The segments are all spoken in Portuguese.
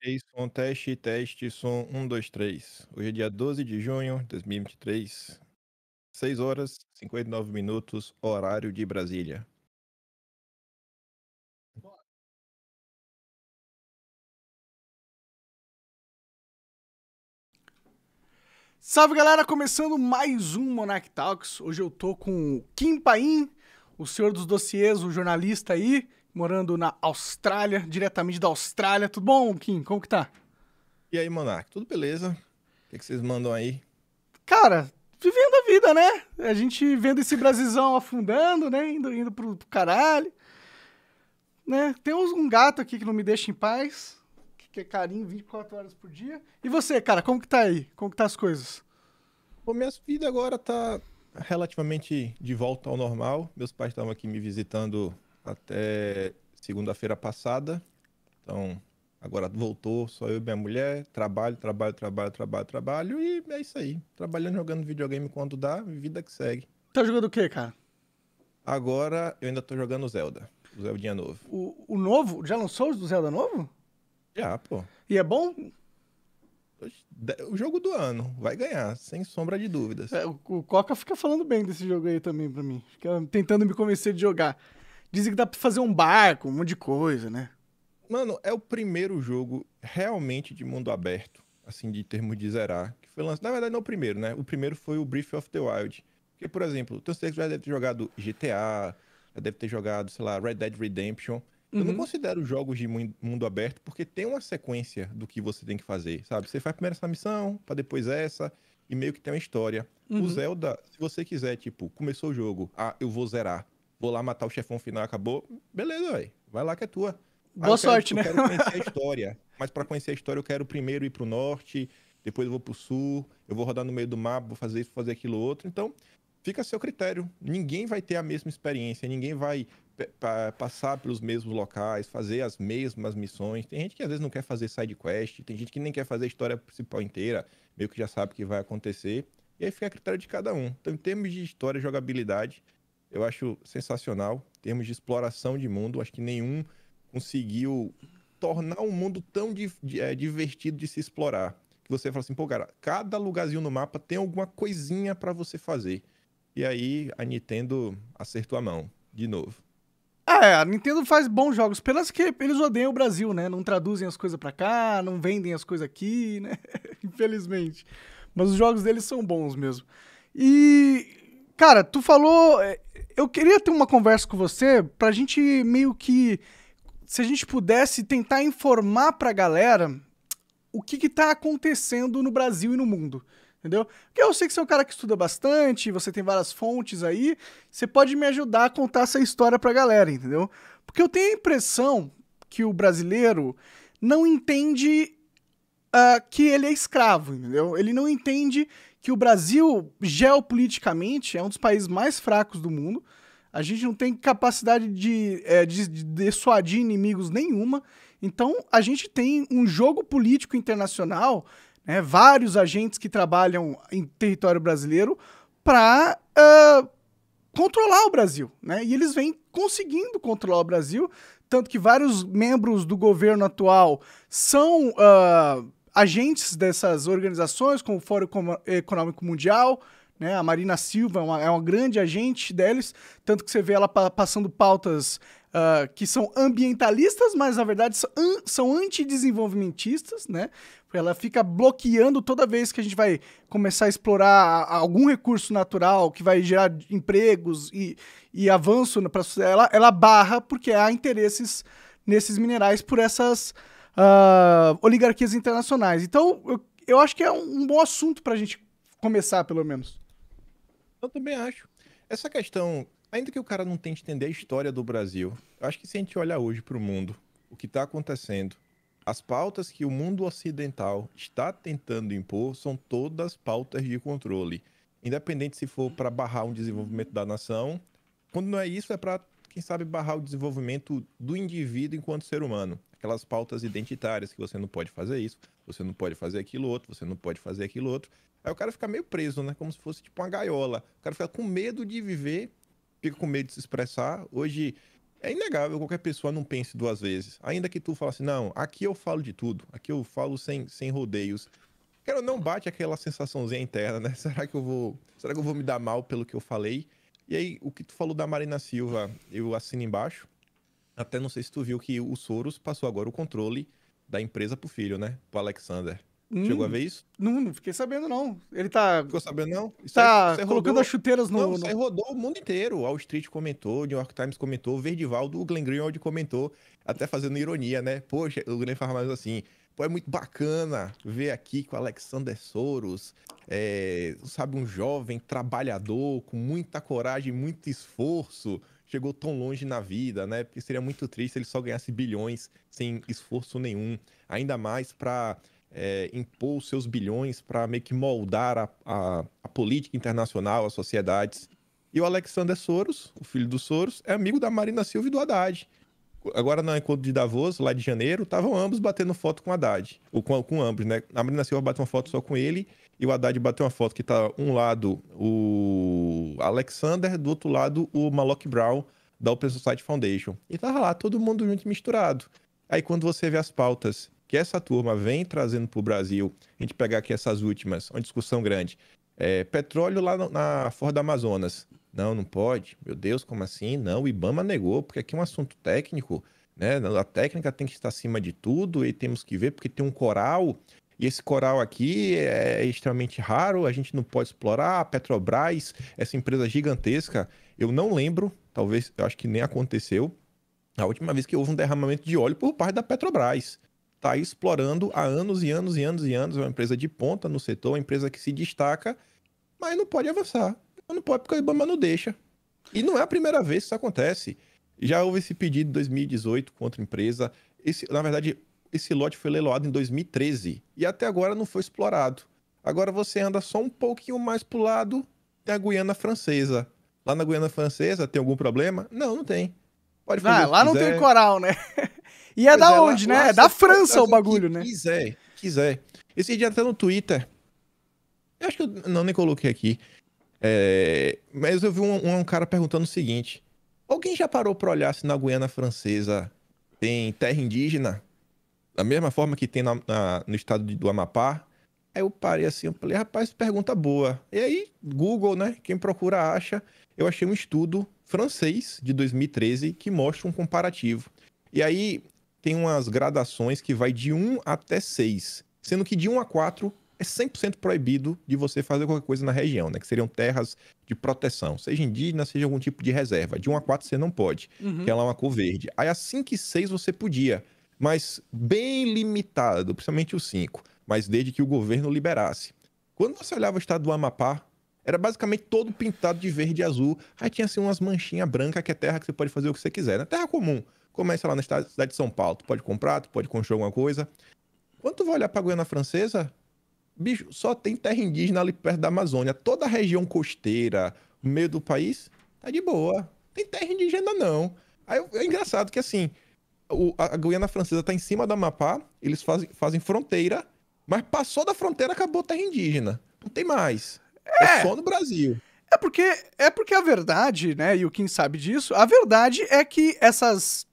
Ok, som teste, teste, som 1, 2, 3. Hoje é dia 12 de junho de 2023, 6 horas 59 minutos, horário de Brasília. Salve galera, começando mais um Monarch Talks. Hoje eu tô com o Kim Paim, o senhor dos dossiês, o jornalista aí morando na Austrália, diretamente da Austrália. Tudo bom, Kim? Como que tá? E aí, Monark? Tudo beleza? O que, que vocês mandam aí? Cara, vivendo a vida, né? A gente vendo esse Brasilzão afundando, né? Indo, indo pro, pro caralho. Né? Tem um gato aqui que não me deixa em paz, que quer é carinho 24 horas por dia. E você, cara, como que tá aí? Como que tá as coisas? Pô, minha vida agora tá relativamente de volta ao normal. Meus pais estavam aqui me visitando até segunda-feira passada. Então, agora voltou, só eu e minha mulher. Trabalho, trabalho, trabalho, trabalho, trabalho. E é isso aí. Trabalhando, jogando videogame quando dá, vida que segue. Tá jogando o que, cara? Agora eu ainda tô jogando Zelda. O Zeldinha novo. O, o novo? Já lançou o Zelda novo? Já, pô. E é bom? O jogo do ano. Vai ganhar, sem sombra de dúvidas. É, o, o Coca fica falando bem desse jogo aí também pra mim. Fica tentando me convencer de jogar. Dizem que dá pra fazer um barco, um monte de coisa, né? Mano, é o primeiro jogo realmente de mundo aberto, assim, de termos de zerar, que foi lançado. Na verdade, não é o primeiro, né? O primeiro foi o Brief of the Wild. Porque, por exemplo, o certeza já deve ter jogado GTA, já deve ter jogado, sei lá, Red Dead Redemption. Eu uhum. não considero jogos de mundo aberto porque tem uma sequência do que você tem que fazer, sabe? Você faz primeiro essa missão, para depois essa, e meio que tem uma história. Uhum. O Zelda, se você quiser, tipo, começou o jogo, ah, eu vou zerar vou lá matar o chefão final, acabou. Beleza, véio. vai lá que é tua. Ah, Boa ah, sorte, quero, né? Eu quero conhecer a história. Mas para conhecer a história, eu quero primeiro ir pro norte, depois eu vou pro sul, eu vou rodar no meio do mapa, vou fazer isso, fazer aquilo outro. Então, fica a seu critério. Ninguém vai ter a mesma experiência, ninguém vai passar pelos mesmos locais, fazer as mesmas missões. Tem gente que às vezes não quer fazer side quest, tem gente que nem quer fazer a história principal inteira, meio que já sabe o que vai acontecer. E aí fica a critério de cada um. Então, em termos de história e jogabilidade, eu acho sensacional. Em termos de exploração de mundo, acho que nenhum conseguiu tornar um mundo tão di é, divertido de se explorar. Que você fala assim, pô, cara, cada lugarzinho no mapa tem alguma coisinha para você fazer. E aí a Nintendo acertou a mão, de novo. É, a Nintendo faz bons jogos, pelas que eles odeiam o Brasil, né? Não traduzem as coisas pra cá, não vendem as coisas aqui, né? Infelizmente. Mas os jogos deles são bons mesmo. E, cara, tu falou eh, eu queria ter uma conversa com você pra gente meio que. Se a gente pudesse tentar informar pra galera o que, que tá acontecendo no Brasil e no mundo. Entendeu? Porque eu sei que você é um cara que estuda bastante, você tem várias fontes aí, você pode me ajudar a contar essa história pra galera, entendeu? Porque eu tenho a impressão que o brasileiro não entende uh, que ele é escravo, entendeu? Ele não entende que o Brasil, geopoliticamente, é um dos países mais fracos do mundo. A gente não tem capacidade de, é, de, de dissuadir inimigos nenhuma. Então, a gente tem um jogo político internacional, né, vários agentes que trabalham em território brasileiro para uh, ah, controlar o Brasil. Né? E eles vêm conseguindo controlar o Brasil, tanto que vários membros do governo atual são uh, agentes dessas organizações, como o Fórum Econômico Mundial, né? A Marina Silva é uma, é uma grande agente deles, tanto que você vê ela pa passando pautas Uh, que são ambientalistas, mas na verdade são, an são antidesenvolvimentistas, né? Ela fica bloqueando toda vez que a gente vai começar a explorar algum recurso natural que vai gerar empregos e, e avanço para ela, ela barra porque há interesses nesses minerais por essas uh, oligarquias internacionais. Então, eu, eu acho que é um, um bom assunto para a gente começar, pelo menos. Eu também acho. Essa questão, ainda que o cara não tente entender a história do Brasil, acho que se a gente olhar hoje para o mundo, o que está acontecendo, as pautas que o mundo ocidental está tentando impor são todas pautas de controle. Independente se for para barrar um desenvolvimento da nação, quando não é isso, é para, quem sabe, barrar o desenvolvimento do indivíduo enquanto ser humano. Aquelas pautas identitárias que você não pode fazer isso, você não pode fazer aquilo outro, você não pode fazer aquilo outro. Aí o cara fica meio preso, né? Como se fosse tipo uma gaiola. O cara fica com medo de viver, fica com medo de se expressar. Hoje é inegável, qualquer pessoa não pense duas vezes. Ainda que tu fale assim, não, aqui eu falo de tudo, aqui eu falo sem, sem rodeios. Cara, não bate aquela sensaçãozinha interna, né? Será que eu vou. Será que eu vou me dar mal pelo que eu falei? E aí, o que tu falou da Marina Silva, eu assino embaixo. Até não sei se tu viu que o Soros passou agora o controle da empresa pro filho, né? Pro Alexander. Hum, Chegou a hum, ver isso? Não, não fiquei sabendo, não. Ele tá. Ficou sabendo, não? está tá colocando rodou... as chuteiras no. Você no... rodou o mundo inteiro. All Street comentou, New York Times comentou, o Verdivaldo, o Glenn Greenwald comentou, até fazendo ironia, né? Poxa, o Glenn fala mais assim. Pô, é muito bacana ver aqui com o Alexander Soros, é, sabe, um jovem trabalhador, com muita coragem, muito esforço, chegou tão longe na vida, né? Porque seria muito triste se ele só ganhasse bilhões sem esforço nenhum. Ainda mais para é, impor os seus bilhões para meio que moldar a, a, a, política internacional, as sociedades. E o Alexander Soros, o filho do Soros, é amigo da Marina Silva e do Haddad. Agora, no encontro de Davos, lá de janeiro, estavam ambos batendo foto com o Haddad. Ou com, com ambos, né? A Marina Silva bateu uma foto só com ele e o Haddad bateu uma foto que tá um lado o Alexander, do outro lado o Malok Brown, da Open Society Foundation. E tava lá todo mundo junto misturado. Aí quando você vê as pautas que essa turma vem trazendo para o Brasil, a gente pegar aqui essas últimas, uma discussão grande. É, petróleo lá no, na do Amazonas. Não, não pode. Meu Deus, como assim? Não, o Ibama negou, porque aqui é um assunto técnico, né? A técnica tem que estar acima de tudo e temos que ver, porque tem um coral, e esse coral aqui é, é extremamente raro, a gente não pode explorar. A Petrobras, essa empresa gigantesca, eu não lembro, talvez, eu acho que nem aconteceu, a última vez que houve um derramamento de óleo por parte da Petrobras está explorando há anos e anos e anos e anos. É uma empresa de ponta no setor, uma empresa que se destaca, mas não pode avançar. Não pode porque o Ibama não deixa. E não é a primeira vez que isso acontece. Já houve esse pedido em 2018 contra a empresa. Esse, na verdade, esse lote foi leiloado em 2013 e até agora não foi explorado. Agora você anda só um pouquinho mais para o lado da Guiana Francesa. Lá na Guiana Francesa tem algum problema? Não, não tem. Pode ah, fazer ah, lá não tem coral, né? E é da é, onde, lá, né? é da França o assim, bagulho, né? Quiser, quiser. Esse dia até no Twitter. Eu acho que eu não nem coloquei aqui. É, mas eu vi um, um, cara perguntando o seguinte: alguém já parou para olhar se na Guiana Francesa tem terra indígena? Da mesma forma que tem na, na, no estado de, do Amapá? Aí eu parei assim, eu falei, rapaz, pergunta boa. E aí, Google, né? Quem procura acha. Eu achei um estudo francês de 2013 que mostra um comparativo. E aí, tem umas gradações que vai de 1 até 6, sendo que de 1 a 4 é 100% proibido de você fazer qualquer coisa na região, né? Que seriam terras de proteção, seja indígena, seja algum tipo de reserva. De 1 a 4 você não pode, uhum. que ela é uma cor verde. Aí a 5 e 6 você podia, mas bem limitado, principalmente o 5, mas desde que o governo liberasse. Quando você olhava o estado do Amapá, era basicamente todo pintado de verde e azul. Aí tinha assim umas manchinhas brancas, que é terra que você pode fazer o que você quiser, né? Terra comum. Começa lá na cidade de São Paulo. Tu pode comprar, tu pode construir alguma coisa. Quando tu vai olhar pra Guiana Francesa, bicho, só tem terra indígena ali perto da Amazônia. Toda a região costeira, meio do país, tá de boa. Tem terra indígena, não. Aí é engraçado que assim, o, a Guiana Francesa tá em cima do Amapá, eles fazem, fazem fronteira, mas passou da fronteira, acabou terra indígena. Não tem mais. É, é só no Brasil. É porque, é porque a verdade, né, e o quem sabe disso, a verdade é que essas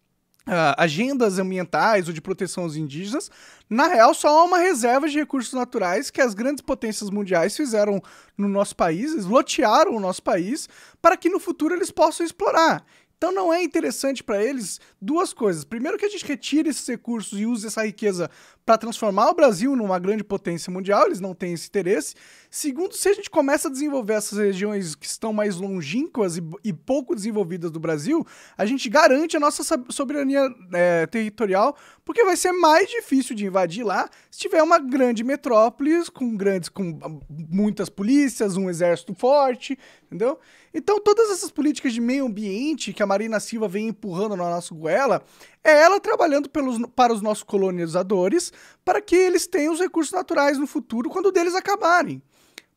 Uh, agendas ambientais ou de proteção aos indígenas, na real só há uma reserva de recursos naturais que as grandes potências mundiais fizeram no nosso país, eles lotearam o nosso país para que no futuro eles possam explorar. Então não é interessante para eles duas coisas. Primeiro que a gente retire esses recursos e use essa riqueza para transformar o Brasil numa grande potência mundial, eles não têm esse interesse. Segundo, se a gente começa a desenvolver essas regiões que estão mais longínquas e, e pouco desenvolvidas do Brasil, a gente garante a nossa soberania é, territorial, porque vai ser mais difícil de invadir lá se tiver uma grande metrópole com grandes, com ah, muitas polícias, um exército forte, entendeu? Então, todas essas políticas de meio ambiente que a Marina Silva vem empurrando na nossa goela, é ela trabalhando pelos, para os nossos colonizadores para que eles tenham os recursos naturais no futuro quando deles acabarem.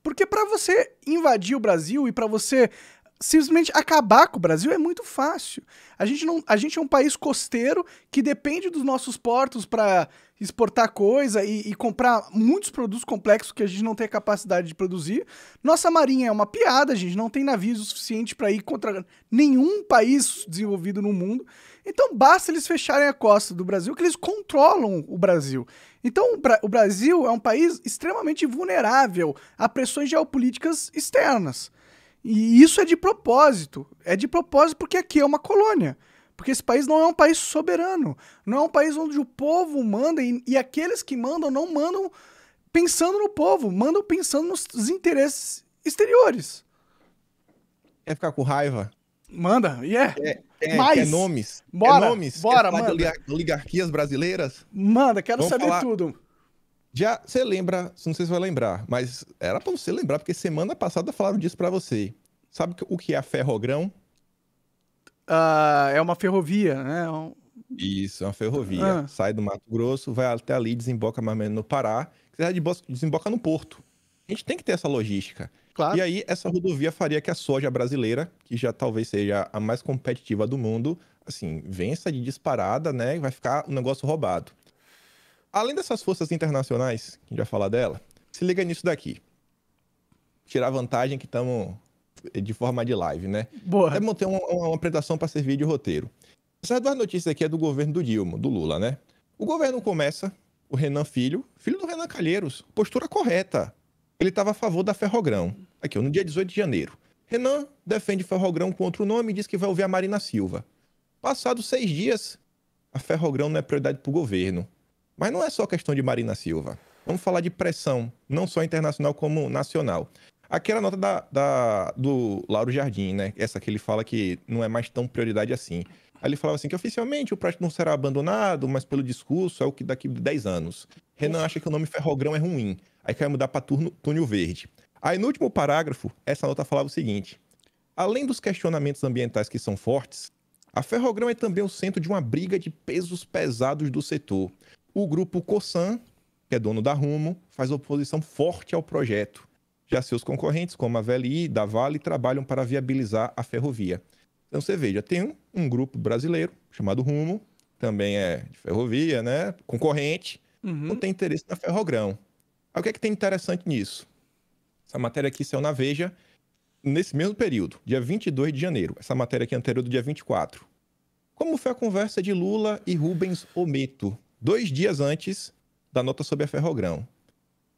Porque para você invadir o Brasil e para você simplesmente acabar com o Brasil é muito fácil. A gente, não, a gente é um país costeiro que depende dos nossos portos para exportar coisa e, e, comprar muitos produtos complexos que a gente não tem a capacidade de produzir. Nossa marinha é uma piada, a gente não tem navios o suficiente para ir contra nenhum país desenvolvido no mundo. Então basta eles fecharem a costa do Brasil, que eles controlam o Brasil. Então o Brasil é um país extremamente vulnerável a pressões geopolíticas externas. E isso é de propósito. É de propósito porque aqui é uma colônia. Porque esse país não é um país soberano. Não é um país onde o povo manda e, e aqueles que mandam não mandam pensando no povo, mandam pensando nos interesses exteriores. Quer ficar com raiva? Manda, yeah. É, é, é Mais. É nomes. Bora, é nomes. bora, manda. Oligarquias brasileiras? Manda, quero Vamos saber falar... tudo. Já você lembra, não sei se vai lembrar, mas era para você lembrar, porque semana passada falaram disso para você. Sabe o que é a ferrogrão? Uh, é uma ferrovia, né? É um... Isso, é uma ferrovia. Ah. Sai do Mato Grosso, vai até ali, desemboca mais ou menos no Pará. desemboca no Porto. A gente tem que ter essa logística. Claro. E aí, essa rodovia faria que a soja brasileira, que já talvez seja a mais competitiva do mundo, assim, vença de disparada, né? E vai ficar um negócio roubado. Além dessas forças internacionais, que a gente vai falar dela, se liga nisso daqui. Tirar vantagem que estamos eh, de forma de live, né? Boa. Até manter uma, uma apresentação para servir de roteiro. Essas duas notícias aqui é do governo do Dilma, do Lula, né? O governo começa, o Renan Filho, filho do Renan Calheiros, postura correta. Ele estava a favor da Ferrogrão. Aqui, no dia 18 de janeiro. Renan defende Ferrogrão contra o nome e diz que vai ouvir a Marina Silva. Passados seis dias, a Ferrogrão não é prioridade para o governo. Mas não é só questão de Marina Silva. Vamos falar de pressão, não só internacional como nacional. Aquela nota da, da, do Lauro Jardim, né? Essa que ele fala que não é mais tão prioridade assim. Aí ele falava assim que oficialmente o projeto não será abandonado, mas pelo discurso é o que daqui 10 anos. Renan acha que o nome Ferrogrão é ruim, aí quer mudar para Túnel Verde. Aí no último parágrafo, essa nota falava o seguinte: além dos questionamentos ambientais que são fortes, a Ferrogrão é também o centro de uma briga de pesos pesados do setor. O grupo COSAN, que é dono da Rumo, faz oposição forte ao projeto. Já seus concorrentes, como a VLI da Vale, trabalham para viabilizar a ferrovia. Então você veja, tem um, um grupo brasileiro chamado Rumo, também é de ferrovia, né? Concorrente, uhum. não tem interesse na Ferrogrão. Aí, o que é que tem interessante nisso? Essa matéria aqui saiu na Veja nesse mesmo período, dia 22 de janeiro. Essa matéria aqui é anterior do dia 24. Como foi a conversa de Lula e Rubens Ometo dois dias antes da nota sobre a Ferrogrão.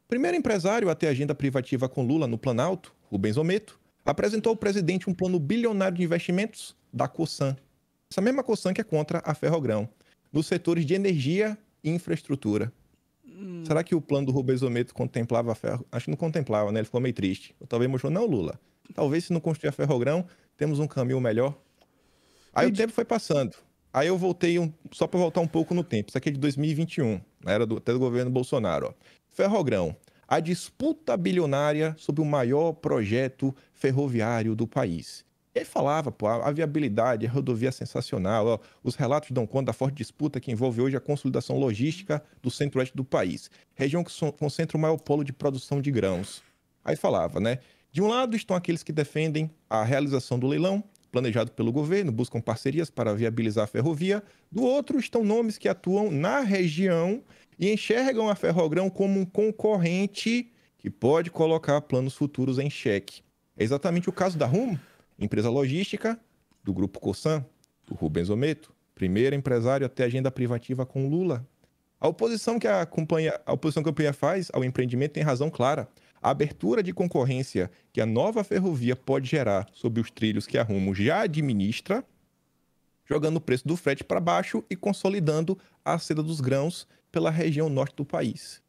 O primeiro empresário a ter agenda privativa com Lula no Planalto, Rubens Ometo, apresentou ao presidente um plano bilionário de investimentos da Cosan. Essa mesma Cosan que é contra a Ferrogrão, nos setores de energia e infraestrutura. Hum. Será que o plano do Rubens Ometo contemplava a ferro? Acho que não contemplava, né? Ele ficou meio triste. Ou talvez mostrou, não, Lula. Talvez se não construir a Ferrogrão, temos um caminho melhor. Aí o tempo foi passando. Aí eu voltei, um, só para voltar um pouco no tempo, isso aqui é de 2021, era do, até do governo Bolsonaro. Ó. Ferrogrão, a disputa bilionária sobre o maior projeto ferroviário do país. Ele falava, pô, a viabilidade, a rodovia é sensacional. Ó, os relatos dão conta da forte disputa que envolve hoje a consolidação logística do centro-oeste do país, região que concentra o maior polo de produção de grãos. Aí falava, né? De um lado estão aqueles que defendem a realização do leilão, planejado pelo governo, buscam parcerias para viabilizar a ferrovia. Do outro, estão nomes que atuam na região e enxergam a Ferrogrão como um concorrente que pode colocar planos futuros em xeque. É exatamente o caso da RUM, empresa logística do grupo Cossan, o Rubens Ometo, primeiro empresário até agenda privativa com Lula. A oposição que a companhia, a oposição que a companhia faz ao empreendimento tem razão clara a abertura de concorrência que a nova ferrovia pode gerar sobre os trilhos que a Rumo já administra, jogando o preço do frete para baixo e consolidando a seda dos grãos pela região norte do país.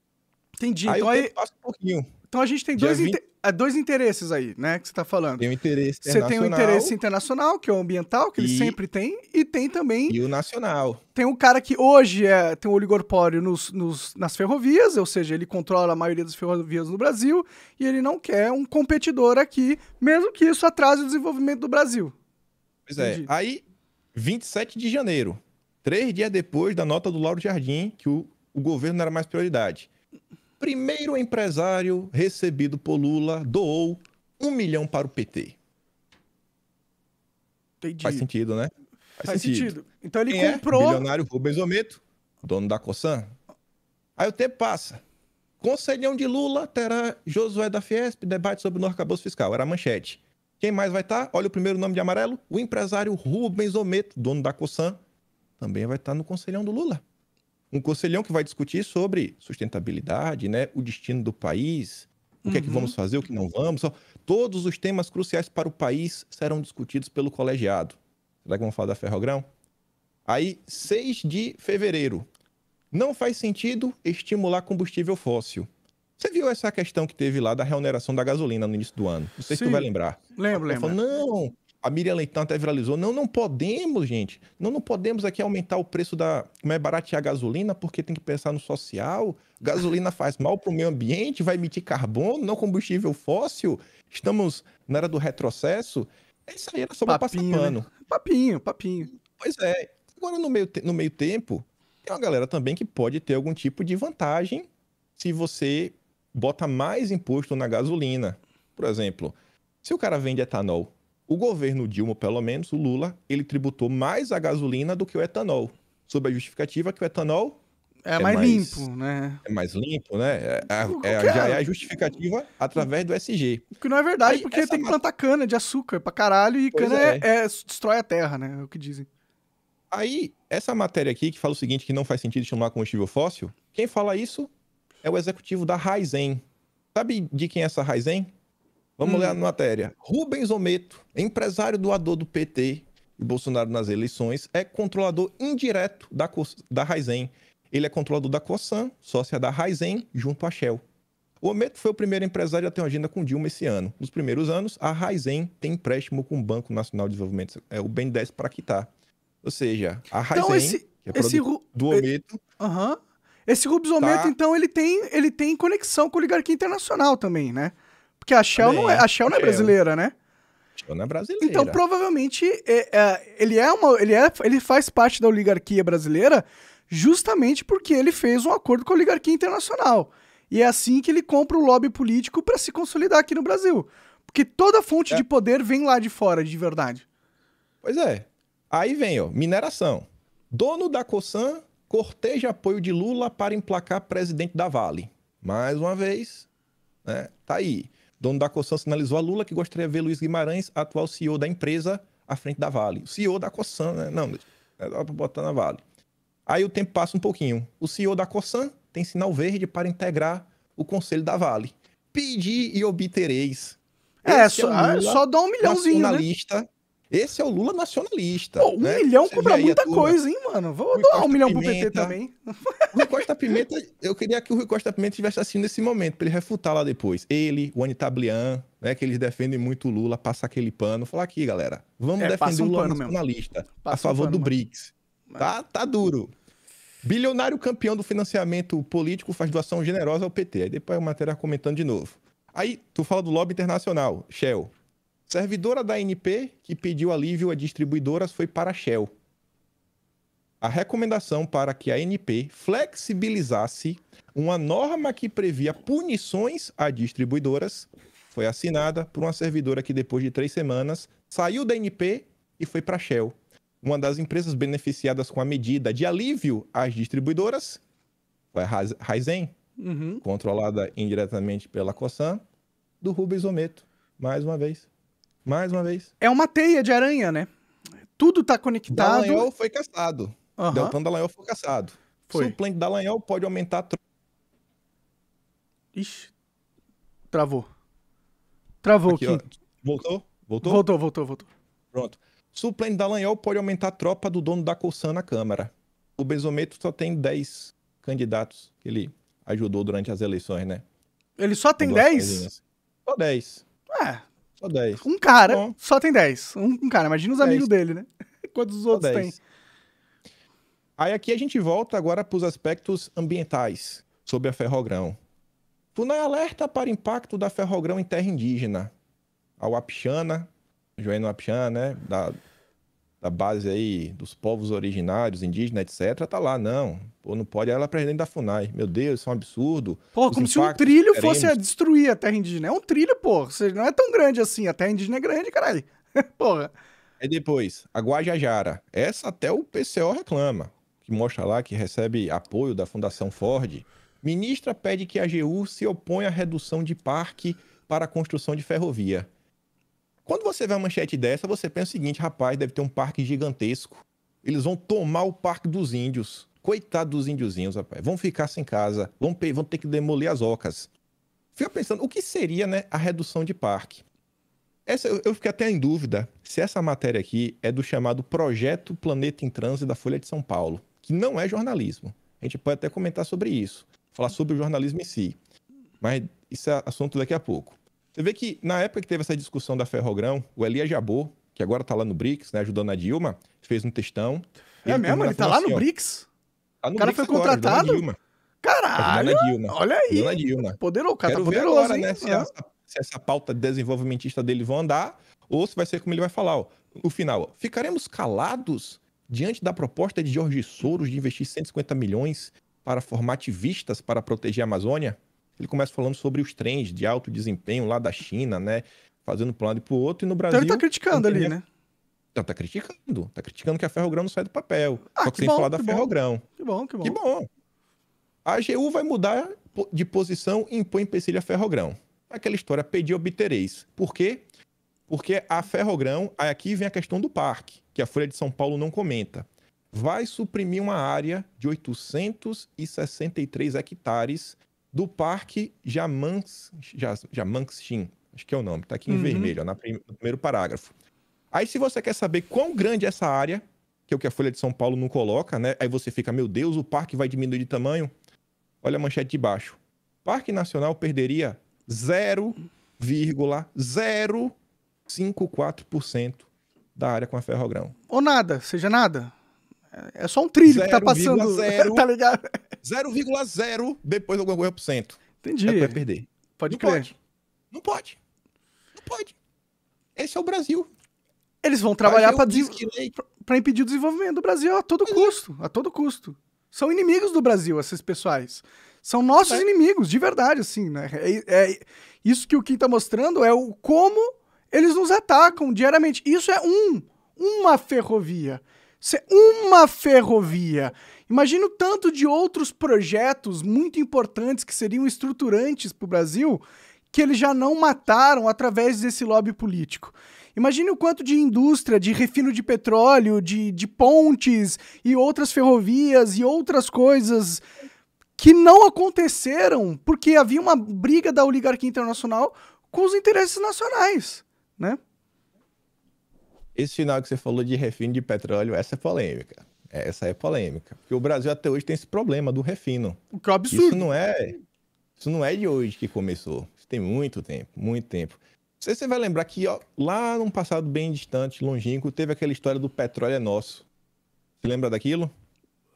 Entendi. Aí então, aí... um pouquinho. Então a gente tem dois, 20 há dois interesses aí, né, que você está falando. Tem o interesse Você tem o interesse internacional, que é o ambiental, que e... ele sempre tem, e tem também... E o nacional. Tem o cara que hoje é, tem um oligopólio nos, nos, nas ferrovias, ou seja, ele controla a maioria das ferrovias no Brasil, e ele não quer um competidor aqui, mesmo que isso atrase o desenvolvimento do Brasil. Pois é. Entendi. é, aí 27 de janeiro, três dias depois da nota do Lauro Jardim, que o, o governo não era mais prioridade. Primeiro empresário recebido por Lula doou um milhão para o PT. Entendi. Faz sentido, né? Faz, Faz sentido. sentido. Então ele Quem é? comprou. É? Milionário Rubens Ometo, dono da Coçan. Aí o tempo passa. Conselhão de Lula terá Josué da Fiesp, debate sobre o arcabouço fiscal. Era a manchete. Quem mais vai estar? Tá? Olha o primeiro nome de amarelo. O empresário Rubens Ometo, dono da Coçan, também vai estar tá no Conselhão do Lula um conselhão que vai discutir sobre sustentabilidade, né, o destino do país, o que é que uhum. vamos fazer, o que não vamos. Todos os temas cruciais para o país serão discutidos pelo colegiado. Será tá que vamos falar da Ferrogrão? Aí, 6 de fevereiro. Não faz sentido estimular combustível fóssil. Você viu essa questão que teve lá da reoneração da gasolina no início do ano? Não sei Sim. se tu vai lembrar. Lembro, lembro. não, a Miriam Leitão até viralizou. Não, não podemos, gente. Não, não podemos aqui aumentar o preço da. Como é baratear a gasolina, porque tem que pensar no social. Gasolina faz mal para o meio ambiente, vai emitir carbono, não combustível fóssil. Estamos na era do retrocesso. É isso aí era só um passar pano. Né? Papinho, papinho. Pois é. Agora, no meio, no meio tempo, tem uma galera também que pode ter algum tipo de vantagem se você bota mais imposto na gasolina. Por exemplo, se o cara vende etanol o governo Dilma, pelo menos, o Lula, ele tributou mais a gasolina do que o etanol, sob a justificativa que o etanol é, é mais, mais, limpo, né? É mais limpo, né? É, é, é já é a justificativa através do SG. O que não é verdade, Aí, porque tem que plantar cana de açúcar pra caralho e pois cana é. É, destrói a terra, né? É o que dizem. Aí, essa matéria aqui que fala o seguinte, que não faz sentido chamar combustível fóssil, quem fala isso é o executivo da Raizen. Sabe de quem é essa Raizen? Vamos hum. ler a matéria. Rubens Ometo, empresário doador do PT e Bolsonaro nas eleições, é controlador indireto da, da Raizen. Ele é controlador da Cosan, sócia da Raizen, junto à Shell. O Ometo foi o primeiro empresário a ter uma agenda com Dilma esse ano. Nos primeiros anos, a Raizen tem empréstimo com o Banco Nacional de Desenvolvimento, é o BNDES, para quitar. Ou seja, a então Raizen, então, esse, que é esse, do Ometo... Aham. Esse Rubens tá Ometo, tá... então, ele tem, ele tem conexão com a oligarquia internacional também, né? Porque a Shell, não é, a Shell não é, é. brasileira, né? Shell não é brasileira. Então, provavelmente, é, é, ele, é uma, ele, é, ele faz parte da oligarquia brasileira justamente porque ele fez um acordo com a oligarquia internacional. E é assim que ele compra o lobby político para se consolidar aqui no Brasil. Porque toda fonte é. de poder vem lá de fora, de verdade. Pois é. Aí vem, ó, mineração. Dono da Coçan corteja apoio de Lula para emplacar presidente da Vale. Mais uma vez, né? Tá aí dono da Cosan, sinalizou a Lula que gostaria de ver Luiz Guimarães, atual CEO da empresa, à frente da Vale. O CEO da Cosan, né? Não, dá é para botar na Vale. Aí o tempo passa um pouquinho. O CEO da Cosan tem sinal verde para integrar o conselho da Vale. Pedi e obtereis. É, é só, é ah, um só dá um milhãozinho, né? Esse é o Lula nacionalista. Pô, um né? milhão Você compra muita coisa, hein, mano? Vou Rui doar Costa um milhão Pimenta. pro PT também. Rui Costa Pimenta, eu queria que o Rui Costa Pimenta estivesse assim nesse momento, pra ele refutar lá depois. Ele, o Anitablian, né, que eles defendem muito o Lula, passa aquele pano. Falar aqui, galera, vamos é, defender um o Lula nacionalista a favor um pano, do BRICS. Tá, tá duro. Bilionário campeão do financiamento político faz doação generosa ao PT. Aí depois a matéria comentando de novo. Aí tu fala do lobby internacional, Shell. Servidora da NP que pediu alívio a distribuidoras foi para a Shell. A recomendação para que a NP flexibilizasse uma norma que previa punições a distribuidoras foi assinada por uma servidora que, depois de três semanas, saiu da NP e foi para a Shell. Uma das empresas beneficiadas com a medida de alívio às distribuidoras foi a Raizen, uhum. controlada indiretamente pela Cossan, do Rubens Ometo, mais uma vez. Mais uma vez. É uma teia de aranha, né? Tudo tá conectado. Dallagnol foi caçado. Uhum. Deltan Dallagnol foi caçado. Foi. Suplente Dallagnol pode aumentar a... Ixi. Travou. Travou aqui. aqui. Voltou? Voltou? Voltou, voltou, voltou. Pronto. Suplente Dallagnol pode aumentar a tropa do dono da Colsan na Câmara. O Besometo só tem 10 candidatos que ele ajudou durante as eleições, né? Ele só tem 10? Assim. Só 10. É, só 10. Um cara, Bom. só tem 10. Um, um cara, imagina os 10. amigos dele, né? Quantos os outros têm? Aí aqui a gente volta agora para os aspectos ambientais sobre a ferrogrão. FUNAI alerta para impacto da ferrogrão em terra indígena. A Wapixana, Joênia Wapixana, né? Da, da base aí dos povos originários, indígenas, etc., tá lá, não. Pô, não pode, ela é presidente da FUNAI. Meu Deus, isso é um absurdo. Pô, como se um trilho fosse a destruir a terra indígena. É um trilho, pô. não é tão grande assim. A terra indígena é grande, caralho. Porra. é depois, a Guajajara. Essa até o PCO reclama, que mostra lá que recebe apoio da Fundação Ford. Ministra pede que a AGU se oponha à redução de parque para a construção de ferrovia. Quando você vê uma manchete dessa, você pensa o seguinte, rapaz, deve ter um parque gigantesco. Eles vão tomar o parque dos índios. Coitado dos índiozinhos, rapaz. Vão ficar sem casa, vão, vão ter que demolir as ocas. Fica pensando, o que seria né, a redução de parque? Essa, eu fiquei até em dúvida se essa matéria aqui é do chamado Projeto Planeta em Trânsito da Folha de São Paulo, que não é jornalismo. A gente pode até comentar sobre isso, falar sobre o jornalismo em si. Mas isso é assunto daqui a pouco. Você vê que na época que teve essa discussão da Ferrogrão, o Elia Jabor, que agora está lá no BRICS, né, ajudando a Dilma, fez um textão. É mesmo? Ele está lá no assim, BRICS? Tá no o cara BRICS foi agora, contratado? Caralho! Dilma, olha aí! Dilma. Poderoso, cara, Quero tá poderoso, tá agora, né, se, essa, se, essa, pauta desenvolvimentista dele vão andar, ou se vai ser como ele vai falar, ó. O final, ó, Ficaremos calados diante da proposta de Jorge Soros de investir 150 milhões para formar ativistas para proteger a Amazônia? ele começa falando sobre os trens de alto desempenho lá da China, né? Fazendo para um lado e para o outro, e no Brasil... Então ele tá criticando ali, né? Não, tá criticando. Tá criticando que a Ferrogrão não sai do papel. Ah, só que, que sem bom, falar da Ferrogrão. Que bom, que bom. Que bom. A AGU vai mudar de posição e impõe empecilho à Ferrogrão. Aquela história, pedir obtereis. Por quê? Porque a Ferrogrão, aí aqui vem a questão do parque, que a Folha de São Paulo não comenta. Vai suprimir uma área de 863 hectares do Parque Jamanx, Jamanxin, acho que é o nome, está aqui em uhum. vermelho, ó, na, no primeiro parágrafo. Aí, se você quer saber quão grande é essa área, que é o que a Folha de São Paulo não coloca, né? Aí você fica, meu Deus, o parque vai diminuir de tamanho. Olha a manchete de baixo. Parque Nacional perderia 0,054% da área com a Ferrogrão. Ou nada, seja nada. É só um trilho 0, que tá passando. 0, tá ligado? 0,0 depois alguma coisa por cento. Entendi. É vai perder. Pode não crer. Pode. Não pode. Não pode. Esse é o Brasil. Eles vão trabalhar para des... impedir o desenvolvimento do Brasil a todo é. custo. A todo custo. São inimigos do Brasil, esses pessoais. São nossos é. inimigos, de verdade, assim, né? É, é, isso que o Kim tá mostrando é o como eles nos atacam diariamente. Isso é um, uma ferrovia. É uma ferrovia. Imagina o tanto de outros projetos muito importantes que seriam estruturantes para o Brasil que eles já não mataram através desse lobby político. Imagine o quanto de indústria, de refino de petróleo, de, de pontes e outras ferrovias e outras coisas que não aconteceram porque havia uma briga da oligarquia internacional com os interesses nacionais, né? Esse final que você falou de refino de petróleo, essa é polêmica. É, essa é polêmica. Porque o Brasil até hoje tem esse problema do refino. Que é absurdo. Isso não é, isso não é de hoje que começou. Isso tem muito tempo, muito tempo. Você, você vai lembrar que ó, lá num passado bem distante, longínquo, teve aquela história do petróleo é nosso. Você lembra daquilo?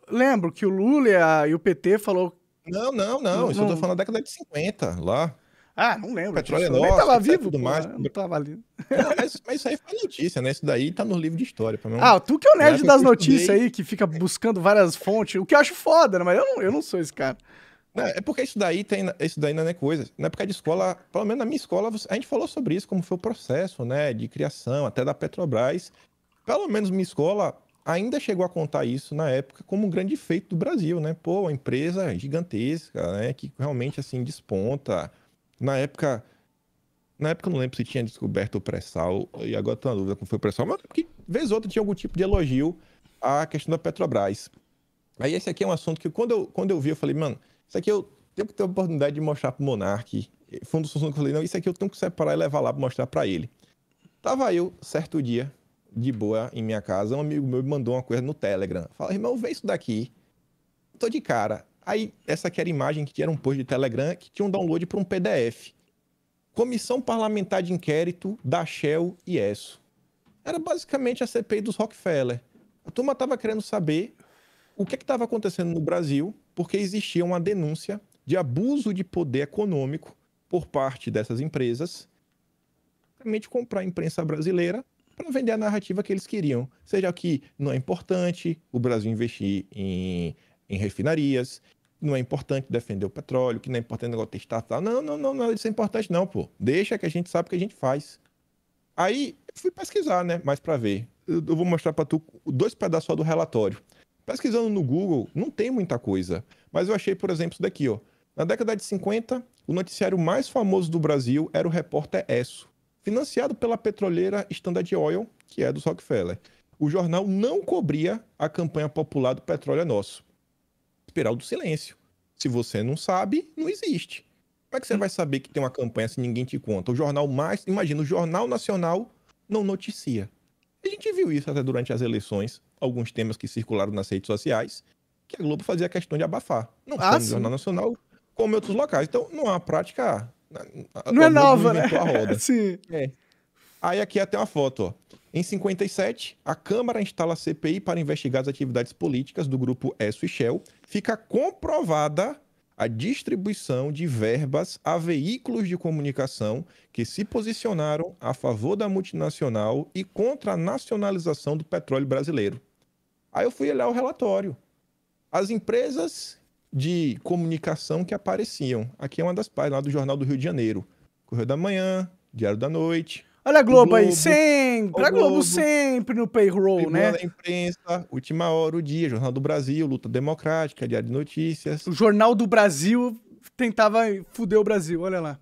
Lembro que o Lula e, a, e o PT falou... Não, não, não. não isso não... eu tô falando da década de 50, lá. Ah, não lembro. Petróleo é nosso, nem tava tá vivo, tudo pô, mais. Não tava ali. mas, mas, isso aí foi notícia, né? Isso daí tá no livro de história. Pelo menos. Ah, tu que é o nerd das notícias estudei... aí, que fica buscando várias fontes, o que eu acho foda, né? Mas eu não, eu não sou esse cara. Não, é porque isso daí, tem, isso daí não é coisa. Na é época de escola, pelo menos na minha escola, a gente falou sobre isso, como foi o processo, né? De criação, até da Petrobras. Pelo menos minha escola ainda chegou a contar isso na época como um grande feito do Brasil, né? Pô, uma empresa gigantesca, né? Que realmente, assim, desponta... Na época. Na época eu não lembro se tinha descoberto o pré-sal, e agora tô na dúvida como foi o pré-sal, mas que vez ou outra tinha algum tipo de elogio à questão da Petrobras. Aí esse aqui é um assunto que quando eu, quando eu vi, eu falei, mano, isso aqui eu tenho que ter a oportunidade de mostrar pro Monark. Foi um dos assuntos que eu falei, não, isso aqui eu tenho que separar e levar lá pra mostrar para ele. Tava eu, certo dia, de boa, em minha casa, um amigo meu me mandou uma coisa no Telegram. Fala, irmão, vê isso daqui. Tô de cara. Aí, essa aqui era a imagem que era um post de Telegram que tinha um download para um PDF. Comissão Parlamentar de Inquérito da Shell e ESSO. Era basicamente a CPI dos Rockefeller. A turma estava querendo saber o que é estava acontecendo no Brasil, porque existia uma denúncia de abuso de poder econômico por parte dessas empresas, realmente comprar a imprensa brasileira para vender a narrativa que eles queriam. Seja que não é importante o Brasil investir em, em refinarias, não é importante defender o petróleo, que não é importante negócio de estatal. Não, não, não, não, é isso é importante não, pô. Deixa que a gente sabe o que a gente faz. Aí fui pesquisar, né, mais para ver. Eu, eu, vou mostrar para tu dois pedaços só do relatório. Pesquisando no Google, não tem muita coisa, mas eu achei, por exemplo, isso daqui, ó. Na década de 50, o noticiário mais famoso do Brasil era o repórter Esso, financiado pela petroleira Standard Oil, que é do Rockefeller. O jornal não cobria a campanha popular do Petróleo é Nosso espiral do silêncio. Se você não sabe, não existe. Como é que você hum. vai saber que tem uma campanha se ninguém te conta? O jornal mais. Imagina, o Jornal Nacional não noticia. A gente viu isso até durante as eleições, alguns temas que circularam nas redes sociais, que a Globo fazia questão de abafar. Não ah, só no Jornal Nacional, como em outros locais. Então, não é uma prática. Ah, não é nova, né? sim. É. Aí aqui até uma foto, ó. Em 57, a Câmara instala a CPI para investigar as atividades políticas do grupo ESO e Shell fica comprovada a distribuição de verbas a veículos de comunicação que se posicionaram a favor da multinacional e contra a nacionalização do petróleo brasileiro. Aí eu fui olhar o relatório. As empresas de comunicação que apareciam. Aqui é uma das páginas lá do Jornal do Rio de Janeiro. Correio da Manhã, Diário da Noite, Olha a Globo, Globo aí, sempre. A Globo, Globo sempre no payroll, né? da imprensa, Última Hora, O Dia, Jornal do Brasil, Luta Democrática, Diário de Notícias. O Jornal do Brasil tentava fuder o Brasil, olha lá.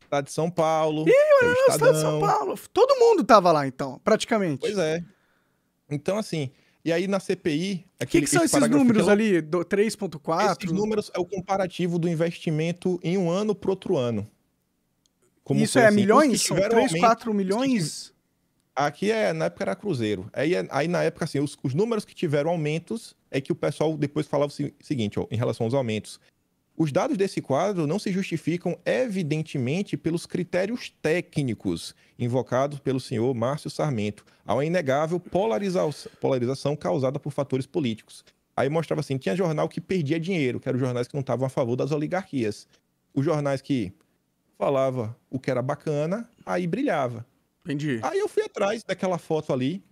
Estado de São Paulo. Ih, olha lá, Estado de São Paulo. Todo mundo tava lá, então, praticamente. Pois é. Então, assim, e aí na CPI... O que, que, são esses números que é ali, 3.4? Esses números é o comparativo do investimento em um ano para outro ano. Como Isso é assim, milhões? São 3, 4 milhões? Aqui é, na época era Cruzeiro. Aí, é, aí na época, assim, os, os, números que tiveram aumentos é que o pessoal depois falava o seguinte, ó, em relação aos aumentos. Os dados desse quadro não se justificam, evidentemente, pelos critérios técnicos invocados pelo senhor Márcio Sarmento, ao inegável polariza polarização causada por fatores políticos. Aí mostrava assim: tinha jornal que perdia dinheiro, que eram jornais que não estavam a favor das oligarquias. Os jornais que falava o que era bacana, aí brilhava. Entendi. Aí eu fui atrás daquela foto ali,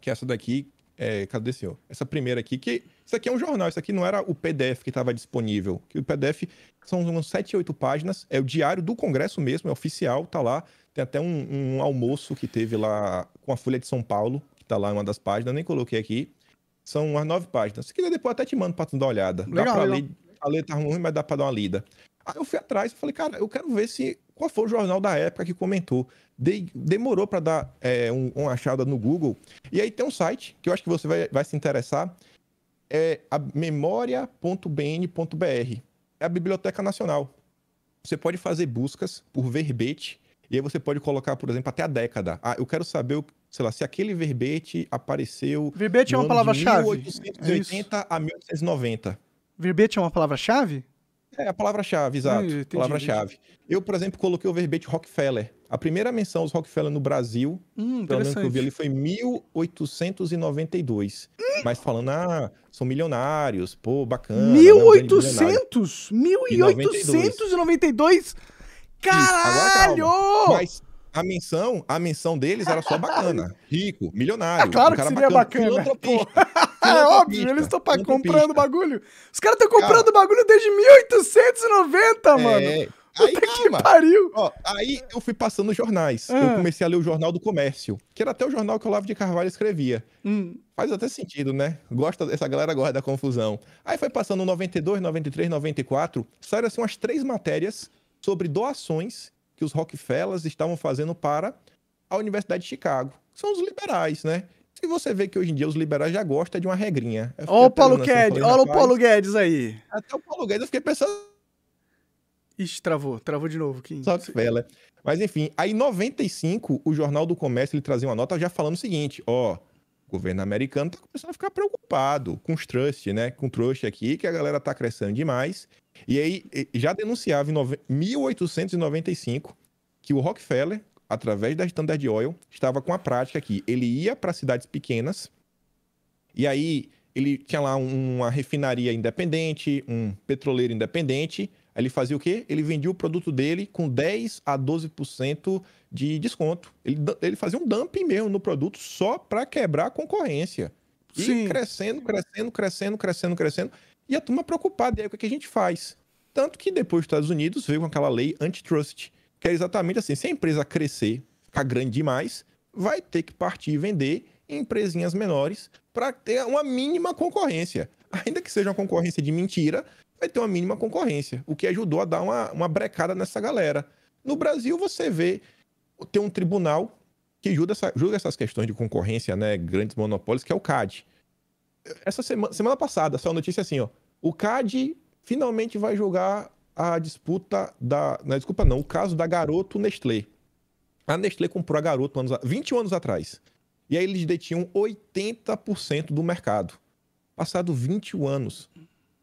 que é essa daqui, é, cadê seu? Essa primeira aqui, que isso aqui é um jornal, isso aqui não era o PDF que estava disponível. Que o PDF são umas 7, 8 páginas, é o diário do Congresso mesmo, é oficial, tá lá. Tem até um, um almoço que teve lá com a Folha de São Paulo, que tá lá em uma das páginas, nem coloquei aqui. São umas nove páginas. Se quiser, depois até te mando para tu dar uma olhada. Legal, dá para ler, a letra tá ruim, mas dá para dar uma lida. Aí eu fui atrás e falei, cara, eu quero ver se qual foi o jornal da época que comentou. De, demorou para dar é, um, uma achada no Google. E aí tem um site que eu acho que você vai, vai se interessar. É a memória.bn.br. É a Biblioteca Nacional. Você pode fazer buscas por verbete. E aí você pode colocar, por exemplo, até a década. Ah, eu quero saber, sei lá, se aquele verbete apareceu. Verbete é uma palavra-chave. 1880 é a 1890. Verbete é uma palavra-chave? É a palavra-chave, exato. Ah, palavra-chave. Eu, por exemplo, coloquei o verbete Rockefeller. A primeira menção aos Rockefeller no Brasil, hum, pelo menos que eu vi ali, foi 1892. Hum. Mas falando, ah, são milionários, pô, bacana. 1800? Né, um 1892? Caralho! agora, calma. Mas a menção, a menção deles era só bacana. Rico, milionário. É claro um que seria bacana. bacana filantropista, é óbvio, eles estão comprando bagulho. Os caras estão comprando cara, bagulho desde 1890, é... mano. Aí, Puta que pariu! Ó, aí eu fui passando os jornais. Ah. Eu comecei a ler o Jornal do Comércio, que era até o jornal que o Olavo de Carvalho escrevia. Hum. Faz até sentido, né? Gosta, essa galera gosta da confusão. Aí foi passando 92, 93, 94, saíram assim umas três matérias sobre doações que os Rockefellers estavam fazendo para a Universidade de Chicago. São os liberais, né? Se você vê que hoje em dia os liberais já gostam de uma regrinha. Assim, olha o Paulo Guedes, olha o Paulo Guedes aí. Até o Paulo Guedes eu fiquei pensando. Ixi, travou, travou de novo. Que... Rockefeller. Mas enfim, aí em 95, o Jornal do Comércio ele trazia uma nota já falando o seguinte: ó, o governo americano tá começando a ficar preocupado com os trusts, né? Com o trust aqui, que a galera tá crescendo demais e aí já denunciava em 1895 que o Rockefeller, através da Standard Oil, estava com a prática que ele ia para cidades pequenas e aí ele tinha lá uma refinaria independente, um petroleiro independente. Aí ele fazia o quê? Ele vendia o produto dele com 10 a 12% de desconto. Ele, ele fazia um dumping mesmo no produto só para quebrar a concorrência. E Sim. crescendo, crescendo, crescendo, crescendo, crescendo. E a turma preocupada, e aí o que, é que a gente faz? Tanto que depois dos Estados Unidos veio com aquela lei antitrust, que é exatamente assim: se a empresa crescer, ficar grande demais, vai ter que partir e vender em empresinhas menores para ter uma mínima concorrência. Ainda que seja uma concorrência de mentira, vai ter uma mínima concorrência, o que ajudou a dar uma, uma brecada nessa galera. No Brasil, você vê ter um tribunal que julga, essa, julga essas questões de concorrência, né, grandes monopólios, que é o CAD essa semana, semana passada, só a notícia assim, ó. O CAD finalmente vai julgar a disputa da. Não, desculpa, não, o caso da garoto Nestlé. A Nestlé comprou a garoto anos, 21 anos atrás. E aí eles detinham 80% do mercado. Passado 21 anos.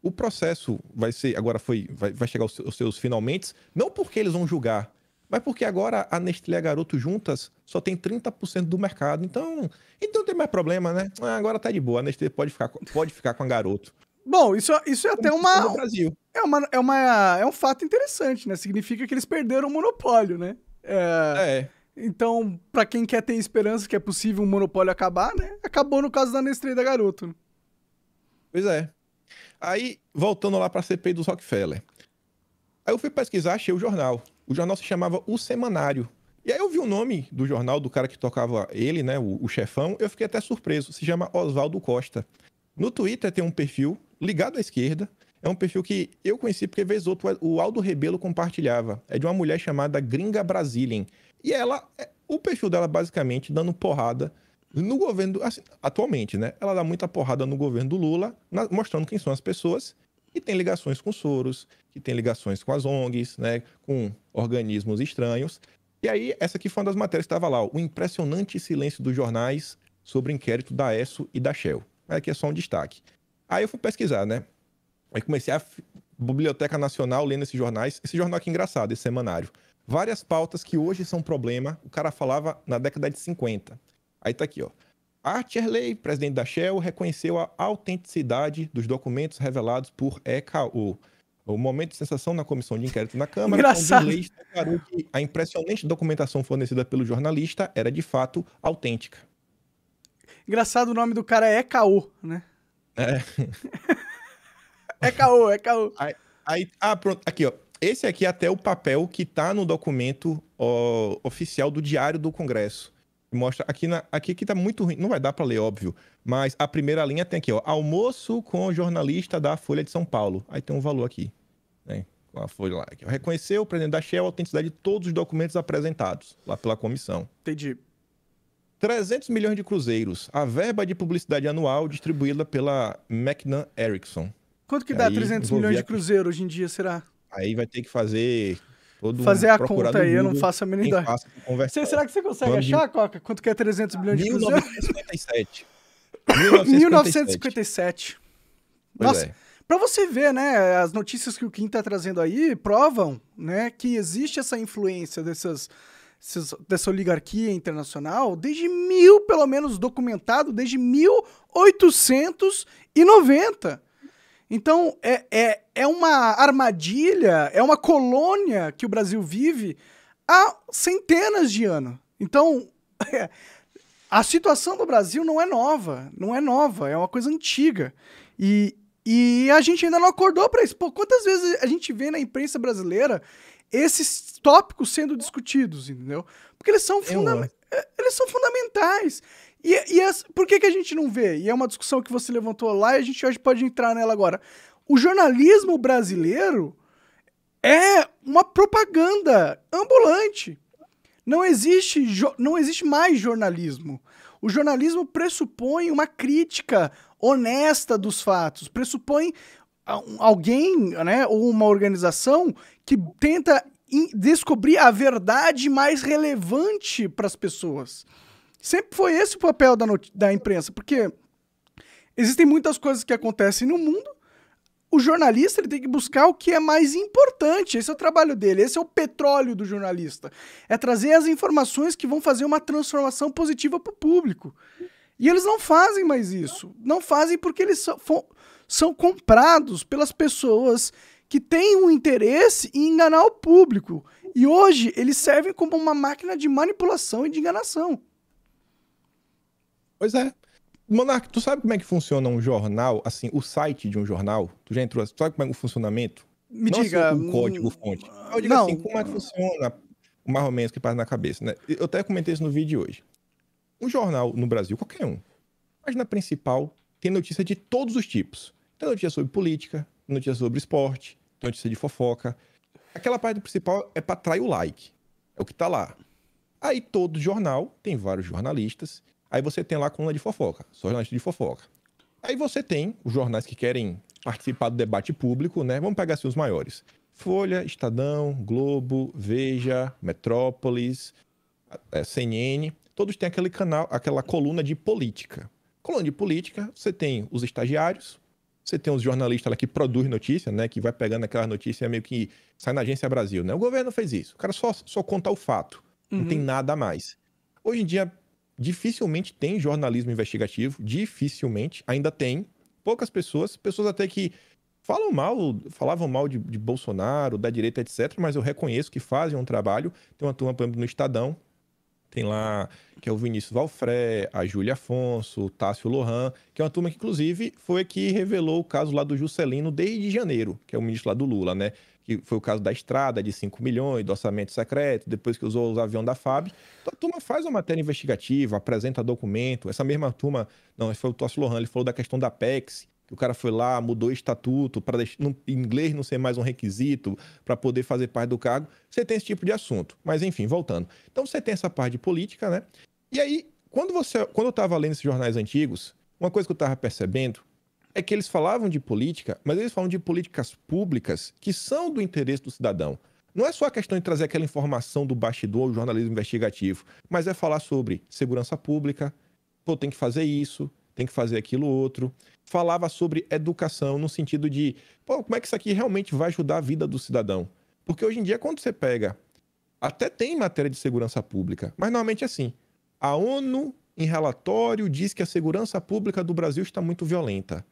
O processo vai ser, agora foi, vai, vai chegar aos, aos seus finalmente, não porque eles vão julgar mas porque agora a Nestlé e a Garoto juntas só tem 30% do mercado. Então, então não tem mais problema, né? Ah, agora tá de boa, a Nestlé pode ficar, pode ficar com a Garoto. Bom, isso, é, isso é até uma, Brasil. É, uma, é uma. É um fato interessante, né? Significa que eles perderam o monopólio, né? É. é. Então, para quem quer ter esperança que é possível um monopólio acabar, né? Acabou no caso da Nestlé e da Garoto. Pois é. Aí, voltando lá pra CPI dos Rockefeller. Aí eu fui pesquisar, achei o jornal o jornal se chamava O Semanário. E aí eu vi o nome do jornal do cara que tocava ele, né, o, o chefão, eu fiquei até surpreso. Se chama Oswaldo Costa. No Twitter tem um perfil ligado à esquerda. É um perfil que eu conheci porque vez outro o Aldo Rebelo compartilhava. É de uma mulher chamada Gringa Brasilien. E ela, é, o perfil dela basicamente dando porrada no governo, assim, atualmente, né? Ela dá muita porrada no governo do Lula, na, mostrando quem são as pessoas que tem ligações com soros, que tem ligações com as ONGs, né, com organismos estranhos. E aí, essa aqui foi uma das matérias que estava lá, ó, o impressionante silêncio dos jornais sobre o inquérito da ESSO e da Shell. Mas aqui é só um destaque. Aí eu fui pesquisar, né? Aí comecei a Biblioteca Nacional lendo esses jornais. Esse jornal aqui é engraçado, esse semanário. Várias pautas que hoje são problema, o cara falava na década de 50. Aí tá aqui, ó. Art Erley, presidente da Shell, reconheceu a autenticidade dos documentos revelados por EKO. O momento de sensação na comissão de inquérito na Câmara, Engraçado. onde que a impressionante documentação fornecida pelo jornalista era de fato autêntica. Engraçado o nome do cara é EKO, né? É. é caô, é Aí, aí, ah, pronto. Aqui, ó. Esse aqui é até o papel que tá no documento ó, oficial do Diário do Congresso mostra aqui na, aqui que tá muito ruim, não vai dar para ler, óbvio, mas a primeira linha tem aqui, ó, almoço com jornalista da Folha de São Paulo. Aí tem um valor aqui, né? Com a Folha lá. Aqui, Reconheceu o presidente da Shell a autenticidade de todos os documentos apresentados lá pela comissão. Entendi. 300 milhões de cruzeiros, a verba de publicidade anual distribuída pela McNan Erickson. Quanto que dá 300 milhões de cruzeiro hoje em dia, será? Aí vai ter que fazer todo Fazer a conta aí, eu não faço a menina ideia. será que você consegue Vamos achar, de... Coca? Quanto que é 300 bilhões de cruzeiros? 1957. 1957. 1957. Nossa. É. Para você ver, né, as notícias que o Kim tá trazendo aí provam, né, que existe essa influência dessas, dessa oligarquia internacional desde mil, pelo menos documentado, desde 1890. Então, é, é, é uma armadilha, é uma colônia que o Brasil vive há centenas de anos. Então, a situação do Brasil não é nova, não é nova, é uma coisa antiga. E, e a gente ainda não acordou para isso. Pô, quantas vezes a gente vê na imprensa brasileira esses tópicos sendo discutidos, entendeu? Porque eles são, funda é, eles são fundamentais. E, e as, por que, que a gente não vê? E é uma discussão que você levantou lá e a gente hoje pode entrar nela agora. O jornalismo brasileiro é uma propaganda ambulante. Não existe, não existe mais jornalismo. O jornalismo pressupõe uma crítica honesta dos fatos, pressupõe alguém, né, ou uma organização que tenta descobrir a verdade mais relevante para as pessoas. Sempre foi esse o papel da, da imprensa, porque existem muitas coisas que acontecem no mundo. O jornalista ele tem que buscar o que é mais importante. Esse é o trabalho dele, esse é o petróleo do jornalista. É trazer as informações que vão fazer uma transformação positiva para o público. E eles não fazem mais isso. Não fazem porque eles são, são comprados pelas pessoas que têm um interesse em enganar o público. E hoje eles servem como uma máquina de manipulação e de enganação. Pois é. Monarque, tu sabe como é que funciona um jornal, assim, o site de um jornal? Tu já entrou, tu sabe como é o funcionamento? Me não diga. O hum, código fonte. Eu digo não. assim, como é que funciona o mais ou menos que passa na cabeça, né? Eu até comentei isso no vídeo de hoje. Um jornal no Brasil, qualquer um, página principal tem notícia de todos os tipos. Tem notícia sobre política, notícia sobre esporte, notícia de fofoca. Aquela página principal é para atrair o like. É o que tá lá. Aí todo jornal tem vários jornalistas Aí você tem lá a coluna de fofoca, só jornalista de fofoca. Aí você tem os jornais que querem participar do debate público, né? Vamos pegar assim os maiores. Folha, Estadão, Globo, Veja, Metrópolis, é, CNN. Todos têm aquele canal, aquela coluna de política. Coluna de política, você tem os estagiários, você tem os jornalistas lá que produz notícia, né? Que vai pegando aquela notícia meio que sai na Agência Brasil, né? O governo fez isso. O cara só, só conta o fato. Uhum. Não tem uhum. nada a mais. Hoje em dia, dificilmente tem jornalismo investigativo, dificilmente, ainda tem. Poucas pessoas, pessoas até que falam mal, falavam mal de, de Bolsonaro, da direita, etc., mas eu reconheço que fazem um trabalho. Tem uma turma, por exemplo, no Estadão, tem lá que é o Vinícius Valfré, a Júlia Afonso, o Tássio Lohan, que é uma turma que, inclusive, foi que revelou o caso lá do Juscelino desde janeiro, que é o ministro lá do Lula, né? que foi o caso da estrada, de 5 milhões, do orçamento secreto, depois que usou os aviões da FAB. Então a turma faz uma matéria investigativa, apresenta documento. Essa mesma turma, não, foi o Tosso Lohan, ele falou da questão da PEX, que o cara foi lá, mudou o estatuto para inglês não ser mais um requisito para poder fazer parte do cargo. Você tem esse tipo de assunto. Mas enfim, voltando. Então você tem essa parte de política, né? E aí, quando você, quando eu estava lendo esses jornais antigos, uma coisa que eu estava percebendo é que eles falavam de política, mas eles falavam de políticas públicas que são do interesse do cidadão. Não é só a questão de trazer aquela informação do bastidor, do jornalismo investigativo, mas é falar sobre segurança pública, pô, tem que fazer isso, tem que fazer aquilo outro. Falava sobre educação no sentido de, pô, como é que isso aqui realmente vai ajudar a vida do cidadão? Porque hoje em dia, quando você pega, até tem matéria de segurança pública, mas normalmente é assim. A ONU, em relatório, diz que a segurança pública do Brasil está muito violenta.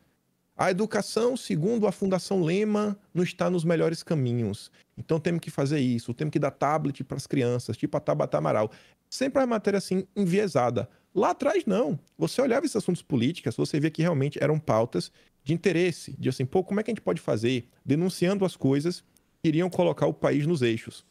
A educação, segundo a Fundação Lema, não está nos melhores caminhos. Então temos que fazer isso, temos que dar tablet para as crianças, tipo a Tabata Amaral. Sempre a matéria assim enviesada. Lá atrás não. Você olhava esses assuntos políticos, você via que realmente eram pautas de interesse, de assim, pô, como é que a gente pode fazer denunciando as coisas que iriam colocar o país nos eixos.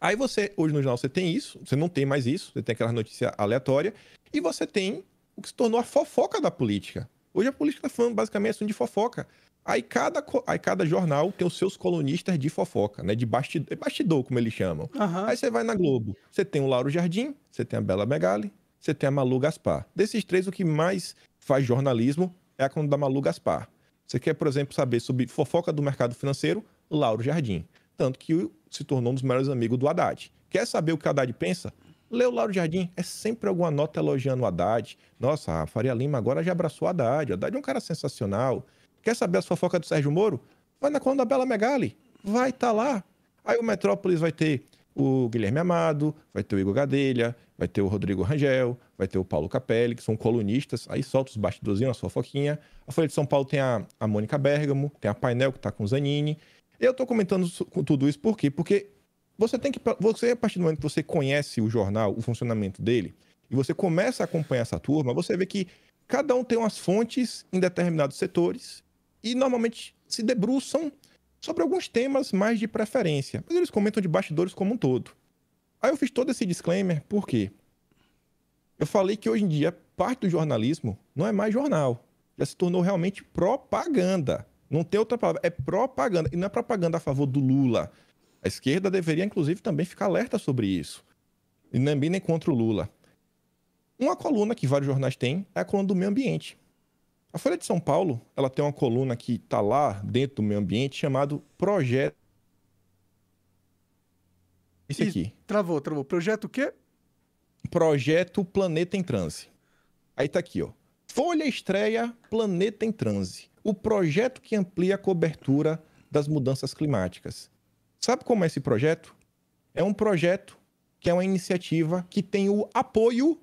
Aí você, hoje no jornal, você tem isso, você não tem mais isso, você tem aquela notícia aleatória, e você tem o que se tornou a fofoca da política. Hoje a política da tá fama basicamente é assunto de fofoca. Aí cada, aí cada jornal tem os seus colunistas de fofoca, né? De bastidor, é bastidor como eles chamam. Uhum. Aí você vai na Globo, você tem o Lauro Jardim, você tem a Bela Megali, você tem a Malu Gaspar. Desses três, o que mais faz jornalismo é a conta da Malu Gaspar. Você quer, por exemplo, saber sobre fofoca do mercado financeiro? Lauro Jardim. Tanto que se tornou um dos melhores amigos do Haddad. Quer saber o que o Haddad pensa? Leu o Lauro Jardim, é sempre alguma nota elogiando o Haddad. Nossa, a Faria Lima agora já abraçou o Haddad. O Haddad é um cara sensacional. Quer saber a fofoca do Sérgio Moro? Vai na coluna da Bela Megali. Vai estar tá lá. Aí o Metrópolis vai ter o Guilherme Amado, vai ter o Igor Gadelha, vai ter o Rodrigo Rangel, vai ter o Paulo Capelli, que são colunistas, aí solta os bastidorzinhos, a sua foquinha. A Folha de São Paulo tem a, a Mônica Bergamo, tem a Painel, que está com o Zanini. Eu estou comentando com tudo isso por quê? Porque você tem que. Você, a partir do momento que você conhece o jornal, o funcionamento dele, e você começa a acompanhar essa turma, você vê que cada um tem umas fontes em determinados setores e normalmente se debruçam sobre alguns temas mais de preferência. Mas eles comentam de bastidores como um todo. Aí eu fiz todo esse disclaimer, por quê? Eu falei que hoje em dia parte do jornalismo não é mais jornal. Já se tornou realmente propaganda. Não tem outra palavra. É propaganda. E não é propaganda a favor do Lula, a esquerda deveria, inclusive, também ficar alerta sobre isso. E bem nem contra o Lula. Uma coluna que vários jornais têm é a coluna do meio ambiente. A Folha de São Paulo, ela tem uma coluna que está lá dentro do meio ambiente chamado Projeto. Isso aqui. Travou, travou. Projeto o quê? Projeto Planeta em Transe. Aí tá aqui, ó. Folha estreia Planeta em Transe. O projeto que amplia a cobertura das mudanças climáticas. Sabe como é esse projeto? É um projeto que é uma iniciativa que tem o apoio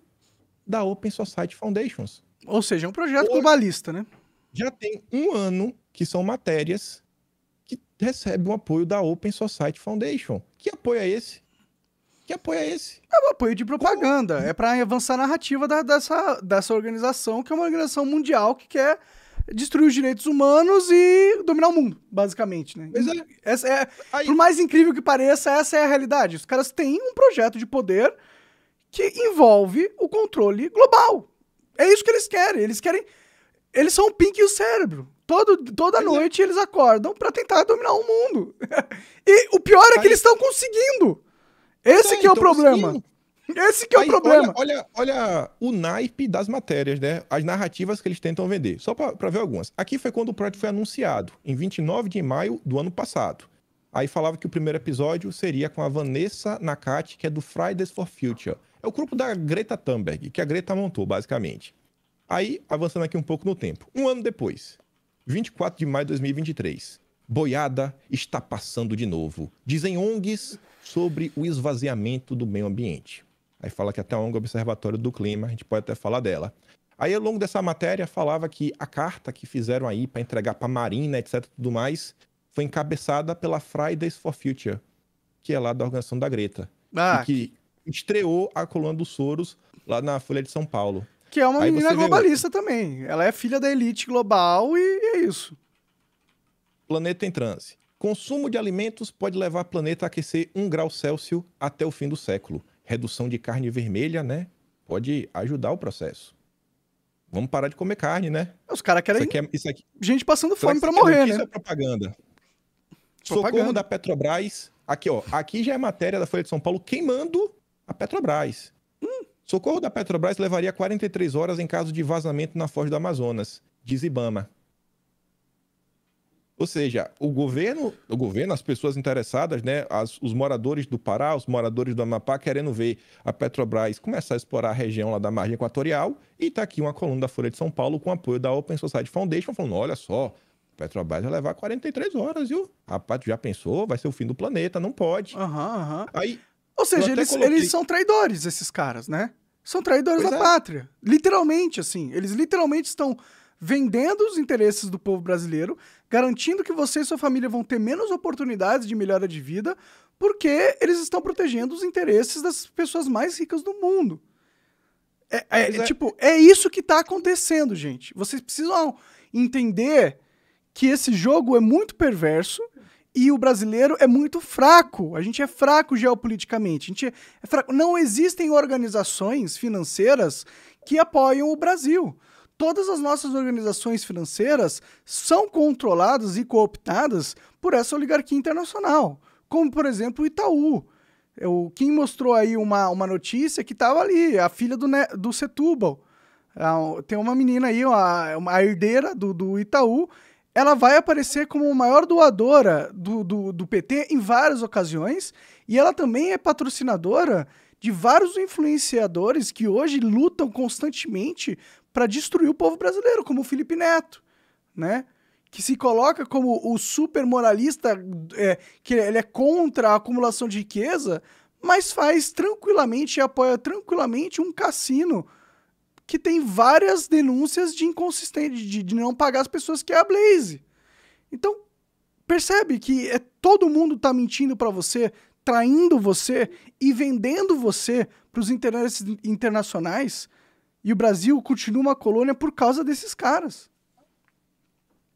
da Open Society Foundations. Ou seja, é um projeto Hoje, globalista, né? Já tem um ano que são matérias que recebem o apoio da Open Society Foundation. Que apoio é esse? Que apoio é esse? É um apoio de propaganda. Como? É para avançar a narrativa da, dessa, dessa organização, que é uma organização mundial que quer destruir os direitos humanos e dominar o mundo, basicamente, né? é. Essa é Aí... Por mais incrível que pareça, essa é a realidade. Os caras têm um projeto de poder que envolve o controle global. É isso que eles querem. Eles querem. Eles são o Pink e o cérebro. Todo, toda é. noite é. eles acordam para tentar dominar o mundo. e o pior é que Aí... eles estão conseguindo. Esse é, que é o então, problema. Conseguindo. Esse que é Aí, o problema. Olha, olha, olha, o naipe das matérias, né? As narrativas que eles tentam vender. Só para ver algumas. Aqui foi quando o projeto foi anunciado, em 29 de maio do ano passado. Aí falava que o primeiro episódio seria com a Vanessa Nakati, que é do Fridays for Future. É o grupo da Greta Thunberg, que a Greta montou, basicamente. Aí, avançando aqui um pouco no tempo. Um ano depois, 24 de maio de 2023. Boiada está passando de novo. Dizem ONGs sobre o esvaziamento do meio ambiente. Aí fala que até a ONG Observatório do Clima, a gente pode até falar dela. Aí, ao longo dessa matéria, falava que a carta que fizeram aí para entregar para a Marina, etc, tudo mais, foi encabeçada pela Fridays for Future, que é lá da organização da Greta. Ah, que estreou a coluna dos Soros lá na Folha de São Paulo. Que é uma aí menina globalista também. Ela é filha da elite global e é isso. Planeta em transe. Consumo de alimentos pode levar o planeta a aquecer 1 grau Celsius até o fim do século redução de carne vermelha, né? Pode ajudar o processo. Vamos parar de comer carne, né? É, os caras querem isso aqui é, isso aqui... gente passando fome para é morrer, né? Isso é propaganda. propaganda. Socorro da Petrobras. Aqui, ó. Aqui já é matéria da Folha de São Paulo queimando a Petrobras. Hum. Socorro da Petrobras levaria 43 horas em caso de vazamento na Foz do Amazonas, diz Ibama. Ou seja, o governo, o governo, as pessoas interessadas, né, as, os moradores do Pará, os moradores do Amapá querendo ver a Petrobras começar a explorar a região lá da margem equatorial, e tá aqui uma coluna da Folha de São Paulo com apoio da Open Society Foundation falando, olha só, Petrobras vai levar 43 horas, viu? Rapaz, já pensou? Vai ser o fim do planeta, não pode. Aham, uhum, aham. Uhum. Aí, Ou seja, eles, coloquei... eles são traidores, esses caras, né? São traidores pois da é. pátria. Literalmente, assim. Eles literalmente estão vendendo os interesses do povo brasileiro, garantindo que você e sua família vão ter menos oportunidades de melhora de vida, porque eles estão protegendo os interesses das pessoas mais ricas do mundo. É, é, é tipo, é isso que está acontecendo, gente. Vocês precisam entender que esse jogo é muito perverso e o brasileiro é muito fraco. A gente é fraco geopoliticamente. A gente é fraco. Não existem organizações financeiras que apoiam o Brasil todas as nossas organizações financeiras são controladas e cooptadas por essa oligarquia internacional, como, por exemplo, o Itaú. É, o Kim mostrou aí uma, uma notícia que estava ali, a filha do, ne do Setúbal. Ah, tem uma menina aí, uma, uma herdeira do, do Itaú, ela vai aparecer como maior doadora do, do, do, PT em várias ocasiões e ela também é patrocinadora de vários influenciadores que hoje lutam constantemente para destruir o povo brasileiro, como o Felipe Neto, né? Que se coloca como o super moralista, é, que ele é contra a acumulação de riqueza, mas faz tranquilamente e apoia tranquilamente um cassino que tem várias denúncias de inconsistência de, de não pagar as pessoas que é a Blaze. Então, percebe que é, todo mundo tá mentindo para você, traindo você e vendendo você para os interesses internacionais e o Brasil continua uma colônia por causa desses caras.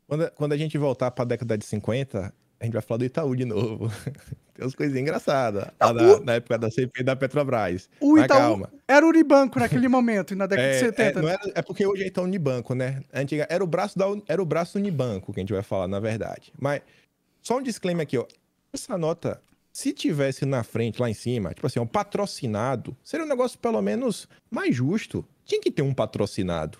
Quando, quando a gente voltar para a década de 50, a gente vai falar do Itaú de novo. Tem umas coisinhas engraçadas. na, o... na, época da CPI da Petrobras. O Mas Itaú calma. era o Unibanco naquele momento, na década é, de 70. É, era, é porque hoje é então Unibanco, né? Antiga, era, o braço da, era o braço do Unibanco que a gente vai falar, na verdade. Mas só um disclaimer aqui, ó. Essa nota se tivesse na frente, lá em cima, tipo assim, um patrocinado, seria um negócio pelo menos mais justo. Tinha que ter um patrocinado.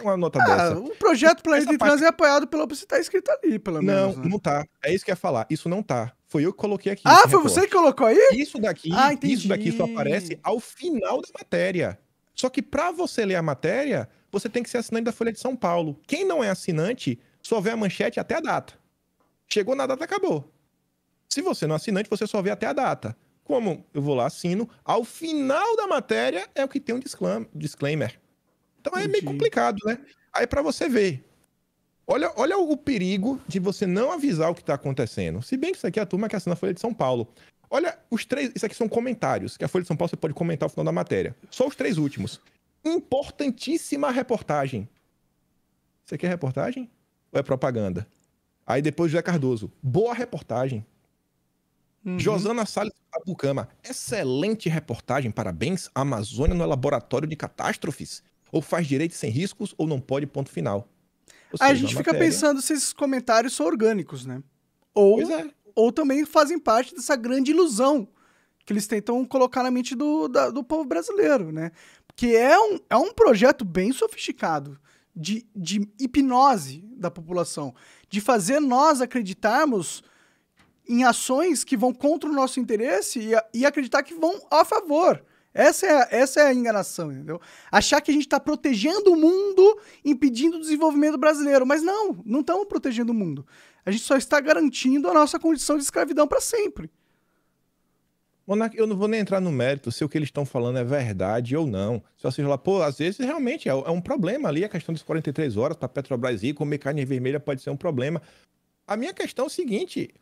Uma nota ah, dessa. O projeto Planeta Essa Trans é apoiado pelo opção que tá escrito ali, pelo menos. Não, né? não tá. É isso que eu ia falar. Isso não tá. Foi eu que coloquei aqui. Ah, foi recorte. você que colocou aí? Isso daqui, ah, isso daqui só aparece ao final da matéria. Só que para você ler a matéria, você tem que ser assinante da Folha de São Paulo. Quem não é assinante, só vê a manchete até a data. Chegou na data, acabou. Se você não é assinante, você só vê até a data. Como eu vou lá, assino, ao final da matéria é o que tem um disclaimer. Então é meio complicado, né? Aí para você ver. Olha, olha o perigo de você não avisar o que está acontecendo. Se bem que isso aqui é a turma que assina a Folha de São Paulo. Olha os três. Isso aqui são comentários, que a Folha de São Paulo você pode comentar ao final da matéria. Só os três últimos. Importantíssima reportagem. Isso aqui é reportagem? Ou é propaganda? Aí depois José Cardoso. Boa reportagem. Uhum. Josana Salles Abucama, excelente reportagem, parabéns. Amazônia no laboratório de catástrofes. Ou faz direito sem riscos ou não pode, ponto final. a gente a matéria... fica pensando se esses comentários são orgânicos, né? Ou, é. ou também fazem parte dessa grande ilusão que eles tentam colocar na mente do, da, do povo brasileiro, né? Que é um, é um projeto bem sofisticado de, de hipnose da população, de fazer nós acreditarmos em ações que vão contra o nosso interesse e, e acreditar que vão a favor. Essa é, a, essa é a enganação, entendeu? Achar que a gente está protegendo o mundo, impedindo o desenvolvimento brasileiro. Mas não, não estamos protegendo o mundo. A gente só está garantindo a nossa condição de escravidão para sempre. Monaco, eu não vou nem entrar no mérito se o que eles estão falando é verdade ou não. Se você falar, pô, às vezes realmente é, é um problema ali a questão das 43 horas para Petrobras ir, comer carne vermelha pode ser um problema. A minha questão é o seguinte: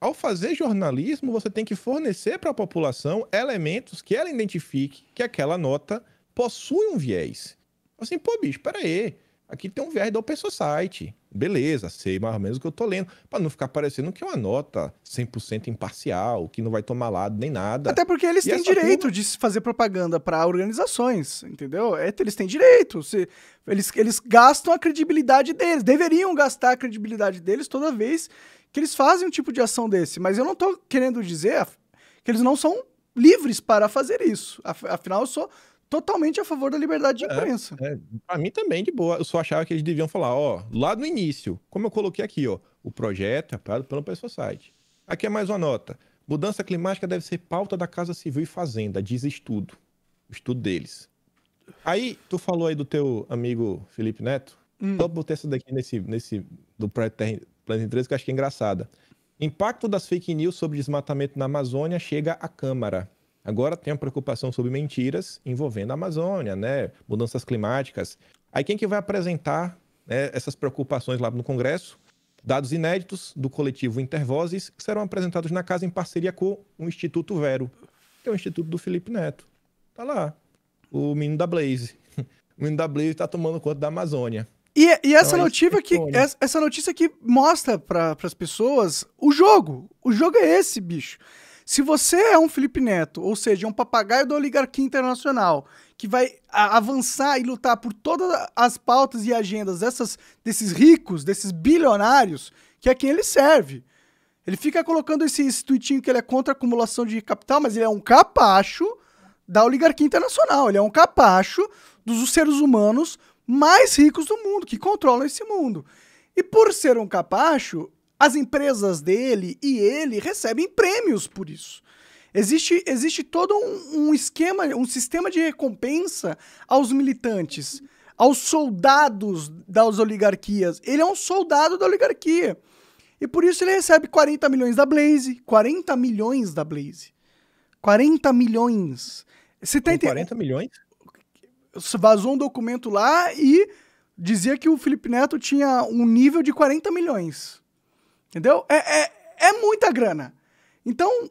ao fazer jornalismo, você tem que fornecer para a população elementos que ela identifique que aquela nota possui um viés. Assim, pô, bicho, peraí. Aqui tem um viés da Open Society. Beleza, sei mais ou menos o que eu tô lendo. Para não ficar parecendo que é uma nota 100% imparcial, que não vai tomar lado nem nada. Até porque eles e têm direito turma... de fazer propaganda para organizações, entendeu? É, eles têm direito. Se, eles, eles gastam a credibilidade deles. Deveriam gastar a credibilidade deles toda vez que eles fazem um tipo de ação desse, mas eu não estou querendo dizer que eles não são livres para fazer isso. Afinal, eu sou totalmente a favor da liberdade de é, imprensa. É, é, mim também, de boa. Eu só achava que eles deviam falar, ó, lá no início, como eu coloquei aqui, ó, o projeto é apoiado pelo Pessoa Site. Aqui é mais uma nota. Mudança climática deve ser pauta da Casa Civil e Fazenda, diz estudo. O estudo deles. Aí, tu falou aí do teu amigo Felipe Neto. Hum. Eu botei essa daqui nesse, nesse do projeto Planeta 13, que eu acho que é engraçada. Impacto das fake news sobre desmatamento na Amazônia chega à Câmara. Agora tem uma preocupação sobre mentiras envolvendo a Amazônia, né? Mudanças climáticas. Aí quem que vai apresentar né, essas preocupações lá no Congresso? Dados inéditos do coletivo Intervozes, que serão apresentados na casa em parceria com o Instituto Vero, que é o Instituto do Felipe Neto. Tá lá. O menino da Blaze. O menino da Blaze está tomando conta da Amazônia. E, e essa, então, notícia que, essa, notícia que mostra para as pessoas o jogo. O jogo é esse, bicho. Se você é um Felipe Neto, ou seja, um papagaio da oligarquia internacional, que vai avançar e lutar por todas as pautas e agendas dessas, desses ricos, desses bilionários, que é quem ele serve. Ele fica colocando esse, esse tweetinho que ele é contra a acumulação de capital, mas ele é um capacho da oligarquia internacional. Ele é um capacho dos seres humanos mais ricos do mundo, que controlam esse mundo. E por ser um capacho, as empresas dele e ele recebem prêmios por isso. Existe, existe todo um, um esquema, um sistema de recompensa aos militantes, aos soldados das oligarquias. Ele é um soldado da oligarquia. E por isso ele recebe 40 milhões da Blaze. 40 milhões da Blaze. 40 milhões. Você tá tem 40 milhões? vazou um documento lá e dizia que o Felipe Neto tinha um nível de 40 milhões. Entendeu? É, é, é muita grana. Então,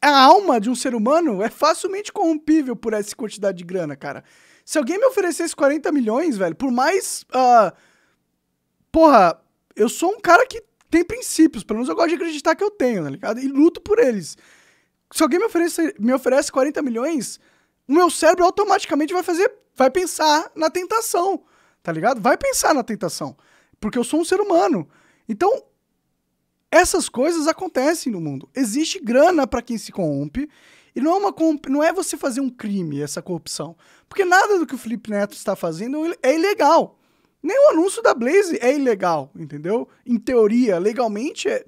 a alma de um ser humano é facilmente corrompível por essa quantidade de grana, cara. Se alguém me oferecesse 40 milhões, velho, por mais. Uh, porra, eu sou um cara que tem princípios, pelo menos eu gosto de acreditar que eu tenho, tá ligado? E luto por eles. Se alguém me oferece, me oferece 40 milhões, o meu cérebro automaticamente vai fazer vai pensar na tentação, tá ligado? Vai pensar na tentação, porque eu sou um ser humano. Então, essas coisas acontecem no mundo. Existe grana para quem se corrompe, e não é, uma, não é você fazer um crime, essa corrupção. Porque nada do que o Felipe Neto está fazendo é ilegal. Nem o anúncio da Blaze é ilegal, entendeu? Em teoria, legalmente, é,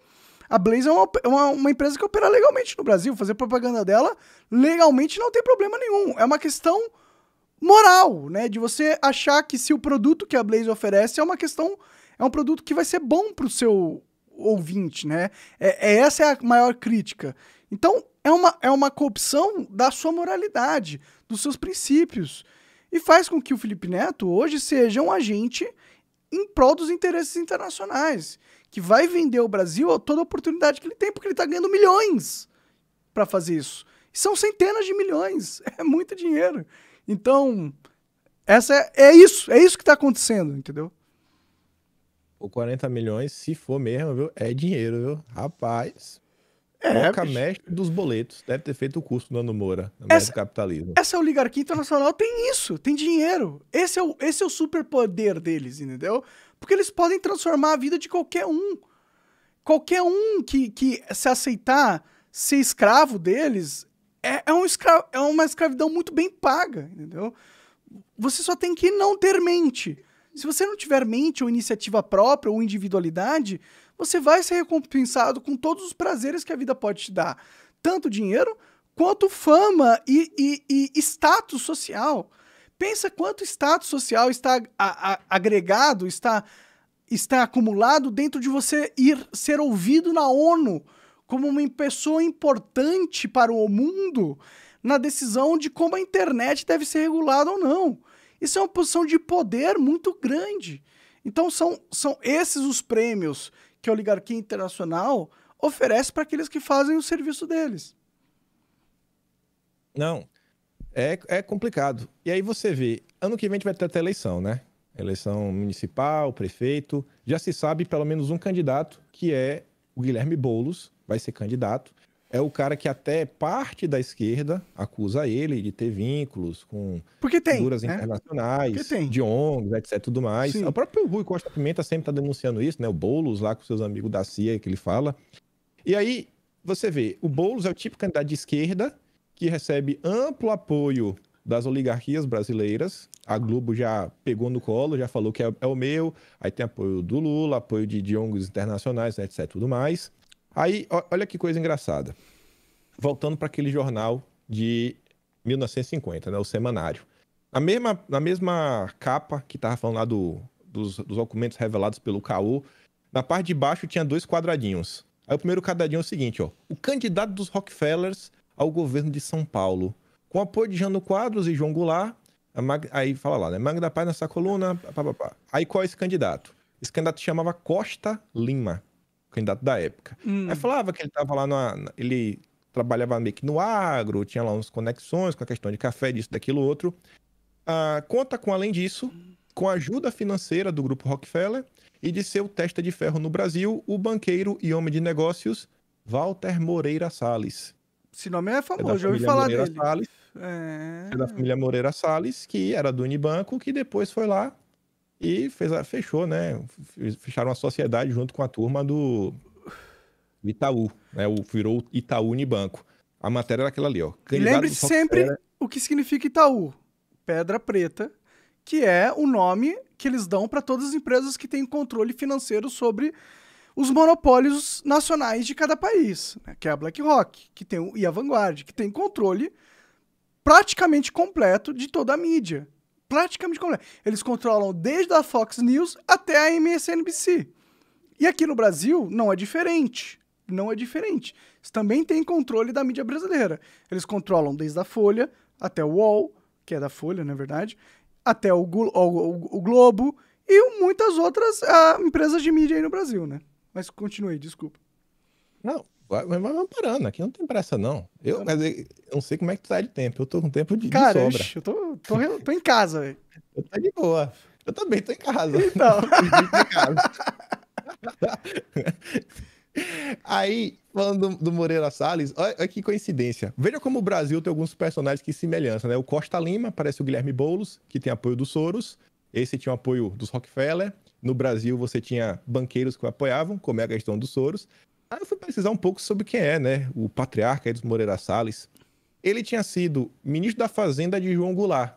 a Blaze é uma, é uma, uma, empresa que opera legalmente no Brasil. Fazer propaganda dela legalmente não tem problema nenhum. É uma questão moral, né? De você achar que se o produto que a Blaze oferece é uma questão, é um produto que vai ser bom para o seu ouvinte, né? É, é, essa é a maior crítica. Então, é uma, é uma corrupção da sua moralidade, dos seus princípios. E faz com que o Felipe Neto hoje seja um agente em prol dos interesses internacionais, que vai vender o Brasil a toda a oportunidade que ele tem, porque ele está ganhando milhões para fazer isso. E são centenas de milhões, é muito dinheiro. Então, essa é, é isso, é isso que está acontecendo, entendeu? O 40 milhões, se for mesmo, viu? É dinheiro, viu? Rapaz. É, Boca mestre dos boletos. Deve ter feito o curso do Ano Moura, no essa, capitalismo. Essa é oligarquia internacional tem isso, tem dinheiro. Esse é o, esse é o superpoder deles, entendeu? Porque eles podem transformar a vida de qualquer um. Qualquer um que, que se aceitar ser escravo deles é, é, um escra é uma escravidão muito bem paga, entendeu? Você só tem que não ter mente. Se você não tiver mente ou iniciativa própria ou individualidade, você vai ser recompensado com todos os prazeres que a vida pode te dar. Tanto dinheiro quanto fama e, e, e status social. Pensa quanto status social está a, a, agregado, está, está acumulado dentro de você ir ser ouvido na ONU como uma pessoa importante para o mundo na decisão de como a internet deve ser regulada ou não. Isso é uma posição de poder muito grande. Então são, são esses os prêmios que a oligarquia internacional oferece para aqueles que fazem o serviço deles. Não, é, é complicado. E aí você vê, ano que vem a gente vai ter até eleição, né? Eleição municipal, prefeito. Já se sabe pelo menos um candidato que é o Guilherme Boulos, vai ser candidato. É o cara que até parte da esquerda acusa ele de ter vínculos com Porque tem, figuras né? internacionais, de ONGs, etc, tudo mais. Sim. O próprio Rui Costa Pimenta sempre está denunciando isso, né? O Boulos lá com seus amigos da CIA que ele fala. E aí, você vê, o Boulos é o tipo de candidato de esquerda que recebe amplo apoio das oligarquias brasileiras. A Globo já pegou no colo, já falou que é, é o meu. Aí tem apoio do Lula, apoio de, de ONGs internacionais, etc. tudo mais. Aí, olha que coisa engraçada. Voltando para aquele jornal de 1950, né, o semanário. Na mesma, na mesma capa que estava falando lá do, dos, dos, documentos revelados pelo CAU, na parte de baixo tinha dois quadradinhos. Aí o primeiro quadradinho é o seguinte, ó. O candidato dos Rockefellers ao governo de São Paulo, com apoio de Jano Quadros e João Goulart, Mag... aí fala lá, né? magda Paz nessa coluna, pá, pá, pá. Aí qual é esse candidato? Esse candidato se chamava Costa Lima candidato da época. Hum. Aí falava que ele estava lá no, Ele trabalhava meio que no agro, tinha lá uns conexões com a questão de café, disso, daquilo, outro. Ah, conta com, além disso, com a ajuda financeira do grupo Rockefeller e de seu testa de ferro no Brasil, o banqueiro e homem de negócios Walter Moreira Salles. Esse nome é, é famoso, é já ouvi falar Moreira dele. Salles, é... é da família Moreira Salles, que era do Unibanco, que depois foi lá e fez, fechou, né? Fecharam a sociedade junto com a turma do Itaú, né? O, virou Itaú Unibanco. A matéria era aquela ali, ó. Lembre-se sempre era... É o que significa Itaú. Pedra Preta, que é o nome que eles dão para todas as empresas que têm controle financeiro sobre os monopólios nacionais de cada país, né? que é a BlackRock, que tem o, e a Vanguard, que tem controle praticamente completo de toda a mídia praticamente completa. É. Eles controlam desde a Fox News até a MSNBC. E aqui no Brasil não é diferente. Não é diferente. Eles também têm controle da mídia brasileira. Eles controlam desde a Folha até o UOL, que é da Folha, na é verdade, até o, Glo o, o Globo e muitas outras ah, empresas de mídia aí no Brasil, né? Mas continue, desculpa. Não, mas vamos parando, aqui não tem pressa, não. Eu, é. mas eh, eu não sei como é que tu tá de tempo. Eu tô com tempo de, Cara, de sobra. Cara, eu tô, tô, tô em casa, velho. Eu tô de boa. Eu também tô em casa. Então. Aí, falando do, do, Moreira Salles, olha, olha, que coincidência. Veja como o Brasil tem alguns personagens que se semelhança né? O Costa Lima parece o Guilherme Boulos, que tem apoio dos Soros. Esse tinha o apoio dos Rockefeller. No Brasil, você tinha banqueiros que o apoiavam, como é a questão dos Soros. Aí ah, eu fui pesquisar um pouco sobre quem é, né? O patriarca Edson Moreira Salles. Ele tinha sido ministro da Fazenda de João Goulart.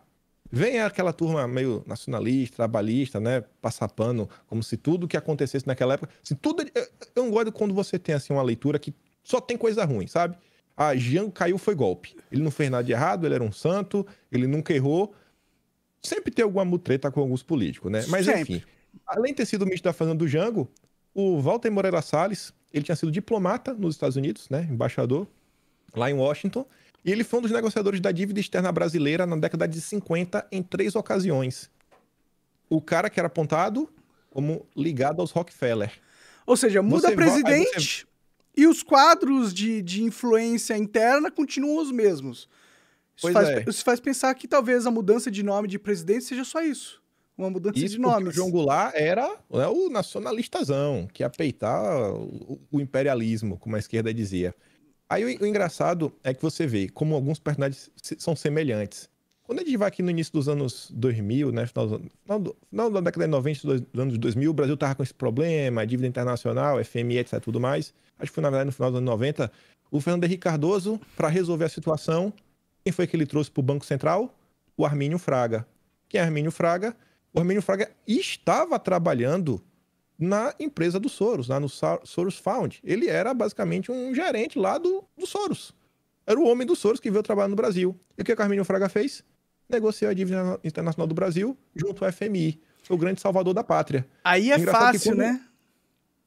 Vem aquela turma meio nacionalista, trabalhista, né? Passar pano, como se tudo que acontecesse naquela época. Se tudo. Eu, não gosto quando você tem assim uma leitura que só tem coisa ruim, sabe? Ah, Jean caiu, foi golpe. Ele não fez nada de errado, ele era um santo, ele nunca errou. Sempre tem alguma mutreta com alguns políticos, né? Mas Sempre. enfim. Além de ter sido ministro da Fazenda do Jango, o Walter Moreira Salles, ele tinha sido diplomata nos Estados Unidos, né, embaixador lá em Washington, e ele foi um dos negociadores da dívida externa brasileira na década de 50 em três ocasiões. O cara que era apontado como ligado aos Rockefeller. Ou seja, muda você presidente você... e os quadros de, de influência interna continuam os mesmos. Isso faz, é. isso faz pensar que talvez a mudança de nome de presidente seja só isso uma mudança Isso de nome. O João Goulart era né, o nacionalistazão, que ia peitar o, imperialismo, como a esquerda dizia. Aí o, o, engraçado é que você vê como alguns personagens são semelhantes. Quando a gente vai aqui no início dos anos 2000, né, final, do, final da década de 90, dos anos 2000, o Brasil estava com esse problema, dívida internacional, FMI, etc, tudo mais. Acho que foi, na verdade, no final dos anos 90, o Fernando Henrique Cardoso, para resolver a situação, quem foi que ele trouxe para o Banco Central? O Armínio Fraga. Quem é Armínio Fraga? O Hermínio Fraga estava trabalhando na empresa do Soros, lá no Soros Found. Ele era basicamente um gerente lá do, do Soros. Era o homem do Soros que veio trabalhar no Brasil. E o que o Hermínio Fraga fez? Negociou a dívida internacional do Brasil junto ao FMI. Foi o grande salvador da pátria. Aí é Engraçado fácil, quando... né?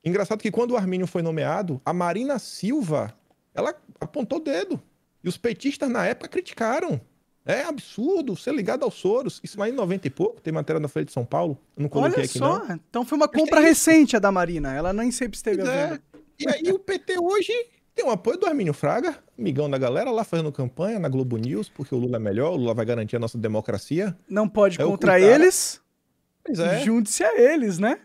Engraçado que quando o Armínio foi nomeado, a Marina Silva, ela apontou o dedo. E os petistas na época criticaram. É absurdo ser ligado aos Soros. Isso mais em 90 e pouco, tem matéria na Folha de São Paulo. não coloquei Olha aqui, só. não. Então foi uma compra recente a da Marina. Ela nem sempre esteve à é. E aí o PT hoje tem o apoio do Armínio Fraga, amigão da galera, lá fazendo campanha na Globo News, porque o Lula é melhor, o Lula vai garantir a nossa democracia. Não pode é contra eles. Pois é. Junte-se a eles, né?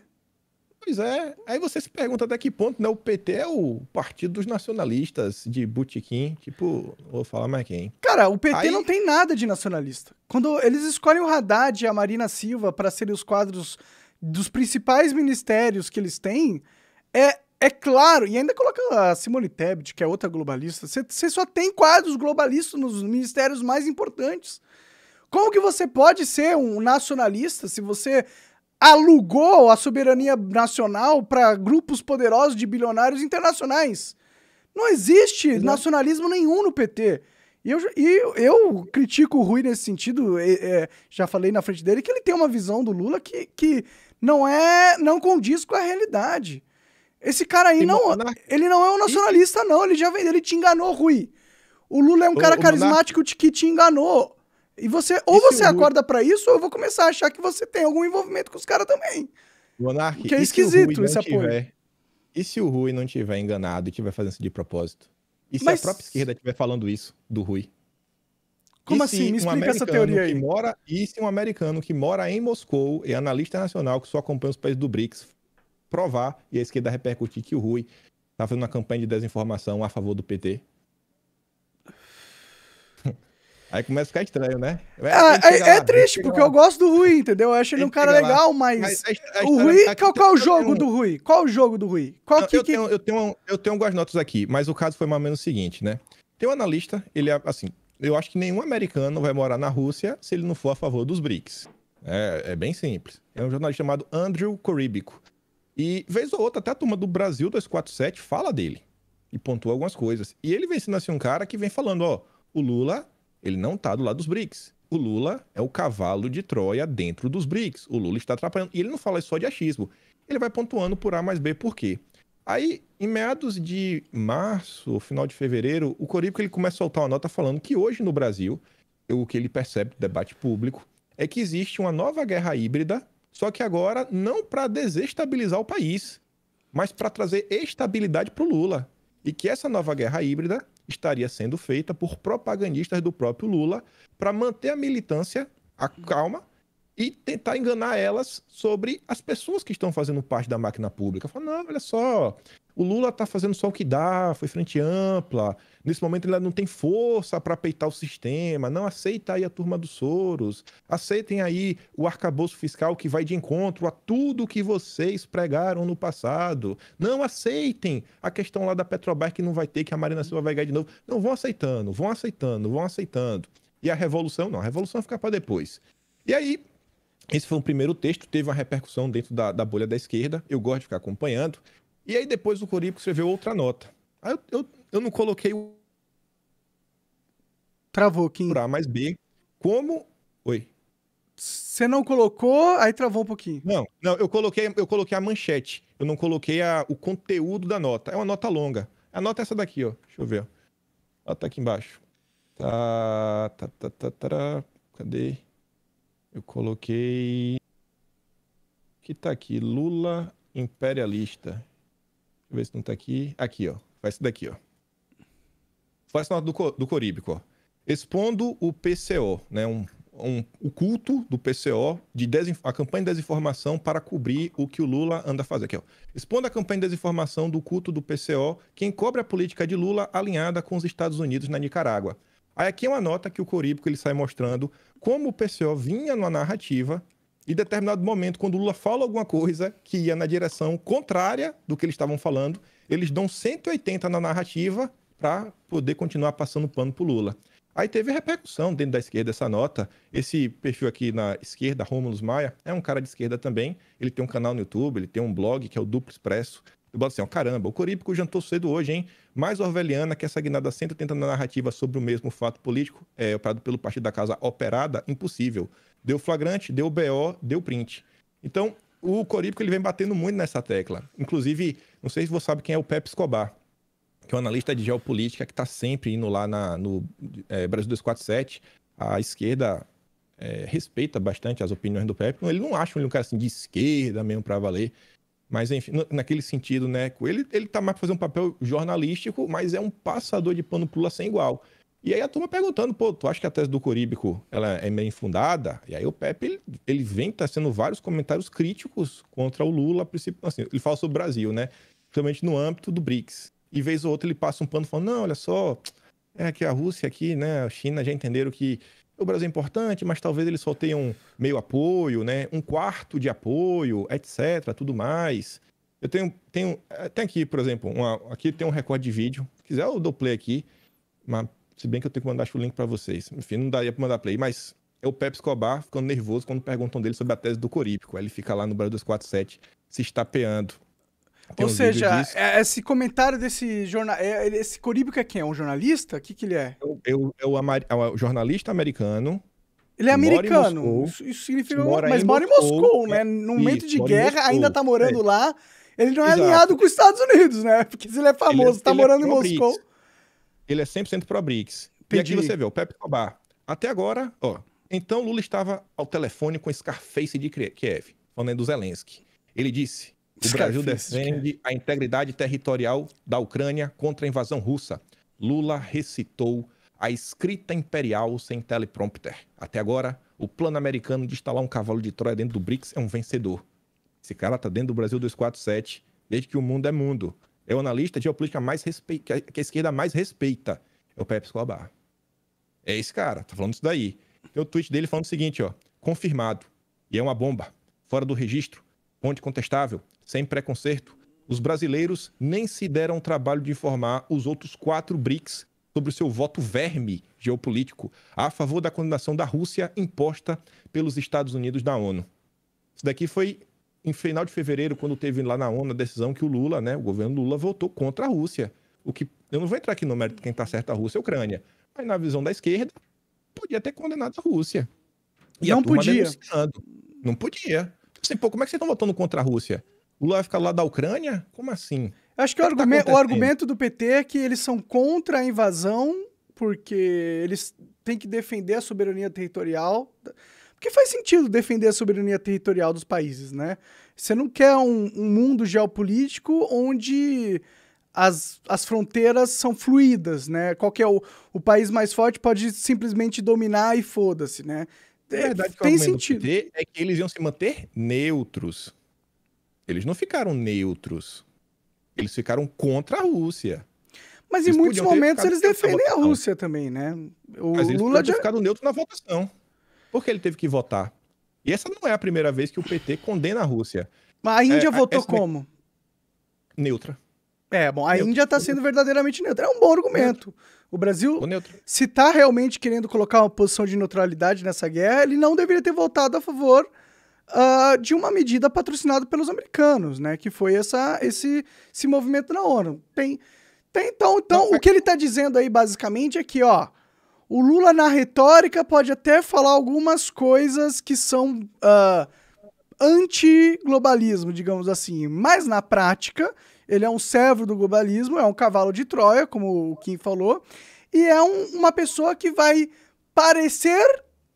Pois é. Aí você se pergunta até que ponto, né? O PT é o partido dos nacionalistas de butiquim, tipo, vou falar mais quem. Cara, o PT Aí... não tem nada de nacionalista. Quando eles escolhem o Haddad e a Marina Silva para serem os quadros dos principais ministérios que eles têm, é, é claro, e ainda coloca a Simone Tebet, que é outra globalista, você só tem quadros globalistas nos ministérios mais importantes. Como que você pode ser um nacionalista se você alugou a soberania nacional para grupos poderosos de bilionários internacionais. Não existe Exato. nacionalismo nenhum no PT. E eu, e eu critico o Rui nesse sentido, é, é, já falei na frente dele, que ele tem uma visão do Lula que, que não é não condiz com a realidade. Esse cara aí não. Ele não é um nacionalista, não. Ele já ele te enganou, Rui. O Lula é um o, cara o carismático monarca. que te enganou. E você, ou você é acorda Rui... para isso, ou eu vou começar a achar que você tem algum envolvimento com os caras também. que é esquisito esse apoio. Tiver, e se o Rui não tiver enganado e tiver fazendo isso de propósito? E se Mas... a própria esquerda estiver falando isso do Rui? Como e assim? Me explica um essa teoria aí. Mora, e se um americano que mora em Moscou, é analista nacional, que só acompanha os países do BRICS, provar e a esquerda repercutir que o Rui tá fazendo uma campanha de desinformação a favor do PT? Aí começa a ficar estranho, né? Ah, é, é triste, porque eu gosto do Rui, entendeu? Eu acho ele um cara legal, mas. mas a, a o Rui, tá qual, qual tá o jogo tá um... do Rui? Qual o jogo do Rui? Qual que, eu, Tenho, eu, tenho eu tenho algumas notas aqui, mas o caso foi mais ou menos o seguinte, né? Tem um analista, ele é assim. Eu acho que nenhum americano vai morar na Rússia se ele não for a favor dos BRICS. É, é bem simples. É um jornalista chamado Andrew Coríbico. E, vez ou outra, até a turma do Brasil 247 fala dele e pontua algumas coisas. E ele vem sendo assim um cara que vem falando: ó, o Lula ele não está do lado dos BRICS. O Lula é o cavalo de Troia dentro dos BRICS. O Lula está atrapalhando. E ele não fala só de achismo. Ele vai pontuando por A mais B por quê. Aí, em meados de março, final de fevereiro, o Corico ele começa a soltar uma nota falando que hoje no Brasil, o que ele percebe do debate público é que existe uma nova guerra híbrida, só que agora não para desestabilizar o país, mas para trazer estabilidade para o Lula. E que essa nova guerra híbrida estaria sendo feita por propagandistas do próprio Lula para manter a militância, a uhum. calma e tentar enganar elas sobre as pessoas que estão fazendo parte da máquina pública. Falar, não, olha só, o Lula está fazendo só o que dá, foi frente ampla, nesse momento ele não tem força para peitar o sistema, não aceita aí a turma dos Soros, aceitem aí o arcabouço fiscal que vai de encontro a tudo que vocês pregaram no passado, não aceitem a questão lá da Petrobras que não vai ter, que a Marina Silva vai ganhar de novo, não vão aceitando, vão aceitando, vão aceitando. E a revolução não, a revolução fica para depois. E aí, esse foi um primeiro texto, teve uma repercussão dentro da, da bolha da esquerda, eu gosto de ficar acompanhando. E aí depois o Corípio escreveu outra nota. Aí eu, eu, eu não coloquei o. Travou, Kim. Por A mais B. Como. Oi. Você não colocou, aí travou um pouquinho. Não, não, eu coloquei, eu coloquei a manchete. Eu não coloquei a, o conteúdo da nota. É uma nota longa. A nota é essa daqui, ó. Deixa eu ver. Ó, tá aqui embaixo. Tá, tá, tá, tá, tá. Cadê? Eu coloquei. O que tá aqui? Lula imperialista. Deixa eu ver se não tá aqui. Aqui, ó. Faz isso daqui, ó. Faz nota do, do Coríbico, ó. Expondo o PCO, né? Um, um, o culto do PCO, de desinf... a campanha de desinformação para cobrir o que o Lula anda fazendo. Aqui, ó. Expondo a campanha de desinformação do culto do PCO, quem cobre a política de Lula alinhada com os Estados Unidos na Nicarágua. Aí aqui é uma nota que o Coríbico ele sai mostrando como o PCO vinha numa narrativa e determinado momento, quando o Lula fala alguma coisa que ia na direção contrária do que eles estavam falando, eles dão 180 na narrativa para poder continuar passando pano para o Lula. Aí teve repercussão dentro da esquerda essa nota. Esse perfil aqui na esquerda, Romulus Maia, é um cara de esquerda também. Ele tem um canal no YouTube, ele tem um blog que é o Duplo Expresso. Tu bota assim, ó, caramba, o Corípico jantou cedo hoje, hein? Mais orwelliana que essa guinada sempre na narrativa sobre o mesmo fato político, é, operado pelo partido da casa operada, impossível. Deu flagrante, deu BO, deu print. Então, o Corípico ele vem batendo muito nessa tecla. Inclusive, não sei se você sabe quem é o Pepe Escobar, que é um analista de geopolítica que está sempre indo lá na, no é, Brasil 247. A esquerda é, respeita bastante as opiniões do Pepe. Então ele não acha ele um cara assim de esquerda mesmo para valer. Mas, enfim, naquele sentido, né? Ele, ele tá mais pra fazer um papel jornalístico, mas é um passador de pano pula sem igual. E aí a turma perguntando, pô, tu acha que a tese do Coríbico ela é meio infundada? E aí o Pepe, ele, ele vem tecendo tá sendo vários comentários críticos contra o Lula, princípio, assim, ele fala sobre o Brasil, né? Principalmente no âmbito do BRICS. E vez ou outra ele passa um pano falando, não, olha só, é que a Rússia aqui, né, a China já entenderam que o Brasil é importante, mas talvez eles só tenham meio apoio, né? Um quarto de apoio, etc, tudo mais. Eu tenho, tenho eh, tem aqui, por exemplo, uma, aqui tem um recorde de vídeo. Se quiser eu dou play aqui, mas se bem que eu tenho que mandar o link para vocês. Enfim, não daria para mandar play, mas é o Pepe Escobar ficando nervoso quando perguntam dele sobre a tese do Corípico. Ele fica lá no Brasil 247 se estapeando. Tem Ou seja, é, esse comentário desse jornal. É, esse é quem? É um jornalista? O que, que ele é? Eu, eu, eu amar... é o jornalista americano. Ele é americano. Moscou, isso, significa. Mora mas em mora em Moscou, é. né? No momento de guerra, ainda tá morando é. lá. Ele não é Exato. alinhado com os Estados Unidos, né? Porque ele é famoso, ele é, tá morando é em Moscou. Ele é 100% pro brics E aqui você vê, o Pepe Tobar. Até agora, ó. Então Lula estava ao telefone com Scarface de Kiev, falando do Zelensky. Ele disse: o Brasil defende a integridade territorial da Ucrânia contra a invasão russa. Lula recitou a escrita imperial sem teleprompter. Até agora, o plano americano de instalar um cavalo de Troia dentro do BRICS é um vencedor. Esse cara tá dentro do Brasil 247 desde que o mundo é mundo. É o analista de geopolítica mais respeita, que a esquerda mais respeita. É o Pepe Escobar. É esse cara, tá falando isso daí. Tem o tweet dele falando o seguinte, ó. Confirmado. E é uma bomba. Fora do registro. Ponte contestável sem preconceito, os brasileiros nem se deram o trabalho de informar os outros quatro BRICS sobre o seu voto verme geopolítico a favor da condenação da Rússia imposta pelos Estados Unidos na ONU. Isso daqui foi em final de fevereiro, quando teve lá na ONU a decisão que o Lula, né, o governo Lula, votou contra a Rússia. O que eu não vou entrar aqui no mérito de quem está certo a Rússia e a Ucrânia, mas na visão da esquerda podia ter condenado a Rússia. E não a podia. Não podia. Assim, pô, como é que vocês estão votando contra a Rússia? Lula vai ficar lá da Ucrânia? Como assim? Acho que, o, argumento, tá o, argumento do PT é que eles são contra a invasão porque eles têm que defender a soberania territorial. Porque faz sentido defender a soberania territorial dos países, né? Você não quer um, um mundo geopolítico onde as, as fronteiras são fluídas, né? Qual é o, o país mais forte pode simplesmente dominar e foda-se, né? É, verdade, tem sentido. é que eles iam se manter neutros. Eles não ficaram neutros. Eles ficaram contra a Rússia. Mas eles em muitos momentos eles defendem a Rússia também, né? O Mas eles Lula já... ficado neutro na votação. Porque ele teve que votar. E essa não é a primeira vez que o PT condena a Rússia. Mas a Índia é, votou como? Neutra. É, bom, a neutro. Índia está sendo verdadeiramente neutra. É um bom argumento. Neutro. O Brasil, se está realmente querendo colocar uma posição de neutralidade nessa guerra, ele não deveria ter votado a favor uh, de uma medida patrocinada pelos americanos, né? Que foi essa, esse, esse movimento na ONU. Tem, tem então, então o que ele está dizendo aí basicamente é que, ó, o Lula na retórica pode até falar algumas coisas que são uh, anti-globalismo, digamos assim, mas na prática ele é um servo do globalismo, é um cavalo de Troia, como o Kim falou, e é um, uma pessoa que vai parecer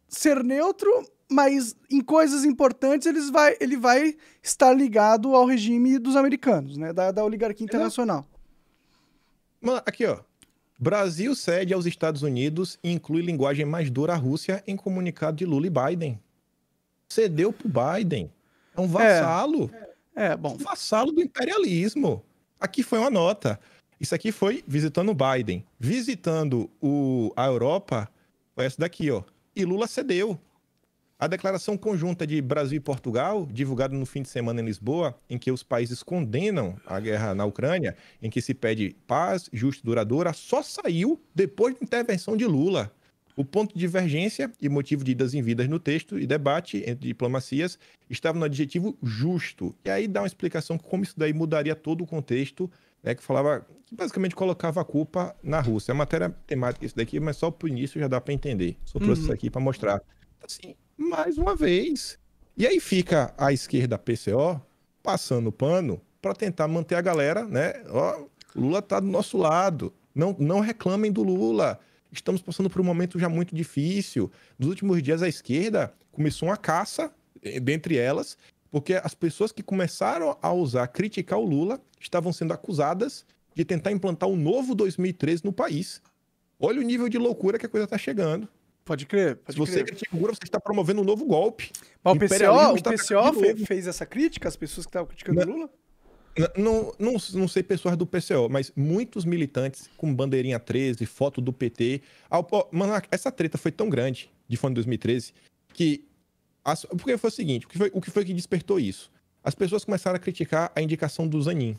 ser neutro, mas em coisas importantes eles vai, ele vai estar ligado ao regime dos americanos, né? Da, da oligarquia internacional. Mano, aqui, ó. Brasil cede aos Estados Unidos e inclui linguagem mais dura à Rússia em comunicado de Lula e Biden. Cedeu pro Biden. É um é. vassalo. É, é bom. Um vassalo do imperialismo. Aqui foi uma nota. Isso aqui foi visitando o Biden. Visitando o, a Europa, foi essa daqui, ó. E Lula cedeu. A declaração conjunta de Brasil e Portugal, divulgada no fim de semana em Lisboa, em que os países condenam a guerra na Ucrânia, em que se pede paz justa e duradoura, só saiu depois da intervenção de Lula. O ponto de divergência e motivo de idas em vidas no texto e debate entre diplomacias estava no adjetivo justo. E aí dá uma explicação como isso daí mudaria todo o contexto, né, que falava, que basicamente colocava a culpa na Rússia. É matéria temática é isso daqui, mas só para o início já dá para entender. Só trouxe uhum. isso aqui para mostrar. Assim, mais uma vez. E aí fica a esquerda PCO passando pano para tentar manter a galera, né? Ó, Lula tá do nosso lado. Não, não reclamem do Lula. Estamos passando por um momento já muito difícil. Nos últimos dias, a esquerda começou uma caça, eh, dentre elas, porque as pessoas que começaram a usar, criticar o Lula, estavam sendo acusadas de tentar implantar um novo 2013 no país. Olha o nível de loucura que a coisa está chegando. Pode crer. Pode Se você crer. critica é o você está promovendo um novo golpe. Mas o PCO, o PCO fez, fez essa crítica às pessoas que estavam criticando o Lula? Não, não, não sei pessoas do PCO, mas muitos militantes com bandeirinha 13, foto do PT. Mano, essa treta foi tão grande, de fã de 2013, que. As, porque foi o seguinte: o que foi, o que foi que despertou isso? As pessoas começaram a criticar a indicação do Zanin,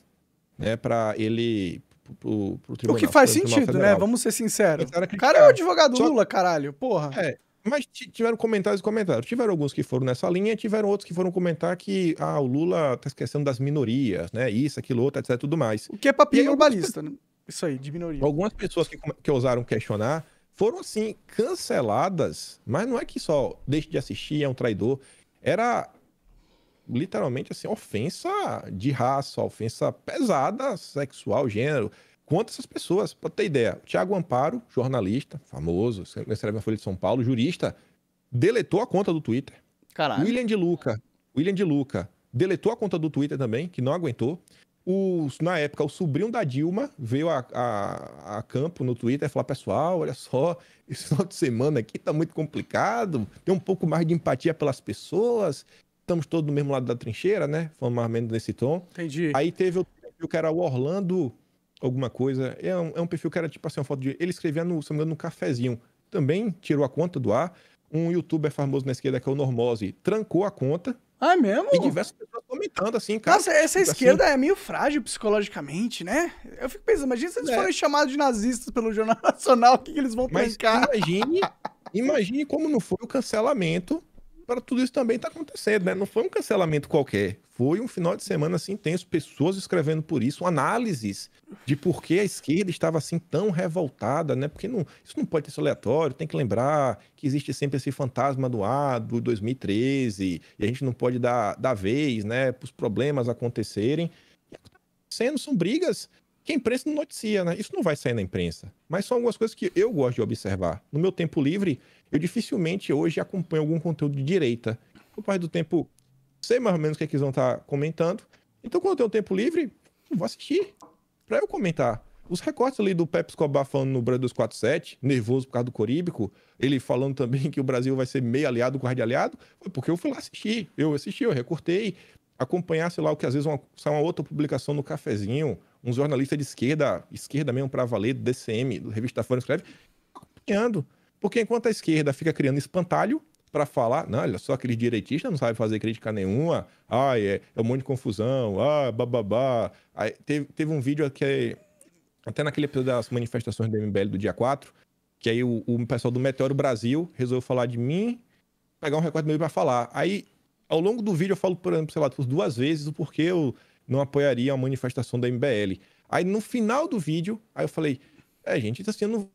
né, para ele pro, pro tribunal. O que faz sentido, né? federal. né? Vamos ser sinceros. O cara é o advogado Só... Lula, caralho, porra. É, mas tiveram comentários e comentários. Tiveram alguns que foram nessa linha tiveram outros que foram comentar que ah, o Lula tá esquecendo das minorias, né? Isso, aquilo, outro, etc, tudo mais. O que é papinho globalista, algumas... né? Isso aí, de minoria. Algumas pessoas que, que ousaram questionar foram, assim, canceladas, mas não é que só deixe de assistir, é um traidor. Era literalmente assim, ofensa de raça, ofensa pesada, sexual, gênero. Quanto essas pessoas, para ter ideia, Tiago Amparo, jornalista, famoso, escreve na Folha de São Paulo, jurista, deletou a conta do Twitter. Caralho. William de Luca, William de Luca, deletou a conta do Twitter também, que não aguentou. O, na época, o sobrinho da Dilma veio a, a, a campo no Twitter e falou: Pessoal, olha só, esse final de semana aqui tá muito complicado, tem um pouco mais de empatia pelas pessoas, estamos todos do mesmo lado da trincheira, né? Fomos mais ou menos nesse tom. Entendi. Aí teve o perfil que era o Orlando alguma coisa. É um, é um perfil que era tipo assim, uma foto de... Ele escrevia, no, se não me engano, no cafezinho. Também tirou a conta do ar. Um youtuber famoso na esquerda, que é o Normose, trancou a conta. Ah, é mesmo? E diversas pessoas comentando, assim, cara. Nossa, essa tipo assim... esquerda é meio frágil psicologicamente, né? Eu fico pensando, imagina se eles é. forem chamados de nazistas pelo Jornal Nacional, o que, que eles vão Mas imagine, imagine como não foi o cancelamento para tudo isso também está acontecendo, né? Não foi um cancelamento qualquer, foi um final de semana assim intenso, pessoas escrevendo por isso, análises de por que a esquerda estava assim tão revoltada, né? Porque não, isso não pode ser aleatório, tem que lembrar que existe sempre esse fantasma do ar do 2013 e a gente não pode dar, dar vez, né? Para os problemas acontecerem. sendo são brigas que a imprensa não noticia, né? Isso não vai sair na imprensa. Mas são algumas coisas que eu gosto de observar. No meu tempo livre, eu dificilmente hoje acompanho algum conteúdo de direita. Por parte do tempo, sei mais ou menos o que, é que eles vão estar tá comentando. Então, quando eu tenho tempo livre, eu vou assistir para eu comentar. Os recortes ali do Pepe Escobar falando no Brasil 247, nervoso por causa do Coríbico, ele falando também que o Brasil vai ser meio aliado com o aliado, foi porque eu fui lá assistir. Eu assisti, eu recortei, acompanhar, sei lá, o que às vezes uma, sai uma outra publicação no cafezinho, um jornalista de esquerda, esquerda mesmo para valer, do DCM, do Revista Fora, escreve, acompanhando. Porque enquanto a esquerda fica criando espantalho para falar, não, olha só, aquele direitista não sabe fazer crítica nenhuma, ai, é, é um monte de confusão, ah, bababá. Aí, teve, teve um vídeo que até naquele episódio das manifestações do MBL do dia 4, que aí o, o pessoal do Meteoro Brasil resolveu falar de mim, pegar um recorde meu para falar. Aí, ao longo do vídeo, eu falo, por exemplo, sei lá, duas vezes o porquê eu não apoiaria a manifestação da MBL. Aí, no final do vídeo, aí eu falei, é, gente, assim, eu não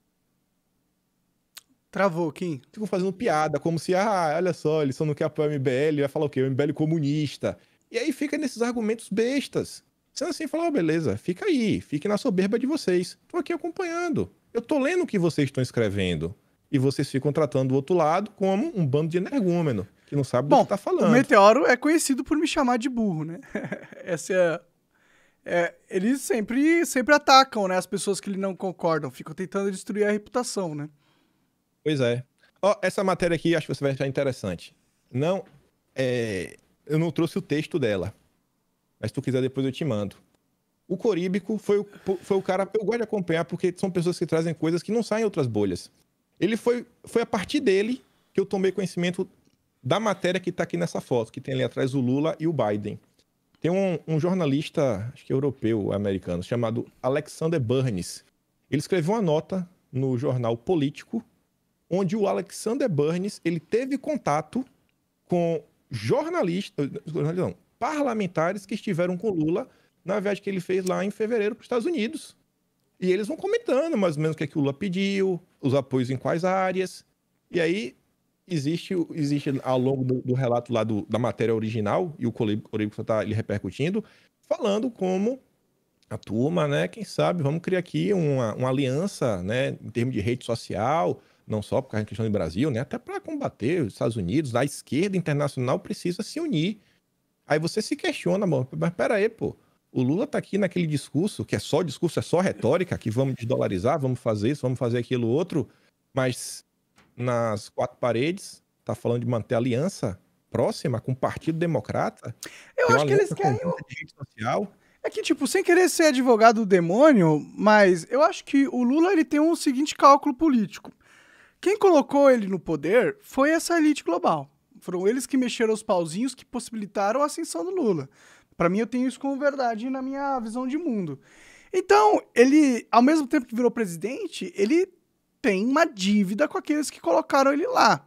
Travou, Kim. Ficam fazendo piada, como se, ah, olha só, eles só não querem apoiar o MBL, vai falar o quê? O MBL comunista. E aí fica nesses argumentos bestas. Sendo assim, fala, oh, beleza, fica aí, fique na soberba de vocês. Tô aqui acompanhando. Eu tô lendo o que vocês estão escrevendo. E vocês ficam tratando o outro lado como um bando de energúmeno, que não sabe Bom, do que tá falando. O Meteoro é conhecido por me chamar de burro, né? Essa é... é. Eles sempre, sempre atacam, né? As pessoas que não concordam, ficam tentando destruir a reputação, né? Pois é. Ó, essa matéria aqui acho que você vai achar interessante. Não, é, eu não trouxe o texto dela. Mas se tu quiser depois eu te mando. O Coríbico foi o, foi o cara. Eu gosto de acompanhar porque são pessoas que trazem coisas que não saem em outras bolhas. Ele foi, foi a partir dele que eu tomei conhecimento da matéria que está aqui nessa foto, que tem ali atrás o Lula e o Biden. Tem um, um jornalista, acho que europeu é europeu, americano, chamado Alexander Burns. Ele escreveu uma nota no jornal Político, onde o Alexander Burns ele teve contato com jornalistas, eh, não, parlamentares que estiveram com Lula na viagem que ele fez lá em fevereiro para os Estados Unidos. E eles vão comentando mais ou menos o que, é que o Lula pediu, os apoios em quais áreas. E aí existe, existe ao longo do, do relato lá do, da matéria original, e o Colírio está ele repercutindo, falando como a turma, né? Quem sabe, vamos criar aqui uma, uma aliança, né? Em termos de rede social, não só por a gente questão do Brasil, né? Até para combater os Estados Unidos, a esquerda internacional precisa se unir. Aí você se questiona, mano, mas peraí, pô, o Lula tá aqui naquele discurso, que é só discurso, é só retórica, que vamos desdolarizar, vamos fazer isso, vamos fazer aquilo outro, mas nas quatro paredes tá falando de manter aliança próxima com o Partido Democrata. Eu acho que eles querem... Rede social. É que, tipo, sem querer ser advogado do demônio, mas eu acho que o Lula ele tem um seguinte cálculo político. Quem colocou ele no poder foi essa elite global. Foram eles que mexeram os pauzinhos que possibilitaram a ascensão do Lula. Para mim, eu tenho isso como verdade na minha visão de mundo. Então, ele, ao mesmo tempo que virou presidente, ele tem uma dívida com aqueles que colocaram ele lá.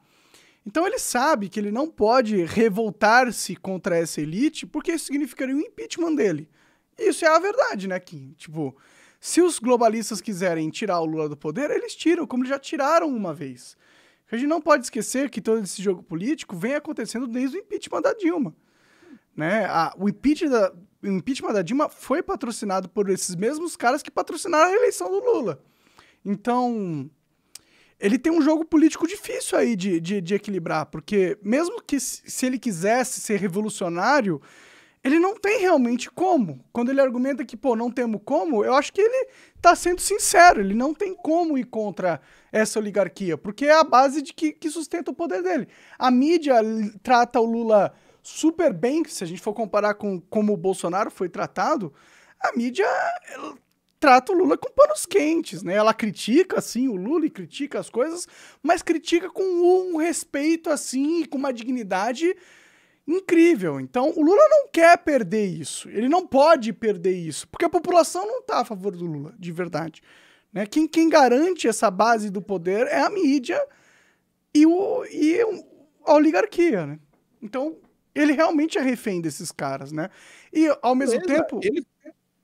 Então, ele sabe que ele não pode revoltar-se contra essa elite, porque isso significaria o um impeachment dele. Isso é a verdade, né, Kim? Tipo, se os globalistas quiserem tirar o Lula do poder, eles tiram, como já tiraram uma vez. A gente não pode esquecer que todo esse jogo político vem acontecendo desde o impeachment da Dilma. Né? A, o, impeachment da, o impeachment da Dilma foi patrocinado por esses mesmos caras que patrocinaram a eleição do Lula. Então, ele tem um jogo político difícil aí de, de, de equilibrar, porque mesmo que se ele quisesse ser revolucionário, ele não tem realmente como. Quando ele argumenta que, pô, não temos como, eu acho que ele tá sendo sincero, ele não tem como ir contra essa oligarquia, porque é a base de que, que sustenta o poder dele. A mídia trata o Lula super bem, se a gente for comparar com como o Bolsonaro foi tratado, a mídia trata o Lula com panos quentes, né? Ela critica, assim, o Lula e critica as coisas, mas critica com um respeito, assim, e com uma dignidade incrível. Então, o Lula não quer perder isso. Ele não pode perder isso, porque a população não está a favor do Lula, de verdade. Né? Quem, quem garante essa base do poder é a mídia e, o, e a oligarquia, né? Então, ele realmente é refém desses caras, né? E, ao mesmo Beleza, tempo... Ele,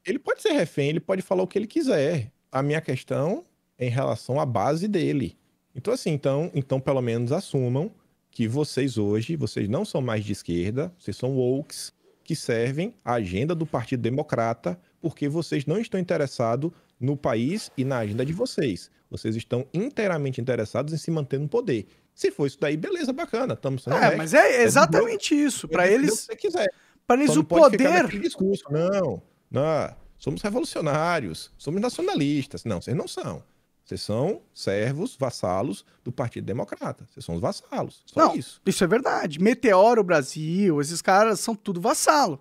ele pode ser refém, ele pode falar o que ele quiser. A minha questão é em relação à base dele. Então, assim, então, então pelo menos assumam que vocês hoje, vocês não são mais de esquerda, vocês são woke que servem a agenda do Partido Democrata, porque vocês não estão interessados no país e na agenda de vocês. Vocês estão inteiramente interessados em se manter no poder. Se for isso daí, beleza, bacana. Estamos É, mas é exatamente isso. Para eles, para eles o poder. Discurso, não, não. Somos revolucionários, somos nacionalistas. Não, vocês não são. Vocês são servos, vassalos do Partido Democrata. Vocês são os vassalos. Só Não, isso. Isso é verdade. Meteoro Brasil, esses caras são tudo vassalo.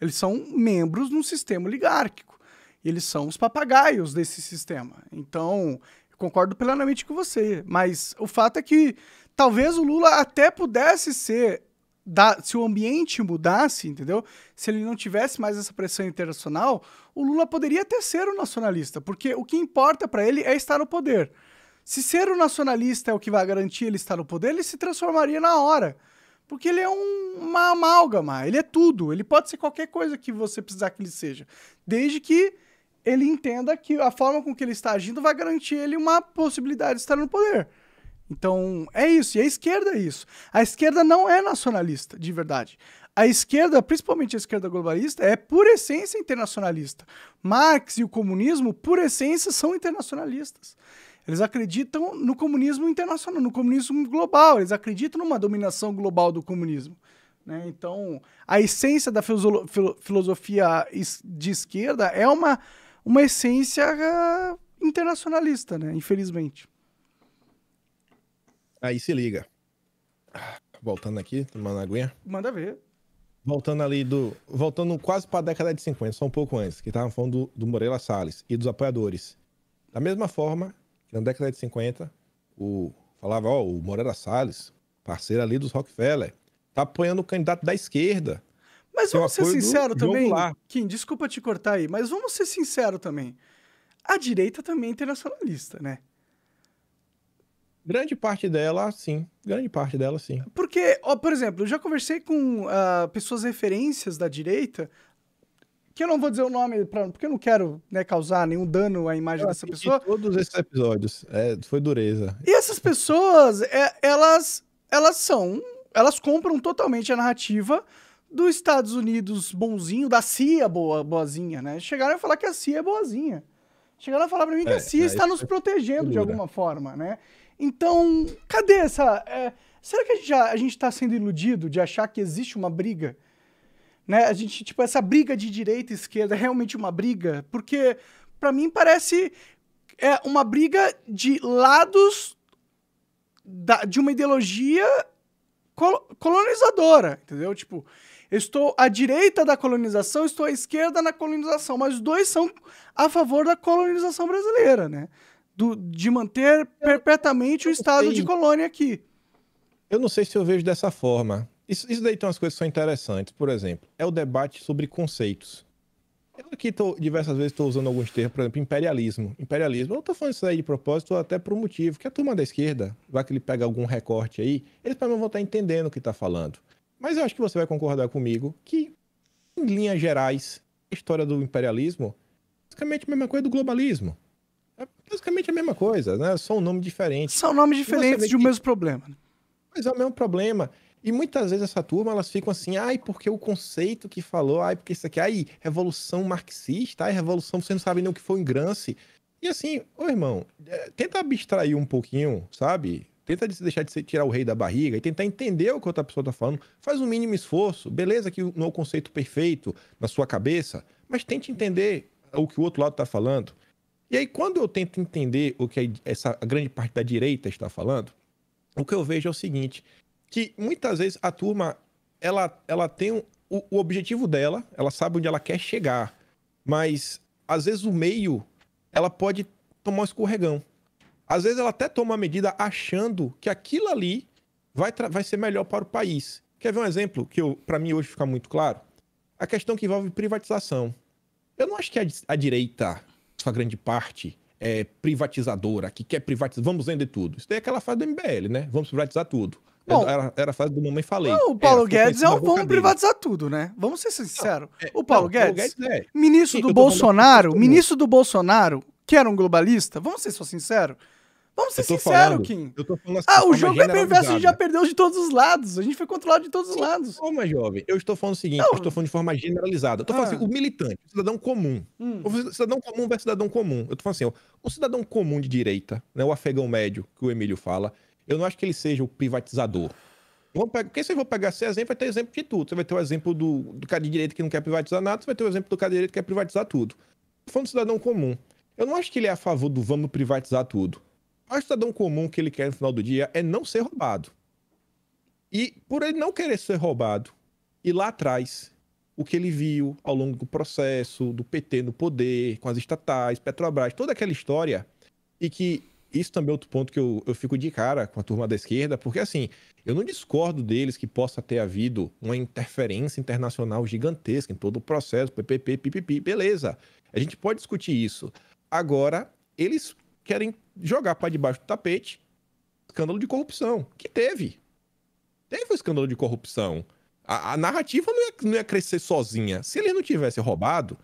Eles são membros num sistema oligárquico. Eles são os papagaios desse sistema. Então, concordo plenamente com você. Mas o fato é que talvez o Lula até pudesse ser da, se o ambiente mudasse, entendeu? Se ele não tivesse mais essa pressão internacional, o Lula poderia até ser um nacionalista, porque o que importa para ele é estar no poder. Se ser um nacionalista é o que vai garantir ele estar no poder, ele se transformaria na hora. Porque ele é um, uma amálgama, ele é tudo, ele pode ser qualquer coisa que você precisar que ele seja. Desde que ele entenda que a forma com que ele está agindo vai garantir ele uma possibilidade de estar no poder. Então, é isso. E a esquerda é isso. A esquerda não é nacionalista, de verdade. A esquerda, principalmente a esquerda globalista, é por essência internacionalista. Marx e o comunismo, por essência, são internacionalistas. Eles acreditam no comunismo internacional, no comunismo global. Eles acreditam numa dominação global do comunismo. Né? Então, a essência da filo filosofia de esquerda é uma, uma essência uh, internacionalista, né? infelizmente. Aí se liga. Voltando aqui, tomando aguinha. Manda ver. Voltando ali do. Voltando quase para a década de 50, só um pouco antes, que estavam falando do, do Moreira Salles e dos apoiadores. Da mesma forma que na década de 50, o, falava, ó, o Moreira Salles, parceiro ali dos Rockefeller, tá apoiando o candidato da esquerda. Mas vamos ser sinceros também, Kim, desculpa te cortar aí, mas vamos ser sinceros também. A direita também é internacionalista, né? Grande parte dela, sim. Grande parte dela, sim. Porque, ó, por exemplo, eu já conversei com uh, pessoas referências da direita, que eu não vou dizer o nome, pra, porque eu não quero né, causar nenhum dano à imagem eu dessa pessoa. Todos esses episódios. É, foi dureza. E essas pessoas, é, elas, elas são. Elas compram totalmente a narrativa dos Estados Unidos bonzinho, da CIA boa, boazinha, né? Chegaram a falar que a CIA é boazinha. Chegaram a falar para mim que é, a CIA é, está nos é protegendo de alguma forma, né? Então, cadê essa. É, será que a gente, está sendo iludido de achar que existe uma briga? Né? A gente, tipo, essa briga de direita e esquerda é realmente uma briga? Porque, para mim, parece é, uma briga de lados da, de uma ideologia col colonizadora, entendeu? Tipo, eu estou à direita da colonização, estou à esquerda na colonização, mas os dois são a favor da colonização brasileira, né? do, de manter perpetuamente o estado de colônia aqui. Eu não sei se eu vejo dessa forma. Isso, isso daí tem umas coisas que são interessantes. Por exemplo, é o debate sobre conceitos. Eu aqui tô, diversas vezes estou usando alguns termos, por exemplo, imperialismo. Imperialismo, eu estou falando isso aí de propósito até por um motivo, que a turma da esquerda, vai que ele pega algum recorte aí, eles pelo menos vão estar tá entendendo o que está falando. Mas eu acho que você vai concordar comigo que, em linhas gerais, a história do imperialismo é basicamente a mesma coisa do globalismo basicamente a mesma coisa, né? Só um nome diferente. São nomes diferentes de um mesmo problema. Né? Mas é o mesmo problema. E muitas vezes essa turma, elas ficam assim, ai, porque o conceito que falou, ai, porque isso aqui, ai, revolução marxista, ai, revolução, você não sabe nem o que foi o Gramsci. E assim, ô irmão, é, tenta abstrair um pouquinho, sabe? Tenta deixar de tirar o rei da barriga e tentar entender o que outra pessoa tá falando. Faz o um mínimo esforço, beleza que não é o conceito perfeito na sua cabeça, mas tente entender o que o outro lado tá falando. E aí, quando eu tento entender o que essa grande parte da direita está falando, o que eu vejo é o seguinte: que muitas vezes a turma ela, ela tem um, o, o objetivo dela, ela sabe onde ela quer chegar, mas às vezes o meio ela pode tomar um escorregão. Às vezes ela até toma uma medida achando que aquilo ali vai, vai ser melhor para o país. Quer ver um exemplo que para mim hoje fica muito claro? A questão que envolve privatização. Eu não acho que a, a direita sua grande parte, é privatizadora, que quer privatizar, vamos vender tudo. Isso daí é aquela fase do MBL, né? Vamos privatizar tudo. Bom, era, era a fase do Mamãe Falei. Não, o Paulo Guedes é o vamos privatizar tudo, né? Vamos ser sinceros. Não, é, o Paulo não, Guedes, Paulo Guedes é. ministro Sim, do Bolsonaro, ministro do Bolsonaro, que era um globalista, vamos ser só sinceros, Vamos ser sinceros, Kim. Assim, ah, o jogo é perverso, a gente já perdeu de todos os lados. A gente foi controlado de todos os lados. Como, jovem? Eu estou falando o seguinte, não. eu estou falando de forma generalizada. Eu estou ah. falando assim, o militante, o cidadão comum. Hum. O cidadão comum versus cidadão comum. Eu estou falando assim, o cidadão comum de direita, né, o afegão médio que o Emílio fala, eu não acho que ele seja o privatizador. Vamos pegar, quem vocês vão pegar esse exemplo vai ter exemplo de tudo. Você vai ter o exemplo do, do cara de direita que não quer privatizar nada, você vai ter o exemplo do cara de direita que quer privatizar tudo. Estou falando do cidadão comum. Eu não acho que ele é a favor do vamos privatizar tudo o cidadão comum que ele quer no final do dia é não ser roubado. E por ele não querer ser roubado, e lá atrás, o que ele viu ao longo do processo, do PT no poder, com as estatais, Petrobras, toda aquela história, e que isso também é outro ponto que eu, eu fico de cara com a turma da esquerda, porque assim, eu não discordo deles que possa ter havido uma interferência internacional gigantesca em todo o processo, PPP, PPP, beleza. A gente pode discutir isso. Agora, eles querem jogar para debaixo do tapete escândalo de corrupção, que teve. Teve um escândalo de corrupção. A, a narrativa não ia, não ia, crescer sozinha. Se ele não tivesse roubado,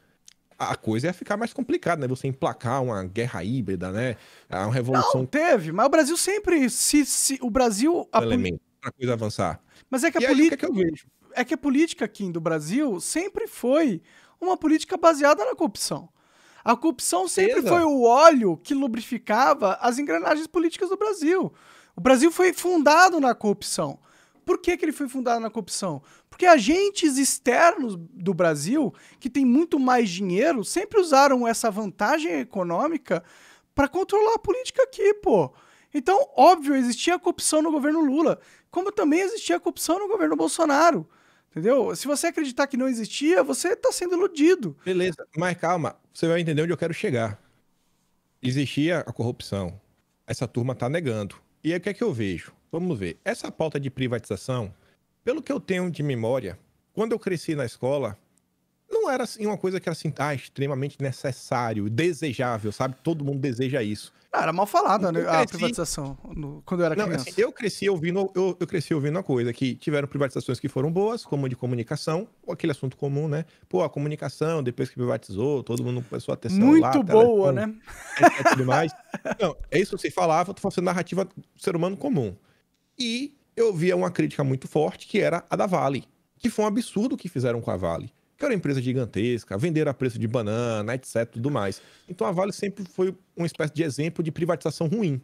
a coisa ia ficar mais complicada, né? Você emplacar uma guerra híbrida, né? Uma revolução. Não teve, mas o Brasil sempre. Se, se o Brasil. Um elemento para a coisa avançar. Mas é que a política. Que, é que eu vejo? É que a política aqui do Brasil sempre foi uma política baseada na corrupção. A corrupção sempre foi o óleo que lubrificava as engrenagens políticas do Brasil. O Brasil foi fundado na corrupção. Por que, que ele foi fundado na corrupção? Porque agentes externos do Brasil, que têm muito mais dinheiro, sempre usaram essa vantagem econômica para controlar a política aqui, pô. Então, óbvio, existia corrupção no governo Lula, como também existia corrupção no governo Bolsonaro. Entendeu? Se você acreditar que não existia, você está sendo iludido. Beleza, mas calma, você vai entender onde eu quero chegar. Existia a corrupção. Essa turma está negando. E aí o que é que eu vejo? Vamos ver. Essa pauta de privatização, pelo que eu tenho de memória, quando eu cresci na escola, não era assim, uma coisa que era assim, ah, extremamente necessário, desejável, sabe? Todo mundo deseja isso. Ah, era mal falada, né? Cresci... A privatização, no... quando eu era não, criança. Assim, eu, cresci ouvindo, eu, eu, cresci ouvindo uma coisa, que tiveram privatizações que foram boas, como de comunicação, aquele assunto comum, né? Pô, a comunicação, depois que privatizou, todo mundo começou a ter celular. Muito boa, né? não, é isso que você falava, eu tô falando narrativa do ser humano comum. E eu via uma crítica muito forte, que era a da Vale, que foi um absurdo o que fizeram com a Vale que era uma empresa gigantesca, venderam a preço de banana, etc, tudo mais. Então a Vale sempre foi uma espécie de exemplo de privatização ruim.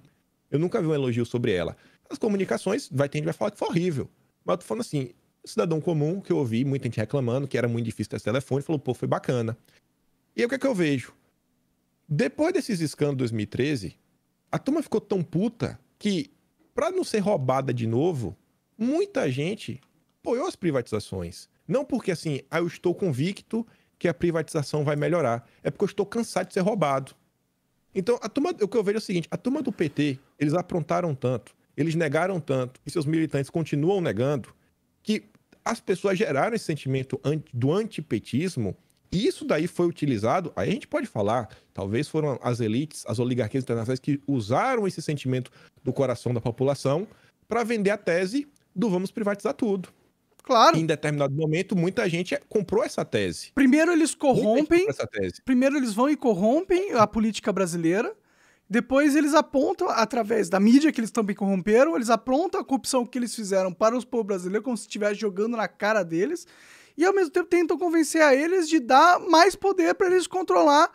Eu nunca vi um elogio sobre ela. As comunicações, vai ter gente vai falar que foi horrível. Mas eu tô falando assim, cidadão comum, que eu ouvi muita gente reclamando, que era muito difícil ter esse telefone, falou, pô, foi bacana. E aí o que é que eu vejo? Depois desses escândalos de 2013, a turma ficou tão puta que, para não ser roubada de novo, muita gente apoiou as privatizações. Não porque assim, ah, eu estou convicto que a privatização vai melhorar. É porque eu estou cansado de ser roubado. Então, a turma, o que eu vejo é o seguinte: a turma do PT, eles aprontaram tanto, eles negaram tanto, e seus militantes continuam negando, que as pessoas geraram esse sentimento do antipetismo, e isso daí foi utilizado. Aí a gente pode falar, talvez foram as elites, as oligarquias internacionais que usaram esse sentimento do coração da população para vender a tese do vamos privatizar tudo. Claro. Em determinado momento, muita gente comprou essa tese. Primeiro eles corrompem. Essa tese. Primeiro eles vão e corrompem a política brasileira. Depois eles apontam, através da mídia que eles também corromperam, eles apontam a corrupção que eles fizeram para os povos brasileiros, como se estivesse jogando na cara deles. E ao mesmo tempo tentam convencer a eles de dar mais poder para eles controlar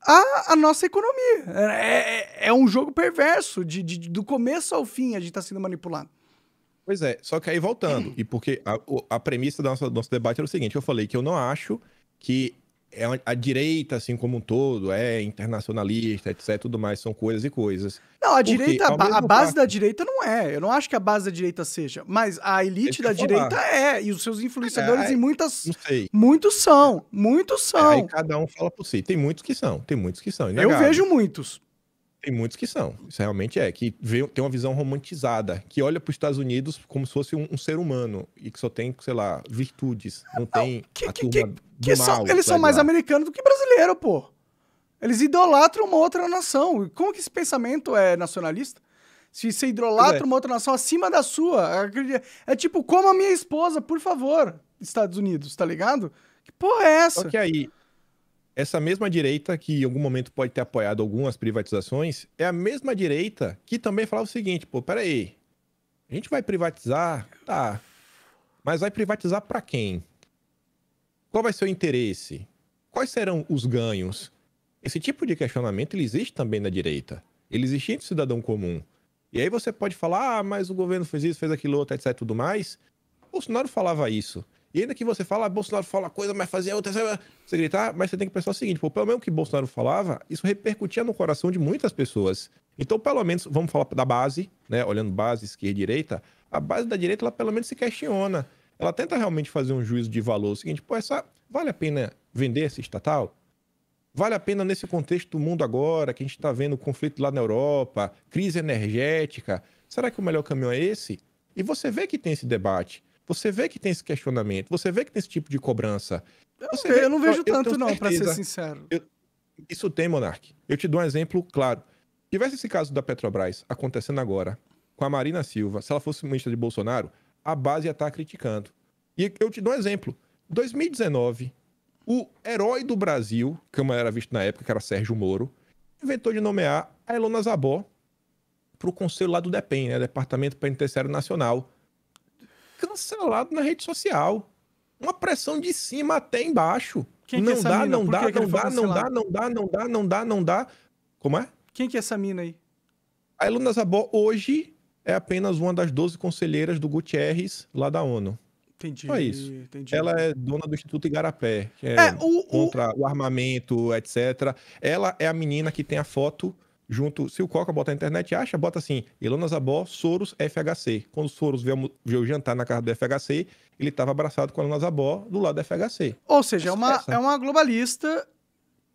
a, a, nossa economia. É, é, é um jogo perverso. De, de, do começo ao fim a gente está sendo manipulado. Pois é, só que aí voltando, e porque a, a premissa do nosso, do nosso debate era o seguinte: eu falei que eu não acho que é a direita, assim como um todo, é internacionalista, etc, tudo mais, são coisas e coisas. Não, a Porque, direita, a base parte... da direita não é. Eu não acho que a base da direita seja, mas a elite da direita é, e os seus influenciadores é, em muitas... Não sei. Muitos são, muitos são. É, aí cada um fala por si. Tem muitos que são, tem muitos que são. Inegável. Eu vejo muitos. Tem muitos que são. Isso realmente é. Que vê, tem uma visão romantizada, que olha para os Estados Unidos como se fosse um, um, ser humano e que só tem, sei lá, virtudes. Não, não tem que, a que, turma que, mal, Eles tá são mais americanos do que brasileiro, pô. Eles idolatram uma outra nação. Como que esse pensamento é nacionalista? Se você idolatra é. uma outra nação acima da sua. É tipo, como a minha esposa, por favor, Estados Unidos, tá ligado? Que porra é essa? Só que aí, essa mesma direita que em algum momento pode ter apoiado algumas privatizações, é a mesma direita que também falava o seguinte, pô, peraí, a gente vai privatizar, tá, mas vai privatizar para quem? Qual vai ser o interesse? Quais serão os ganhos? Esse tipo de questionamento ele existe também na direita. Ele existe entre o cidadão comum. E aí você pode falar, ah, mas o governo fez isso, fez aquilo outro, etc, tudo mais. Bolsonaro falava isso. E ainda que você fala, Bolsonaro fala coisa, mas fazia outra, você gritar, ah, mas você tem que pensar o seguinte, pô, pelo menos o que Bolsonaro falava, isso repercutia no coração de muitas pessoas. Então, pelo menos, vamos falar da base, né, olhando base esquerda e direita, a base da direita, ela pelo menos se questiona. Ela tenta realmente fazer um juízo de valor, o seguinte, pô, essa, vale a pena vender esse estatal? Vale a pena nesse contexto do mundo agora, que a gente está vendo conflito lá na Europa, crise energética, será que o melhor caminho é esse? E você vê que tem esse debate. Você vê que tem esse questionamento, você vê que tem esse tipo de cobrança. Você eu, vê, eu não vejo eu tanto, não, para ser sincero. Eu, isso tem, Monark. Eu te dou um exemplo claro. Tivesse esse caso da Petrobras acontecendo agora, com a Marina Silva, se ela fosse ministra de Bolsonaro, a base ia estar tá criticando. E eu te dou um exemplo. 2019, o herói do Brasil, que como era visto na época, que era Sérgio Moro, inventou de nomear a Elona Zabó para o conselho lá do DEPEN, né? Departamento Penitenciário Nacional cancelado na rede social. Uma pressão de cima até embaixo. Quem não, que é dá, mina? não, dá, que não, dá, não dá, não dá, não dá, não dá, não dá. Como é? Quem que é essa mina aí? A Eluna Zabó hoje é apenas uma das 12 conselheiras do Gutierrez lá da ONU. Entendi. Só isso. Entendi. Ela é dona do Instituto Igarapé, que é, é o, contra o... o... armamento, etc. Ela é a menina que tem a foto junto, se o Coca botar na internet, acha, bota assim, Ilona Zabó, Soros, FHC. Quando o Soros veio, veio jantar na casa do FHC, ele estava abraçado com a Ilona Zabó do lado do FHC. Ou seja, é uma, é, é uma globalista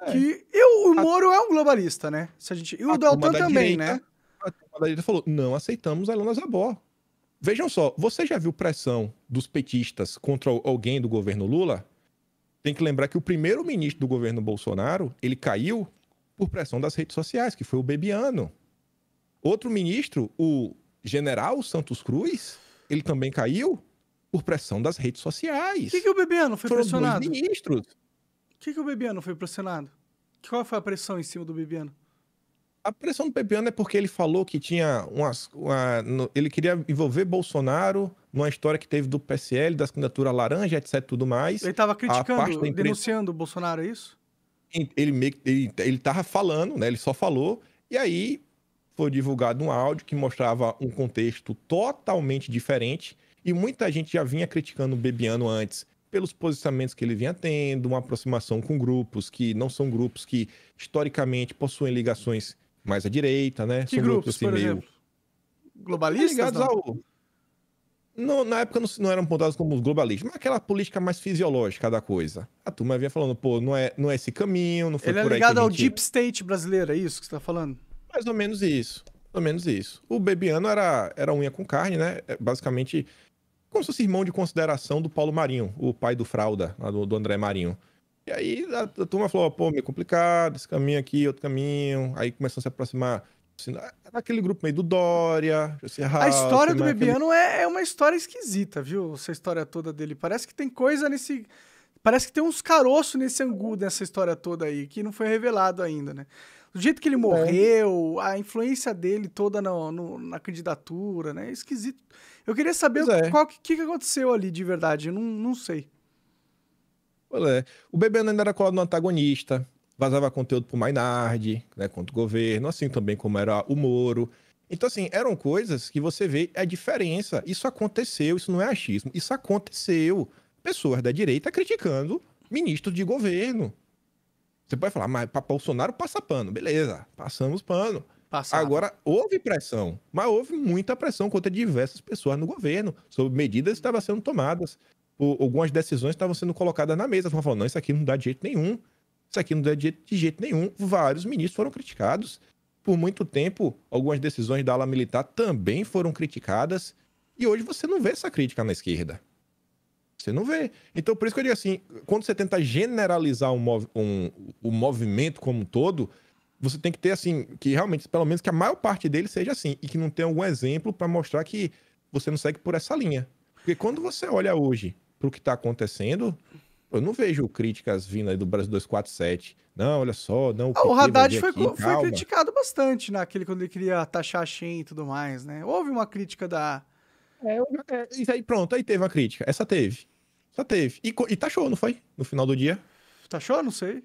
é. que... Eu, o Moro a, é um globalista, né? Se a gente, e o Dalton também, direita, né? A turma direita falou, não aceitamos a Ilona Zabó. Vejam só, você já viu pressão dos petistas contra alguém do governo Lula? Tem que lembrar que o primeiro ministro do governo Bolsonaro, ele caiu por pressão das redes sociais, que foi o Bebiano. Outro ministro, o general Santos Cruz, ele também caiu por pressão das redes sociais. O que, que o Bebiano foi Foram pressionado? Dois ministros. O que, que o Bebiano foi pressionado? Qual foi a pressão em cima do Bebiano? A pressão do Bebiano é porque ele falou que tinha umas. Uma, ele queria envolver Bolsonaro numa história que teve do PSL, das candidaturas laranja, etc. tudo mais. Ele estava criticando, denunciando o Bolsonaro, é isso? ele, meio, ele, ele tava falando, né? Ele só falou. E aí foi divulgado um áudio que mostrava um contexto totalmente diferente. E muita gente já vinha criticando o Bebiano antes pelos posicionamentos que ele vinha tendo, uma aproximação com grupos que não são grupos que historicamente possuem ligações mais à direita, né? Que são grupos, grupos assim, por meio... exemplo? Globalistas? Tá ligados não? ao na época não, não eram pontuados como globalistas, mas aquela política mais fisiológica da coisa. A turma vinha falando, pô, não é, não é esse caminho, não foi Ele é por é ligado ao deep state brasileiro, é isso que você tá falando? Mais ou menos isso. Mais ou menos isso. O Bebiano era, era unha com carne, né? É, basicamente, como se fosse irmão de consideração do Paulo Marinho, o pai do Fralda, do, do André Marinho. E aí a, a turma falou, pô, meio complicado, esse caminho aqui, outro caminho. Aí começou a se aproximar Assim, é, é naquele grupo meio do Dória, A história do né, Bebiano aquele... É, é uma história esquisita, viu? Essa história toda dele. Parece que tem coisa nesse. Parece que tem uns caroços nesse angu dessa história toda aí, que não foi revelado ainda, né? Do jeito que ele morreu, a influência dele toda no, no, na candidatura, né? esquisito. Eu queria saber pois o que, que aconteceu ali de verdade, eu não, não sei. Olha, o Bebiano ainda era colado no antagonista, vazava conteúdo pro Maynard, né, contra o governo, assim também como era o Moro. Então, assim, eram coisas que você vê a diferença. Isso aconteceu, isso não é achismo, isso aconteceu. Pessoas da direita criticando ministros de governo. Você pode falar, mas para Bolsonaro passa pano. Beleza, passamos pano. Passado. Agora, houve pressão, mas houve muita pressão contra diversas pessoas no governo sobre medidas que estavam sendo tomadas. Algumas decisões estavam sendo colocadas na mesa. falando, não, isso aqui não dá de jeito nenhum. Isso aqui não dá é de, de jeito nenhum. Vários ministros foram criticados. Por muito tempo, algumas decisões da ala militar também foram criticadas. E hoje você não vê essa crítica na esquerda. Você não vê. Então, por isso que eu digo assim: quando você tenta generalizar um, mov um, o movimento como um todo, você tem que ter, assim, que realmente, pelo menos que a maior parte dele seja assim, e que não tenha algum exemplo para mostrar que você não segue por essa linha. Porque quando você olha hoje para o que está acontecendo, eu não vejo críticas vindo aí do Brasil 247. Não, olha só, não. O, o Haddad foi, aqui, foi criticado bastante naquele quando ele queria taxar a Shen e tudo mais, né? Houve uma crítica da. É, é, isso aí, pronto, aí teve uma crítica. Essa teve. só teve. E, e taxou, não foi? No final do dia? Taxou? Não sei.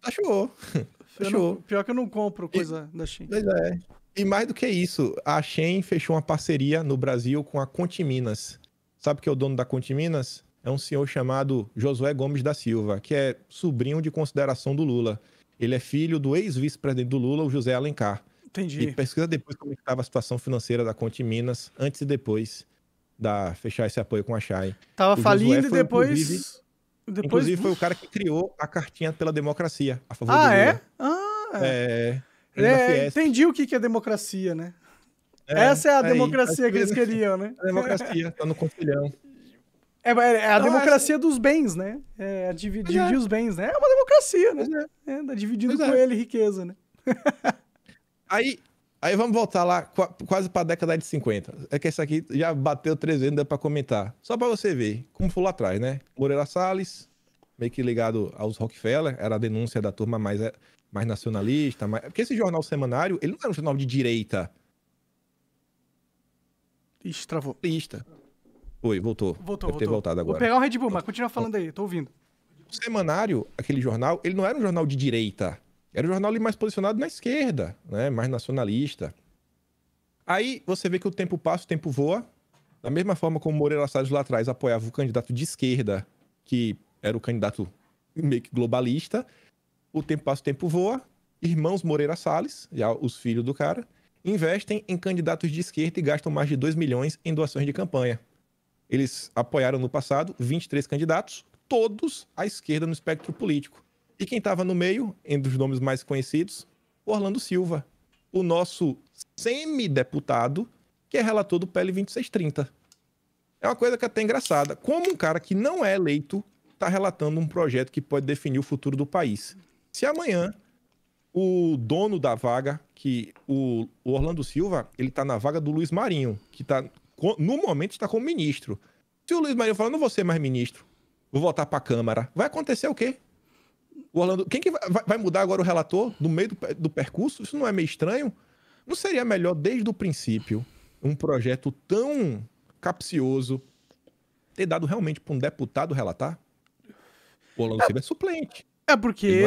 Taxou. taxou. pior que eu não compro coisa e, da Shen. Pois é. E mais do que isso, a Shen fechou uma parceria no Brasil com a Conti Minas. Sabe que é o dono da Conti Minas? é um senhor chamado Josué Gomes da Silva, que é sobrinho de consideração do Lula. Ele é filho do ex-vice-presidente do Lula, o José Alencar. Entendi. E pesquisa depois como é estava a situação financeira da Conte Minas, antes e depois da fechar esse apoio com a Chay. Tava o falindo e depois... Inclusive, depois... inclusive foi o cara que criou a cartinha pela democracia, a favor ah, do Lula. É? Ah, é? É, é entendi o que é democracia, né? É, Essa é a tá tá democracia que eles queriam, né? A democracia, tá no concilhão. É, é, é a então, democracia dos bens, né? É, é dividir, dividir é. os bens, né? É uma democracia, né? É. tá dividindo pois com ele riqueza, né? aí, aí vamos voltar lá quase para a década de 50. É que essa aqui já bateu 300, dá para comentar. Só para você ver como foi lá atrás, né? Moreira Salles, meio que ligado aos Rockefeller, era a denúncia da turma mais, mais nacionalista. Mais... Porque esse jornal semanário, ele não era um jornal de direita. Ixi, travou. Lista. Oi, voltou. Voltou, Deve voltou. ter agora. Vou pegar o Red Bull, então, mas continua falando aí, tô ouvindo. O semanário, aquele jornal, ele não era um jornal de direita. Era um jornal mais posicionado na esquerda, né? mais nacionalista. Aí você vê que o tempo passa, o tempo voa. Da mesma forma como Moreira Salles lá atrás apoiava o candidato de esquerda, que era o candidato meio que globalista, o tempo passa, o tempo voa. Irmãos Moreira Salles, já os filhos do cara, investem em candidatos de esquerda e gastam mais de 2 milhões em doações de campanha. Eles apoiaram no passado 23 candidatos, todos à esquerda no espectro político. E quem estava no meio, entre os nomes mais conhecidos, Orlando Silva, o nosso semideputado, que é relator do PL 2630. É uma coisa que é até engraçada. Como um cara que não é eleito está relatando um projeto que pode definir o futuro do país? Se amanhã o dono da vaga, que o, Orlando Silva, ele está na vaga do Luiz Marinho, que está no momento, está como ministro. Se o Luiz Marinho falar, não vou ser mais ministro, vou voltar para a Câmara, vai acontecer o quê? O Orlando, quem que vai, vai mudar agora o relator no meio do, do percurso? Isso não é meio estranho? Não seria melhor, desde o princípio, um projeto tão capcioso ter dado realmente para um deputado relatar? O Orlando é, Silva é suplente. É porque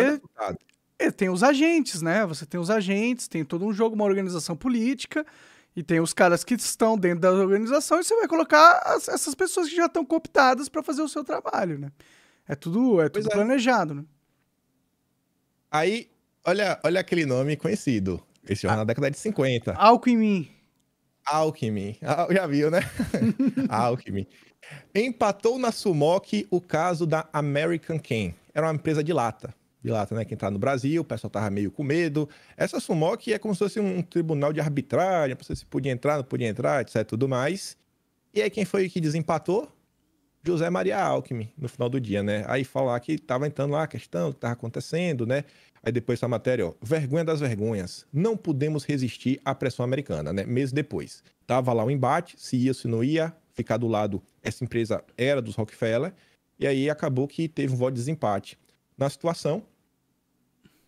é tem os agentes, né? Você tem os agentes, tem todo um jogo, uma organização política. E tem os caras que estão dentro da organização e você vai colocar as, essas pessoas que já estão cooptadas para fazer o seu trabalho, né? É tudo, é tudo é. planejado, né? Aí, olha, olha aquele nome conhecido. Esse jornal ah, na década de 50. Alckmin. Alckmin. Ah, já viu, né? Alckmin. Empatou na Sumok o caso da American Can, Era uma empresa de lata dilata né, quem está no Brasil, o pessoal estava meio com medo. Essa SUMOC é como se fosse um tribunal de arbitragem, para se podia entrar, não podia entrar, etc, tudo mais. E aí quem foi que desempatou? José Maria Alckmin, no final do dia, né? Aí falar que estava entrando lá a questão, o que estava acontecendo, né? Aí depois essa matéria, ó, vergonha das vergonhas, não podemos resistir à pressão americana, né? Meses depois. Tava lá o um embate, se ia, se não ia, ficar do lado, essa empresa era dos Rockefeller, e aí acabou que teve um voto de desempate na situação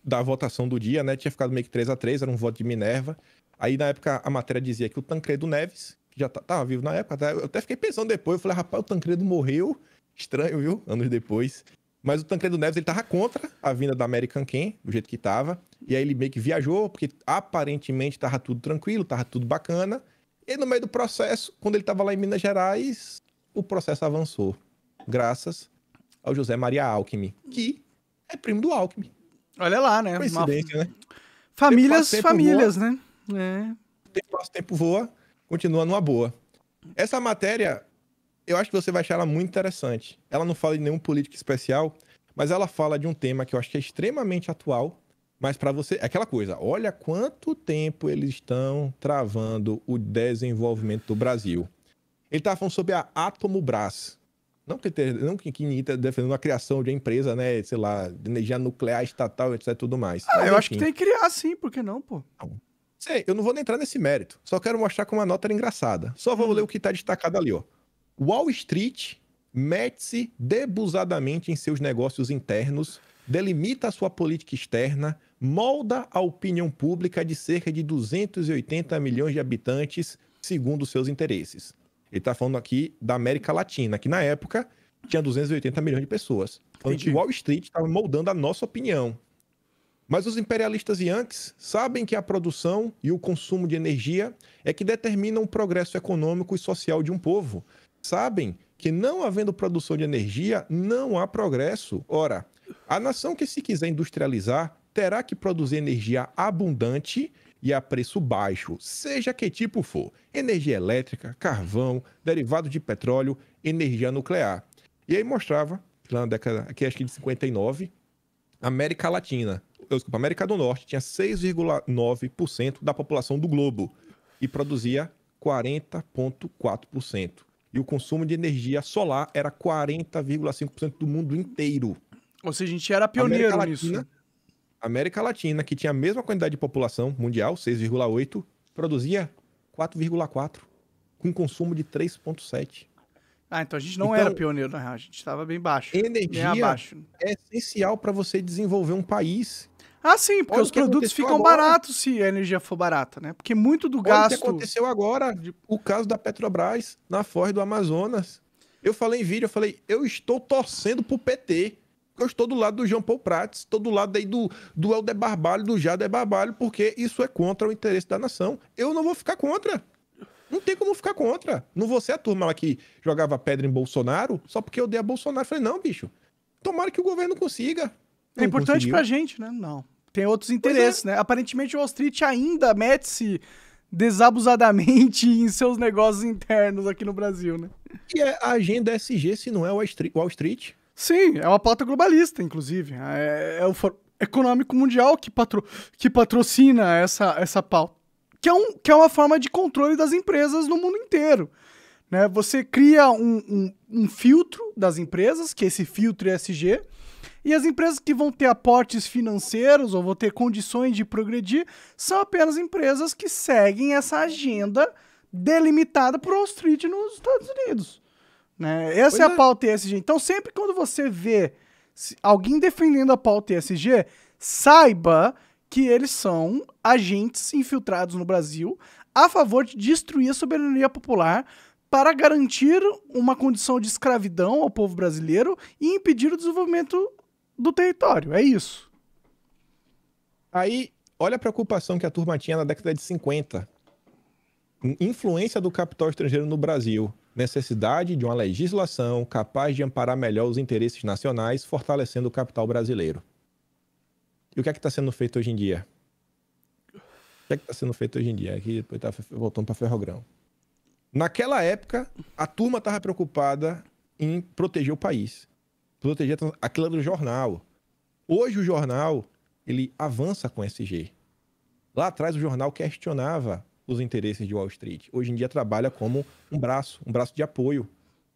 da votação do dia, né? Tinha ficado meio que 3 a 3 era um voto de Minerva. Aí na época a matéria dizia que o Tancredo Neves, que já estava tá, vivo na época, tá? eu até fiquei pensando depois, eu falei, rapaz, o Tancredo morreu, estranho, viu? Anos depois. Mas o Tancredo Neves, ele tava contra a vinda da American Ken, do jeito que estava. E aí ele meio que viajou, porque aparentemente tava tudo tranquilo, tava tudo bacana. E no meio do processo, quando ele estava lá em Minas Gerais, o processo avançou. Graças ao José Maria Alckmin, que é primo do Alckmin. Olha lá, né? Coincidência, Uma... né? Famílias, tempo, famílias, voa, né? É. Tempo, tempo voa, continua numa boa. Essa matéria, eu acho que você vai achar ela muito interessante. Ela não fala de nenhum político especial, mas ela fala de um tema que eu acho que é extremamente atual, mas para você, é aquela coisa, olha quanto tempo eles estão travando o desenvolvimento do Brasil. Ele estava falando sobre a Atomo Brás, não que, ter, não que, que defendendo a criação de uma empresa, né? Sei lá, de energia nuclear estatal, etc. tudo mais. Ah, Mas, eu enfim. acho que tem que criar sim, por que não, pô? Não. Sei, eu não vou nem entrar nesse mérito. Só quero mostrar como a nota era engraçada. Só vou hum. ler o que está destacado ali, ó. Wall Street mete-se debusadamente em seus negócios internos, delimita a sua política externa, molda a opinião pública de cerca de 280 milhões de habitantes segundo seus interesses. Ele está falando aqui da América Latina, que na época tinha 280 milhões de pessoas. Falando que Wall Street estava moldando a nossa opinião. Mas os imperialistas yankees sabem que a produção e o consumo de energia é que determinam o progresso econômico e social de um povo. Sabem que não havendo produção de energia, não há progresso. Ora, a nação que se quiser industrializar terá que produzir energia abundante e a preço baixo, seja que tipo for: energia elétrica, carvão, derivado de petróleo, energia nuclear. E aí mostrava, lá na década, aqui acho que de 59, América Latina, desculpa, América do Norte tinha 6,9% da população do globo e produzia 40,4%. E o consumo de energia solar era 40,5% do mundo inteiro. Ou seja, a gente era pioneiro nisso. América Latina, que tinha a mesma quantidade de população mundial, 6,8, produzia 4,4, com consumo de 3,7. Ah, então a gente não então, era pioneiro, na né? real. A gente estava bem baixo. Energia bem abaixo. é essencial para você desenvolver um país. Ah, sim, porque Olha os produtos ficam agora. baratos se a energia for barata, né? Porque muito do Olha gasto. O que aconteceu agora, o caso da Petrobras na Ford do Amazonas. Eu falei em vídeo, eu falei, eu estou torcendo para o PT eu estou do lado do João Paulo Prates, estou do lado aí do, do Helder Barbalho, do Jader Barbalho, porque isso é contra o interesse da nação. Eu não vou ficar contra. Não tem como ficar contra. Não vou ser a turma lá que jogava pedra em Bolsonaro só porque eu dei a Bolsonaro. falei, não, bicho. Tomara que o governo consiga. É não é importante conseguiu. pra gente, né? Não. Tem outros é. interesses, é. né? Aparentemente, o Wall Street ainda mete-se desabusadamente em seus negócios internos aqui no Brasil, né? E é a agenda SG, se não é o Wall Street. Wall Street Sim, é uma pauta globalista, inclusive. É, é o Fórum Econômico Mundial que, patro, que patrocina essa, essa pauta, que é, um, que é uma forma de controle das empresas no mundo inteiro. Né? Você cria um, um, um filtro das empresas, que é esse filtro ESG, e as empresas que vão ter aportes financeiros ou vão ter condições de progredir são apenas empresas que seguem essa agenda delimitada por Wall Street nos Estados Unidos. Né? Essa é pois é a pauta ESG. Então, sempre quando você vê alguém defendendo a pauta ESG, saiba que eles são agentes infiltrados no Brasil a favor de destruir a soberania popular para garantir uma condição de escravidão ao povo brasileiro e impedir o desenvolvimento do território. É isso. Aí, olha a preocupação que a turma tinha na década de 50. Influência do capital estrangeiro no Brasil necessidade de uma legislação capaz de amparar melhor os interesses nacionais, fortalecendo o capital brasileiro. E o que é que está sendo feito hoje em dia? O que é que está sendo feito hoje em dia? Aqui depois tá voltando para Ferrogrão. Naquela época, a turma estava preocupada em proteger o país, proteger aquilo do jornal. Hoje o jornal ele avança com SG. Lá atrás o jornal questionava os interesses de Wall Street. Hoje em dia trabalha como um braço, um braço de apoio.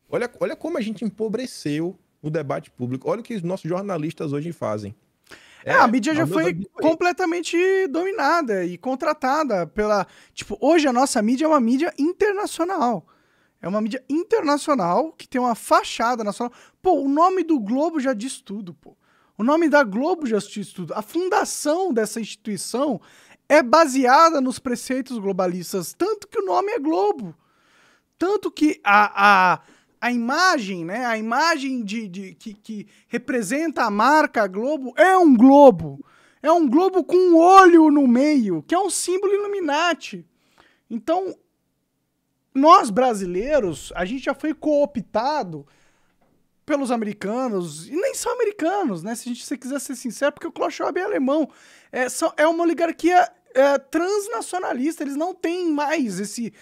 Olha, olha como a gente empobreceu o debate público. Olha o que os nossos jornalistas hoje fazem. É, é a mídia já foi completamente dominada e contratada pela. Tipo, hoje a nossa mídia é uma mídia internacional. É uma mídia internacional que tem uma fachada nacional. Pô, o nome do Globo já diz tudo, pô. O nome da Globo já diz tudo. A fundação dessa instituição é baseada nos preceitos globalistas, tanto que o nome é globo. Tanto que a, a, a imagem, né? A imagem de, de que, que representa a marca Globo é um globo. É um globo com um olho no meio, que é um símbolo Illuminati. Então, nós brasileiros, a gente já foi cooptado pelos americanos, e nem são americanos, né? Se a gente se quiser ser sincero, porque o Klaus Schwab é alemão. É, são, é uma oligarquia é, transnacionalista, eles não têm mais esse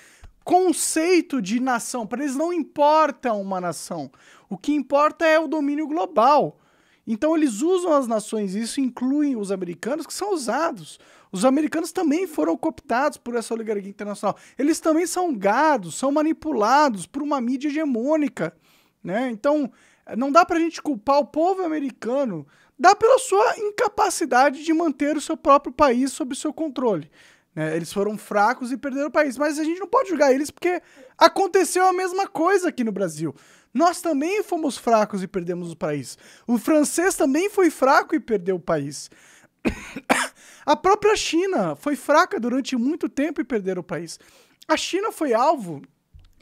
conceito de nação. Para eles não importa uma nação. O que importa é o domínio global. Então eles usam as nações, isso inclui os americanos que são usados. Os americanos também foram cooptados por essa oligarquia internacional. Eles também são gados, são manipulados por uma mídia hegemônica, né? Então, não dá pra gente culpar o povo americano, dá pela sua incapacidade de manter o seu próprio país sob seu controle. Né? Eles foram fracos e perderam o país, mas a gente não pode julgar eles porque aconteceu a mesma coisa aqui no Brasil. Nós também fomos fracos e perdemos o país. O francês também foi fraco e perdeu o país. A própria China foi fraca durante muito tempo e perderam o país. A China foi alvo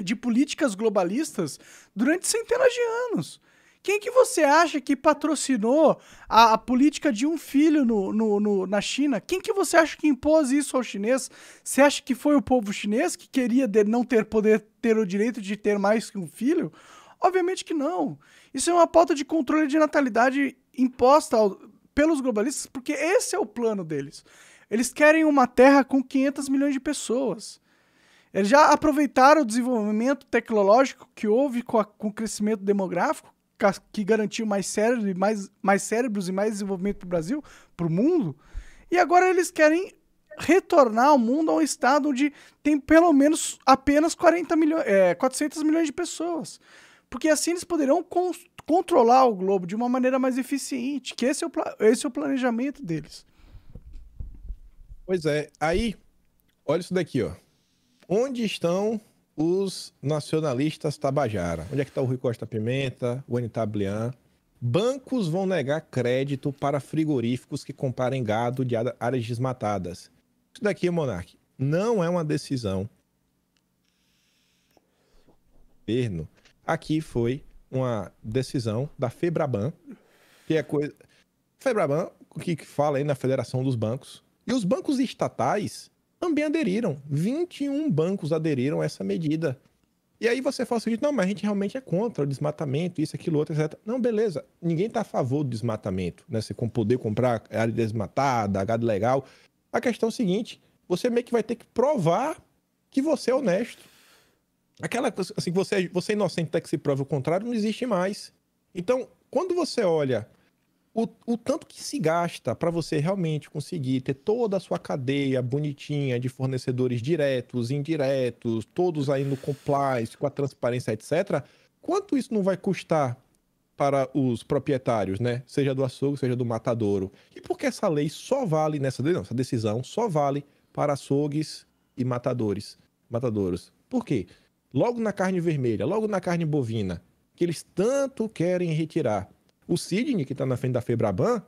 de políticas globalistas durante centenas de anos. Quem que você acha que patrocinou a, a política de um filho no, no, no, na China? Quem que você acha que impôs isso ao chinês? Você acha que foi o povo chinês que queria de, não ter poder ter o direito de ter mais que um filho? Obviamente que não. Isso é uma pauta de controle de natalidade imposta ao, pelos globalistas, porque esse é o plano deles. Eles querem uma terra com 500 milhões de pessoas. Eles já aproveitaram o desenvolvimento tecnológico que houve com, a, com o crescimento demográfico que garantiu mais cérebros e mais, mais cérebros e mais desenvolvimento para o Brasil, para o mundo. E agora eles querem retornar o mundo a um estado onde tem pelo menos apenas 40 milhões, é, 400 milhões de pessoas. Porque assim eles poderão con controlar o globo de uma maneira mais eficiente, que esse é o, esse é o planejamento deles. Pois é, aí, olha isso daqui, ó. Onde estão os nacionalistas Tabajara. Onde é que está o Rui Costa Pimenta, o Anitablian? Bancos vão negar crédito para frigoríficos que comparem gado de áreas desmatadas. Isso daqui, Monark, não é uma decisão. Governo. Aqui foi uma decisão da Febraban, que é coisa. Febraban, o que fala aí na Federação dos Bancos. E os bancos estatais também aderiram. 21 bancos aderiram a essa medida. E aí você fala o seguinte: não, mas a gente realmente é contra o desmatamento, isso, aquilo, outro, etc. Não, beleza, ninguém está a favor do desmatamento, né? Você poder comprar área desmatada, gado legal. A questão é a seguinte: você meio que vai ter que provar que você é honesto. Aquela assim, você, é, você é inocente até que se prove o contrário, não existe mais. Então, quando você olha o, o tanto que se gasta para você realmente conseguir ter toda a sua cadeia bonitinha de fornecedores diretos, indiretos, todos aí no compliance, com a transparência, etc., quanto isso não vai custar para os proprietários, né? Seja do açougue, seja do matadouro. E por que essa lei só vale, nessa não, essa decisão só vale para açougues e matadores? Matadouros. Por quê? Logo na carne vermelha, logo na carne bovina, que eles tanto querem retirar o Sidney, que está na frente da Febraban,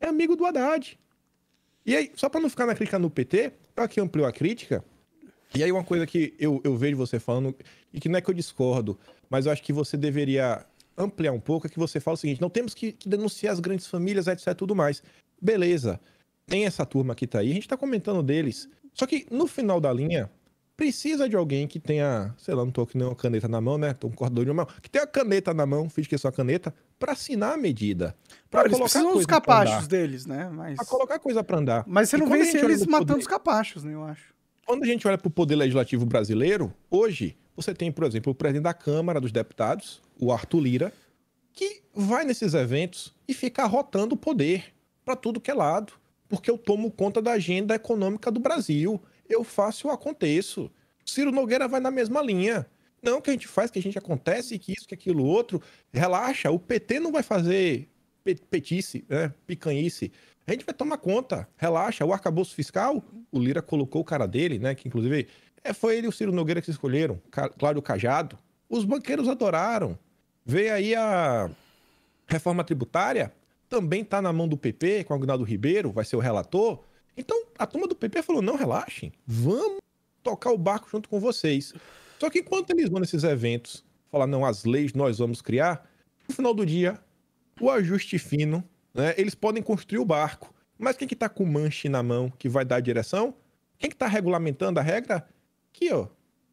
é amigo do Haddad. E aí, só para não ficar na crítica no PT, para tá aqui ampliou a crítica. E aí, uma coisa que eu, eu vejo você falando, e que não é que eu discordo, mas eu acho que você deveria ampliar um pouco, é que você fala o seguinte: não temos que, que denunciar as grandes famílias, etc, tudo mais. Beleza, tem essa turma que tá aí, a gente tá comentando deles. Só que no final da linha, precisa de alguém que tenha, sei lá, não tô com nenhuma caneta na mão, né? Tô com um cordão de uma mão, que tenha caneta na mão, fiz que é só caneta, para assinar a medida. Pra claro, colocar eles os capachos deles, né? Mas... Pra colocar coisa para andar. Mas você não vê se eles matando poder... os capachos, né? Eu acho. Quando a gente olha para o poder legislativo brasileiro, hoje, você tem, por exemplo, o presidente da Câmara dos Deputados, o Arthur Lira, que vai nesses eventos e fica rotando o poder para tudo que é lado, porque eu tomo conta da agenda econômica do Brasil eu faço, eu aconteço. Ciro Nogueira vai na mesma linha. Não que a gente faz, que a gente acontece, que isso, que aquilo, outro. Relaxa, o PT não vai fazer petice, né? Picanhice. A gente vai tomar conta, relaxa. O arcabouço fiscal, o Lira colocou o cara dele, né? Que inclusive é, foi ele e o Ciro Nogueira que escolheram, Cláudio Cajado. Os banqueiros adoraram. Veio aí a reforma tributária, também está na mão do PP, com o Agnaldo Ribeiro, vai ser o relator. Então a turma do PP falou: não, relaxem, vamos tocar o barco junto com vocês. Só que enquanto eles vão nesses eventos falar, não, as leis nós vamos criar, no final do dia, o ajuste fino, né? Eles podem construir o barco. Mas quem que tá com o manche na mão que vai dar a direção? Quem que tá regulamentando a regra? Aqui, ó.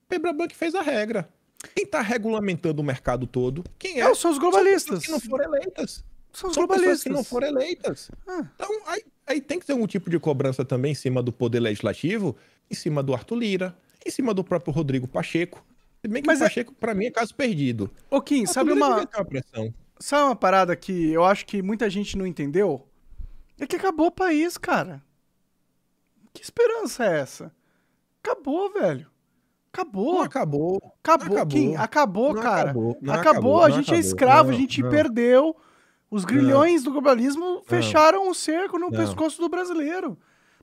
Pebrabank fez a regra. Quem tá regulamentando o mercado todo? Quem é? é são os globalistas. São não foram eleitas. São, São pessoas que não foram eleitas. Ah. Então, aí, aí tem que ter um tipo de cobrança também em cima do Poder Legislativo, em cima do Arthur Lira, em cima do próprio Rodrigo Pacheco. Se bem que Mas o é- Pacheco, é... pra mim, é caso perdido. Ô, Kim, Arthur sabe Lira uma... uma sabe uma parada que eu acho que muita gente não entendeu? É que acabou o país, cara. Que esperança é essa? Acabou, velho. Acabou. Não acabou. Acabou, acabou. Kim, acabou, não cara. Acabou, acabou. acabou. a gente é escravo, a gente perdeu. Os grilhões é. do globalismo é. fecharam não. o cerco no é. pescoço do brasileiro.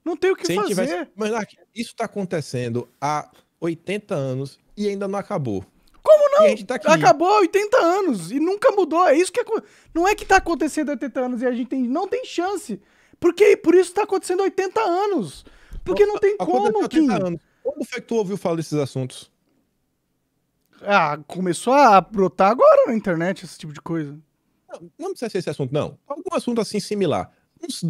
Não tem o que Se fazer. Tivesse... Mas isso está acontecendo há 80 anos e ainda não acabou. Como não? Tá Acabou há 80 anos e nunca mudou. É isso que é... não é que está acontecendo há 80 anos e a gente tem... não tem chance. Porque por isso está acontecendo há 80 anos. Porque não tem como, Kim. Quando foi que tu ouviu falar desses assuntos? Ah, começou a brotar agora na internet esse tipo de coisa. Não, não precisa ser esse assunto, não. Algum assunto assim similar. Uns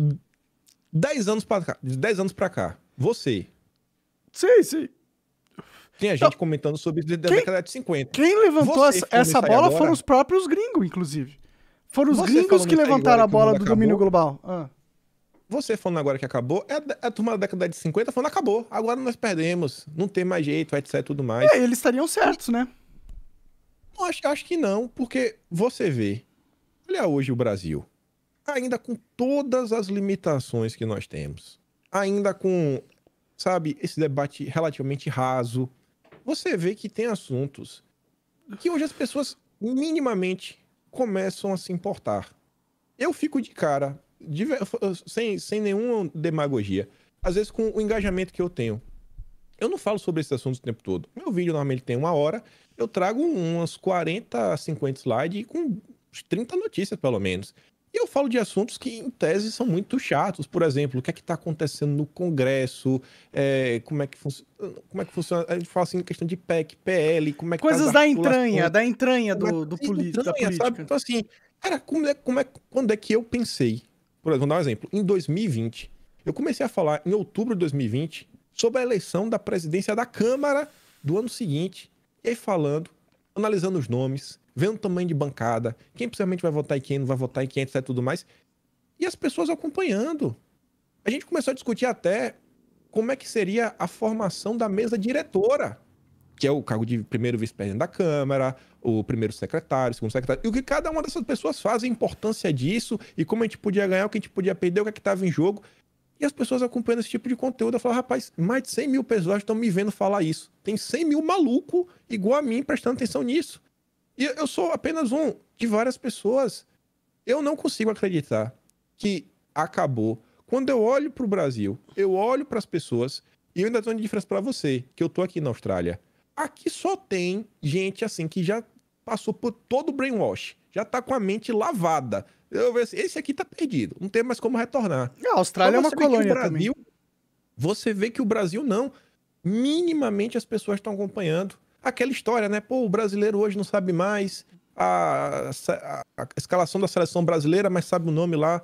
10 anos para cá. 10 anos para cá. Você. Sei, sei. Tem a gente então, comentando sobre isso a década de 50. Quem levantou essa, essa bola agora... foram os próprios gringos, inclusive. Foram os gringos que levantaram a bola do acabou. domínio global. Ah. Você falando agora que acabou, é a, a turma da década de 50 falando acabou, agora nós perdemos, não tem mais jeito, etc, tudo mais. É, eles estariam certos, né? acho, acho que não, porque você vê, Olha hoje o Brasil. Ainda com todas as limitações que nós temos, ainda com, sabe, esse debate relativamente raso, você vê que tem assuntos que hoje as pessoas minimamente começam a se importar. Eu fico de cara, de, sem, sem nenhuma demagogia, às vezes com o engajamento que eu tenho. Eu não falo sobre esses assuntos o tempo todo. Meu vídeo normalmente tem uma hora, eu trago umas 40, 50 slides com 30 notícias, pelo menos. E eu falo de assuntos que, em tese, são muito chatos. Por exemplo, o que é que está acontecendo no Congresso, é, como, é que como é que funciona. A gente fala assim, questão de PEC, PL, como é que. Coisas tá da entranha, da entranha do, é do tá político. Sabe? Então, assim, cara, como é, como é, quando é que eu pensei? Por exemplo, vou dar um exemplo. Em 2020, eu comecei a falar, em outubro de 2020, sobre a eleição da presidência da Câmara do ano seguinte. E aí falando, analisando os nomes, vendo o tamanho de bancada, quem precisamente vai votar e quem não vai votar e quem, etc, tudo mais. E as pessoas acompanhando. A gente começou a discutir até como é que seria a formação da mesa diretora, que é o cargo de primeiro vice-presidente da Câmara, o primeiro secretário, o segundo secretário, e o que cada uma dessas pessoas faz, a importância disso, e como a gente podia ganhar, o que a gente podia perder, o que é estava em jogo. E as pessoas acompanhando esse tipo de conteúdo, eu falo, rapaz, mais de 100 mil pessoas estão me vendo falar isso. Tem 100 mil maluco igual a mim prestando atenção nisso. E eu sou apenas um de várias pessoas. Eu não consigo acreditar que acabou. Quando eu olho para o Brasil, eu olho para as pessoas e eu ainda estou de diferença para você, que eu estou aqui na Austrália. Aqui só tem gente assim que já passou por todo o brainwash, já está com a mente lavada. Eu vejo assim, esse aqui está perdido, não tem mais como retornar. A Austrália então, é uma colônia Brasil, também. Você vê que o Brasil não minimamente as pessoas estão acompanhando aquela história, né? Pô, o brasileiro hoje não sabe mais a, a, a escalação da seleção brasileira, mas sabe o nome lá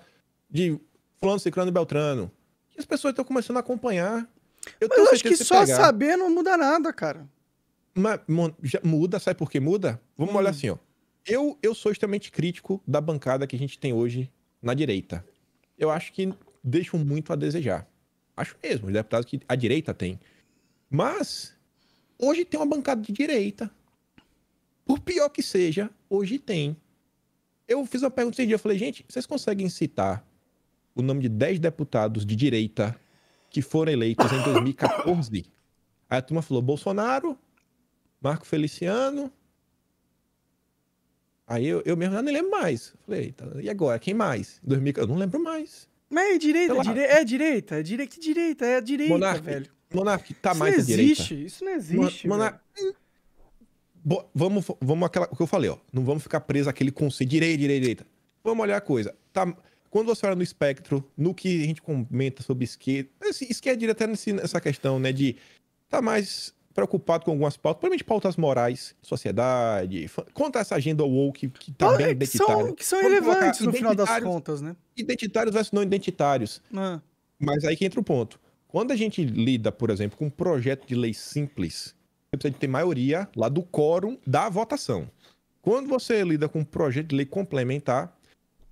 de Fulano, Ciclano e Beltrano. E as pessoas estão começando a acompanhar. Eu mas eu acho que só pegar. saber não muda nada, cara. Mas, muda, sabe por que muda? Vamos hum. olhar assim, ó. Eu, eu sou extremamente crítico da bancada que a gente tem hoje na direita. Eu acho que deixa muito a desejar. Acho mesmo, os deputados que a direita tem. Mas Hoje tem uma bancada de direita. Por pior que seja, hoje tem. Eu fiz uma pergunta esse dia, eu falei, gente, vocês conseguem citar o nome de 10 deputados de direita que foram eleitos em 2014? Aí a turma falou, Bolsonaro, Marco Feliciano. Aí eu, eu mesmo já nem lembro mais. Falei, e agora? Quem mais? 2000, eu não lembro mais. Mas é direita, dire... é direita, é direita, que direita, é direita, velho. Monarque, tá isso mais não existe, direita. Isso não existe. Monark... Bo... Vamos, vamos aquela o que eu falei, ó. Não vamos ficar preso àquele conceito direita, direita, direita. Vamos olhar a coisa. Tá... Quando você olha no espectro, no que a gente comenta sobre esquerda, esquerda direita até tá nessa questão, né, de tá mais preocupado com algumas pautas, principalmente pautas morais, sociedade, conta essa agenda woke que tá ah, bem identitária. São, que são relevantes no final das contas, né? Identitários versus não identitários. Ah. Mas aí que entra o ponto quando a gente lida, por exemplo, com um projeto de lei simples, você precisa de ter maioria lá do quórum da votação. Quando você lida com um projeto de lei complementar,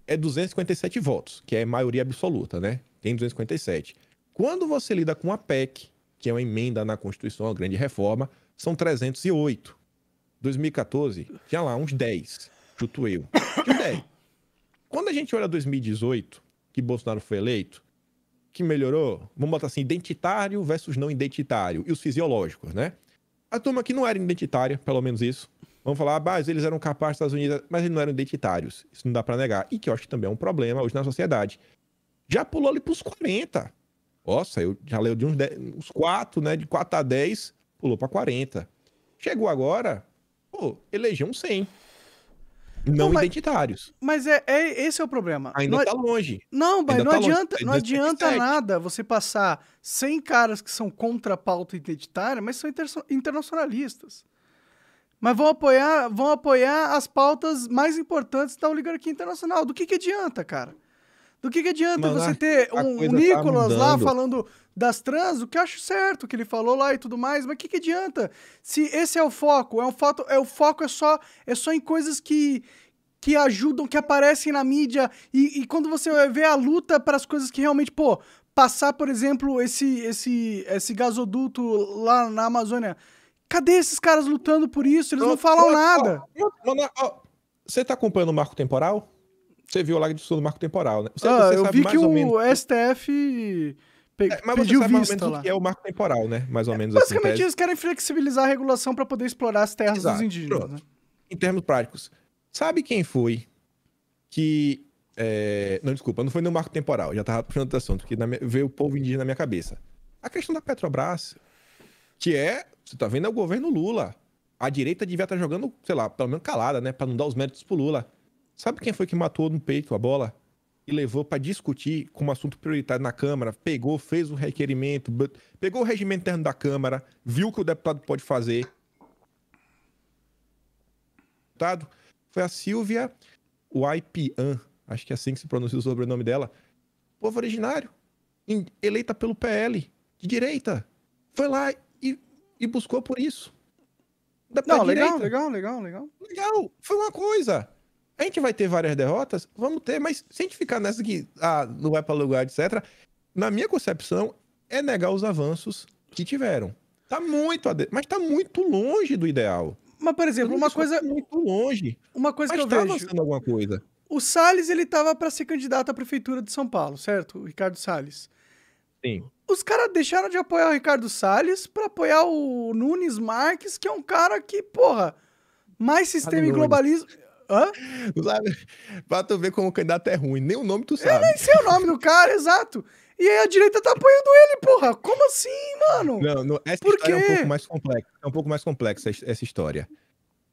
é 257 votos, que é maioria absoluta, né? Tem 257. Quando você lida com a PEC, que é uma emenda na Constituição, uma grande reforma, são 308. 2014, tinha lá uns 10, chuto eu. Tinha 10. Quando a gente olha 2018, que Bolsonaro foi eleito, que melhorou, vamos botar assim, identitário versus não identitário, e os fisiológicos, né? A turma que não era identitária, pelo menos isso, vamos falar, ah, mas eles eram capazes dos Estados Unidos, mas eles não eram identitários, isso não dá para negar, e que eu acho que também é um problema hoje na sociedade. Já pulou ali pros 40. Nossa, eu já leio de uns, 10, uns 4, né, de 4 a 10, pulou para 40. Chegou agora, pô, elegeu um 100 não, mas, identitários. Mas é, é, esse é o problema. Ainda não, é tá longe. Não, mas não, tá adianta, longe. não adianta nada você passar 100 caras que são contra a pauta identitária, mas são inter internacionalistas. Mas vão apoiar, vão apoiar as pautas mais importantes da oligarquia internacional. Do que, que adianta, cara? Do que, que adianta você ter um tá Nicolas tá lá falando das trans, o que eu acho certo que ele falou lá e tudo mais, mas o que, que adianta? Se esse é o foco, é é o foco é só é só em coisas que que ajudam, que aparecem na mídia e, e quando você vê a luta para as coisas que realmente, pô, passar, por exemplo, esse esse esse gasoduto lá na Amazônia. Cadê esses caras lutando por isso? Eles não, não falam não, nada. você tá acompanhando o marco temporal? Você viu lá a discussão do marco temporal, né? Você, ah, você eu vi que o menos... STF pe... é, mas pediu você vista lá. é o marco temporal, né? Mais ou é, menos assim, Basicamente, assim, eles querem flexibilizar a regulação para poder explorar as terras Exato. dos indígenas. Né? Em termos práticos, sabe quem foi que. É... Não, desculpa, não foi no marco temporal, já estava puxando outro assunto, porque minha... veio o povo indígena na minha cabeça. A questão da Petrobras, que é. Você está vendo, é o governo Lula. A direita devia estar tá jogando, sei lá, pelo menos calada, né? Para não dar os méritos pro Lula. Sabe quem foi que matou no peito a bola e levou para discutir como assunto prioritário na Câmara? Pegou, fez o requerimento, pegou o regimento interno da Câmara, viu o que o deputado pode fazer. Deputado foi a Silvia Waipian, acho que é assim que se pronuncia o sobrenome dela. Povo originário, eleita pelo PL, de direita. Foi lá e, e buscou por isso. Da, Não, legal, legal, legal, legal. Legal, foi uma coisa. A gente vai ter várias derrotas? Vamos ter, mas se a gente ficar nessa que ah, não vai para lugar, etc., na minha concepção, é negar os avanços que tiveram. Tá muito, mas tá muito longe do ideal. Mas, por exemplo, uma coisa. Tá muito longe. Uma coisa mas que eu tá vejo. avançando alguma coisa. O Salles, ele tava para ser candidato à prefeitura de São Paulo, certo? O Ricardo Salles. Sim. Os caras deixaram de apoiar o Ricardo Salles para apoiar o Nunes Marques, que é um cara que, porra, mais sistema e globalismo. Hã? Pra tu ver como o candidato é ruim. Nem o nome tu sabe. Eu nem sei o nome do cara, exato. E aí a direita tá apoiando ele, porra. Como assim, mano? Não, não essa Por história quê? é um pouco mais complexa. É um pouco mais complexa essa história.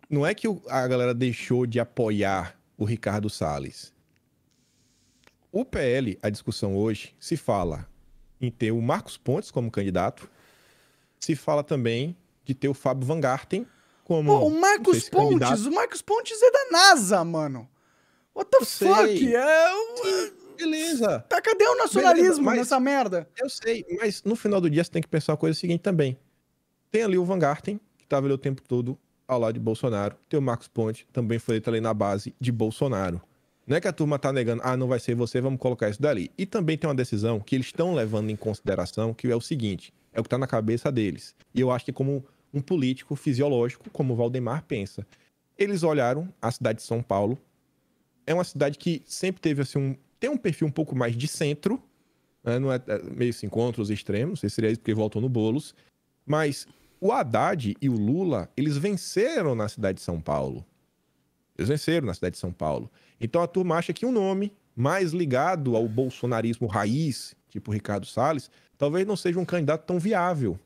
Não é que a galera deixou de apoiar o Ricardo Salles. O PL, a discussão hoje, se fala em ter o Marcos Pontes como candidato, se fala também de ter o Fábio Van Garten como. Pô, o Marcos se Pontes, candidato. o Marcos Pontes é da NASA, mano. What the fuck? É. O... Beleza. Tá, cadê o nacionalismo Beleza, nessa merda? Eu sei, mas no final do dia você tem que pensar a coisa seguinte também. Tem ali o Van Garten, que tava ali o tempo todo ao lado de Bolsonaro. Tem o Marcos Ponte, também foi ali na base de Bolsonaro. Não é que a turma tá negando, ah, não vai ser você, vamos colocar isso dali. E também tem uma decisão que eles estão levando em consideração, que é o seguinte, é o que tá na cabeça deles. E eu acho que como um político fisiológico como Valdemar pensa. Eles olharam a cidade de São Paulo. É uma cidade que sempre teve assim um tem um perfil um pouco mais de centro, né? não é, é meio se assim, encontra os extremos, esse seria isso porque voltam no bolos, mas o Haddad e o Lula, eles venceram na cidade de São Paulo. Eles venceram na cidade de São Paulo. Então a turma acha que um nome mais ligado ao bolsonarismo raiz, tipo Ricardo Salles, talvez não seja um candidato tão viável.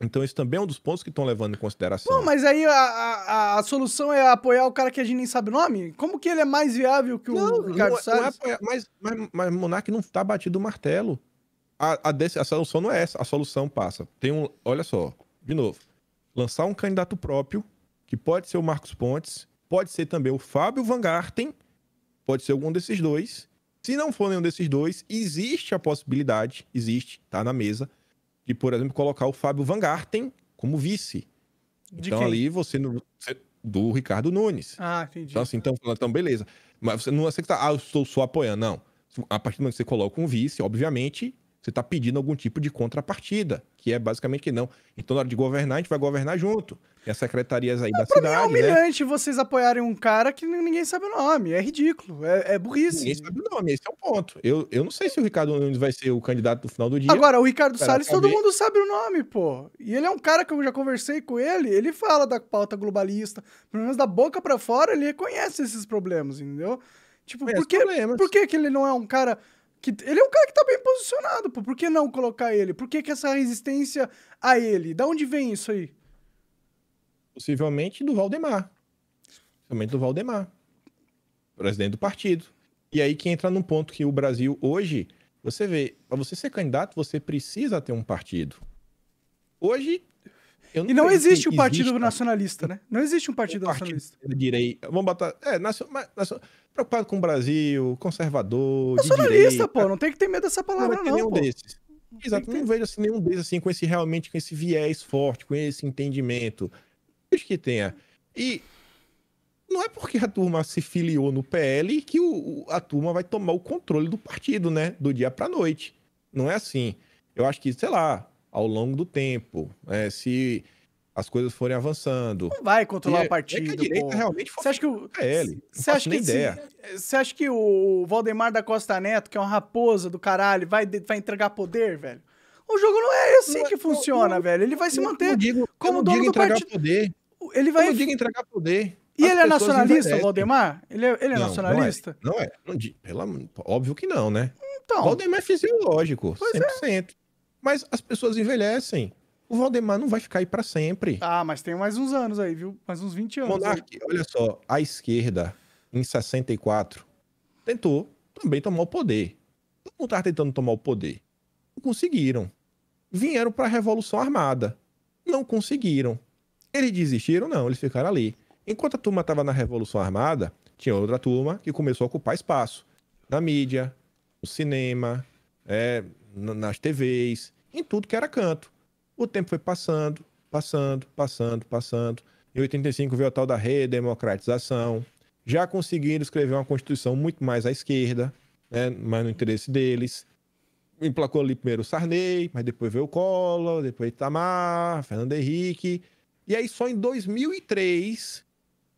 Então isso também é um dos pontos que estão levando em consideração. Não, mas aí a, a, a, solução é apoiar o cara que a gente nem sabe o nome? Como que ele é mais viável que o não, Ricardo Salles? É, não é apoiar, mas, mas, mas Monark não está batido o martelo. A, a, a, solução não é essa. A solução passa. Tem um. Olha só, de novo. Lançar um candidato próprio, que pode ser o Marcos Pontes, pode ser também o Fábio Van Garten, pode ser algum desses dois. Se não for nenhum desses dois, existe a possibilidade, existe, tá na mesa, de, por exemplo, colocar o Fábio Van Garten como vice. De então quem? ali você, você, do Ricardo Nunes. Ah, entendi. Então assim, então, então beleza. Mas você não aceita, ah, eu estou só apoiando, não. A partir do momento que você coloca um vice, obviamente, você está pedindo algum tipo de contrapartida, que é basicamente que não. Então, na hora de governar, a gente vai governar junto. E as secretarias aí não, da pra cidade. Mim é né? humilhante né? vocês apoiarem um cara que ninguém sabe o nome. É ridículo. É, é burrice. Ninguém sabe o nome, esse é o ponto. Eu, eu não sei se o Ricardo Nunes vai ser o candidato no final do dia. Agora, o Ricardo Salles, todo mundo sabe o nome, pô. E ele é um cara que eu já conversei com ele, ele fala da pauta globalista. Pelo menos da boca para fora, ele reconhece esses problemas, entendeu? Tipo, por que, por que, que ele não é um cara que ele é um cara que tá bem posicionado, pô. Por que não colocar ele? Por que, que essa resistência a ele? Da onde vem isso aí? Possivelmente do Valdemar. Possivelmente do Valdemar. Presidente do partido. E aí que entra num ponto que o Brasil hoje, você vê, para você ser candidato, você precisa ter um partido. Hoje não e não existe um partido existe, nacionalista, né? Não existe um partido, um partido nacionalista. Direi, Vamos botar. É, nacional, nacional, preocupado com o Brasil, conservador. Nacionalista, pô. Não tem que ter medo dessa palavra, não. Vai não nenhum pô. desses. Exato. Não vejo assim, nenhum desses assim, com esse realmente, com esse viés forte, com esse entendimento. Desde que tenha. E não é porque a turma se filiou no PL que o, a turma vai tomar o controle do partido, né? Do dia para noite. Não é assim. Eu acho que, sei lá, ao longo do tempo. Né? se as coisas forem avançando. Não vai controlar e, o partido. É, é a direita pô. realmente foi acha que o ele. Você acha que ideia. Você acha que o Valdemar da Costa Neto, que é um raposa do caralho, vai, vai entregar poder, velho? O jogo não é assim não, que funciona, não, velho. Ele vai se manter digo, como dono digo do partido. Poder. Ele vai. Eu não digo entregar poder. E ele é nacionalista, Valdemar? Ele é, ele é não, é. nacionalista? Não é. Não é. Não, pelo, óbvio que não, né? Então. Valdemar é fisiológico, 100%. É. Mas as pessoas envelhecem. O Valdemar não vai ficar aí para sempre. Ah, mas tem mais uns anos aí, viu? Mais uns 20 anos. olha só, a esquerda, em 64, tentou também tomar o poder. Todo mundo estava tentando tomar o poder. Não conseguiram. Vieram para a Revolução Armada. Não conseguiram. Eles desistiram? Não, eles ficaram ali. Enquanto a turma estava na Revolução Armada, tinha outra turma que começou a ocupar espaço. Na mídia, no cinema, é, nas TVs, em tudo que era canto. O tempo foi passando, passando, passando, passando. Em 85 veio a tal da redemocratização. Já conseguiram escrever uma constituição muito mais à esquerda, né, mais no interesse deles. Emplacou ali primeiro o Sarney, mas depois veio o Collor, depois Itamar, Fernando Henrique. E aí só em 2003,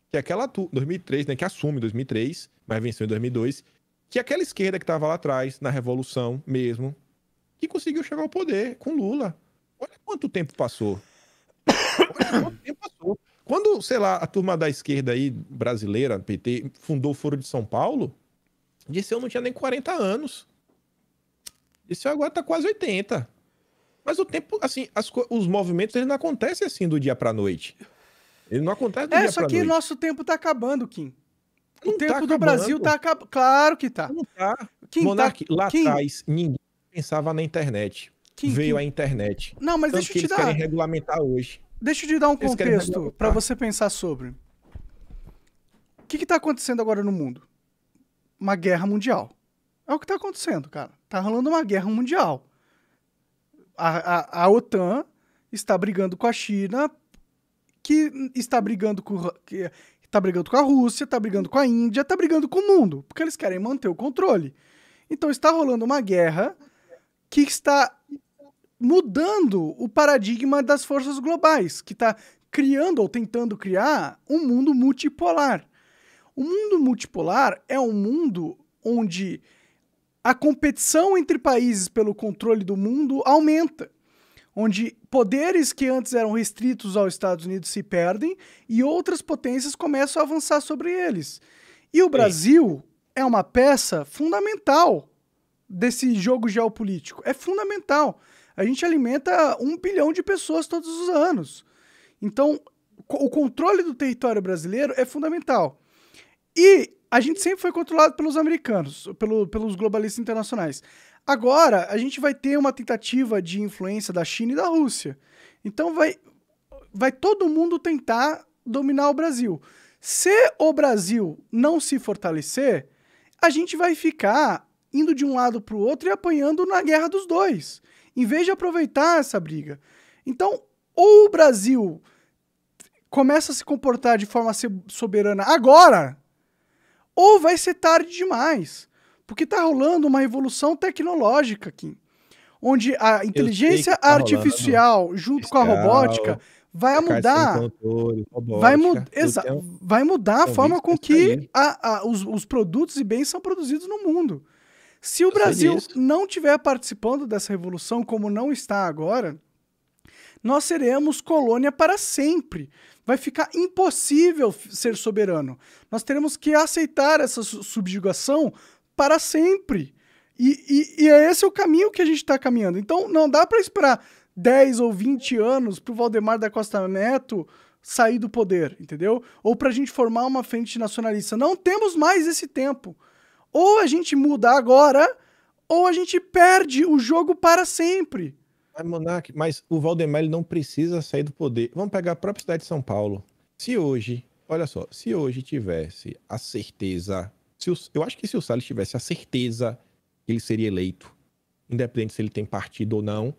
que é aquela 2003, né, que assume 2003, mas venceu em 2002, que aquela esquerda que estava lá atrás, na revolução mesmo, que conseguiu chegar ao poder com Lula. Olha quanto tempo passou. Olha quanto tempo passou. Quando, sei lá, a turma da esquerda aí, brasileira, PT, fundou o Foro de São Paulo, disse eu não tinha nem 40 anos. Disse eu agora tá quase 80. Mas o tempo, assim, as, os movimentos eles não acontecem assim do dia pra noite. Ele não acontece do é, dia pra noite. É, só que nosso tempo tá acabando, Kim. Não o tempo tá do Brasil tá acabando. Claro que tá. Não tá. tá Monarque, tá... lá atrás, ninguém pensava na internet. Veio a internet. Não, mas Tanto deixa eu te eles dar. Querem regulamentar hoje. Deixa eu te dar um eles contexto para você pensar sobre. O que está acontecendo agora no mundo? Uma guerra mundial. É o que está acontecendo, cara. Tá rolando uma guerra mundial. A, a, a OTAN está brigando com a China, que está brigando com, que, tá brigando com a Rússia, tá brigando com a Índia, tá brigando com o mundo, porque eles querem manter o controle. Então está rolando uma guerra que está mudando o paradigma das forças globais, que está criando ou tentando criar um mundo multipolar. O mundo multipolar é um mundo onde a competição entre países pelo controle do mundo aumenta, onde poderes que antes eram restritos aos Estados Unidos se perdem e outras potências começam a avançar sobre eles. E o Brasil Sim. é uma peça fundamental desse jogo geopolítico. É fundamental. A gente alimenta um bilhão de pessoas todos os anos. Então, o controle do território brasileiro é fundamental. E a gente sempre foi controlado pelos americanos, pelo, pelos globalistas internacionais. Agora, a gente vai ter uma tentativa de influência da China e da Rússia. Então, vai, vai todo mundo tentar dominar o Brasil. Se o Brasil não se fortalecer, a gente vai ficar indo de um lado para o outro e apanhando na guerra dos dois, em vez de aproveitar essa briga. Então, ou o Brasil começa a se comportar de forma soberana agora, ou vai ser tarde demais. Porque está rolando uma revolução tecnológica aqui, onde a inteligência tá artificial rolando. junto com a robótica vai mudar, robótica, vai, mu então, então, vai mudar a então, forma com que a, a, os, os produtos e bens são produzidos no mundo. Se o tá Brasil não estiver participando dessa revolução como não está agora, nós seremos colônia para sempre. Vai ficar impossível ser soberano. Nós teremos que aceitar essa subjugação para sempre. E, e, e é esse o caminho que a gente está caminhando. Então não dá para esperar 10 ou 20 anos para o Valdemar da Costa Neto sair do poder, entendeu? Ou para a gente formar uma frente nacionalista. Não temos mais esse tempo. Ou a gente muda agora, ou a gente perde o jogo para sempre. Mas, Monark, mas o Valdemar não precisa sair do poder. Vamos pegar a própria cidade de São Paulo. Se hoje, olha só, se hoje tivesse a certeza, se o, eu acho que se o Salles tivesse a certeza que ele seria eleito, independente se ele tem partido ou não,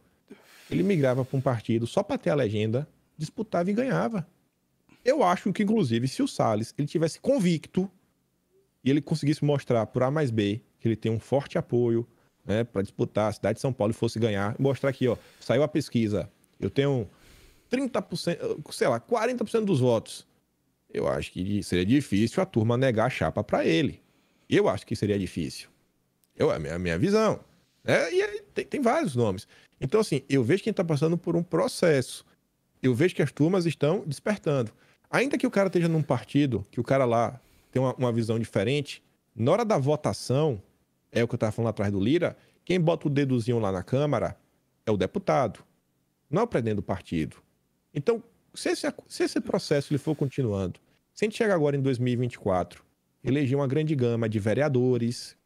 ele migrava para um partido só para ter a legenda, disputava e ganhava. Eu acho que, inclusive, se o Salles ele tivesse convicto e ele conseguisse mostrar por A mais B que ele tem um forte apoio né, para disputar a cidade de São Paulo e fosse ganhar, mostrar aqui, ó, saiu a pesquisa, eu tenho 30%, sei lá, 40% dos votos. Eu acho que seria difícil a turma negar a chapa para ele. Eu acho que seria difícil. Eu, é a minha, minha visão. É, e aí tem, tem vários nomes. Então, assim, eu vejo que gente está passando por um processo. Eu vejo que as turmas estão despertando. Ainda que o cara esteja num partido, que o cara lá tem uma, uma visão diferente. Na hora da votação, é o que eu estava falando atrás do Lira, quem bota o deduzinho lá na Câmara é o deputado, não é o presidente do partido. Então, se esse, se esse processo ele for continuando, se a gente chegar agora em 2024, eleger uma grande gama de vereadores,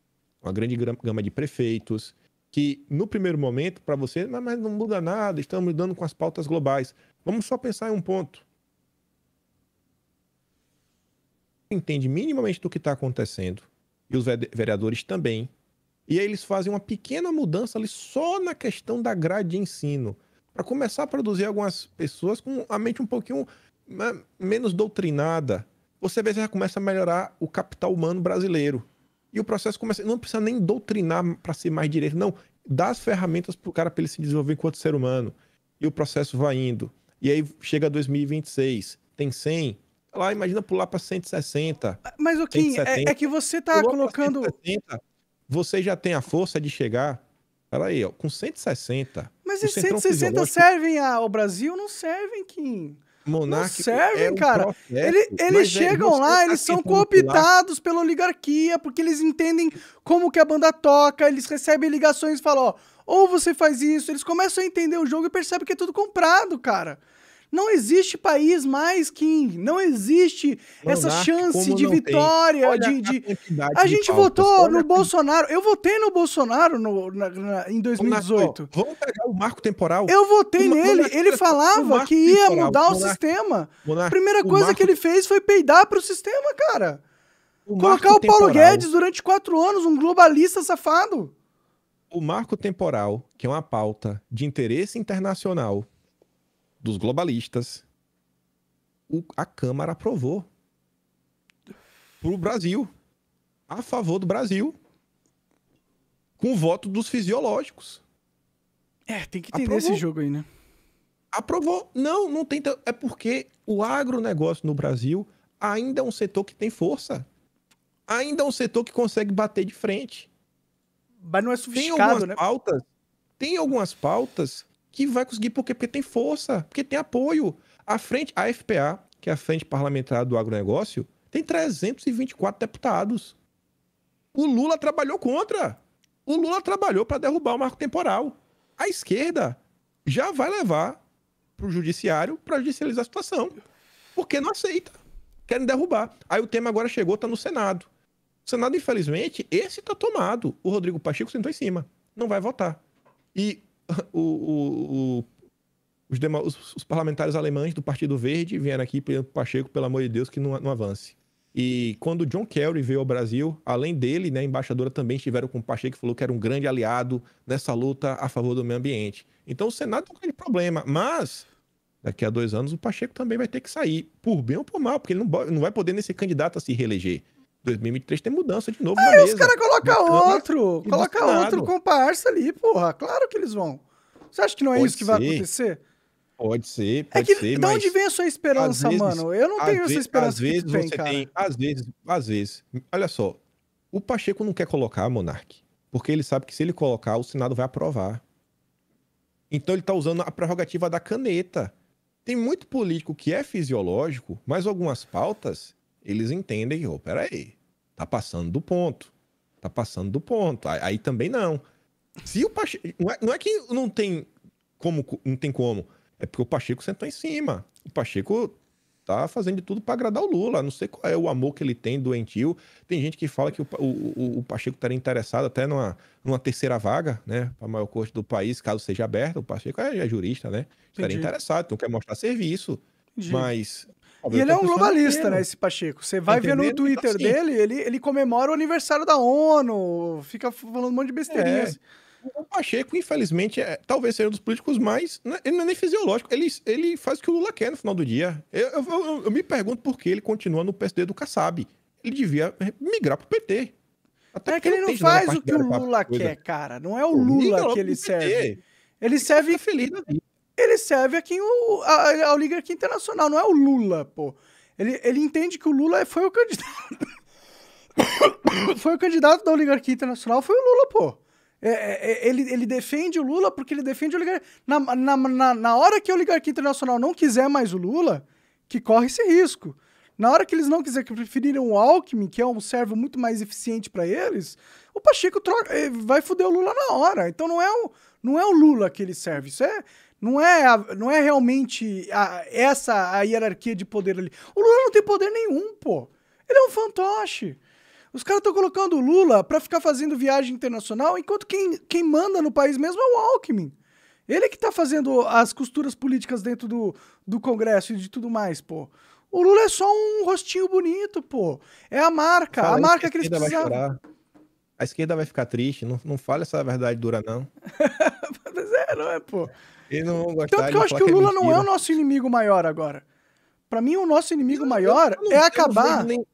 uma grande gama de prefeitos, que no primeiro momento, para você, mas não muda nada, estamos mudando com as pautas globais. Vamos só pensar em um ponto. entende minimamente do que está acontecendo, e os vereadores também, e aí eles fazem uma pequena mudança ali só na questão da grade de ensino, para começar a produzir algumas pessoas com a mente um pouquinho né, menos doutrinada. Você vê já começa a melhorar o capital humano brasileiro. E o processo começa, não precisa nem doutrinar para ser mais direito, não, dá as ferramentas para o cara para ele se desenvolver enquanto ser humano. E o processo vai indo. E aí chega 2026, tem 100, lá, imagina pular para 160. Mas o Kim, é, é, que você tá Pulou colocando. 160, você já tem a força de chegar. aí ó, com 160. Mas esses 160 servem ao Brasil? Não servem, Kim. Monarque não servem, é cara. Ele, eles é chegam é, lá, tá eles são cooptados pela oligarquia, porque eles entendem como que a banda toca, eles recebem ligações e falam, ó, ou você faz isso, eles começam a entender o jogo e percebem que é tudo comprado, cara. Não existe país mais, que Não existe não essa dá, chance de vitória. De, de... A, a gente votou no a... Bolsonaro. Eu votei no Bolsonaro no, na, na, em 2018. Ô, vamos pegar o marco temporal. Eu votei o, nele. Monarca, ele falava que ia temporal, mudar o, sistema. Monarca, Primeira coisa marco... que ele fez foi peidar pro sistema, cara. O Colocar o Paulo Guedes durante quatro anos, um globalista safado. O marco temporal, que é uma pauta de interesse internacional dos globalistas, o, a Câmara aprovou para o Brasil, a favor do Brasil, com o voto dos fisiológicos. É, tem que entender aprovou. esse jogo aí, né? Aprovou. Não, não tem. É porque o agronegócio no Brasil ainda é um setor que tem força. Ainda é um setor que consegue bater de frente. Mas não é suficiente. tem algumas né? Pautas, tem algumas pautas que vai conseguir, por quê? Porque tem força, porque tem apoio. A frente, a FPA, que é a Frente Parlamentar do Agronegócio, tem 324 deputados. O Lula trabalhou contra. O Lula trabalhou para derrubar o marco temporal. A esquerda já vai levar para o judiciário para judicializar a situação, porque não aceita. Querem derrubar. Aí o tema agora chegou, está no Senado. O Senado, infelizmente, esse está tomado. O Rodrigo Pacheco sentou em cima. Não vai votar. E o, o, o os, demo, os, os, parlamentares alemães do Partido Verde vieram aqui pedindo Pacheco, pelo amor de Deus, que não, não avance. E quando John Kerry veio ao Brasil, além dele, né, a embaixadora também estiveram com o Pacheco, e falou que era um grande aliado nessa luta a favor do meio ambiente. Então o Senado é um grande problema, mas daqui a dois anos o Pacheco também vai ter que sair, por bem ou por mal, porque ele não, não vai poder nem ser candidato a se reeleger. 2023 tem mudança de novo. É, Aí os caras colocam outro. Coloca outro comparsa ali, porra. Claro que eles vão. Você acha que não é pode isso que ser. vai acontecer? Pode ser, é pode é que, ser. De onde vem a sua esperança, vezes, mano? Eu não tenho essa esperança. Às vezes você cara. tem, às vezes, às vezes. Olha só, o Pacheco não quer colocar a Monark, porque ele sabe que se ele colocar, o Senado vai aprovar. Então ele tá usando a prerrogativa da caneta. Tem muito político que é fisiológico, mas algumas pautas eles entendem que, oh, peraí, tá passando do ponto. Tá passando do ponto. Aí, aí também não. Se o Pacheco. Não é, não é, que não tem como. Não tem como. É porque o Pacheco sentou em cima. O Pacheco tá fazendo de tudo para agradar o Lula. Não sei qual é o amor que ele tem doentio. Tem gente que fala que o, o, o Pacheco estaria interessado até numa, numa terceira vaga, né? Para a maior corte do país, caso seja aberta. O Pacheco é, é jurista, né? Estaria Entendi. interessado, então quer mostrar serviço. Entendi. Mas e ele é um globalista, né, esse Pacheco. Você vai ver no então, Twitter assim, dele, ele, ele comemora o aniversário da ONU, fica falando um monte de besteirinhas. É. O Pacheco, infelizmente, é, talvez seja um dos políticos mais. Né, ele não é nem fisiológico, ele, ele faz o que o Lula quer no final do dia. Eu, eu, eu, eu me pergunto por que ele continua no PSD do Kassab. Ele devia migrar pro PT. Até é que ele não, faz o que o Lula quer, cara. Não é o Lula que ele serve. Ele serve. Ele tá feliz na vida ele serve a quem o, a, a oligarquia internacional, não é o Lula, pô. Ele, ele entende que o Lula é, foi o candidato. foi o candidato da oligarquia internacional, foi o Lula, pô. É, é, é, ele, ele defende o Lula porque ele defende a oligarquia. Na, na, na, na hora que a oligarquia internacional não quiser mais o Lula, que corre esse risco. Na hora que eles não quiserem, que preferiram o Alckmin, que é um servo muito mais eficiente para eles, o Pacheco troca, eh, vai foder o Lula na hora. Então não é o, não é o Lula que ele serve. Isso é, não é, a, não é realmente a, essa a hierarquia de poder ali. O Lula não tem poder nenhum, pô. Ele é um fantoche. Os caras estão colocando o Lula para ficar fazendo viagem internacional, enquanto quem, quem manda no país mesmo é o Alckmin. Ele é que tá fazendo as costuras políticas dentro do, do Congresso e de tudo mais, pô. O Lula é só um rostinho bonito, pô. É a marca, a marca que, a que eles precisam. A esquerda vai ficar triste, não, não fala essa verdade dura, não. pois é, não é, pô então não gostar. Tanto que eu acho que é o Lula é não é o nosso inimigo maior agora. Para mim, o nosso inimigo eu, maior eu, eu, é acabar. Nem,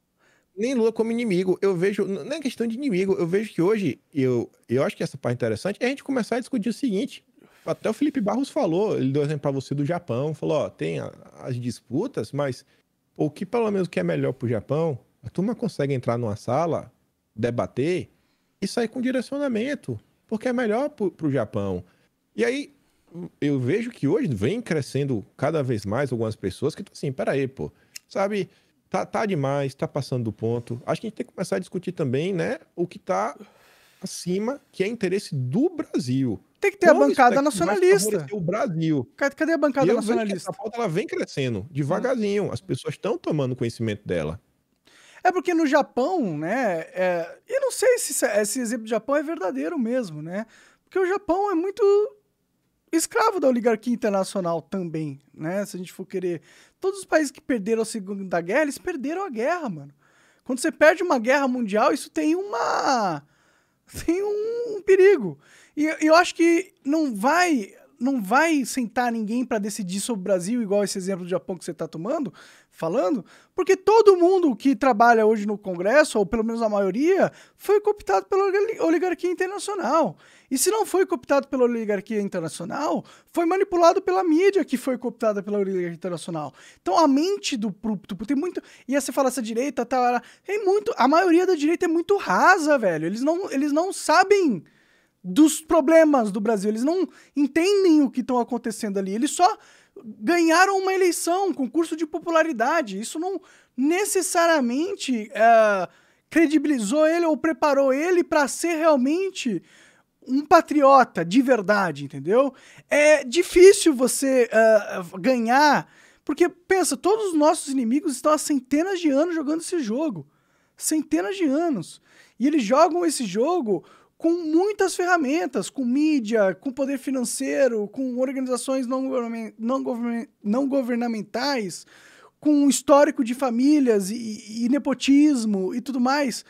nem, Lula como inimigo. Eu vejo. Não é questão de inimigo. Eu vejo que hoje, eu, eu acho que essa parte é interessante é a gente começar a discutir o seguinte. Até o Felipe Barros falou, ele deu exemplo para você do Japão, falou, ó, tem as disputas, mas o que pelo menos que é melhor para o Japão, a turma consegue entrar numa sala, debater e sair com direcionamento, porque é melhor para o Japão. E aí, eu vejo que hoje vem crescendo cada vez mais algumas pessoas que estão assim, peraí, pô, sabe, tá, tá demais, tá passando do ponto. Acho que a gente tem que começar a discutir também, né, o que tá acima, que é interesse do Brasil. Tem que ter Como a bancada nacionalista. O Brasil. Cadê a bancada nacionalista? Essa pauta ela vem crescendo devagarzinho. As pessoas estão tomando conhecimento dela. É porque no Japão, né? É... Eu não sei se esse exemplo do Japão é verdadeiro mesmo, né? Porque o Japão é muito escravo da oligarquia internacional também, né? Se a gente for querer. Todos os países que perderam a Segunda Guerra, eles perderam a guerra, mano. Quando você perde uma guerra mundial, isso tem uma. tem um, um perigo. E eu acho que não vai. Não vai sentar ninguém para decidir sobre o Brasil, igual esse exemplo do Japão que você está tomando, falando, porque todo mundo que trabalha hoje no Congresso, ou pelo menos a maioria, foi cooptado pela oligarquia internacional. E se não foi cooptado pela oligarquia internacional, foi manipulado pela mídia que foi cooptada pela oligarquia internacional. Então a mente do, do tem muito. E aí você fala essa direita, tá, tem muito. A maioria da direita é muito rasa, velho. Eles não, eles não sabem dos problemas do Brasil. Eles não entendem o que estão acontecendo ali. Eles só ganharam uma eleição, um concurso de popularidade. Isso não necessariamente é, credibilizou ele ou preparou ele para ser realmente um patriota de verdade, entendeu? É difícil você uh, ganhar, porque pensa, todos os nossos inimigos estão há centenas de anos jogando esse jogo. Centenas de anos. E eles jogam esse jogo com muitas ferramentas, com mídia, com poder financeiro, com organizações não, não, não governamentais, com histórico de famílias e, e, nepotismo e tudo mais.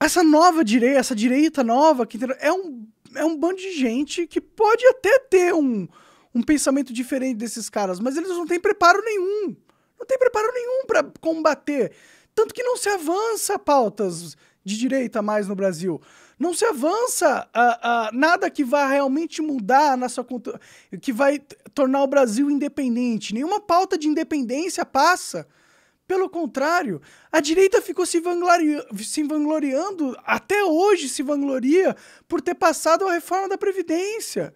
Essa nova direita, essa direita nova, que é um, é um bando de gente que pode até ter um, um pensamento diferente desses caras, mas eles não têm preparo nenhum. Não tem preparo nenhum para combater. Tanto que não se avança pautas de direita mais no Brasil. Não se avança ah, ah, nada que vá realmente mudar na sua que vai tornar o Brasil independente. Nenhuma pauta de independência passa. Pelo contrário, a direita ficou se, se vangloriando, até hoje se vangloria, por ter passado a reforma da Previdência,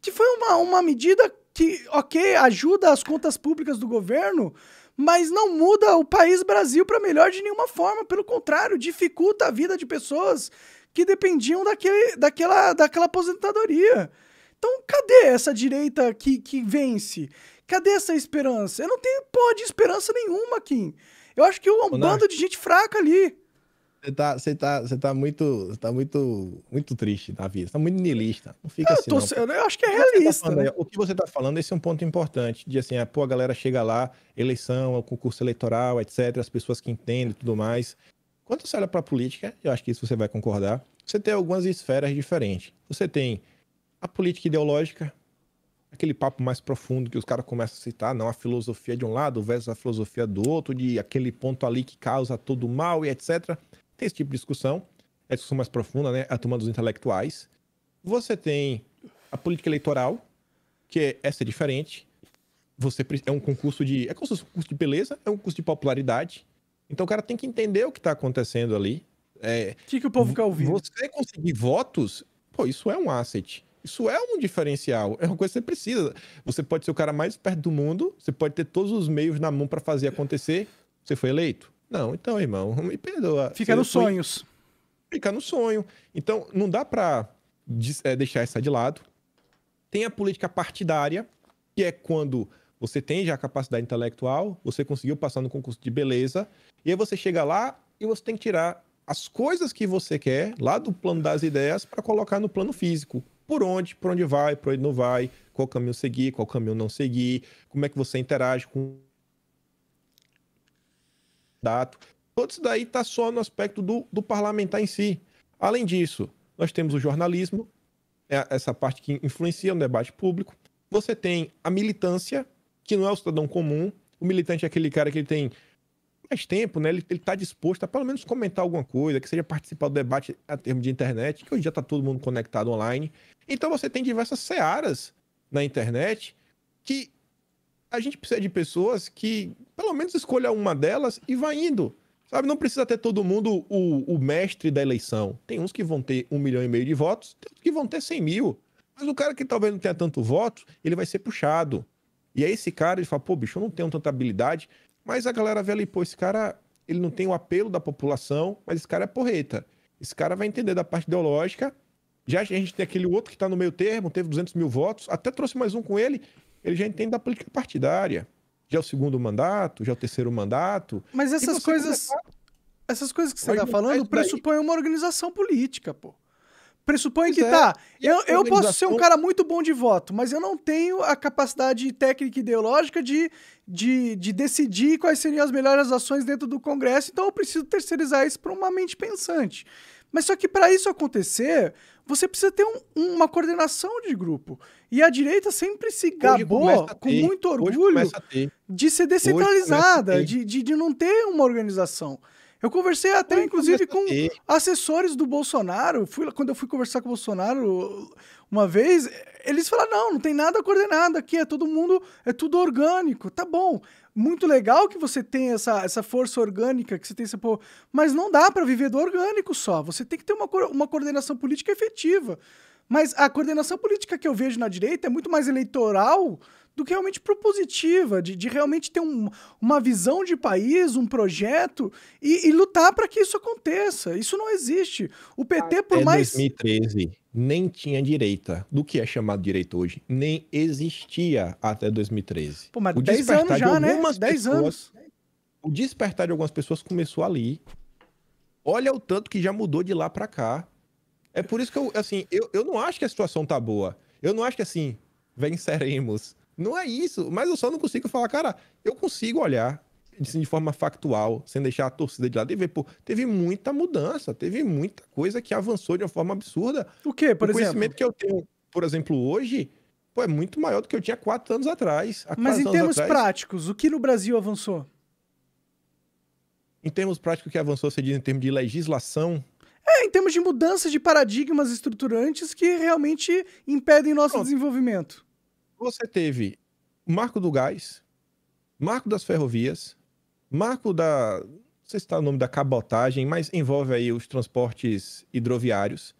que foi uma, uma medida que, ok, ajuda as contas públicas do governo, mas não muda o país Brasil para melhor de nenhuma forma. Pelo contrário, dificulta a vida de pessoas que dependiam daquele, daquela, daquela aposentadoria. Então, cadê essa direita que, que vence? Cadê essa esperança? Eu não tenho porra de esperança nenhuma, Kim. Eu acho que um bando de gente fraca ali. Você tá, você tá, você tá muito, tá muito, muito triste na vida. Você tá muito niilista. Não fica eu assim. Tô, não, eu acho que é tá realista. Tá falando, né? É, o que você tá falando, esse é um ponto importante. De assim, a, é, pô, a galera chega lá, eleição, é o concurso eleitoral, etc. As pessoas que entendem e tudo mais. Quando você olha pra política, eu acho que isso você vai concordar. Você tem algumas esferas diferentes. Você tem a política ideológica, aquele papo mais profundo que os caras começam a citar, não, a filosofia de um lado versus a filosofia do outro, de aquele ponto ali que causa todo mal e etc. Tem esse tipo de discussão, é a discussão mais profunda, né? A turma dos intelectuais. Você tem a política eleitoral, que é essa é diferente. Você é um concurso de. É como se fosse um concurso de beleza, é um concurso de popularidade. Então o cara tem que entender o que está acontecendo ali. É, o é, que, que o povo quer ouvir? Você conseguir votos, pô, isso é um asset. Isso é um diferencial, é uma coisa que você precisa. Você pode ser o cara mais perto do mundo, você pode ter todos os meios na mão para fazer acontecer, você foi eleito. Não, então, irmão, me perdoa. Fica nos sonhos. Fica no sonho. Então, não dá para eh, deixar isso de lado. Tem a política partidária, que é quando você tem já a capacidade intelectual, você conseguiu passar no concurso de beleza, e aí você chega lá e você tem que tirar as coisas que você quer lá do plano das ideias para colocar no plano físico. Por onde, por onde vai, por onde não vai, qual caminho seguir, qual caminho não seguir, como é que você interage com candidato. Tudo isso daí está só no aspecto do, do parlamentar em si. Além disso, nós temos o jornalismo, né, essa parte que influencia no debate público. Você tem a militância, que não é o cidadão comum. O militante é aquele cara que ele tem mais tempo, né? Ele, está disposto a pelo menos comentar alguma coisa, que seja participar do debate a termo de internet, que hoje já está todo mundo conectado online. Então você tem diversas searas na internet que a gente precisa de pessoas que pelo menos escolha uma delas e vai indo. Sabe, não precisa ter todo mundo o, o mestre da eleição. Tem uns que vão ter um milhão e meio de votos, tem uns que vão ter cem mil. Mas o cara que talvez não tenha tanto voto, ele vai ser puxado. E aí esse cara, ele fala, pô, bicho, eu não tenho tanta habilidade. Mas a galera vê ali, pô, esse cara, ele não tem o apelo da população, mas esse cara é porreta. Esse cara vai entender da parte ideológica. Já a gente tem aquele outro que tá no meio termo, teve 200 mil votos, até trouxe mais um com ele, ele já entende da política partidária já é o segundo mandato, já é o terceiro mandato. Mas essas coisas. Essas coisas que você está falando pressupõem uma organização política, pô. Pressupõe que é. tá. Eu, eu posso ser um cara muito bom de voto, mas eu não tenho a capacidade técnica e ideológica de, de, de decidir quais seriam as melhores ações dentro do Congresso, então eu preciso terceirizar isso para uma mente pensante. Mas só que para isso acontecer, você precisa ter um, uma coordenação de grupo. E a direita sempre se gabou com muito orgulho de ser descentralizada, de, de, de, não ter uma organização. Eu conversei até, hoje inclusive, com assessores do Bolsonaro. Fui, quando eu fui conversar com o Bolsonaro uma vez, eles falaram: não, não tem nada coordenado aqui, é todo mundo, é tudo orgânico, tá bom muito legal que você tem essa, essa força orgânica, que você tem esse mas não dá para viver do orgânico só. Você tem que ter uma, uma coordenação política efetiva. Mas a coordenação política que eu vejo na direita é muito mais eleitoral do que realmente propositiva, de, de realmente ter um, uma visão de país, um projeto e, e lutar para que isso aconteça. Isso não existe. O PT, por Até mais. 2013, nem tinha direita do que é chamado direito hoje, nem existia até 2013. Pô, mas o 10 anos já, né? 10 pessoas, anos. O despertar de algumas pessoas começou ali. Olha o tanto que já mudou de lá para cá. É por isso que eu, assim, eu, eu não acho que a situação tá boa. Eu não acho que, assim, venceremos. Não é isso, mas eu só não consigo falar, cara, eu consigo olhar de forma factual, sem deixar a torcida de lado e ver, pô, teve muita mudança, teve muita coisa que avançou de uma forma absurda. O que, por o exemplo? conhecimento que eu tenho, por exemplo, hoje, pô, é muito maior do que eu tinha quatro anos atrás. Mas em termos atrás, práticos, o que no Brasil avançou? Em termos práticos o que avançou, você diz em termos de legislação? É, em termos de mudança de paradigmas estruturantes que realmente impedem nosso Pronto. desenvolvimento. Você teve o marco do gás, marco das ferrovias, Marco da. Não sei se está o nome da cabotagem, mas envolve aí os transportes hidroviários.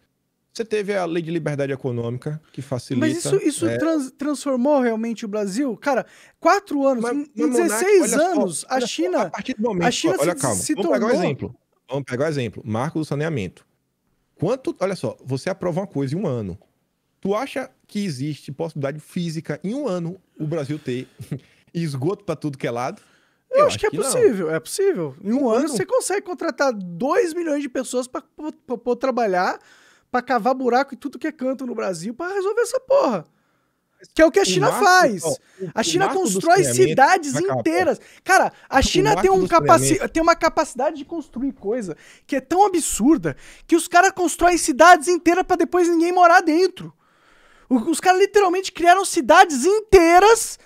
Você teve a lei de liberdade econômica, que facilita. Mas isso, isso é. trans, transformou realmente o Brasil? Cara, quatro anos, mas, em mas 16 anos, só, a China. Só, a partir do momento. A China olha, se, calma. Se Vamos tornou... pegar um exemplo. Vamos pegar um exemplo. Marco do saneamento. Quanto. Olha só, você aprova uma coisa em um ano. Tu acha que existe possibilidade física em um ano o Brasil ter esgoto para tudo que é lado? Eu, eu acho, acho, que é que possível, não. é possível. Em um, um ano, ano você consegue contratar 2 milhões de pessoas para pôr trabalhar, para cavar buraco e tudo que é canto no Brasil para resolver essa porra. Que é o que a China marco, faz. Ó, o, a China constrói cidades inteiras. Cara, a China tem, um capaci tem uma capacidade de construir coisa que é tão absurda que os caras constroem cidades inteiras para depois ninguém morar dentro. Os caras literalmente criaram cidades inteiras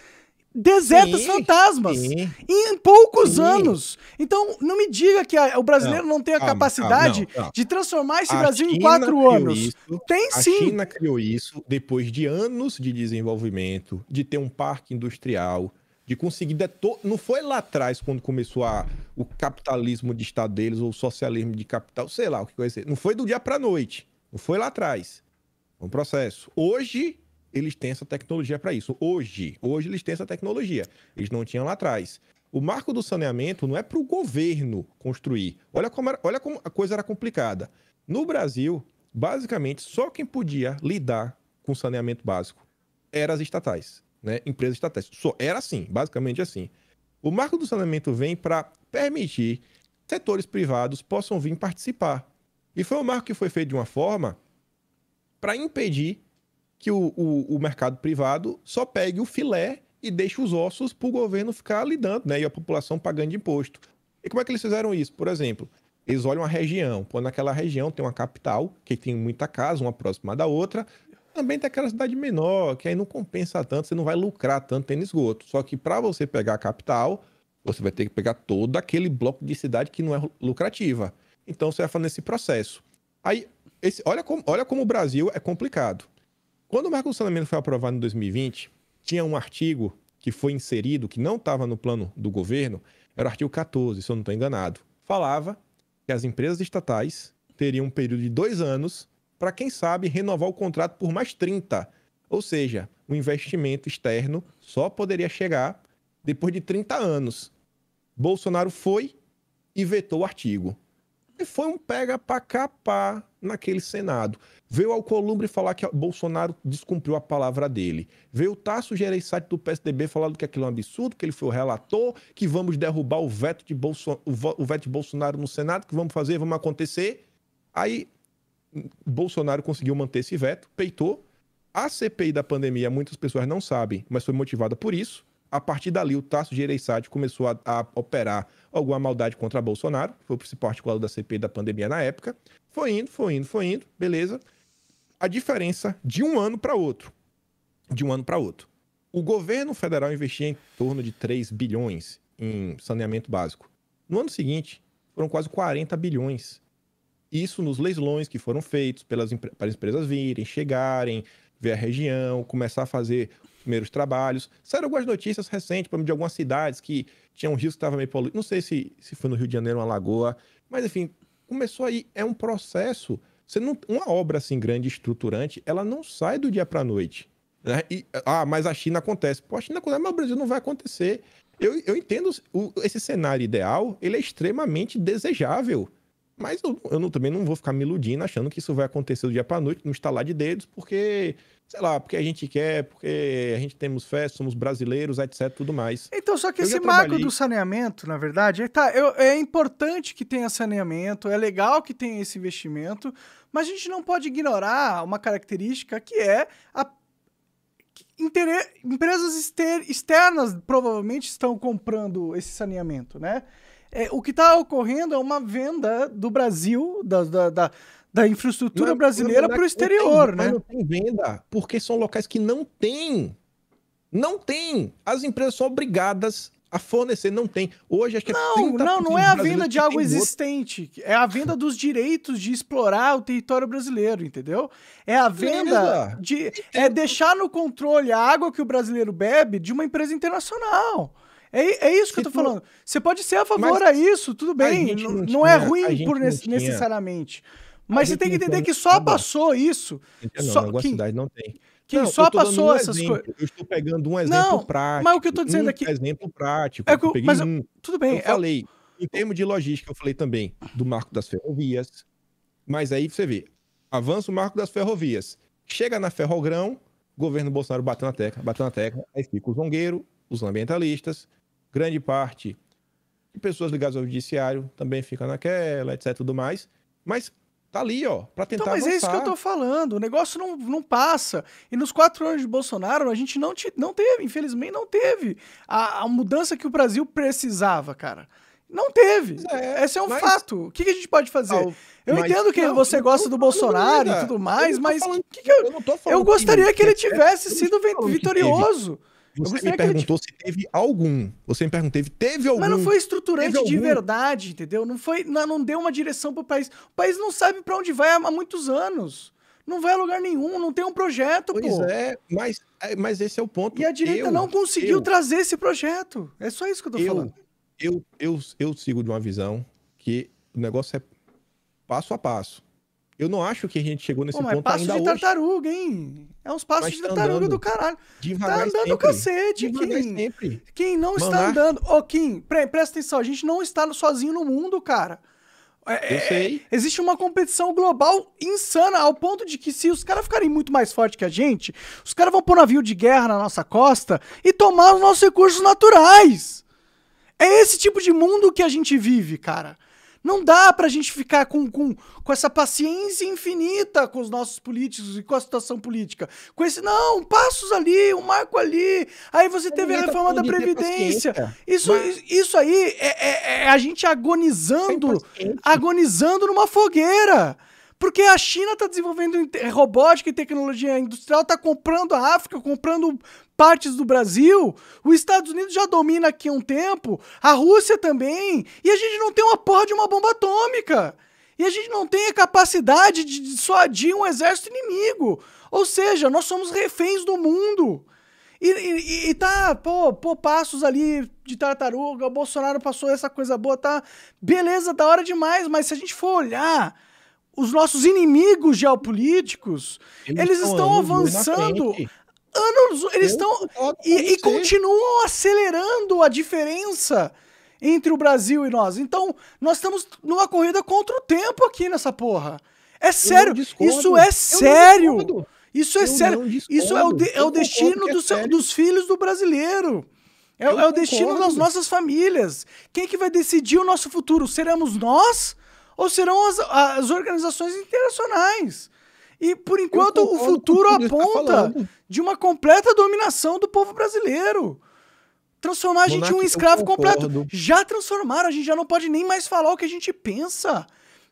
Desertos fantasmas sim, em poucos sim. anos. Então, não me diga que a, o brasileiro não, não tem a calma, ah, capacidade calma, ah, não, de transformar esse a Brasil China em quatro anos. Isso, tem sim. A China criou isso depois de anos de desenvolvimento, de ter um parque industrial, de conseguir detor... não foi lá atrás quando começou a... o capitalismo de estado deles ou o socialismo de capital, sei lá o que vai ser. Não foi do dia para noite, não foi lá atrás. É um processo. Hoje eles têm essa tecnologia para isso. Hoje, hoje eles têm essa tecnologia. Eles não tinham lá atrás. O marco do saneamento não é para o governo construir. Olha como, era, olha como a coisa era complicada. No Brasil, basicamente, só quem podia lidar com saneamento básico eram as estatais, né? empresas estatais. Só era assim, basicamente assim. O marco do saneamento vem para permitir que setores privados possam vir participar. E foi um marco que foi feito de uma forma para impedir que o, o, o mercado privado só pegue o filé e deixe os ossos para o governo ficar lidando, né? E a população pagando de imposto. E como é que eles fizeram isso? Por exemplo, eles olham a região. Pô, naquela região tem uma capital, que tem muita casa, uma próxima da outra. Também tem aquela cidade menor, que aí não compensa tanto, você não vai lucrar tanto tendo esgoto. Só que para você pegar a capital, você vai ter que pegar todo aquele bloco de cidade que não é lucrativa. Então você vai fazer esse processo. Aí, esse, olha, como, olha como o Brasil é complicado. Quando o marco do saneamento foi aprovado em 2020, tinha um artigo que foi inserido, que não estava no plano do governo, era o artigo 14, se eu não estou enganado. Falava que as empresas estatais teriam um período de dois anos para, quem sabe, renovar o contrato por mais 30. Ou seja, o investimento externo só poderia chegar depois de 30 anos. Bolsonaro foi e vetou o artigo. E foi um pega para capar naquele Senado. Veio ao Columbre falar que Bolsonaro descumpriu a palavra dele. Veio o Tasso Gereissati do PSDB falando que aquilo é um absurdo, que ele foi o relator, que vamos derrubar o veto de, Bolso... o veto de Bolsonaro no Senado, que vamos fazer, vamos acontecer. Aí Bolsonaro conseguiu manter esse veto, peitou. A CPI da pandemia, muitas pessoas não sabem, mas foi motivada por isso. A partir dali, o Tasso Gereissati começou a, a, operar alguma maldade contra Bolsonaro, foi o principal articulado da CPI da pandemia na época. Foi indo, foi indo, foi indo, beleza. A diferença de um ano para outro. De um ano para outro. O governo federal investia em torno de 3 bilhões em saneamento básico. No ano seguinte, foram quase 40 bilhões. Isso nos leilões que foram feitos pelas para as empresas virem, chegarem, ver a região, começar a fazer primeiros trabalhos. Saíram algumas notícias recentes de algumas cidades que tinham um rio que estava meio poluído. Não sei se, se foi no Rio de Janeiro, uma lagoa, mas enfim, começou aí. É um processo. Você não, uma obra assim grande, estruturante, ela não sai do dia para a noite. Né? E, ah, mas a China acontece. Pô, a China acontece, mas o Brasil não vai acontecer. Eu, eu entendo o, esse cenário ideal, ele é extremamente desejável. Mas eu, eu não, também não vou ficar me iludindo achando que isso vai acontecer do dia para a noite, não estalar de dedos, porque sei lá, porque a gente quer, porque a gente temos fé, somos brasileiros, etc, tudo mais. Então, só que eu esse marco trabalhei... do saneamento, na verdade, é, tá, eu, é importante que tenha saneamento, é legal que tenha esse investimento, mas a gente não pode ignorar uma característica que é a Inter... empresas exter... externas provavelmente estão comprando esse saneamento, né? É, o que está ocorrendo é uma venda do Brasil, da, da, da, da infraestrutura é brasileira para o é exterior, tem, né? não tem venda, porque são locais que não tem. Não tem. As empresas são obrigadas a fornecer, não tem. Hoje acho que não, é Não, não, é a venda de algo existente. Outro. É a venda dos direitos de explorar o território brasileiro, entendeu? É a venda Beleza. de. É deixar no controle a água que o brasileiro bebe de uma empresa internacional. É, é isso que Se eu tô tu... falando. Você pode ser a favor Mas a isso, tudo bem. Não, não, é ruim por necessariamente. Tinha. Mas você tem que entender que só passou isso. Não, só, na quem, não tem. Quem não, só passou um essas coisas. Eu estou pegando um exemplo não, prático. Mas o que eu estou dizendo um é Exemplo prático. É que, eu mas um. tudo bem. Eu é... falei, em termos de logística, eu falei também do marco das ferrovias. Mas aí você vê, avança o marco das ferrovias. Chega na Ferrogrão, governo Bolsonaro batendo na tecla, batendo na tecla, aí fica o zongueiro, os ambientalistas, grande parte de pessoas ligadas ao judiciário também fica naquela, etc, tudo mais. Mas Tá ali, ó, para então, tentar então, mas avançar. é isso que eu tô falando. O negócio não, não passa. E nos quatro anos de Bolsonaro, a gente não, te, não teve, infelizmente, não teve a, a mudança que o Brasil precisava, cara. Não teve. É, Esse é um mas... fato. O que, que, a gente pode fazer? Ah, eu mas... entendo que não, você gosta do Bolsonaro e tudo mais, mas que que eu, eu gostaria que, ele é, é, tivesse sido é. vitorioso. Você me perguntou tipo. se teve algum. Você me perguntou, teve, teve algum. Mas não foi estruturante de verdade, entendeu? Não foi, não, não deu uma direção pro país. O país não sabe para onde vai há muitos anos. Não vai a lugar nenhum, não tem um projeto, pois pô. é, mas, é, mas esse é o ponto. E a direita eu, não conseguiu eu, trazer esse projeto. É só isso que eu tô eu, falando. Eu, eu, eu sigo de uma visão que o negócio é passo a passo. Eu não acho que a gente chegou nesse Pô, mas ponto passo ainda de tartaruga, hoje. hein? É uns passos mas de tá tartaruga do caralho. Devagar tá andando sempre. cacete, Devagar Kim. Sempre. Kim, não está andando. Ô, oh, Kim, pre presta atenção, a gente não está sozinho no mundo, cara. É, Eu é, sei. É, existe uma competição global insana, ao ponto de que se os caras ficarem muito mais fortes que a gente, os caras vão pôr navio de guerra na nossa costa e tomar os nossos recursos naturais. É esse tipo de mundo que a gente vive, cara. Não dá pra gente ficar com, com, com essa paciência infinita com os nossos políticos e com a situação política. Com esse, não, passos ali, um marco ali. Aí você teve a tá reforma da Previdência. Isso, mas... isso aí é, é, é, a gente agonizando, agonizando numa fogueira. Porque a China está desenvolvendo robótica e tecnologia industrial, está comprando a África, comprando partes do Brasil, os Estados Unidos já domina aqui há um tempo, a Rússia também, e a gente não tem uma porra de uma bomba atômica. E a gente não tem a capacidade de dissuadir um exército inimigo. Ou seja, nós somos reféns do mundo. E, e, e, tá, pô, pô, passos ali de tartaruga, o Bolsonaro passou essa coisa boa, tá? Beleza, da hora demais, mas se a gente for olhar os nossos inimigos geopolíticos, eles, eles estão avançando anos. Eles estão. E, e continuam acelerando a diferença entre o Brasil e nós. Então, nós estamos numa corrida contra o tempo aqui nessa porra. É sério. É isso é sério. Isso é sério. Isso é o, de, é o destino é do seu, é dos filhos do brasileiro. É, é o destino das nossas famílias. Quem é que vai decidir o nosso futuro? Seremos nós ou serão as, as organizações internacionais? E por enquanto o futuro tá aponta de uma completa dominação do povo brasileiro. Transformar a gente em um escravo completo. Já transformaram, a gente já não pode nem mais falar o que a gente pensa.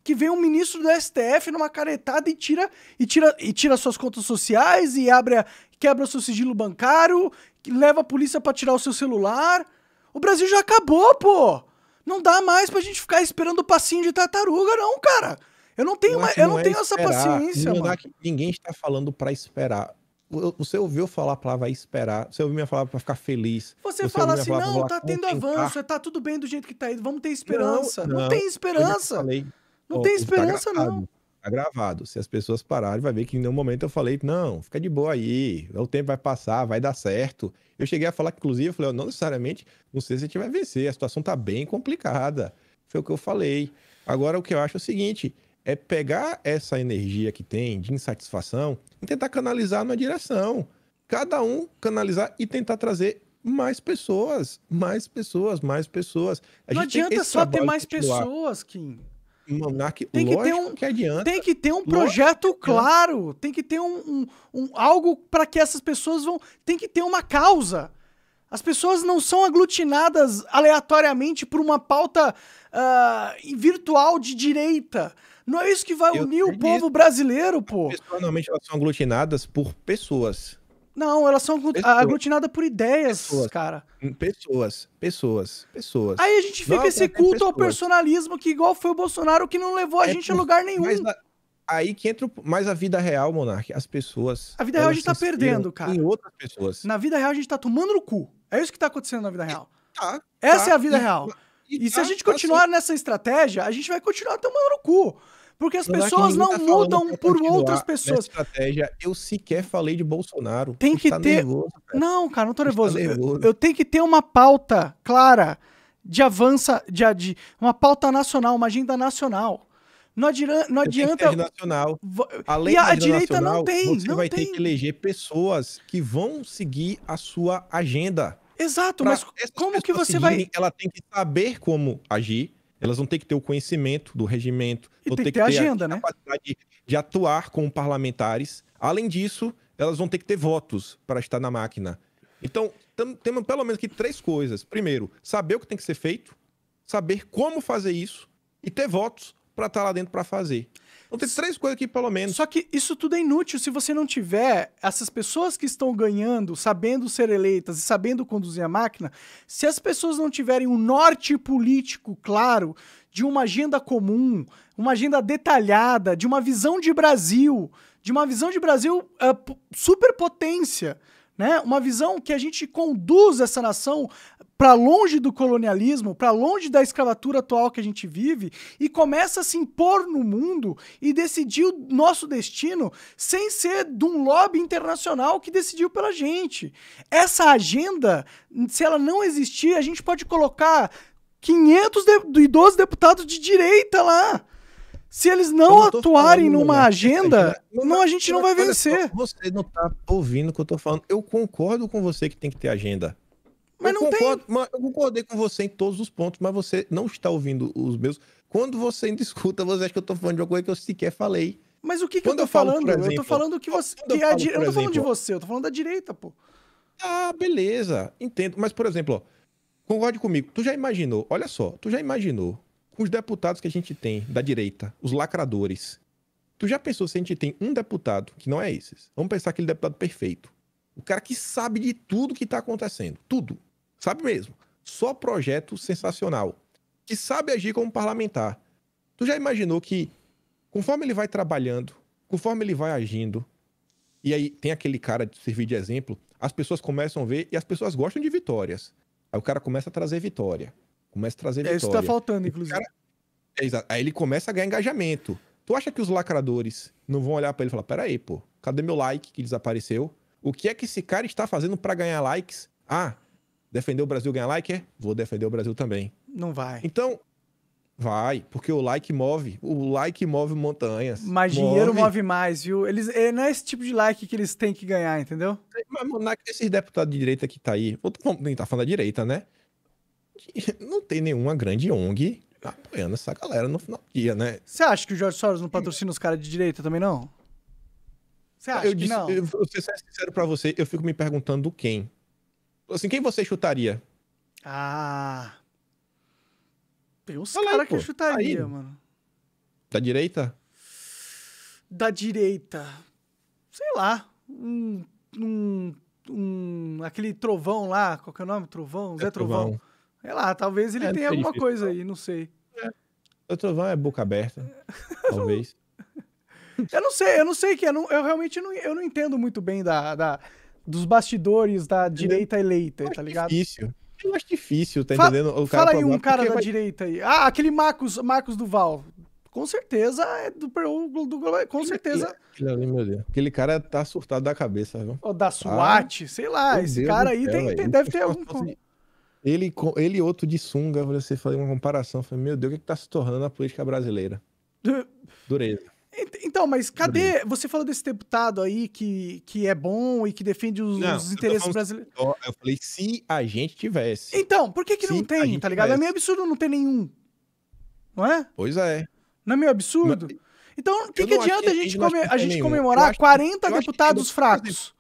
Que vem um ministro do STF numa caretada e tira e tira e tira suas contas sociais e abre a, quebra seu sigilo bancário, leva a polícia para tirar o seu celular. O Brasil já acabou, pô. Não dá mais pra gente ficar esperando o passinho de tartaruga, não, cara. Eu não tenho, eu não, não é tenho esperar. essa paciência, mano. Tá ninguém está falando para esperar. Você ouviu falar a palavra esperar, você ouviu minha palavra para ficar feliz. Você, você fala assim, não, tá tendo avanço, tá tudo bem do jeito que tá indo, vamos ter esperança. Não, não, não tem esperança. Falei, não ó, tem tá esperança, tá gravado, não. Tá gravado. Se as pessoas pararem, vai ver que em nenhum momento eu falei, não, fica de boa aí, o tempo vai passar, vai dar certo. Eu cheguei a falar, inclusive, eu falei, não necessariamente, não sei se a gente vai vencer, a situação tá bem complicada. Foi o que eu falei. Agora, o que eu acho é o seguinte, é pegar essa energia que tem de insatisfação e tentar canalizar numa direção. Cada um canalizar e tentar trazer mais pessoas, mais pessoas, mais pessoas. A Não adianta só ter mais pessoas, Kim. Monark, tem que ter um, que adianta. Tem que ter um projeto lógico, claro, tem que ter um, um, um algo para que essas pessoas vão. Tem que ter uma causa. As pessoas não são aglutinadas aleatoriamente por uma pauta uh, virtual de direita. Não é isso que vai unir o povo brasileiro, pô. Pessoalmente, elas são aglutinadas por pessoas. Não, elas são pessoas. aglutinadas por ideias, pessoas. cara. Hum, pessoas, pessoas, pessoas. Aí a gente fica não, esse é culto pessoas. ao personalismo que igual foi o Bolsonaro que não levou a é gente por... a lugar nenhum. Mas a... Aí que entra mais a vida real, Monark. As pessoas. A vida real a gente tá perdendo, cara. Em outras pessoas. Na vida real a gente tá tomando no cu. É isso que tá acontecendo na vida real. Tá, Essa tá. é a vida e... real. E, se a tá, gente tá assim. continuar nessa estratégia, a gente vai continuar tomando no cu. Porque as não pessoas não tá mudam por outras pessoas. Estratégia, eu sequer falei de Bolsonaro. Tem que tá ter. Nervoso, não, cara, não tô nervoso. nervoso. Eu, tenho que ter uma pauta clara de avança, de, de uma pauta nacional, uma agenda nacional. Não, adianta. Não adianta... Nacional. Além e a, a direita nacional, não tem. Você não vai tem. ter que eleger pessoas que vão seguir a sua agenda. Exato, pra mas como que você vai. Ela tem que saber como agir, elas vão ter que ter o conhecimento do regimento, e vão ter que ter, agenda, a né? capacidade de, de atuar com parlamentares. Além disso, elas vão ter que ter votos para estar na máquina. Então, temos pelo menos aqui três coisas. Primeiro, saber o que tem que ser feito, saber como fazer isso e ter votos para estar tá lá dentro para fazer. Vou ter três coisas aqui, pelo menos. Só que isso tudo é inútil se você não tiver essas pessoas que estão ganhando, sabendo ser eleitas e sabendo conduzir a máquina, se as pessoas não tiverem um norte político claro de uma agenda comum, uma agenda detalhada, de uma visão de Brasil, de uma visão de Brasil uh, superpotência né? Uma visão que a gente conduz essa nação para longe do colonialismo, para longe da escravatura atual que a gente vive e começa a se impor no mundo e decidir o nosso destino sem ser de um lobby internacional que decidiu pela gente. Essa agenda, se ela não existir, a gente pode colocar 512 deputados de direita lá se eles não atuarem numa agenda, não, não, a gente não vai vencer. Só, você não tá ouvindo o que eu tô falando. Eu concordo com você que tem que ter agenda. Mas eu não concordo, tem. eu concordei com você em todos os pontos, mas você não está ouvindo os meus. Quando você ainda escuta, você acha que eu tô falando de alguma coisa que eu sequer falei. Mas o que, que eu tô eu falando? Exemplo, eu tô falando que você. Que eu, falo, di... eu não tô falando de você, eu tô falando da direita, pô. Ah, beleza. Entendo. Mas, por exemplo, ó, concorde comigo. Tu já imaginou, olha só, tu já imaginou os deputados que a gente tem da direita, os lacradores. Tu já pensou se a gente tem um deputado, que não é esses? Vamos pensar aquele deputado perfeito. O cara que sabe de tudo que está acontecendo. Tudo. Sabe mesmo. Só projeto sensacional. Que sabe agir como parlamentar. Tu já imaginou que, conforme ele vai trabalhando, conforme ele vai agindo, e aí tem aquele cara de servir de exemplo, as pessoas começam a ver e as pessoas gostam de vitórias. Aí o cara começa a trazer vitória. Começa a trazer vitória. É isso que tá faltando, inclusive. Cara... É, exato. Aí ele começa a ganhar engajamento. Tu acha que os lacradores não vão olhar para ele e falar: peraí, pô, cadê meu like que desapareceu? O que é que esse cara está fazendo para ganhar likes? Ah, defender o Brasil ganhar like? É? Vou defender o Brasil também. Não vai. Então, vai, porque o like move. O like move montanhas. Mas move. dinheiro move mais, viu? Eles, é, não é esse tipo de like que eles têm que ganhar, entendeu? Mas, mano, esses deputados de direita que tá aí. Vamos tentar tá falando da direita, né? não tem nenhuma grande ONG apoiando essa galera no final do dia, né? Você acha que o Jorge Soros não patrocina os caras de direita também, não? Você acha eu que disse, não? Eu vou ser sincero pra você, eu fico me perguntando quem. Assim, quem você chutaria? Ah... Tem uns caras que eu chutaria, aí. mano. Da direita? Da direita. Sei lá. Um, um, um, aquele trovão lá, qual que é o nome? Trovão? Zé, é Trovão. trovão. Sei lá, talvez ele é, tenha alguma difícil, coisa aí, não sei. É. O trovão é boca aberta, talvez. Eu não sei, eu não sei que eu, é, eu realmente não, eu não entendo muito bem da, da dos bastidores da é, direita eleita, tá ligado? Difícil. Eu acho difícil, tá entendendo? O cara fala aí um cara da vai... direita aí. Ah, aquele Marcos, Marcos Duval. Com certeza é do, do, do com certeza. Aquele, aquele cara tá surtado da cabeça, viu? Ou da ah. SWAT, ah, sei lá. Esse cara aí céu, tem, tem, deve ter tipo algum. Assim, ele ele outro de sunga, você fazer uma comparação, falei, meu Deus, o que é está se tornando a política brasileira? Dureza. Então, mas cadê? Dureza. Você falou desse deputado aí que, que é bom e que defende os, não, os interesses falando, brasileiros. Eu falei, se a gente tivesse. Então, por que, que não tem, tá ligado? É tivesse. É meio absurdo não ter nenhum. Não é? Pois é. Não é meio absurdo? Mas... Então, o que, que adianta a gente, come... a gente comemorar acho, 40 deputados fracos?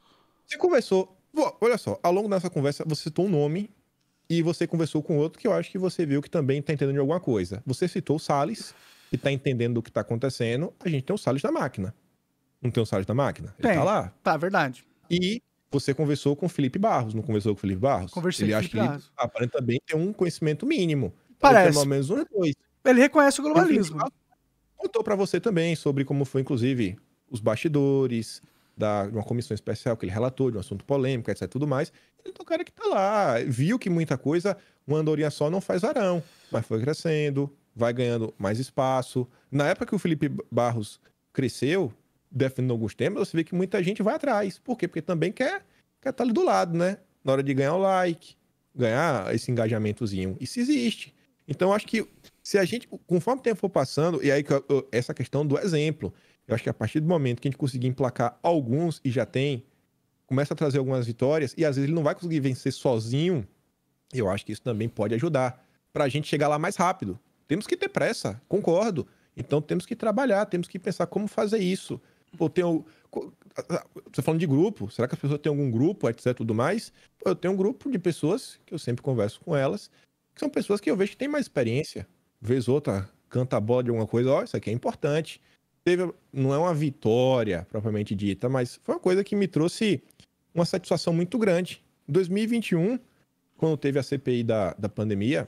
Você conversou. Olha só, ao longo dessa conversa, você citou um nome e você conversou com outro que eu acho que você viu que também está entendendo de alguma coisa. Você citou o Salles, que está entendendo o que está acontecendo. A gente tem o Salles da máquina. Não tem o Salles da máquina? Ele está lá. Tá, verdade. E você conversou com o Felipe Barros, não conversou com o Felipe Barros? Conversei ele com o Felipe Ele, aparentemente tem um conhecimento mínimo. Parece. Pelo menos um ou dois. Ele reconhece o então, globalismo. contou para você também sobre como foi, inclusive, os bastidores da, de uma comissão especial que ele relatou, de um assunto polêmico, etc. tudo mais ele é um cara que tá lá, viu que muita coisa, uma andorinha só não faz varão, mas foi crescendo, vai ganhando mais espaço. Na época que o Felipe Barros cresceu, defendendo alguns temas, você vê que muita gente vai atrás. Por quê? Porque também quer, quer estar tá ali do lado, né? Na hora de ganhar o like, ganhar esse engajamentozinho. Isso existe. Então, eu acho que se a gente, conforme o tempo for passando, e aí essa questão do exemplo, eu acho que a partir do momento que a gente conseguir emplacar alguns e já tem começa a trazer algumas vitórias e às vezes ele não vai conseguir vencer sozinho. Eu acho que isso também pode ajudar para a gente chegar lá mais rápido. Temos que ter pressa, concordo. Então temos que trabalhar, temos que pensar como fazer isso. Pô, tenho... Você falando de grupo, será que as pessoas têm algum grupo, etc, tudo mais? Pô, eu tenho um grupo de pessoas que eu sempre converso com elas, que são pessoas que eu vejo que têm mais experiência. Vez outra, canta a bola de alguma coisa, ó, isso aqui é importante teve, não é uma vitória propriamente dita, mas foi uma coisa que me trouxe uma satisfação muito grande. Em 2021, quando teve a CPI da, da pandemia,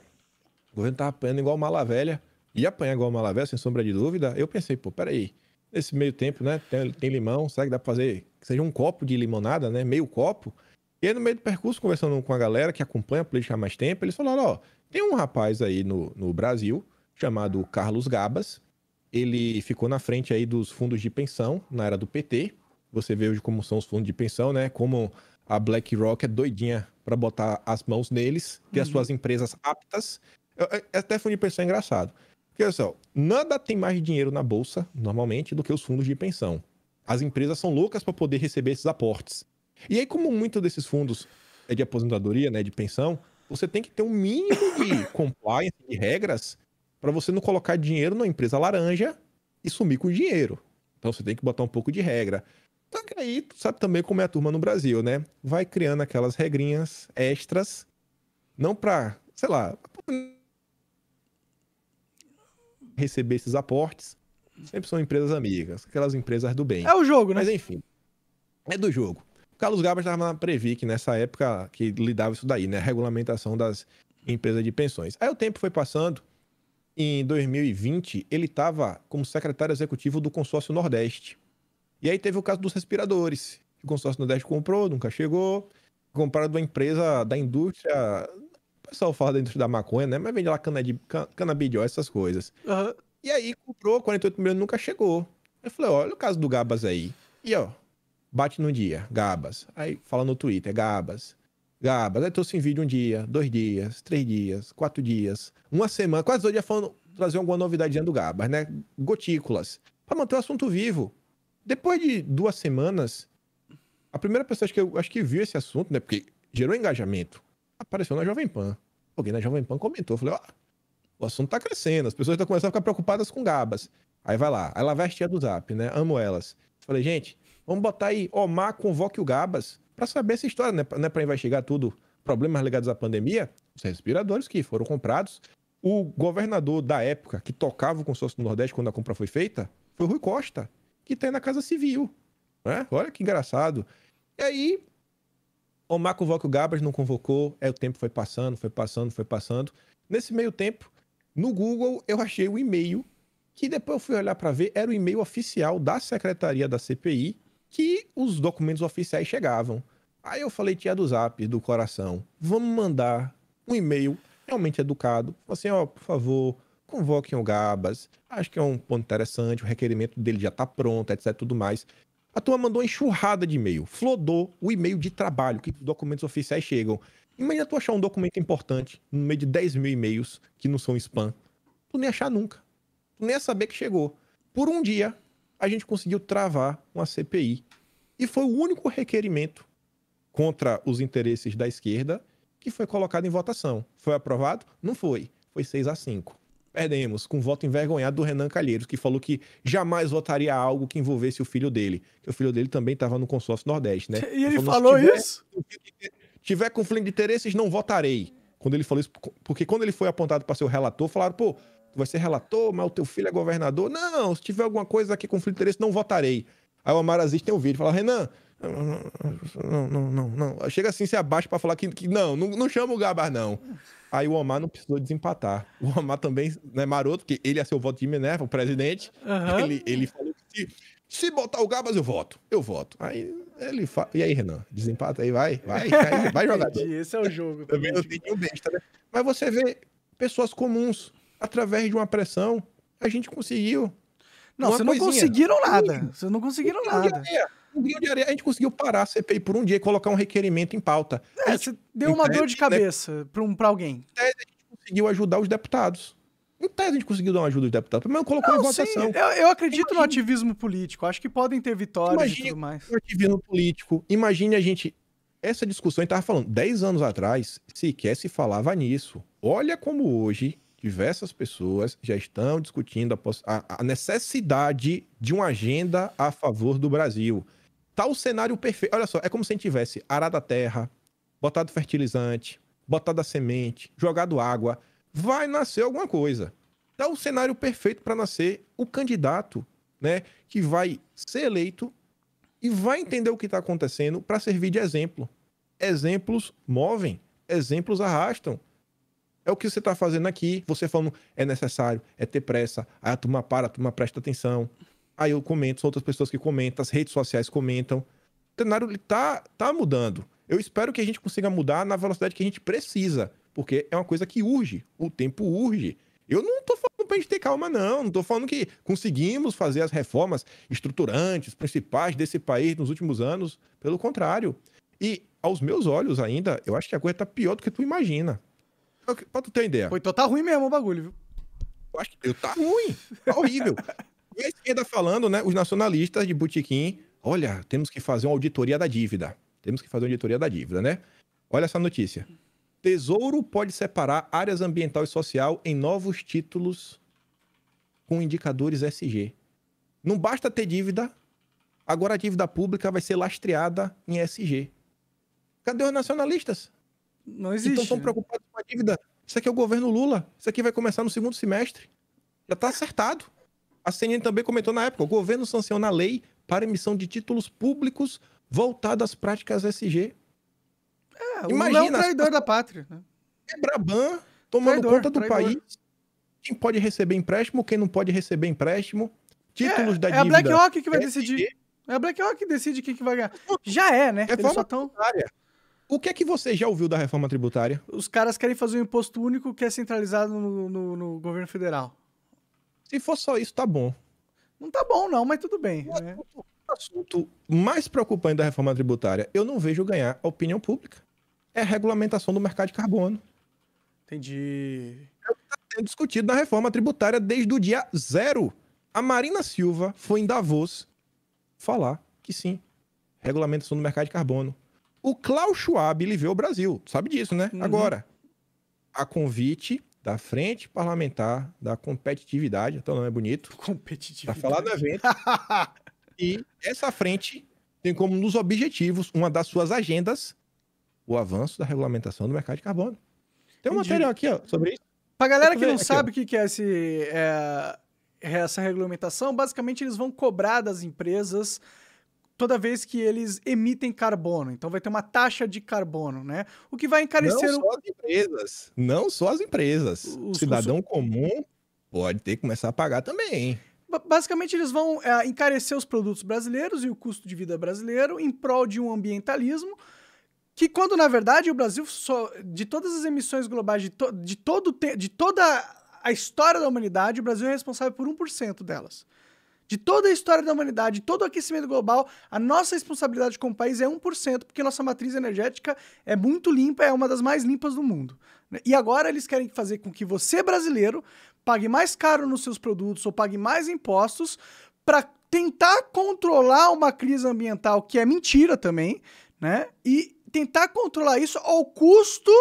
o governo estava apanhando igual mala velha, e apanhar igual mala velha, sem sombra de dúvida, eu pensei, pô, peraí, nesse meio tempo, né, tem, tem limão, será que dá para fazer, que seja um copo de limonada, né, meio copo? E aí, no meio do percurso, conversando com a galera que acompanha a política há mais tempo, eles falaram, ó, tem um rapaz aí no, no Brasil, chamado Carlos Gabas, ele ficou na frente aí dos fundos de pensão na era do PT. Você vê hoje como são os fundos de pensão, né? Como a BlackRock é doidinha para botar as mãos neles, ter uhum. as suas empresas aptas. até fundo de pensão é engraçado. Porque, olha só, nada tem mais dinheiro na bolsa, normalmente, do que os fundos de pensão. As empresas são loucas para poder receber esses aportes. E aí, como muito desses fundos é de aposentadoria, né, de pensão, você tem que ter um mínimo de compliance, de regras, para você não colocar dinheiro numa empresa laranja e sumir com o dinheiro. Então você tem que botar um pouco de regra. Só que aí, tu sabe também como é a turma no Brasil, né? Vai criando aquelas regrinhas extras, não para, sei lá, receber esses aportes. Sempre são empresas amigas, aquelas empresas do bem. É o jogo, né? Mas enfim, é do jogo. O Carlos Gabas estava na Previc nessa época que lidava isso daí, né? Regulamentação das empresas de pensões. Aí o tempo foi passando, em 2020, ele estava como secretário executivo do consórcio Nordeste. E aí teve o caso dos respiradores. O consórcio Nordeste comprou, nunca chegou. Compraram de uma empresa da indústria. O pessoal fala da indústria da maconha, né? Mas vende lá cana de, canabidiol, essas coisas. Uhum. E aí comprou, 48 milhões nunca chegou. Eu falei, olha o caso do Gabas aí. E ó, bate no dia, Gabas. Aí fala no Twitter, Gabas. Ah, eu né? trouxe sem vídeo um dia, dois dias, três dias, quatro dias, uma semana, quase dois dias falando, trazer alguma novidade do Gabas, né? Gotículas. Pra manter o assunto vivo. Depois de duas semanas, a primeira pessoa que eu acho que viu esse assunto, né? Porque gerou engajamento. Apareceu na Jovem Pan. Alguém na Jovem Pan comentou. Falei, ó, oh, ah, o assunto tá crescendo, as pessoas estão começando a ficar preocupadas com Gabas. Aí vai lá, aí lá vai a tia do Zap, né? Amo elas. Falei, gente, vamos botar aí, Omar convoque o Gabas para saber essa história, né? É para investigar tudo, problemas ligados à pandemia, os respiradores que foram comprados. O governador da época que tocava o consórcio do Nordeste quando a compra foi feita foi o Rui Costa, que tem tá na Casa Civil. Né? Olha que engraçado. E aí, o Omar convoca o Gabas, não convocou, é o tempo foi passando, foi passando, foi passando. Nesse meio tempo, no Google, eu achei o e-mail que depois eu fui olhar para ver, era o e-mail oficial da secretaria da CPI, que os documentos oficiais chegavam. Aí eu falei, tia do zap, do coração, vamos mandar um e-mail realmente educado. Assim, ó, por favor, convoquem o Gabas. Acho que é um ponto interessante, o requerimento dele já tá pronto, etc, tudo mais. A turma mandou uma enxurrada de e-mail. Flodou o e-mail de trabalho, que os documentos oficiais chegam. Imagina tu achar um documento importante no meio de 10 mil e-mails que não são spam. Tu nem achar nunca. Tu nem ia saber que chegou. Por um dia, a gente conseguiu travar uma CPI. E foi o único requerimento contra os interesses da esquerda que foi colocado em votação. Foi aprovado? Não foi. Foi 6 a 5. Perdemos, com um voto envergonhado do Renan Calheiros, que falou que jamais votaria algo que envolvesse o filho dele. Que o filho dele também estava no consórcio Nordeste, né? E ele falou, falou tiver, isso? Tiver conflito de interesses, não votarei. Quando ele falou isso, porque quando ele foi apontado para ser o relator, falaram, pô, tu vai ser relator, mas o teu filho é governador. Não, se tiver alguma coisa aqui conflito de interesse, não votarei. Aí o Omar Aziz tem um vídeo, fala, Renan, não, não, não, não. Chega assim, se abaixa para falar que, que não, não, não, chama o Gabar, não. Aí o Omar não precisou desempatar. O Omar também, né, maroto, porque ele é seu voto de Minerva, o presidente. Uhum. Ele, ele falou que se, se botar o Gabas, eu voto. Eu voto. Aí ele fala. E aí, Renan? Desempata aí, vai, vai, vai, vai jogar. Esse é o jogo. também não tem nenhum besta, né? Mas você vê pessoas comuns através de uma pressão, a gente conseguiu. Não, vocês não conseguiram nada. Vocês não conseguiram um nada. Areia, um dia de areia, a gente conseguiu parar a CPI por um dia e colocar um requerimento em pauta. É, gente, você deu uma tese, dor de né? cabeça né, um, para alguém. Em tese, a gente conseguiu ajudar os deputados. Em tese, a gente conseguiu dar uma ajuda aos deputados. Pelo menos colocou não, em votação. Eu, eu acredito imagine, no ativismo político. Acho que podem ter vitórias imagine, e tudo mais. O ativismo político. Imagine a gente essa discussão, a gente estava falando, 10 anos atrás, sequer se falava nisso. Olha como hoje diversas pessoas já estão discutindo a, a, necessidade de uma agenda a favor do Brasil. Tá o cenário perfeito. Olha só, é como se a gente tivesse arado a terra, botado fertilizante, botado a semente, jogado água. Vai nascer alguma coisa. Tá o cenário perfeito para nascer o candidato, né, que vai ser eleito e vai entender o que está acontecendo para servir de exemplo. Exemplos movem, exemplos arrastam. É o que você está fazendo aqui, você falando é necessário, é ter pressa, aí a turma para, a turma presta atenção. Aí eu comento, são outras pessoas que comentam, as redes sociais comentam. O cenário está tá mudando. Eu espero que a gente consiga mudar na velocidade que a gente precisa, porque é uma coisa que urge, o tempo urge. Eu não estou falando para a gente ter calma, não. Não estou falando que conseguimos fazer as reformas estruturantes, principais desse país nos últimos anos. Pelo contrário. E, aos meus olhos ainda, eu acho que a coisa está pior do que tu imagina. Pra tu ter ideia. Pô, então tá ruim mesmo o bagulho, viu? Eu acho que tá ruim. Tá horrível. e a esquerda falando, né? Os nacionalistas de Butiquim, olha, temos que fazer uma auditoria da dívida. Temos que fazer uma auditoria da dívida, né? Olha essa notícia. Tesouro pode separar áreas ambiental e social em novos títulos com indicadores SG. Não basta ter dívida, agora a dívida pública vai ser lastreada em SG. Cadê os nacionalistas? Não então existe. Então estão né? preocupados com a dívida. Isso aqui é o governo Lula. Isso aqui vai começar no segundo semestre. Já está acertado. A CNN também comentou na época: o governo sanciona a lei para emissão de títulos públicos voltados às práticas SG. É, o Lula é um traidor as... da pátria. Né? É Braban tomando traidor, conta do traidor. país. Quem pode receber empréstimo, quem não pode receber empréstimo. Títulos é, da dívida. É a BlackRock que vai SG. decidir. É a BlackRock que decide quem que vai ganhar. Então, Já é, né? É Eles forma só tão... O que é que você já ouviu da reforma tributária? Os caras querem fazer um imposto único que é centralizado no, no, no governo federal. Se for só isso, tá bom. Não tá bom, não, mas tudo bem. Né? O né? assunto mais preocupante da reforma tributária, eu não vejo ganhar a opinião pública. É a regulamentação do mercado de carbono. Entendi. É o que está sendo discutido na reforma tributária desde o dia zero. A Marina Silva foi em Davos falar que sim, regulamentação do mercado de carbono o Klaus Schwab, ele vê o Brasil, sabe disso, né? Uhum. Agora, a convite da Frente Parlamentar da Competitividade, então não é bonito. Competitividade. Tá falado venda. e essa frente tem como um dos objetivos, uma das suas agendas, o avanço da regulamentação do mercado de carbono. Tem um Entendi. material aqui ó, sobre isso. Pra galera que não aqui, sabe o que, que é, esse, é, essa regulamentação, basicamente eles vão cobrar das empresas toda vez que eles emitem carbono. Então vai ter uma taxa de carbono, né? O que vai encarecer. Não o... só as empresas. Não só as empresas. o cidadão os... comum pode ter que começar a pagar também. Hein? Basicamente, eles vão é, encarecer os produtos brasileiros e o custo de vida brasileiro em prol de um ambientalismo que quando na verdade o Brasil só de todas as emissões globais de, to, de todo de toda a história da humanidade, o Brasil é responsável por 1% delas de toda a história da humanidade, todo o aquecimento global, a nossa responsabilidade como país é 1%, porque nossa matriz energética é muito limpa, é uma das mais limpas do mundo. Né? E agora eles querem fazer com que você, brasileiro, pague mais caro nos seus produtos ou pague mais impostos para tentar controlar uma crise ambiental que é mentira também, né? E tentar controlar isso ao custo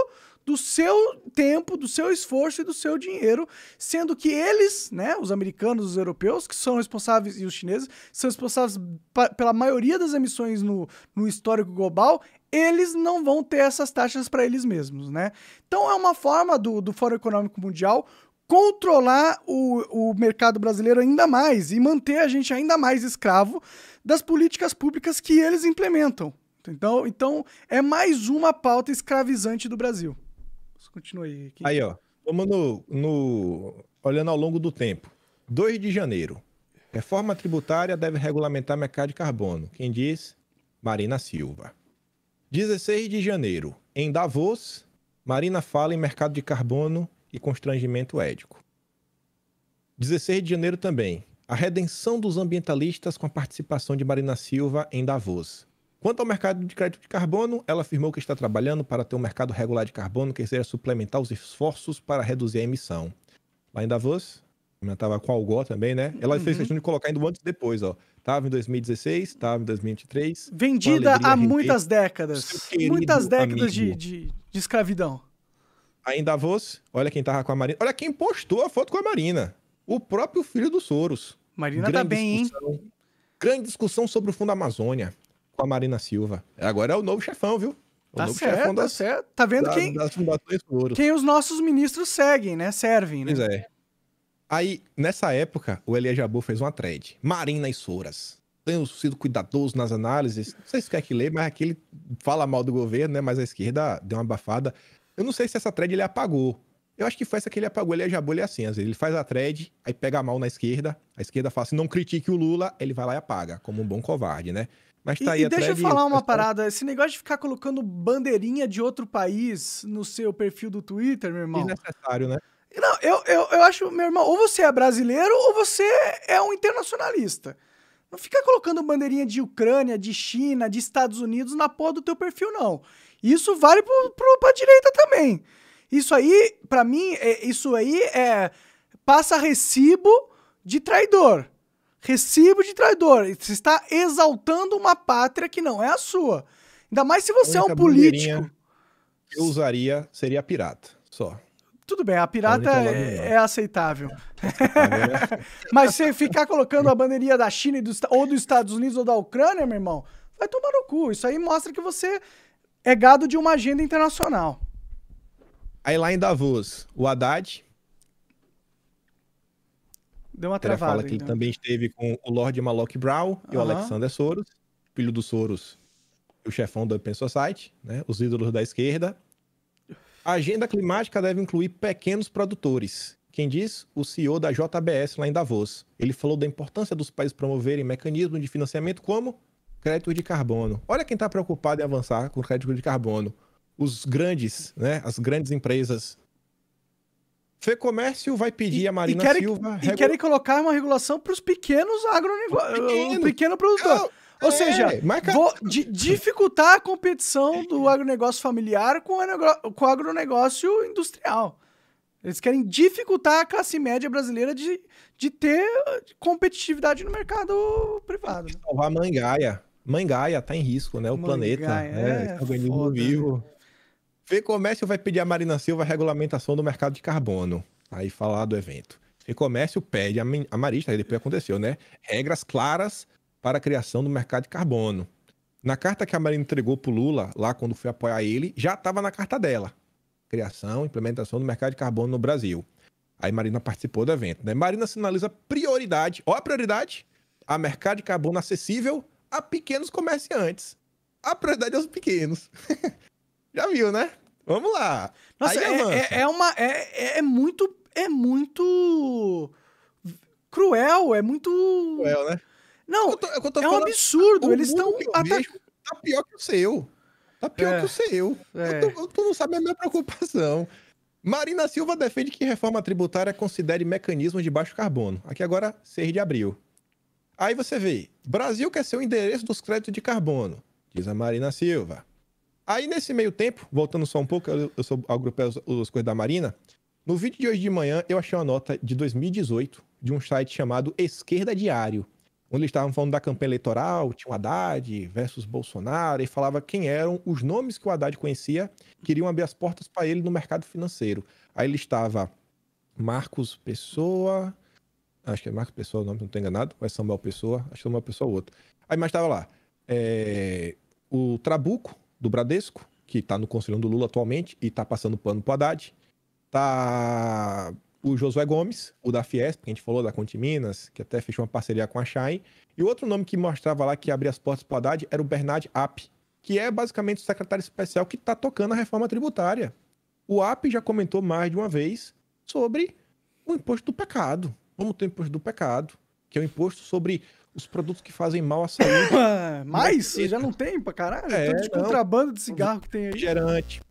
do seu tempo, do seu esforço e do seu dinheiro, sendo que eles, né, os americanos, os europeus, que são responsáveis, e os chineses, são responsáveis pela maioria das emissões no, no histórico global, eles não vão ter essas taxas para eles mesmos, né? Então é uma forma do, do Fórum Econômico Mundial controlar o, o mercado brasileiro ainda mais e manter a gente ainda mais escravo das políticas públicas que eles implementam. Então, então é mais uma pauta escravizante do Brasil continue aqui. Aí, ó. Vamos no, no, olhando ao longo do tempo. 2 de janeiro. Reforma tributária deve regulamentar mercado de carbono. Quem diz? Marina Silva. 16 de janeiro. Em Davos, Marina fala em mercado de carbono e constrangimento ético. 16 de janeiro também. A redenção dos ambientalistas com a participação de Marina Silva em Davos. Quanto ao mercado de crédito de carbono, ela afirmou que está trabalhando para ter um mercado regular de carbono que seja suplementar os esforços para reduzir a emissão. Lá em Davos, comentava com a Algó também, né? Ela uhum. fez questão de colocar ainda antes e depois, ó. Tava em 2016, estava em 2023. Vendida há muitas décadas. Muitas décadas de, de, de, escravidão. Ainda Davos, olha quem tava com a Marina. Olha quem postou a foto com a Marina. O próprio filho do Soros. Marina tá grande tá bem, discussão, hein? Grande discussão sobre o Fundo Amazônia com a Marina Silva. Agora é o novo chefão, viu? O tá certo, tá certo. Tá vendo da, quem, das quem os nossos ministros seguem, né? Servem, né? Pois é. Aí, nessa época, o Elia Jabu fez uma thread. Marina e Soras. Tenho sido cuidadoso nas análises. Não sei se quer que lê, mas aqui ele fala mal do governo, né? Mas a esquerda deu uma abafada. Eu não sei se essa thread ele apagou. Eu acho que foi essa que ele apagou. Ele é Jabu, ele é assim. Às vezes ele faz a thread, aí pega a mal na esquerda. A esquerda fala assim, não critique o Lula. Ele vai lá e apaga, como um bom covarde, né? Mas tá e, aí e deixa eu falar uma tá parada. Esse negócio de ficar colocando bandeirinha de outro país no seu perfil do Twitter, meu irmão. necessário né? Não, eu, eu, eu acho, meu irmão, ou você é brasileiro ou você é um internacionalista. Não fica colocando bandeirinha de Ucrânia, de China, de Estados Unidos na porra do teu perfil, não. Isso vale pro, pro, pra direita também. Isso aí, para mim, é, isso aí é passa recibo de traidor. Recibo de traidor. Você está exaltando uma pátria que não é a sua. Ainda mais se você é um político. Que eu usaria seria pirata, só. Tudo bem, a pirata a é, é, aceitável. É. Mas você ficar colocando a bandeirinha da China do, ou dos Estados Unidos ou da Ucrânia, meu irmão, vai tomar no cu. Isso aí mostra que você é gado de uma agenda internacional. Aí lá em Davos, o Haddad Deu uma travada. fala que então. ele também esteve com o Lord Malok Brown e o Alexander Soros, filho do Soros, o chefão da Open Society, né? os ídolos da esquerda. A agenda climática deve incluir pequenos produtores. Quem diz? O CEO da JBS lá em Davos. Ele falou da importância dos países promoverem mecanismos de financiamento como crédito de carbono. Olha quem está preocupado em avançar com crédito de carbono. Os grandes, né? As grandes empresas Fê Comércio vai pedir e, a Marina e querem, Silva. E querem colocar uma regulação para os pequenos agronegócios. Pequeno. O pequeno produtor. Eu, é, Ou é, seja, marca... vou dificultar a competição do é. agronegócio familiar com o, com o agronegócio industrial. Eles querem dificultar a classe média brasileira de, de ter eh, competitividade no mercado privado. Salvar né? Salvar Mangaia. Mangaia está em risco, né? O Mangaia, planeta. É, é organismo tá foda, vivo. Né? Fecomércio vai pedir a Marina Silva a regulamentação do mercado de carbono. Aí falar do evento. Fecomércio pede a, Marista, aí depois aconteceu, né? Regras claras para a criação do mercado de carbono. Na carta que a Marina entregou para o Lula, lá quando foi apoiar ele, já estava na carta dela. Criação, implementação do mercado de carbono no Brasil. Aí Marina participou do evento. Né? Marina sinaliza prioridade, ó a prioridade, a mercado de carbono acessível a pequenos comerciantes. A prioridade é os pequenos. já viu, né? Vamos lá. Nossa, Aí é, é, é, uma. É, é, é muito. É muito. Cruel, é muito. Cruel, né? Não, eu tô, eu tô é falando, um absurdo. Eles estão. Tá pior que o seu. Tá pior é, que o seu. É. Eu, tô, eu não sabe a minha preocupação. Marina Silva defende que reforma tributária considere mecanismos de baixo carbono. Aqui agora, 6 de abril. Aí você vê, Brasil quer ser o endereço dos créditos de carbono, diz a Marina Silva. Aí, nesse meio tempo, voltando só um pouco, eu, eu sou, agrupei os, coisas da Marina. No vídeo de hoje de manhã, eu achei uma nota de 2018 de um site chamado Esquerda Diário, onde eles estavam falando da campanha eleitoral, tinha o Haddad versus Bolsonaro, e falava quem eram os nomes que o Haddad conhecia, queriam abrir as portas para ele no mercado financeiro. Aí ele estava Marcos Pessoa, acho que é Marcos Pessoa o nome, não estou enganado, ou é Samuel Pessoa, acho que é Samuel Pessoa é ou outro. Aí mais estava lá, é, o Trabuco, do Bradesco, que está no Conselho do Lula atualmente e está passando pano para o Haddad. Está o Josué Gomes, o da Fiesp, que a gente falou, da Conte Minas, que até fechou uma parceria com a Shine. E outro nome que mostrava lá que abria as portas para o Haddad era o Bernard App, que é basicamente o secretário especial que está tocando a reforma tributária. O App já comentou mais de uma vez sobre o imposto do pecado. Vamos ter o imposto do pecado, que é o imposto sobre os produtos que fazem mal à saúde. Mas é já não tem pra caralho? É, tanto então de contrabando de cigarro que tem aí. Refrigerante.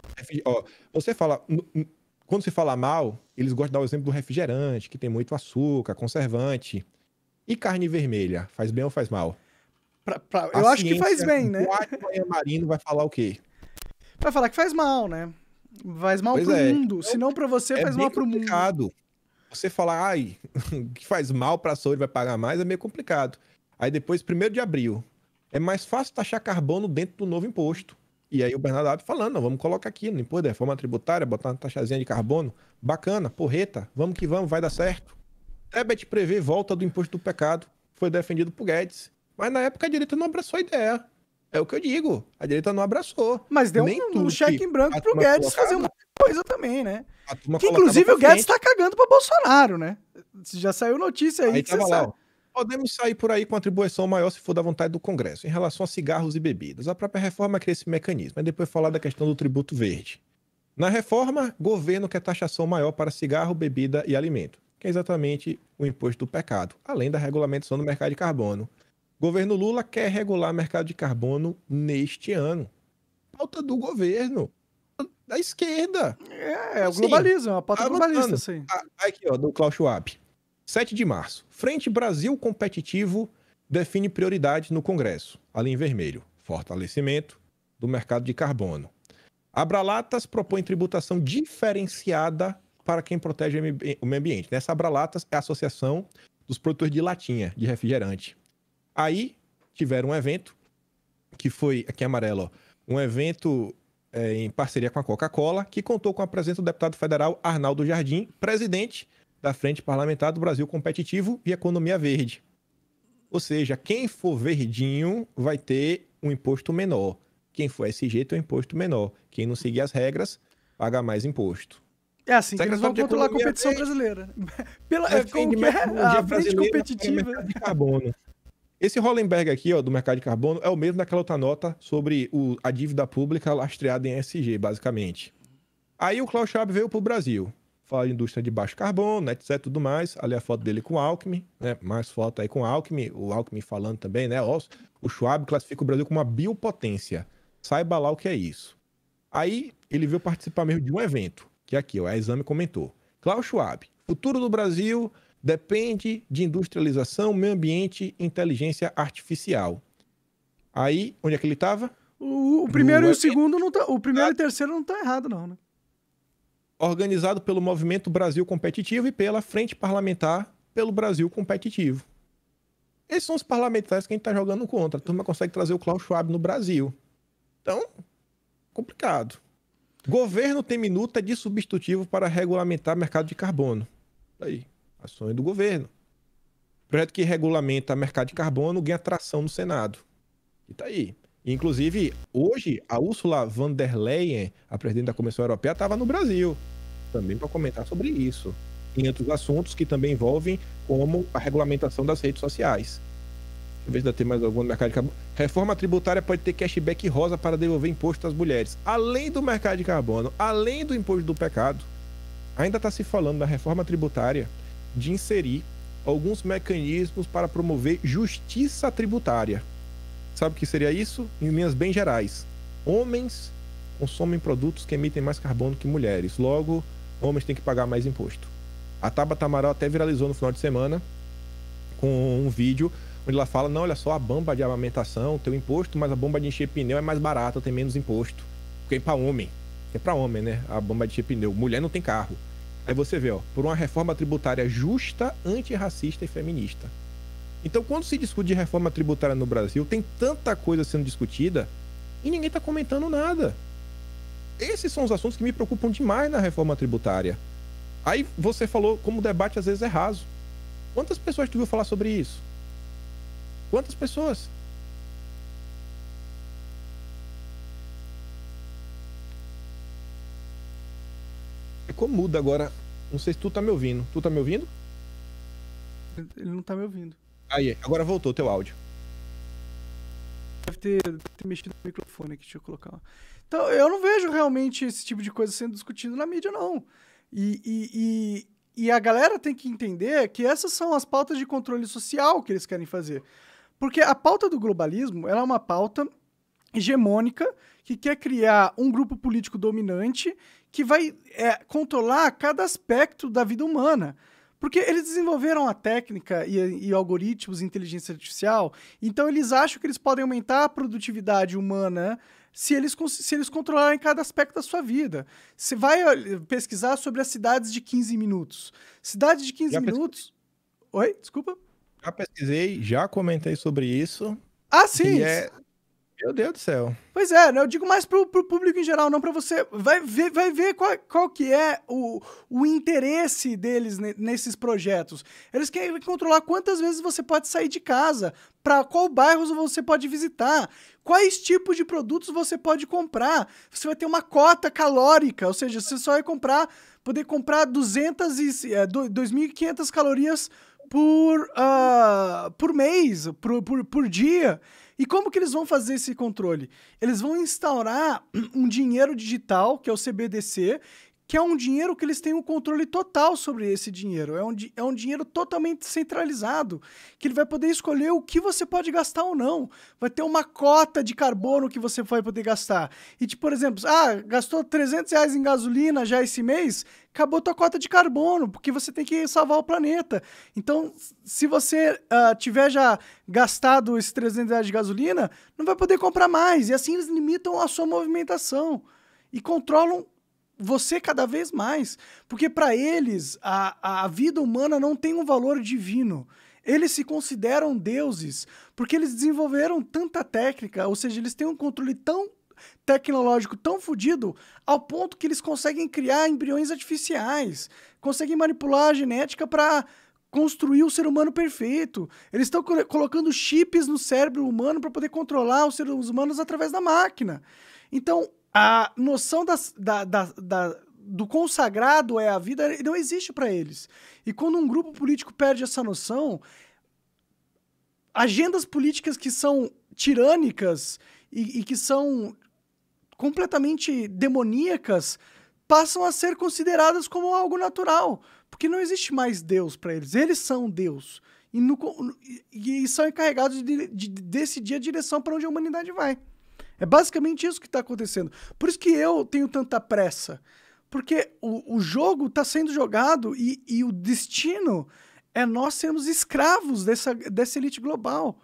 Ó, você fala. Quando você fala mal, eles gostam de dar o exemplo do refrigerante, que tem muito açúcar, conservante. E carne vermelha, faz bem ou faz mal? Pra, pra, eu acho que faz bem, né? O marino vai falar o quê? Vai falar que faz mal, né? Faz mal pois pro é. mundo. Se não pra você, é faz mal pro complicado. mundo. Você falar, ai, que faz mal pra saúde, vai pagar mais, é meio complicado. Aí depois, primeiro de abril, é mais fácil taxar carbono dentro do novo imposto. E aí o Bernardo Abre falando, vamos colocar aqui no né? imposto da reforma tributária, botar uma taxazinha de carbono. Bacana, porreta, vamos que vamos, vai dar certo. Tebet prevê volta do imposto do pecado, foi defendido por Guedes. Mas na época a direita não abraçou a ideia. É o que eu digo, a direita não abraçou. Mas deu Nem um, um cheque em branco pro Guedes fazer uma coisa também, né? Que inclusive o Guedes frente. tá cagando o Bolsonaro, né? Já saiu notícia aí, aí que você lá, sabe. Ó Podemos sair por aí com atribuição maior se for da vontade do Congresso, em relação a cigarros e bebidas. A própria reforma cria esse mecanismo. E depois falar da questão do tributo verde. Na reforma, governo quer taxação maior para cigarro, bebida e alimento, que é exatamente o imposto do pecado, além da regulamentação do mercado de carbono. Governo Lula quer regular o mercado de carbono neste ano. Pauta do governo da esquerda. É, é o globalismo, é uma pauta globalista, sim. Ah, aqui, ó, do Klaus Schwab. 7 de março. Frente Brasil Competitivo define prioridade no Congresso. Ali em vermelho. Fortalecimento do mercado de carbono. Abralatas propõe tributação diferenciada para quem protege o meio ambiente. Nessa Abralatas é a Associação dos Produtores de Latinha, de refrigerante. Aí tiveram um evento, que foi, aqui em amarelo, ó, um evento é, em parceria com a Coca-Cola, que contou com a presença do deputado federal Arnaldo Jardim, presidente da Frente Parlamentar do Brasil Competitivo e Economia Verde. Ou seja, quem for verdinho vai ter um imposto menor. Quem for SG tem um imposto menor. Quem não seguir as regras paga mais imposto. É assim que eles vão controlar a competição verde. brasileira. Pela, é como é? Ah, a frente competitiva. De carbono. Esse Hollenberg aqui, ó, do mercado de carbono, é o mesmo daquela outra nota sobre o, a dívida pública lastreada em SG, basicamente. Aí o Klaus Schwab veio para o Brasil fala de indústria de baixo carbono, né, etc, tudo mais. Ali a foto dele com o Alckmin, né, mais foto aí com o Alckmin, o Alckmin falando também, né, ó, o Schwab classifica o Brasil como uma biopotência. Saiba lá o que é isso. Aí ele veio participar mesmo de um evento, que é aqui, ó, a Exame comentou. Klaus Schwab, futuro do Brasil depende de industrialização, meio ambiente, inteligência artificial. Aí, onde é que ele estava? O, o, primeiro no e o segundo não tá, o primeiro ah. e é. o terceiro não tá errado não, né? organizado pelo Movimento Brasil Competitivo e pela Frente Parlamentar pelo Brasil Competitivo. Esses são os parlamentares que a gente está jogando contra. A turma consegue trazer o Klaus Schwab no Brasil. Então, complicado. Governo tem minuta de substitutivo para regulamentar mercado de carbono. Tá aí, ações do governo. Projeto que regulamenta mercado de carbono ganha tração no Senado. E tá aí. Inclusive, hoje, a Ursula von der Leyen, a presidente da Comissão Europeia, estava no Brasil também para comentar sobre isso, em outros assuntos que também envolvem, como a regulamentação das redes sociais. Deixa eu ver se ainda tem mais algum no mercado de carbono. Reforma tributária pode ter cashback rosa para devolver imposto às mulheres. Além do mercado de carbono, além do imposto do pecado, ainda está se falando da reforma tributária de inserir alguns mecanismos para promover justiça tributária. Sabe o que seria isso? Em linhas bem gerais. Homens consomem produtos que emitem mais carbono que mulheres. Logo, homens têm que pagar mais imposto. A Tabata Amaral até viralizou no final de semana com um vídeo onde ela fala: não, olha só, a bomba de amamentação tem o imposto, mas a bomba de encher pneu é mais barata, tem menos imposto. Porque é para homem. É para homem, né? A bomba de encher pneu. Mulher não tem carro. Aí você vê, ó, por uma reforma tributária justa, antirracista e feminista. Então, quando se discute de reforma tributária no Brasil, tem tanta coisa sendo discutida e ninguém está comentando nada. Esses são os assuntos que me preocupam demais na reforma tributária. Aí você falou como o debate às vezes é raso. Quantas pessoas tu viu falar sobre isso? Quantas pessoas? Ficou é muda agora. Não sei se tu tá me ouvindo. Tu tá me ouvindo? Ele não tá me ouvindo. Aí, agora voltou o teu áudio. Deve ter, deve ter mexido no microfone aqui, deixa eu colocar. Então, eu não vejo realmente esse tipo de coisa sendo discutido na mídia, não. E, e, e, e, a galera tem que entender que essas são as pautas de controle social que eles querem fazer. Porque a pauta do globalismo é uma pauta hegemônica que quer criar um grupo político dominante que vai é, controlar cada aspecto da vida humana. Porque eles desenvolveram a técnica e, e algoritmos, inteligência artificial, então eles acham que eles podem aumentar a produtividade humana se eles, se eles controlarem cada aspecto da sua vida. Você vai eh, pesquisar sobre as cidades de 15 minutos. Cidade de 15 já minutos. Pesquisei. Oi, desculpa. Já pesquisei, já comentei sobre isso. Ah, sim. É meu Deus do céu. Pois é, né? eu digo mais pro, pro público em geral, não para você. Vai ver, vai ver qual, qual que é o, o interesse deles nesses projetos. Eles querem controlar quantas vezes você pode sair de casa, para qual bairro você pode visitar, quais tipos de produtos você pode comprar. Você vai ter uma cota calórica, ou seja, você só vai comprar, poder comprar 200 e, é, 2.500 calorias por, uh, por mês, por, por, por dia. E como que eles vão fazer esse controle? Eles vão instaurar um dinheiro digital, que é o CBDC, que é um dinheiro que eles têm um controle total sobre esse dinheiro. É um, é um dinheiro totalmente centralizado, que ele vai poder escolher o que você pode gastar ou não. Vai ter uma cota de carbono que você vai poder gastar. E, tipo, por exemplo, ah, gastou 300 reais em gasolina já esse mês, acabou tua cota de carbono, porque você tem que salvar o planeta. Então, se você uh, tiver já gastado esses 300 reais de gasolina, não vai poder comprar mais. E assim eles limitam a sua movimentação e controlam você cada vez mais. Porque para eles, a, a vida humana não tem um valor divino. Eles se consideram deuses porque eles desenvolveram tanta técnica, ou seja, eles têm um controle tão tecnológico tão fodido ao ponto que eles conseguem criar embriões artificiais, conseguem manipular a genética para construir o ser humano perfeito. Eles estão co colocando chips no cérebro humano para poder controlar os seres humanos através da máquina. Então, a noção das, da, da, da, do consagrado é a vida não existe para eles. E quando um grupo político perde essa noção, agendas políticas que são tirânicas e, e que são completamente demoníacas passam a ser consideradas como algo natural, porque não existe mais Deus para eles, eles são Deus. E, no, e, e são encarregados de, de, decidir a direção para onde a humanidade vai. É basicamente isso que está acontecendo. Por isso que eu tenho tanta pressa. Porque o, o jogo está sendo jogado e, e o destino é nós sermos escravos dessa, dessa elite global.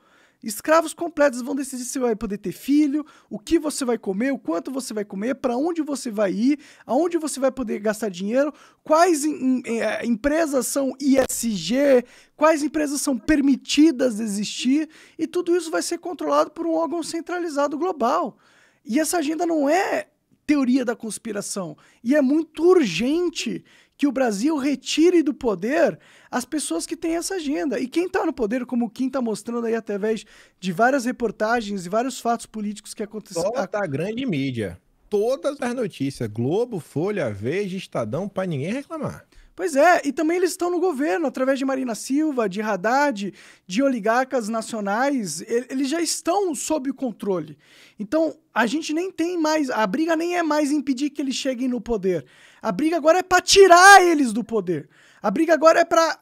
Escravos completos vão decidir se vai poder ter filho, o que você vai comer, o quanto você vai comer, para onde você vai ir, aonde você vai poder gastar dinheiro, quais em, em, eh, empresas são ISG, quais empresas são permitidas de existir, e tudo isso vai ser controlado por um órgão centralizado global. E essa agenda não é teoria da conspiração, e é muito urgente que o Brasil retire do poder as pessoas que têm essa agenda. E quem está no poder, como o Kim está mostrando aí através de várias reportagens e vários fatos políticos que aconteceram. Só tá a grande mídia. Todas as notícias, Globo, Folha, Veja, Estadão, para ninguém reclamar. Pois é, e também eles estão no governo, através de Marina Silva, de Haddad, de oligarcas nacionais, eles já estão sob o controle. Então, a gente nem tem mais, a briga nem é mais impedir que eles cheguem no poder. A briga agora é para tirar eles do poder. A briga agora é para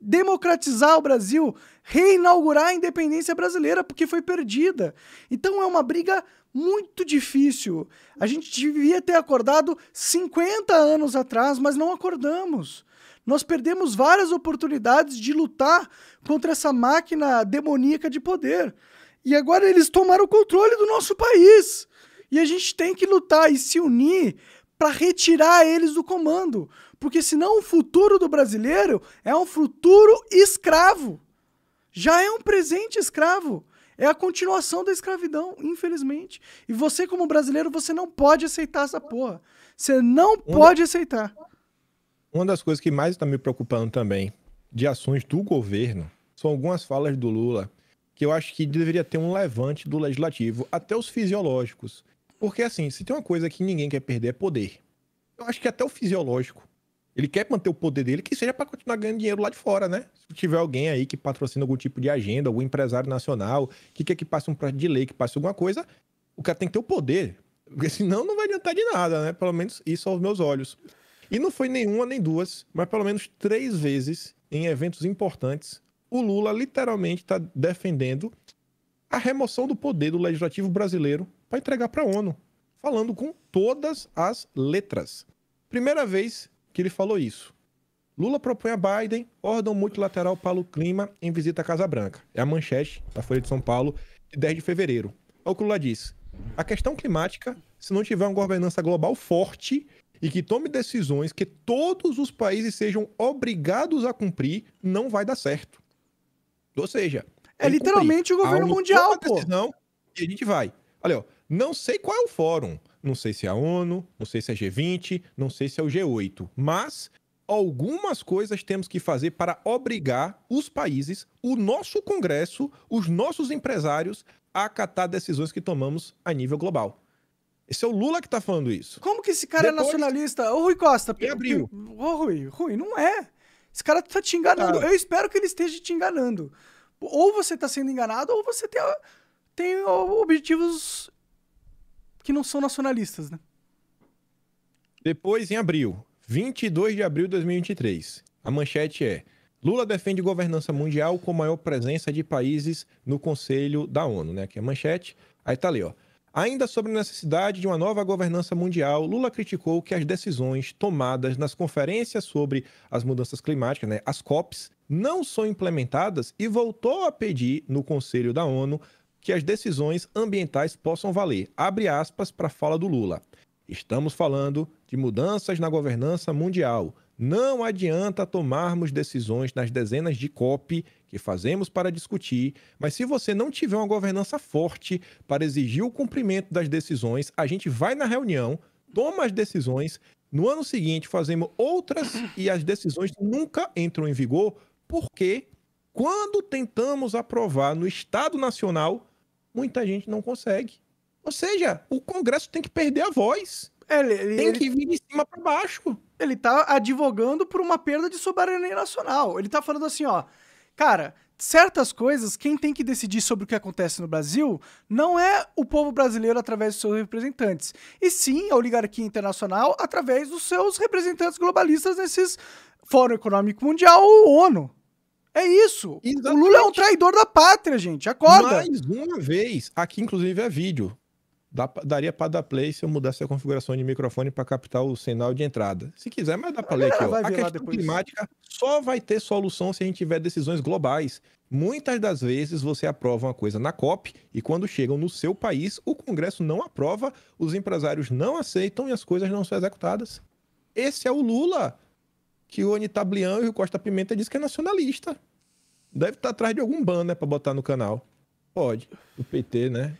redemocratizar o Brasil, reinaugurar a independência brasileira, porque foi perdida. Então é uma briga muito difícil. A gente devia ter acordado 50 anos atrás, mas não acordamos. Nós perdemos várias oportunidades de lutar contra essa máquina demoníaca de poder. E agora eles tomaram o controle do nosso país. E a gente tem que lutar e se unir para retirar eles do comando. Porque senão o futuro do brasileiro é um futuro escravo. Já é um presente escravo. É a continuação da escravidão, infelizmente. E você, como brasileiro, você não pode aceitar essa porra. Você não uma pode aceitar. Uma das coisas que mais está me preocupando também de ações do governo são algumas falas do Lula que eu acho que deveria ter um levante do legislativo, até os fisiológicos. Porque, assim, se tem uma coisa que ninguém quer perder é poder. Eu acho que até o fisiológico. Ele quer manter o poder dele, que seja para continuar ganhando dinheiro lá de fora, né? Se tiver alguém aí que patrocina algum tipo de agenda, algum empresário nacional, que quer que passe um projeto de lei, que passe alguma coisa, o cara tem que ter o poder. Porque senão não vai adiantar de nada, né? Pelo menos isso aos meus olhos. E não foi nenhuma nem duas, mas pelo menos três vezes em eventos importantes, o Lula literalmente está defendendo a remoção do poder do legislativo brasileiro para entregar para a ONU, falando com todas as letras. Primeira vez que ele falou isso. Lula propõe a Biden ordem multilateral para o clima em visita à Casa Branca. É a manchete da Folha de São Paulo, de 10 de fevereiro. Olha é o que Lula diz. A questão climática, se não tiver uma governança global forte e que tome decisões que todos os países sejam obrigados a cumprir, não vai dar certo. Ou seja, é literalmente cumprir. o governo mundial, pô. Decisão, e a gente vai. Olha, ó, não sei qual é o fórum, não sei se é a ONU, não sei se é G20, não sei se é o G8, mas algumas coisas temos que fazer para obrigar os países, o nosso Congresso, os nossos empresários a acatar decisões que tomamos a nível global. Esse é o Lula que tá falando isso. Como que esse cara é Depois... é nacionalista? Ô, Rui Costa. E abriu. Ô, Rui, Rui, não é. Esse cara tá te enganando. Cara. Eu espero que ele esteja te enganando. Ou você tá sendo enganado, ou você tem, tem objetivos que não são nacionalistas, né? Depois, em abril, 22 de abril de 2023, a manchete é: Lula defende governança mundial com maior presença de países no Conselho da ONU, né? Aqui é a manchete. Aí tá ali, ó. Ainda sobre a necessidade de uma nova governança mundial, Lula criticou que as decisões tomadas nas conferências sobre as mudanças climáticas, né, as COPs, não são implementadas e voltou a pedir no Conselho da ONU que as decisões ambientais possam valer. Abre aspas para a fala do Lula. Estamos falando de mudanças na governança mundial. Não adianta tomarmos decisões nas dezenas de COP que fazemos para discutir, mas se você não tiver uma governança forte para exigir o cumprimento das decisões, a gente vai na reunião, toma as decisões, no ano seguinte fazemos outras e as decisões nunca entram em vigor, porque quando tentamos aprovar no Estado Nacional, muita gente não consegue. Ou seja, o Congresso tem que perder a voz. É, ele, ele, tem ele, que vir de cima para baixo. Ele tá advogando por uma perda de soberania nacional. Ele tá falando assim, ó, cara, certas coisas quem tem que decidir sobre o que acontece no Brasil não é o povo brasileiro através dos seus representantes, e sim a oligarquia internacional através dos seus representantes globalistas nesses Fórum Econômico Mundial ou ONU. É isso. Exatamente. O Lula é um traidor da pátria, gente. Acorda. Mais uma vez. Aqui, inclusive, é vídeo. Dá, daria para dar play se eu mudasse a configuração de microfone para captar o sinal de entrada. Se quiser, mas dá para ler aqui. Ó. A questão climática só vai ter solução se a gente tiver decisões globais. Muitas das vezes você aprova uma coisa na COP e quando chegam no seu país, o Congresso não aprova, os empresários não aceitam e as coisas não são executadas. Esse é o Lula que o Anitablian e o Costa Pimenta diz que é nacionalista. Deve estar atrás de algum ban, né, para botar no canal. Pode. O PT, né?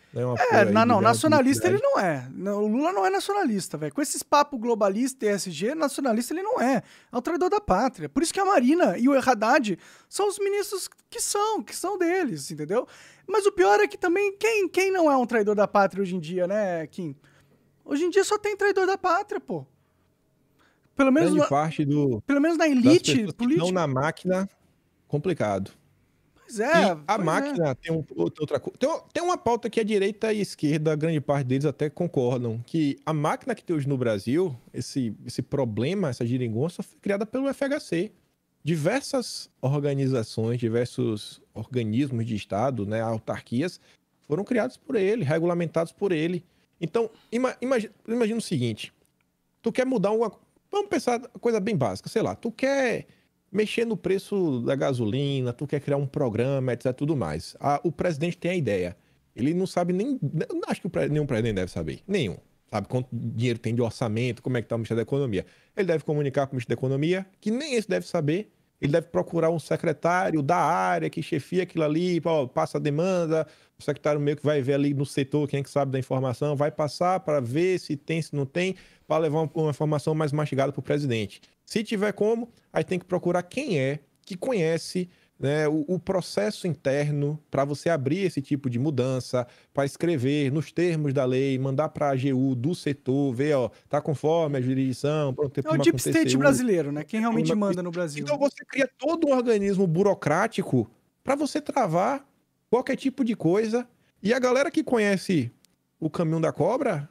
É, é não, não nacionalista ele não é. O Lula não é nacionalista, velho. Com esses papos globalista e ESG, nacionalista ele não é. É o traidor da pátria. Por isso que a Marina e o Haddad são os ministros que são, que são deles, entendeu? Mas o pior é que também, quem, quem não é um traidor da pátria hoje em dia, né, Kim? Hoje em dia só tem traidor da pátria, pô pelo menos grande na, parte do. Pelo menos na elite política. Não na máquina, complicado. Pois é. a pois é. máquina é. tem um, outra coisa. Tem, tem uma pauta que a direita e a esquerda, a grande parte deles até concordam, que a máquina que tem hoje no Brasil, esse, esse problema, essa geringonça, foi criada pelo FHC. Diversas organizações, diversos organismos de Estado, né, autarquias, foram criados por ele, regulamentados por ele. Então, imagina, imagina o seguinte: tu quer mudar uma, Vamos pensar coisa bem básica, sei lá, tu quer mexer no preço da gasolina, tu quer criar um programa, etc, tudo mais. o presidente tem a ideia. Ele não sabe nem, não acho que nenhum presidente deve saber, nenhum. Sabe quanto dinheiro tem de orçamento, como é que tá o Ministério da Economia. Ele deve comunicar com o Ministério da Economia, que nem esse deve saber, ele deve procurar um secretário da área que chefia aquilo ali, ó, passa a demanda, o secretário meio que vai ver ali no setor quem é que sabe da informação, vai passar para ver se tem, se não tem, para levar uma informação mais mastigada para o presidente. Se tiver como, aí tem que procurar quem é que conhece né, o, o, processo interno para você abrir esse tipo de mudança, para escrever nos termos da lei, mandar para a AGU do setor, ver, ó, tá conforme a jurisdição, pronto, tem É o deep state brasileiro, né? Quem realmente uma... Então, manda no Brasil. Então né? você cria todo um organismo burocrático para você travar qualquer tipo de coisa. E a galera que conhece o caminho da cobra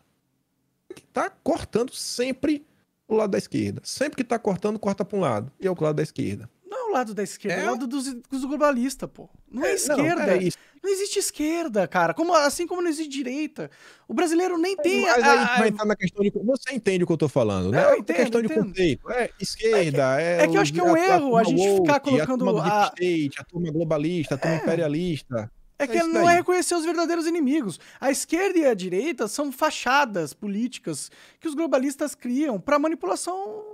tá cortando sempre o lado da esquerda. Sempre que tá cortando, corta para um lado. E é o lado da esquerda lado da esquerda, é, é o lado dos, dos globalistas, pô. Não é, é esquerda. Não, é não, existe esquerda, cara. Como, assim como não existe direita. O brasileiro nem tem. Mas a, aí a... vai entrar na questão de. Você entende o que eu tô falando, né? É, entendo, questão de conceito. É, é esquerda. É que, é, que eu acho que é um a, erro a, gente woke, ficar colocando. A turma, a... State, a turma globalista, a turma é. imperialista. É, é que é não é reconhecer os verdadeiros inimigos. A esquerda e a direita são fachadas políticas que os globalistas criam para manipulação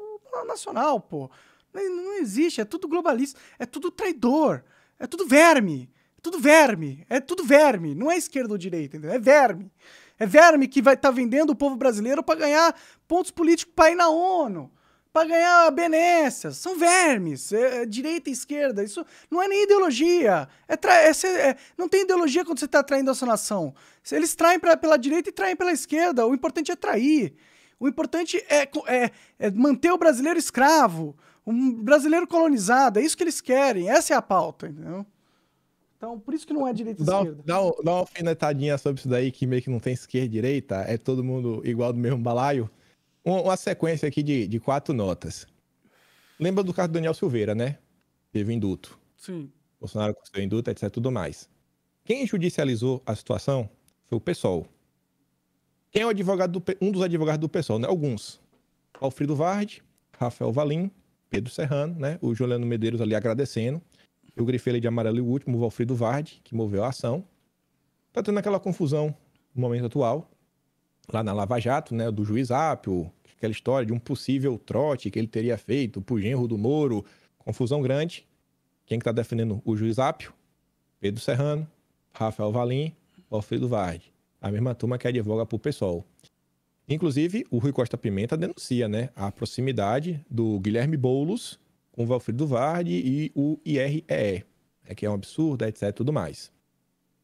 nacional, pô não existe, é tudo globalista, é tudo traidor, é tudo verme, é tudo verme, é tudo verme, não é esquerda ou direita, entendeu? É verme. É verme que vai estar tá vendendo o povo brasileiro para ganhar pontos políticos para ir na ONU, para ganhar benécias. São vermes, é, é direita e esquerda. Isso não é nem ideologia. É, é, é não tem ideologia quando você está traindo a sua nação. Eles traem pra, pela direita e traem pela esquerda. O importante é trair. O importante é, é, é manter o brasileiro escravo. Um brasileiro colonizado, é isso que eles querem, essa é a pauta, entendeu? Então, por isso que não é direita e dá, esquerda. Dá, um, dá uma alfinetadinha sobre isso daí, que meio que não tem esquerda e direita, é todo mundo igual do mesmo balaio. Uma, uma sequência aqui de, de quatro notas. Lembra do caso do Daniel Silveira, né? Teve induto. Sim. Bolsonaro conseguiu induto, etc. Tudo mais. Quem judicializou a situação foi o PSOL. Quem é o advogado do, um dos advogados do PSOL, né? Alguns. Alfredo Vard, Rafael Valim, Pedro Serrano, né? O Juliano Medeiros ali agradecendo. Eu grifei ele de amarelo e o último, o Valfrido Vardi, que moveu a ação. Tá tendo aquela confusão no momento atual, lá na Lava Jato, né? Do juiz Apio, aquela história de um possível trote que ele teria feito pro genro do Moro. Confusão grande. Quem que tá defendendo o juiz Apio? Pedro Serrano, Rafael Valim, Valfrido Vardi. A mesma turma que advoga pro pessoal. Inclusive, o Rui Costa Pimenta denuncia né, a proximidade do Guilherme Boulos com o Valfrido Vardi e o IREE, né, que é um absurdo, etc. tudo mais.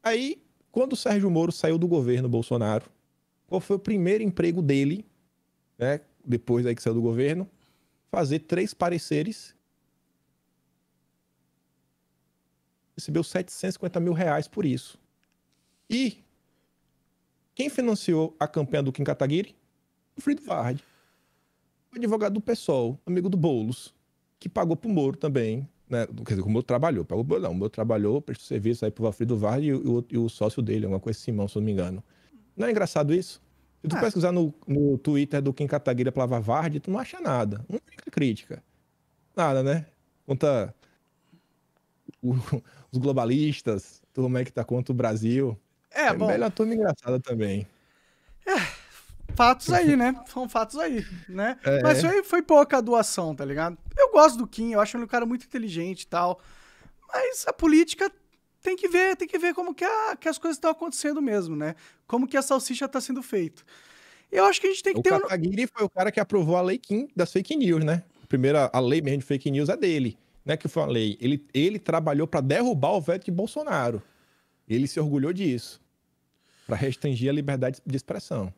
Aí, quando o Sérgio Moro saiu do governo Bolsonaro, qual foi o primeiro emprego dele, né, depois aí que saiu do governo? Fazer três pareceres. Recebeu 750 mil reais por isso. E quem financiou a campanha do Kim Kataguiri? O Frido Vard. O advogado do PSOL, amigo do Boulos, que pagou pro Moro também. Né? Quer dizer, o Moro trabalhou, pagou pro não. O Moro trabalhou, prestou serviço aí pro Valfrido Vard e, o, e o sócio dele, alguma coisa, Simão, se não me engano. Não é engraçado isso? Se tu ah. É. pesquisar no, no Twitter do Kim Kataguiri a palavra Vard, tu não acha nada. Não fica crítica. Nada, né? Conta o, os globalistas, como é que tá contra o Brasil. É, é, bom. Bela turma engraçada também. É fatos aí, né? São fatos aí, né? É, Mas é. foi, foi pouca doação, tá ligado? Eu gosto do Kim, eu acho ele um cara muito inteligente e tal. Mas a política tem que ver, tem que ver como que, a, que as coisas estão acontecendo mesmo, né? Como que a salsicha está sendo feita. Eu acho que a gente tem que o ter... O Kataguiri foi o cara que aprovou a lei Kim das fake news, né? Primeiro, a lei mesmo de fake news é dele, né? Que foi a lei. Ele, ele trabalhou para derrubar o veto de Bolsonaro. Ele se orgulhou disso para restringir a liberdade de expressão.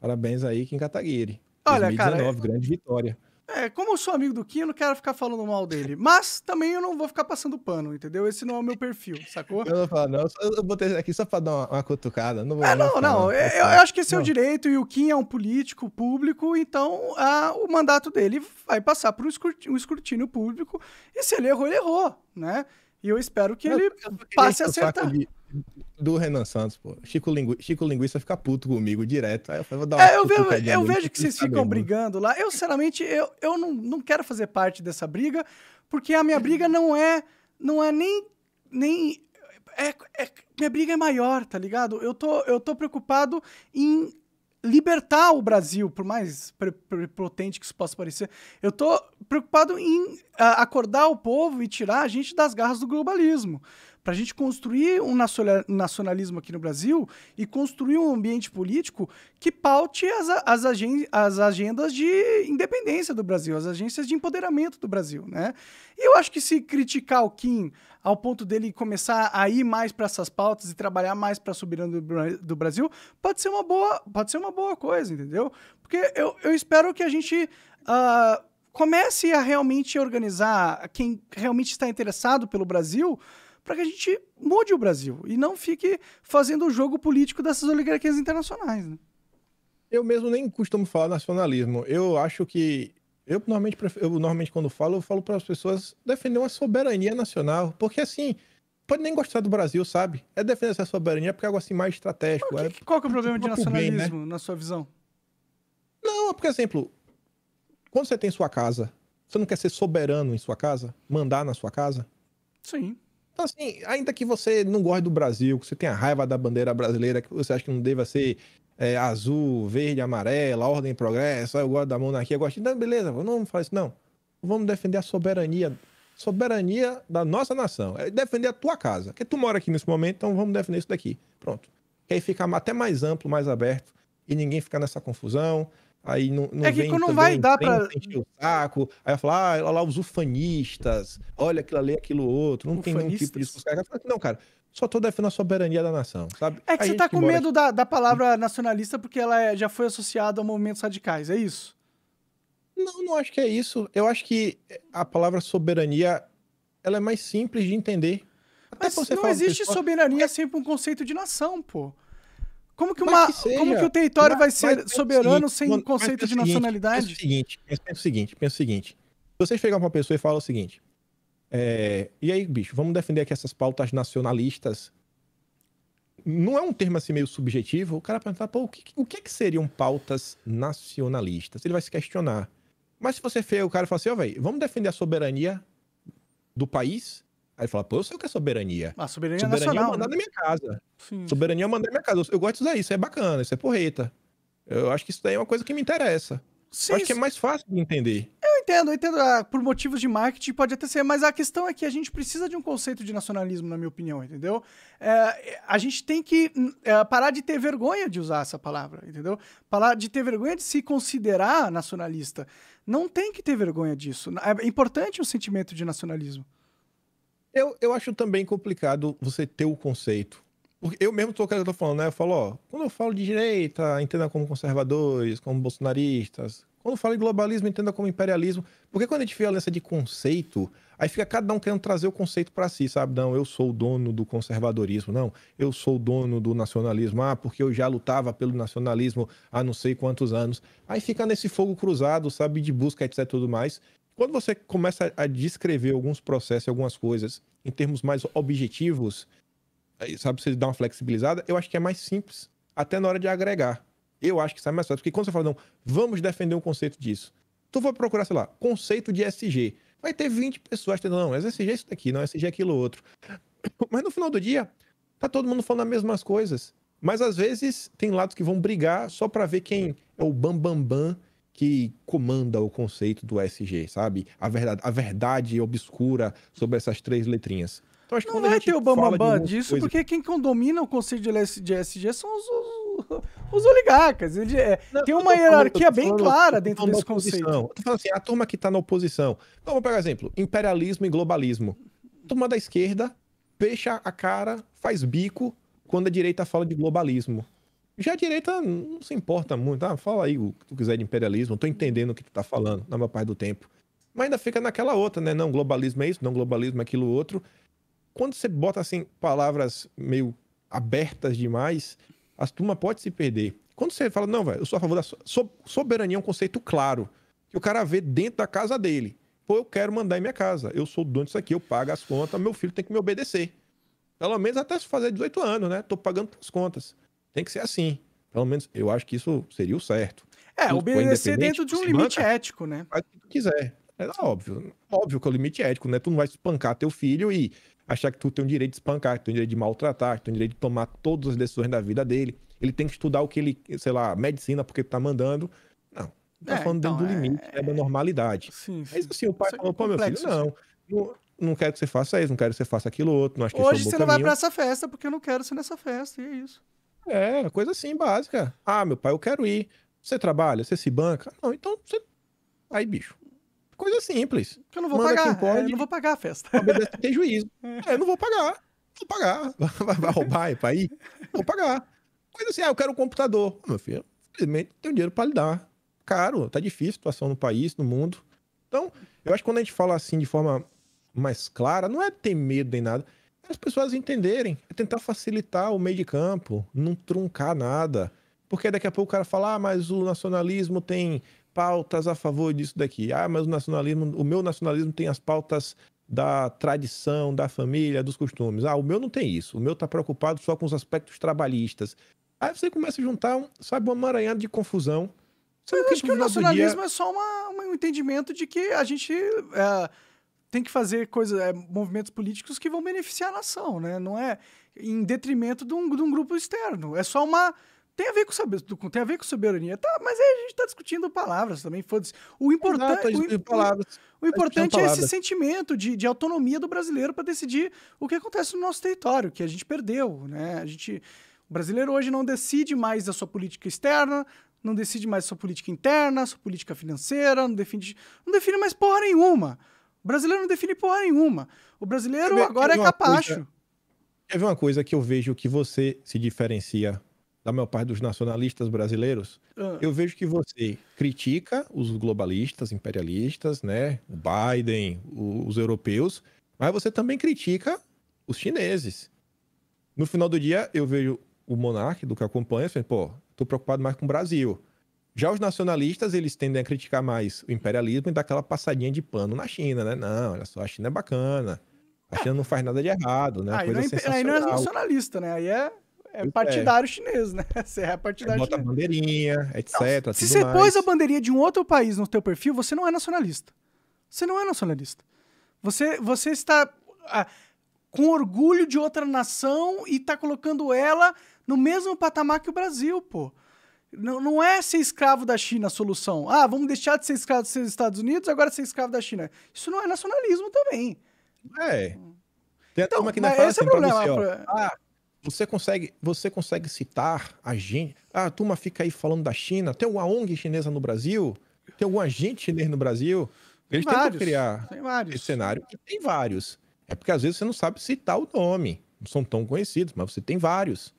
Parabéns aí, Kim Kataguiri. Olha, 2019, cara, é- grande vitória. É, como eu sou amigo do Kim, eu não quero ficar falando mal dele. Mas também eu não vou ficar passando pano, entendeu? Esse não é o meu perfil, sacou? Eu não falar, não. Eu botei aqui só pra dar uma, uma cutucada. Não, vou, é, não, não. não. É, eu, eu, é- acho que esse não. é o direito e o Kim é um político público, então a, o mandato dele vai passar por um escrutínio público. E se ele errou, ele errou, né? E eu espero que eu, ele eu passe a acertar. De, do Renan Santos, pô. Chico, Lingu... Chico Linguiça fica puto comigo direto. Aí eu vou dar uma é, eu, vejo, eu vejo que vocês ficam brigando lá. Eu, sinceramente, eu, eu não, não quero fazer parte dessa briga, porque a minha briga não é. Não é nem. nem é, é, minha briga é maior, tá ligado? Eu tô, eu tô preocupado em libertar o Brasil, por mais prepotente que isso possa parecer. Eu tô preocupado em uh, acordar o povo e tirar a gente das garras do globalismo. Para a gente construir um nacionalismo aqui no Brasil e construir um ambiente político que paute as, as, agen as agendas de independência do Brasil, as agências de empoderamento do Brasil. Né? E eu acho que se criticar o Kim ao ponto dele começar a ir mais para essas pautas e trabalhar mais para a soberania do, Brasil, pode ser uma boa, pode ser uma boa coisa, entendeu? Porque eu, eu espero que a gente uh, comece a realmente organizar quem realmente está interessado pelo Brasil para que a gente mude o Brasil e não fique fazendo o jogo político dessas oligarquias internacionais. Né? Eu mesmo nem costumo falar nacionalismo. Eu acho que eu normalmente, eu, normalmente quando falo, eu falo para as pessoas defender uma soberania nacional, porque assim, pode nem gostar do Brasil, sabe? É defender essa soberania porque é algo assim mais estratégico. É que, é, qual que é o problema de nacionalismo, bem, né? na sua visão? Não, é por exemplo, quando você tem sua casa, você não quer ser soberano em sua casa? Mandar na sua casa? Sim. Então, assim, ainda que você não goste do Brasil, que você tenha raiva da bandeira brasileira, que você acha que não deva ser é, azul, verde, amarela, ordem e progresso, ah, eu gosto da monarquia, eu gosto. Não, beleza, não falar isso, não. Vamos defender a soberania, soberania da nossa nação. É defender a tua casa. Porque tu mora aqui nesse momento, então vamos defender isso daqui. Pronto. quer aí fica até mais amplo, mais aberto, e ninguém fica nessa confusão. Aí não, não é que vem não vai dar para encher o saco. Aí falar, ah, olha lá os ufanistas, olha aquilo ali, aquilo outro. Não ufanistas. tem nenhum tipo de. Não, cara, só tô defendendo a soberania da nação, sabe? É que a é você tá com medo da, da palavra nacionalista porque ela é, já foi associada a movimentos radicais, é isso? Não, não acho que é isso. Eu acho que a palavra soberania ela é mais simples de entender. Mas não existe soberania é... sempre um conceito de nação, pô. Como que, uma, que como que o território mas, vai ser soberano seguinte, sem mano, conceito de seguinte, nacionalidade? Pensa o seguinte, pensa o seguinte, pensa o seguinte. Se você chegar pra uma pessoa e fala o seguinte, é, e aí, bicho, vamos defender aqui essas pautas nacionalistas. Não é um termo assim meio subjetivo? O cara perguntar, pô, o que, o que, é que seriam pautas nacionalistas? Ele vai se questionar. Mas se você feio, o cara fala assim, ó, oh, velho, vamos defender a soberania do país? Aí ele fala, pô, eu sei o que é soberania. A ah, soberania, soberania é nacional, é mandar né? na minha casa. Sim. Soberania é mandar na minha casa. Eu gosto de usar isso, é bacana, isso é porreta. Eu acho que isso daí é uma coisa que me interessa. Sim, acho que é mais fácil de entender. É, entendo, eu entendo. Ah, por motivos de marketing pode até ser, mas a questão é que a gente precisa de um conceito de nacionalismo, na minha opinião, entendeu? É, a gente tem que é, parar de ter vergonha de usar essa palavra, entendeu? Parar de ter vergonha de se considerar nacionalista. Não tem que ter vergonha disso. É importante o sentimento de nacionalismo. Eu, eu acho também complicado você ter o conceito. Porque eu mesmo tô, eu tô falando, né? Eu falo, ó, quando eu falo de direita, entenda como conservadores, como bolsonaristas, quando fala em globalismo, entenda como imperialismo. Porque quando a gente vê a aliança de conceito, aí fica cada um querendo trazer o conceito para si, sabe? Não, eu sou o dono do conservadorismo, não, eu sou o dono do nacionalismo, ah, porque eu já lutava pelo nacionalismo há não sei quantos anos. Aí fica nesse fogo cruzado, sabe, de busca, etc. tudo mais. Quando você começa a descrever alguns processos e algumas coisas em termos mais objetivos, sabe, você dá uma flexibilizada, eu acho que é mais simples, até na hora de agregar. Eu acho que sai mais fácil. Porque quando você fala, não, vamos defender um conceito disso. Tu vai procurar, sei lá, conceito de SG. Vai ter 20 pessoas tendo, não, SG é isso daqui, não, SG é aquilo outro. Mas no final do dia, tá todo mundo falando as mesmas coisas. Mas às vezes tem lados que vão brigar só para ver quem é o bambambam bam, bam que comanda o conceito do SG, sabe? A verdade, a verdade obscura sobre essas três letrinhas. Então, acho não que é vai ter o bambambam bam, bam disso, coisa... porque quem condomina o conceito de SG são os, os os oligarcas. Ele, é, não, tem uma hierarquia bem clara dentro tá desse conceito. Eu tô assim, a turma que está na oposição. Então, vamos pegar exemplo: imperialismo e globalismo. turma da esquerda fecha a cara, faz bico quando a direita fala de globalismo. Já a direita não se importa muito. Ah, fala aí o que tu quiser de imperialismo, estou entendendo o que tu está falando, na maior parte do tempo. Mas ainda fica naquela outra, né? Não, globalismo é isso, não, globalismo é aquilo outro. Quando você bota, assim, palavras meio abertas demais, a turma pode se perder. Quando você fala, não, velho, eu sou a favor da so soberania, é um conceito claro, que o cara vê dentro da casa dele. Pô, eu quero mandar em minha casa, eu sou dono disso aqui, eu pago as contas, meu filho tem que me obedecer. Pelo menos até se fazer 18 anos, né? Tô pagando as contas. Tem que ser assim. Pelo menos eu acho que isso seria o certo. É, obedecer dentro de um limite manda, ético, né? Faz o que quiser. É óbvio. Óbvio que é o limite ético, né? Tu não vai espancar teu filho e achar que tu tem o direito de espancar, que tem o direito de maltratar, que tem o direito de tomar todas as decisões da vida dele. Ele tem que estudar o que ele, sei lá, medicina porque tu tá mandando. Não. Tá é, falando então, dentro do então, é, limite, é... é da normalidade. Sim, sim. Mas assim, o pai é falou, pô, meu filho, não, não. não quero que você faça isso, não quero que você faça aquilo outro. Não acho que Hoje é você não vai pra essa festa porque eu não quero ser nessa festa, e é isso. É, coisa assim, básica. Ah, meu pai, eu quero ir. Você trabalha, você se banca. Não, então você. Aí, bicho, Coisa simples. Eu não vou Manda pagar. É, pode, é, eu não vou pagar a festa. tem juízo. É. é, eu não vou pagar. Vou pagar. Vai, vai roubar, é pra ir? Vou pagar. Coisa assim, ah, eu quero um computador. Ah, meu filho, infelizmente não tenho dinheiro para lhe dar. Caro, tá difícil a situação no país, no mundo. Então, eu acho que quando a gente fala assim de forma mais clara, não é ter medo nem nada. É as pessoas entenderem. É tentar facilitar o meio de campo, não truncar nada. Porque daqui a pouco o cara fala, ah, mas o nacionalismo tem pautas a favor disso daqui. Ah, mas o nacionalismo, o meu nacionalismo tem as pautas da tradição, da família, dos costumes. Ah, o meu não tem isso. O meu está preocupado só com os aspectos trabalhistas. Aí você começa a juntar, um, sabe, uma maranhada de confusão. eu acho que o nacionalismo dia... é só uma, um entendimento de que a gente é, tem que fazer coisas, é, movimentos políticos que vão beneficiar a nação, né? Não é em detrimento de um, de um grupo externo. É só uma tem a ver com saber, tem a ver com soberania, tá? Mas aí a gente está discutindo palavras também, foda-se. O importante, o, o importante é esse sentimento de, de autonomia do brasileiro para decidir o que acontece no nosso território, que a gente perdeu, né? A gente, o brasileiro hoje não decide mais a sua política externa, não decide mais a sua política interna, a sua política financeira, não define, não define mais porra nenhuma. O brasileiro não define porra nenhuma. O brasileiro agora é capacho. Quer ver uma coisa que eu vejo que você se diferencia da maior parte dos nacionalistas brasileiros, ah. eu vejo que você critica os globalistas, imperialistas, né? O Biden, o, os europeus, mas você também critica os chineses. No final do dia, eu vejo o monarca do que acompanha, falando, pô, tô preocupado mais com o Brasil. Já os nacionalistas, eles tendem a criticar mais o imperialismo e dar aquela passadinha de pano na China, né? Não, olha só, a China é bacana. A China não faz nada de errado, né? Aí, não, é, aí não é nacionalista, né? Aí é é, é partidário é. chinês, né? Você é partidário Bota chinês. Bota bandeirinha, etc. Não, se você mais. pôs a bandeirinha de um outro país no teu perfil, você não é nacionalista. Você não é nacionalista. Você, você está ah, com orgulho de outra nação e está colocando ela no mesmo patamar que o Brasil, pô. Não, não é ser escravo da China a solução. Ah, vamos deixar de ser escravo dos Estados Unidos, agora ser escravo da China. Isso não é nacionalismo também. É. Tem então, mas esse assim é o assim problema. Você, ó, pra... ah, você consegue, você consegue citar a gente. Ah, a turma fica aí falando da China. Tem uma ONG chinesa no Brasil? Tem algum agente chinês no Brasil? Eles tem vários, criar esse cenário. tem vários. É porque às vezes você não sabe citar o nome. Não são tão conhecidos, mas você tem vários.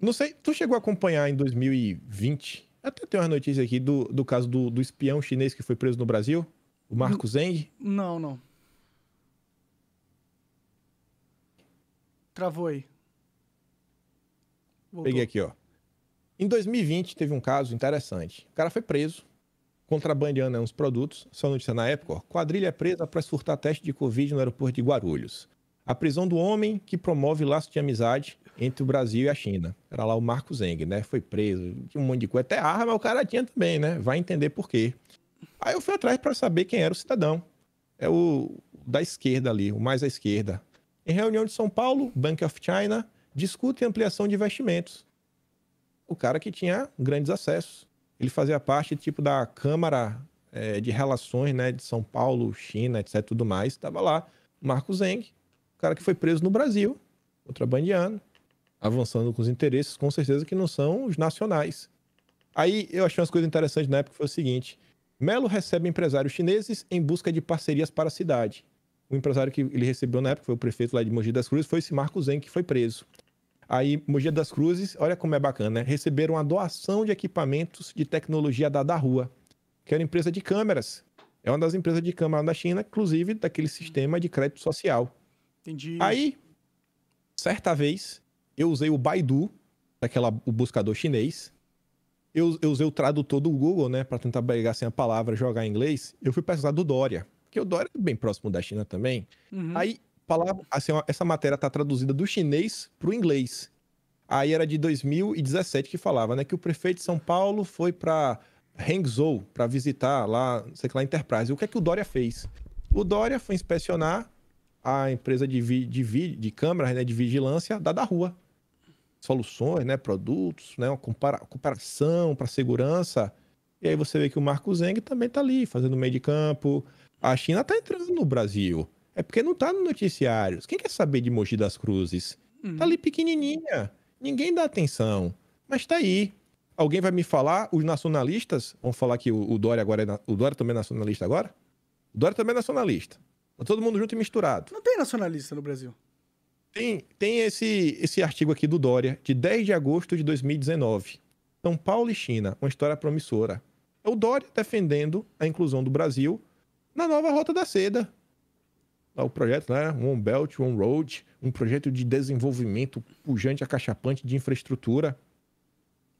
Não sei, tu chegou a acompanhar em 2020? Até tem uma notícia aqui do, do caso do, do espião chinês que foi preso no Brasil, o Marco Zeng. Não, não. Travou aí. Voltou. Peguei aqui, ó. Em 2020 teve um caso interessante. O cara foi preso, contrabandeando uns produtos. Só notícia na época, ó. Quadrilha é presa após furtar teste de Covid no aeroporto de Guarulhos. A prisão do homem que promove laço de amizade entre o Brasil e a China. Era lá o Marco Zeng, né? Foi preso, tinha um monte de coisa. Até arma o cara tinha também, né? Vai entender por quê. Aí eu fui atrás para saber quem era o cidadão. É o da esquerda ali, o mais à esquerda. Em reunião de São Paulo, Bank of China discute ampliação de investimentos. O cara que tinha grandes acessos. Ele fazia parte tipo da Câmara é, de Relações né, de São Paulo, China, etc. tudo mais. Estava lá. Marco Zeng, o cara que foi preso no Brasil, contrabandeando, avançando com os interesses, com certeza que não são os nacionais. Aí eu achei umas coisas interessantes na época, foi o seguinte. Melo recebe empresários chineses em busca de parcerias para a cidade o empresário que ele recebeu na época, foi o prefeito lá de Mogi das Cruzes, foi esse Marco Zen, que foi preso. Aí, Mogi das Cruzes, olha como é bacana, né? Receberam a doação de equipamentos de tecnologia da, da rua, que era empresa de câmeras. É uma das empresas de câmera da China, inclusive daquele sistema de crédito social. Entendi. Aí, certa vez, eu usei o Baidu, daquela, o buscador chinês. Eu, eu usei o tradutor do Google, né, para tentar pegar sem assim, a palavra jogar em inglês. Eu fui pesquisar do Dória. Porque o Dória é bem próximo da China também. Uhum. Aí, palavra, assim, essa matéria tá traduzida do chinês para o inglês. Aí era de 2017 que falava, né? Que o prefeito de São Paulo foi para Hangzhou para visitar lá, sei lá, Enterprise. O que é que o Dória fez? O Dória foi inspecionar a empresa de, vi, de, vi, de câmeras né, de vigilância da da rua. Soluções, né, produtos, né, uma compara, comparação para segurança. E aí você vê que o Marco Zeng também está ali, fazendo meio de campo, a China tá entrando no Brasil. É porque não tá nos noticiários. Quem quer saber de Mogi das Cruzes? Tá uhum. ali pequenininha. Ninguém dá atenção. Mas tá aí. Alguém vai me falar, os nacionalistas, vão falar que o, o Dória agora é na... o Dória também é nacionalista agora? O Dória também é nacionalista. Tá todo mundo junto e misturado. Não tem nacionalista no Brasil. Tem, tem esse, esse artigo aqui do Dória, de 10 de agosto de 2019. São Paulo e China, uma história promissora. É o Dória defendendo a inclusão do Brasil na nova Rota da Seda. O projeto, né? One Belt, One Road, um projeto de desenvolvimento pujante, acachapante de infraestrutura.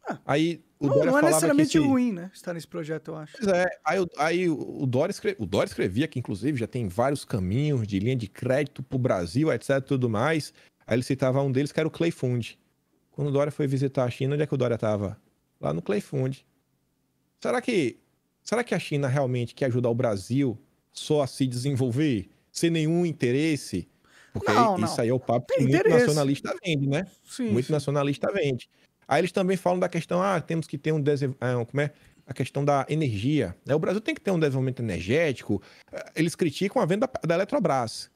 Ah, aí o não, Dória não é necessariamente ruim, né? Estar nesse projeto, eu acho. Pois é, aí, aí o, Dória escre... o Dória escrevia que, inclusive, já tem vários caminhos de linha de crédito para o Brasil, etc. tudo mais. Aí ele citava um deles que era o Clay Fund. Quando o Dória foi visitar a China, onde é que o Dória estava? Lá no Clay Fund. Será que, será que a China realmente quer ajudar o Brasil só a se desenvolver, sem nenhum interesse. Porque não, isso não. aí é o papo que muito nacionalista vende, né? Sim, muito sim. nacionalista vende. Aí eles também falam da questão, ah, temos que ter um desenvolvimento, é, como é? A questão da energia. Né? O Brasil tem que ter um desenvolvimento energético. É, eles criticam a venda da Eletrobras.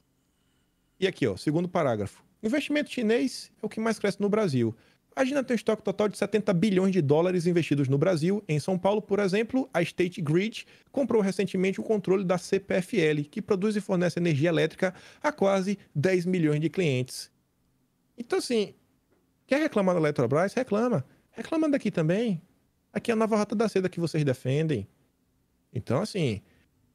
E aqui, ó, segundo parágrafo. Investimento chinês é o que mais cresce no Brasil. Imagina ter um estoque total de 70 bilhões de dólares investidos no Brasil. Em São Paulo, por exemplo, a State Grid comprou recentemente o controle da CPFL, que produz e fornece energia elétrica a quase 10 milhões de clientes. Então, assim, quer reclamar da Eletrobras? Reclama. Reclama daqui também. Aqui é a nova rota da seda que vocês defendem. Então, assim,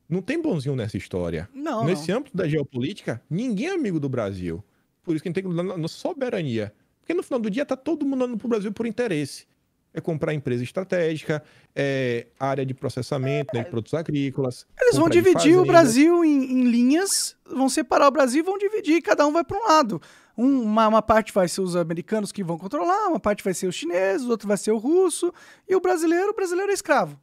não tem bonzinho nessa história. Não. Nesse âmbito da geopolítica, ninguém é amigo do Brasil. Por isso que a gente tem que dar nossa soberania. Porque no final do dia tá todo mundo andando pro Brasil por interesse. É comprar empresa estratégica, é área de processamento né, de é. produtos agrícolas. Eles vão dividir o Brasil em, em, linhas, vão separar o Brasil e vão dividir, cada um vai para um lado. Um, uma, uma, parte vai ser os americanos que vão controlar, uma parte vai ser os chineses, outro vai ser o russo, e o brasileiro, o brasileiro é escravo.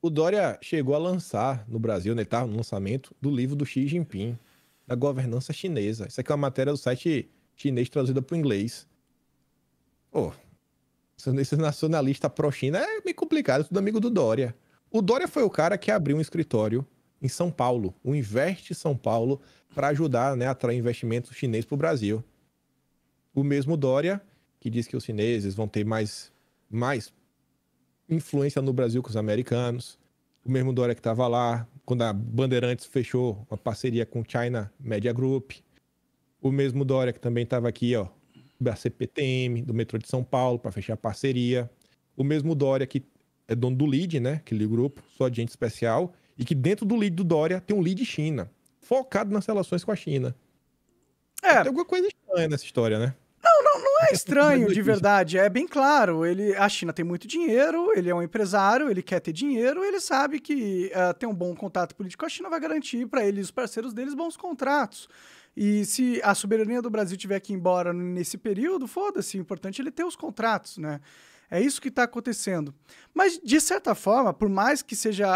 O Dória chegou a lançar no Brasil, né, tá, no lançamento do livro do Xi Jinping, da governança chinesa. Isso aqui é uma matéria do site chinês traduzida para o inglês. Pô, oh, esse nacionalista pró-China é meio complicado, tudo amigo do Dória. O Dória foi o cara que abriu um escritório em São Paulo, o Invest São Paulo, para ajudar né, a atrair investimentos chinês para o Brasil. O mesmo Dória, que diz que os chineses vão ter mais, mais influência no Brasil que os americanos. O mesmo Dória que estava lá, quando a Bandeirantes fechou uma parceria com China Media Group. O mesmo Dória, que também estava aqui, ó, da CPTM, do metrô de São Paulo, para fechar parceria. O mesmo Dória, que é dono do lead, né? Aquele grupo, só adiante especial. E que dentro do lead do Dória tem um lead China, focado nas relações com a China. É. Tem alguma coisa estranha nessa história, né? Não, não, não é, é estranho, de verdade. É bem claro. Ele, a China tem muito dinheiro, ele é um empresário, ele quer ter dinheiro, ele sabe que uh, ter um bom contato político com a China vai garantir para ele e os parceiros deles bons contratos. E se a soberania do Brasil tiver que ir embora nesse período, foda-se, o importante é ele ter os contratos, né? É isso que está acontecendo. Mas, de certa forma, por mais que seja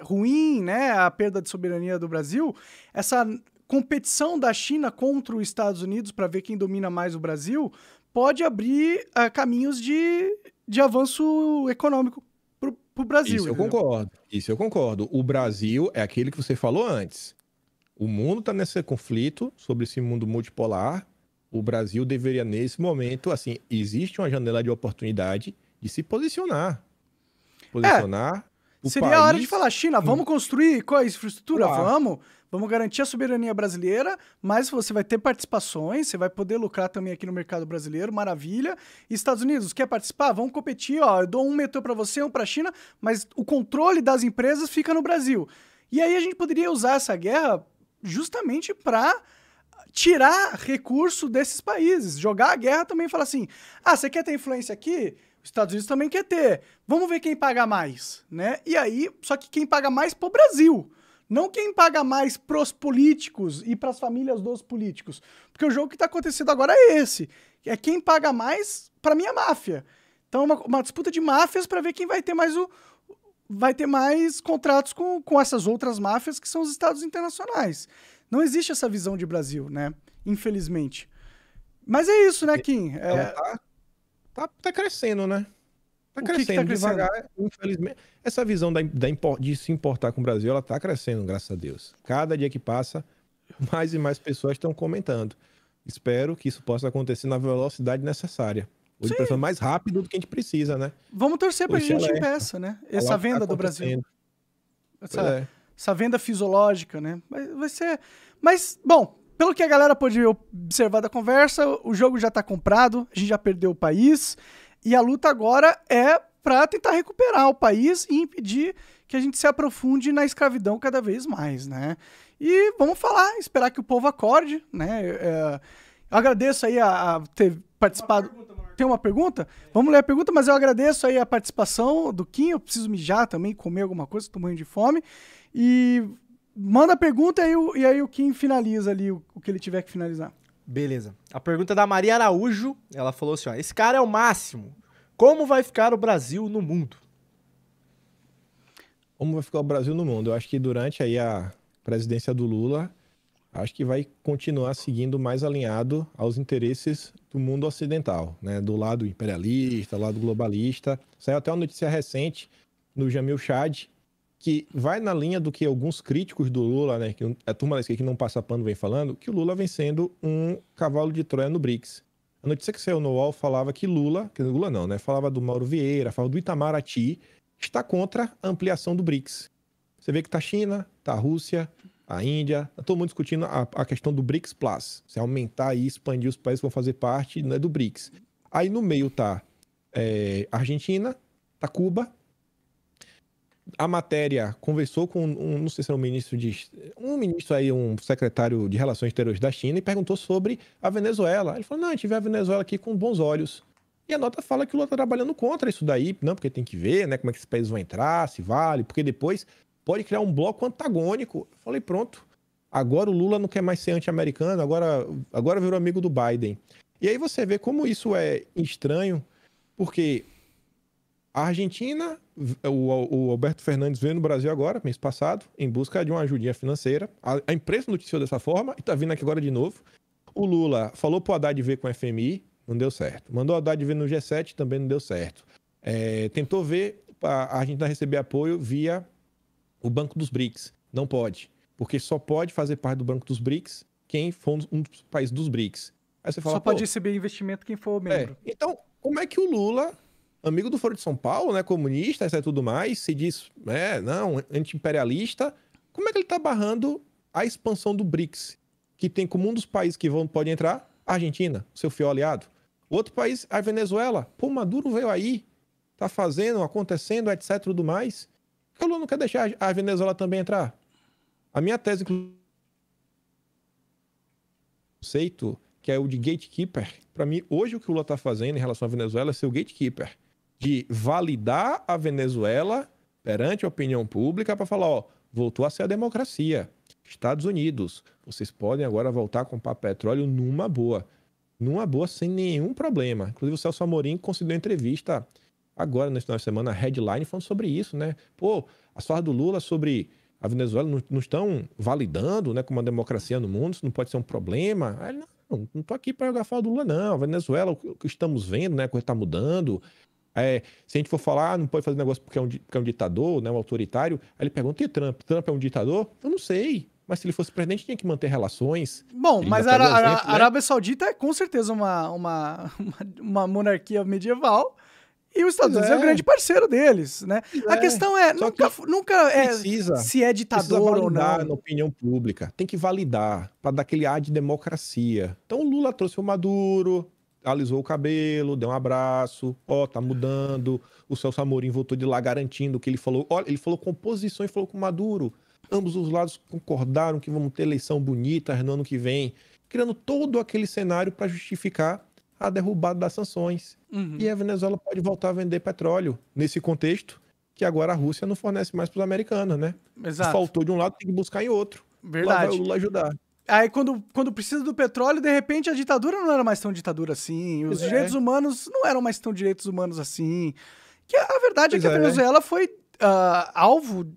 uh, ruim né, a perda de soberania do Brasil, essa competição da China contra os Estados Unidos para ver quem domina mais o Brasil pode abrir uh, caminhos de, de avanço econômico para o Brasil. Isso entendeu? eu concordo. Isso eu concordo. O Brasil é aquele que você falou antes. O mundo está nesse conflito sobre esse mundo multipolar. O Brasil deveria, nesse momento, assim, existe uma janela de oportunidade de se posicionar. Posicionar. É, seria país... a hora de falar, China, vamos construir com a infraestrutura? Claro. Vamos. Vamos garantir a soberania brasileira, mas você vai ter participações, você vai poder lucrar também aqui no mercado brasileiro, maravilha. E Estados Unidos, quer participar? Vamos competir, ó. Eu dou um metrô para você, um para a China, mas o controle das empresas fica no Brasil. E aí a gente poderia usar essa guerra justamente para tirar recurso desses países. Jogar a guerra também fala assim: ah, você quer ter influência aqui? Os Estados Unidos também quer ter. Vamos ver quem paga mais, né? E aí, só que quem paga mais pro Brasil. Não quem paga mais pros políticos e pras famílias dos políticos. Porque o jogo que tá acontecendo agora é esse. É quem paga mais pra minha máfia. Então, é uma, uma disputa de máfias para ver quem vai ter mais o, vai ter mais contratos com, com essas outras máfias que são os estados internacionais. Não existe essa visão de Brasil, né? Infelizmente. Mas é isso, né, é, Kim? É, é... Tá, tá, tá, crescendo, né? Tá crescendo, que que tá crescendo devagar, infelizmente. Essa visão da, da, de se importar com o Brasil, ela tá crescendo, graças a Deus. Cada dia que passa, mais e mais pessoas estão comentando. Espero que isso possa acontecer na velocidade necessária. Hoje prestando mais rápido do que a gente precisa, né? Vamos torcer para a gente é, peça, né? Essa tá venda tá do Brasil. Essa, é. essa, venda fisiológica, né? Mas, vai ser. Mas, bom, pelo que a galera pôde observar da conversa, o jogo já está comprado, a gente já perdeu o país. E a luta agora é para tentar recuperar o país e impedir que a gente se aprofunde na escravidão cada vez mais, né? E vamos falar, esperar que o povo acorde, né? É, agradeço aí a, a ter participado. Uma pergunta, tem uma pergunta? Vamos ler a pergunta, mas eu agradeço aí a participação do Kim. Eu preciso mijar também, comer alguma coisa, estou morrendo de fome. E manda a pergunta e aí, o, e aí o Kim finaliza ali o, o que ele tiver que finalizar. Beleza. A pergunta é da Maria Araújo. Ela falou assim: ó, esse cara é o máximo. Como vai ficar o Brasil no mundo? Como vai ficar o Brasil no mundo? Eu acho que durante aí a presidência do Lula, acho que vai continuar seguindo mais alinhado aos interesses do mundo ocidental, né? do lado imperialista, lado globalista. Saiu até uma notícia recente no Jamil Chad, que vai na linha do que alguns críticos do Lula, né, que a turma da esquerda que não passa pano vem falando, que o Lula vem sendo um cavalo de Troia no BRICS. A notícia que saiu no UOL falava que Lula, que Lula não, né, falava do Mauro Vieira, falava do Itamaraty, está contra a ampliação do BRICS. Você vê que tá China, tá Rússia, a Índia, tá todo mundo discutindo a, a questão do BRICS Plus, se aumentar e expandir os países que vão fazer parte né, do BRICS. Aí no meio tá é, Argentina, tá Cuba. A matéria conversou com um, não sei se era um ministro de um ministro aí, um secretário de Relações Exteriores da China e perguntou sobre a Venezuela. Ele falou: "Não, a gente vê a Venezuela aqui com bons olhos". E a nota fala que o Lula está trabalhando contra isso daí, não, né, porque tem que ver, né, como é que esses países vão entrar, se vale, porque depois pode criar um bloco antagônico. Eu falei, pronto. Agora o Lula não quer mais ser anti-americano, agora, agora virou amigo do Biden. E aí você vê como isso é estranho, porque a Argentina, o, o Alberto Fernandes veio no Brasil agora, mês passado, em busca de uma ajudinha financeira. A, a imprensa noticiou dessa forma e está vindo aqui agora de novo. O Lula falou para o Haddad ver com o FMI, não deu certo. Mandou o Haddad ver no G7, também não deu certo. É, tentou ver a Argentina receber apoio via o Banco dos BRICS. Não pode. Porque só pode fazer parte do Banco dos BRICS quem for um dos países dos BRICS. Aí você fala, só pode receber investimento quem for é, membro. É. Então, como é que o Lula, amigo do Foro de São Paulo, né, comunista e tudo mais, se diz, é, não, anti-imperialista, como é que ele está barrando a expansão do BRICS, que tem como um dos países que vão, pode entrar a Argentina, seu fiel aliado. Outro país, a Venezuela. Pô, Maduro veio aí, tá fazendo, acontecendo, etc, tudo mais. Que o Lula não quer deixar a Venezuela também entrar. A minha tese, inclusive, conceito que é o de gatekeeper. Para mim, hoje o que o Lula está fazendo em relação à Venezuela é ser o gatekeeper de validar a Venezuela perante a opinião pública para falar, ó, voltou a ser a democracia. Estados Unidos, vocês podem agora voltar a comprar petróleo numa boa. Numa boa, sem nenhum problema. Inclusive, o Celso Amorim concedeu entrevista agora, nesse final de semana, a headline falando sobre isso, né? Pô, as falas do Lula sobre a Venezuela não, não, estão validando, né, como uma democracia no mundo, isso não pode ser um problema. Aí, não, não tô aqui para jogar fala do Lula, não. A Venezuela, o que estamos vendo, né, a coisa tá mudando. É, se a gente for falar, ah, não pode fazer negócio porque é um, porque é um ditador, né, um autoritário. Aí ele pergunta, e Trump? Trump é um ditador? Eu não sei. Mas se ele fosse presidente, tinha que manter relações. Bom, mas a, exemplo, né? Arábia Saudita é com certeza uma, uma, uma, uma monarquia medieval e os Estados Unidos é. é. o grande parceiro deles, né? a é. questão é, nunca, nunca é precisa, é, se é ditador ou não. na opinião pública. Tem que validar para dar aquele ar de democracia. Então o Lula trouxe o Maduro, alisou o cabelo, deu um abraço, ó, tá mudando. O Celso Amorim voltou de lá garantindo que ele falou, olha, ele falou com posições, falou com o Maduro. Ambos os lados concordaram que vamos ter eleição bonita no ano que vem, criando todo aquele cenário para justificar a tá derrubada das sanções. Uhum. E a Venezuela pode voltar a vender petróleo nesse contexto, que agora a Rússia não fornece mais para os americanos, né? Exato. Faltou de um lado, tem que buscar em outro. Verdade. Lá vai o Lula ajudar. Aí quando, quando precisa do petróleo, de repente a ditadura não era mais tão ditadura assim, os é. direitos humanos não eram mais tão direitos humanos assim. Que a verdade é pois é que a é. Venezuela foi uh, alvo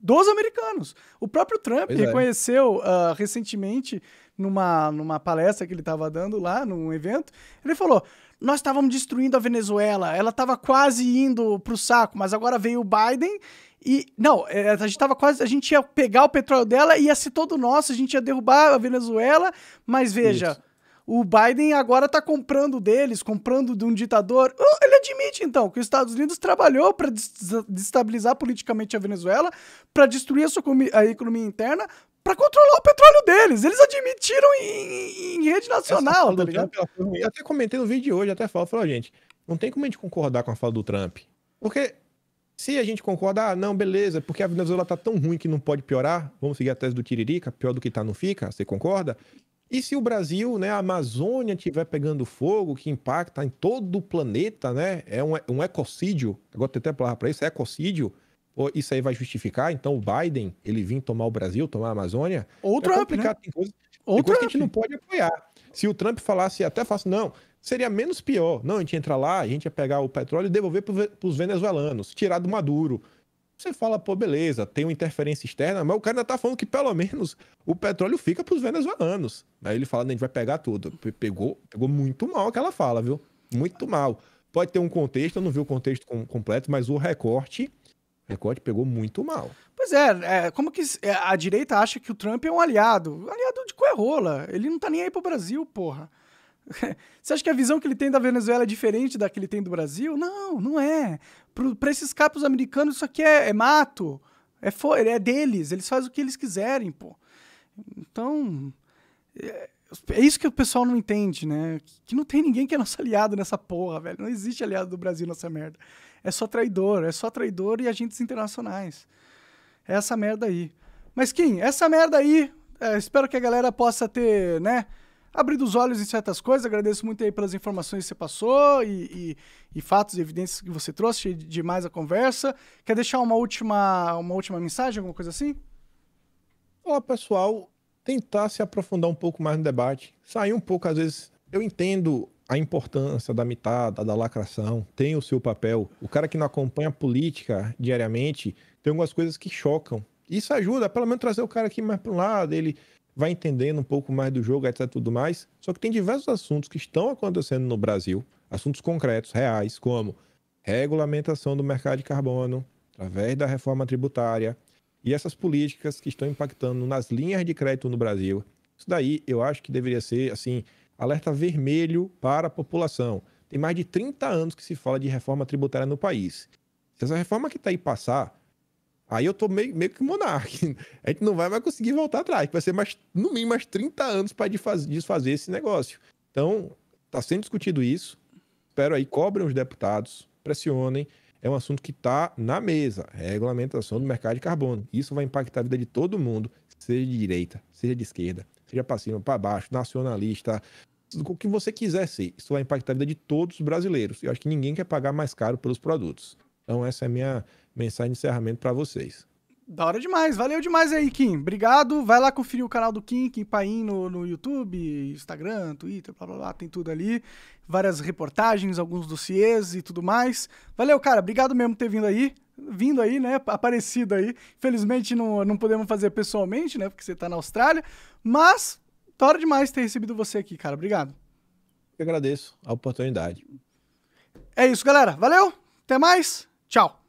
dos americanos. O próprio Trump pois é. reconheceu é. uh, recentemente numa, numa palestra que ele estava dando lá, num evento, ele falou: Nós estávamos destruindo a Venezuela, ela estava quase indo para o saco, mas agora veio o Biden e. Não, é, a gente estava quase. A gente ia pegar o petróleo dela, ia ser todo nosso, a gente ia derrubar a Venezuela, mas veja. Isso. O Biden agora está comprando deles, comprando de um ditador. Uh, ele admite, então, que os Estados Unidos trabalhou para destabilizar politicamente a Venezuela, para destruir a sua a economia interna, para controlar o petróleo deles. Eles admitiram em, em rede nacional, tá ligado? Trump, eu até comentei no vídeo de hoje, até falo, falou, gente, não tem como a gente concordar com a fala do Trump. Porque se a gente concordar, ah, não, beleza, porque a Venezuela tá tão ruim que não pode piorar, vamos seguir a tese do Tiririca, pior do que tá não fica, você concorda? E se o Brasil, né, a Amazônia estiver pegando fogo, que impacta em todo o planeta, né, é um, é um ecocídio, agora tem até palavra para isso, é ecocídio, isso aí vai justificar, então o Biden, ele vir tomar o Brasil, tomar a Amazônia. Ou o é Trump, né? Tem coisa, Ou tem coisa que a gente não pode apoiar. Se o Trump falasse, até falasse, não, seria menos pior. Não, a gente entra lá, a gente ia pegar o petróleo e devolver para os venezuelanos, tirar do Maduro. Você fala, pô, beleza, tem uma interferência externa, mas o cara ainda tá falando que pelo menos o petróleo fica para os venezuelanos. Aí ele fala, a gente vai pegar tudo. Pegou, pegou muito mal aquela fala, viu? Muito mal. Pode ter um contexto, eu não vi o contexto completo, mas o recorte recorte pegou muito mal. Pois é, é, como que é, a direita acha que o Trump é um aliado? Aliado de coerrola. É ele não tá nem aí pro Brasil, porra. Você acha que a visão que ele tem da Venezuela é diferente da que ele tem do Brasil? Não, não é. Para esses capos americanos, isso aqui é, é mato. É, for, é deles. Eles fazem o que eles quiserem, pô. Então. É, é isso que o pessoal não entende, né? Que, que não tem ninguém que é nosso aliado nessa porra, velho. Não existe aliado do Brasil nessa merda é só traidor, é só traidor e agentes internacionais. É essa merda aí. Mas, Kim, essa merda aí, é, espero que a galera possa ter, né, abrido os olhos em certas coisas. Agradeço muito aí pelas informações que você passou e, e, e fatos e evidências que você trouxe demais a conversa. Quer deixar uma última, uma última mensagem, alguma coisa assim? Olá, pessoal, tentar se aprofundar um pouco mais no debate, sair um pouco, às vezes. Eu entendo a importância da mitada, da lacração, tem o seu papel. O cara que não acompanha a política diariamente tem algumas coisas que chocam. Isso ajuda, pelo menos trazer o cara aqui mais para um lado, ele vai entendendo um pouco mais do jogo, etc. tudo mais. Só que tem diversos assuntos que estão acontecendo no Brasil, assuntos concretos, reais, como regulamentação do mercado de carbono, através da reforma tributária, e essas políticas que estão impactando nas linhas de crédito no Brasil. Isso daí eu acho que deveria ser, assim, alerta vermelho para a população. Tem mais de 30 anos que se fala de reforma tributária no país. Se essa reforma que está aí passar, aí eu tô meio, meio que monarca. A gente não vai mais conseguir voltar atrás. Vai ser mais, no mínimo mais 30 anos para desfazer esse negócio. Então, está sendo discutido isso. Espero aí, cobrem os deputados, pressionem. É um assunto que está na mesa. É regulamentação do mercado de carbono. Isso vai impactar a vida de todo mundo, seja de direita, seja de esquerda, seja para cima, para baixo, nacionalista, o que você quiser ser. Isso vai impactar a vida de todos os brasileiros. Eu acho que ninguém quer pagar mais caro pelos produtos. Então, essa é a minha mensagem de encerramento para vocês. Da hora demais, valeu demais aí, Kim. Obrigado. Vai lá conferir o canal do Kim, Kim Paim, no, no YouTube, Instagram, Twitter, blá blá blá, tem tudo ali. Várias reportagens, alguns dossiês e tudo mais. Valeu, cara. Obrigado mesmo por ter vindo aí. Vindo aí, né? Aparecido aí. infelizmente não, não podemos fazer pessoalmente, né? Porque você tá na Austrália. Mas da hora demais ter recebido você aqui, cara. Obrigado. Eu agradeço a oportunidade. É isso, galera. Valeu. Até mais. Tchau.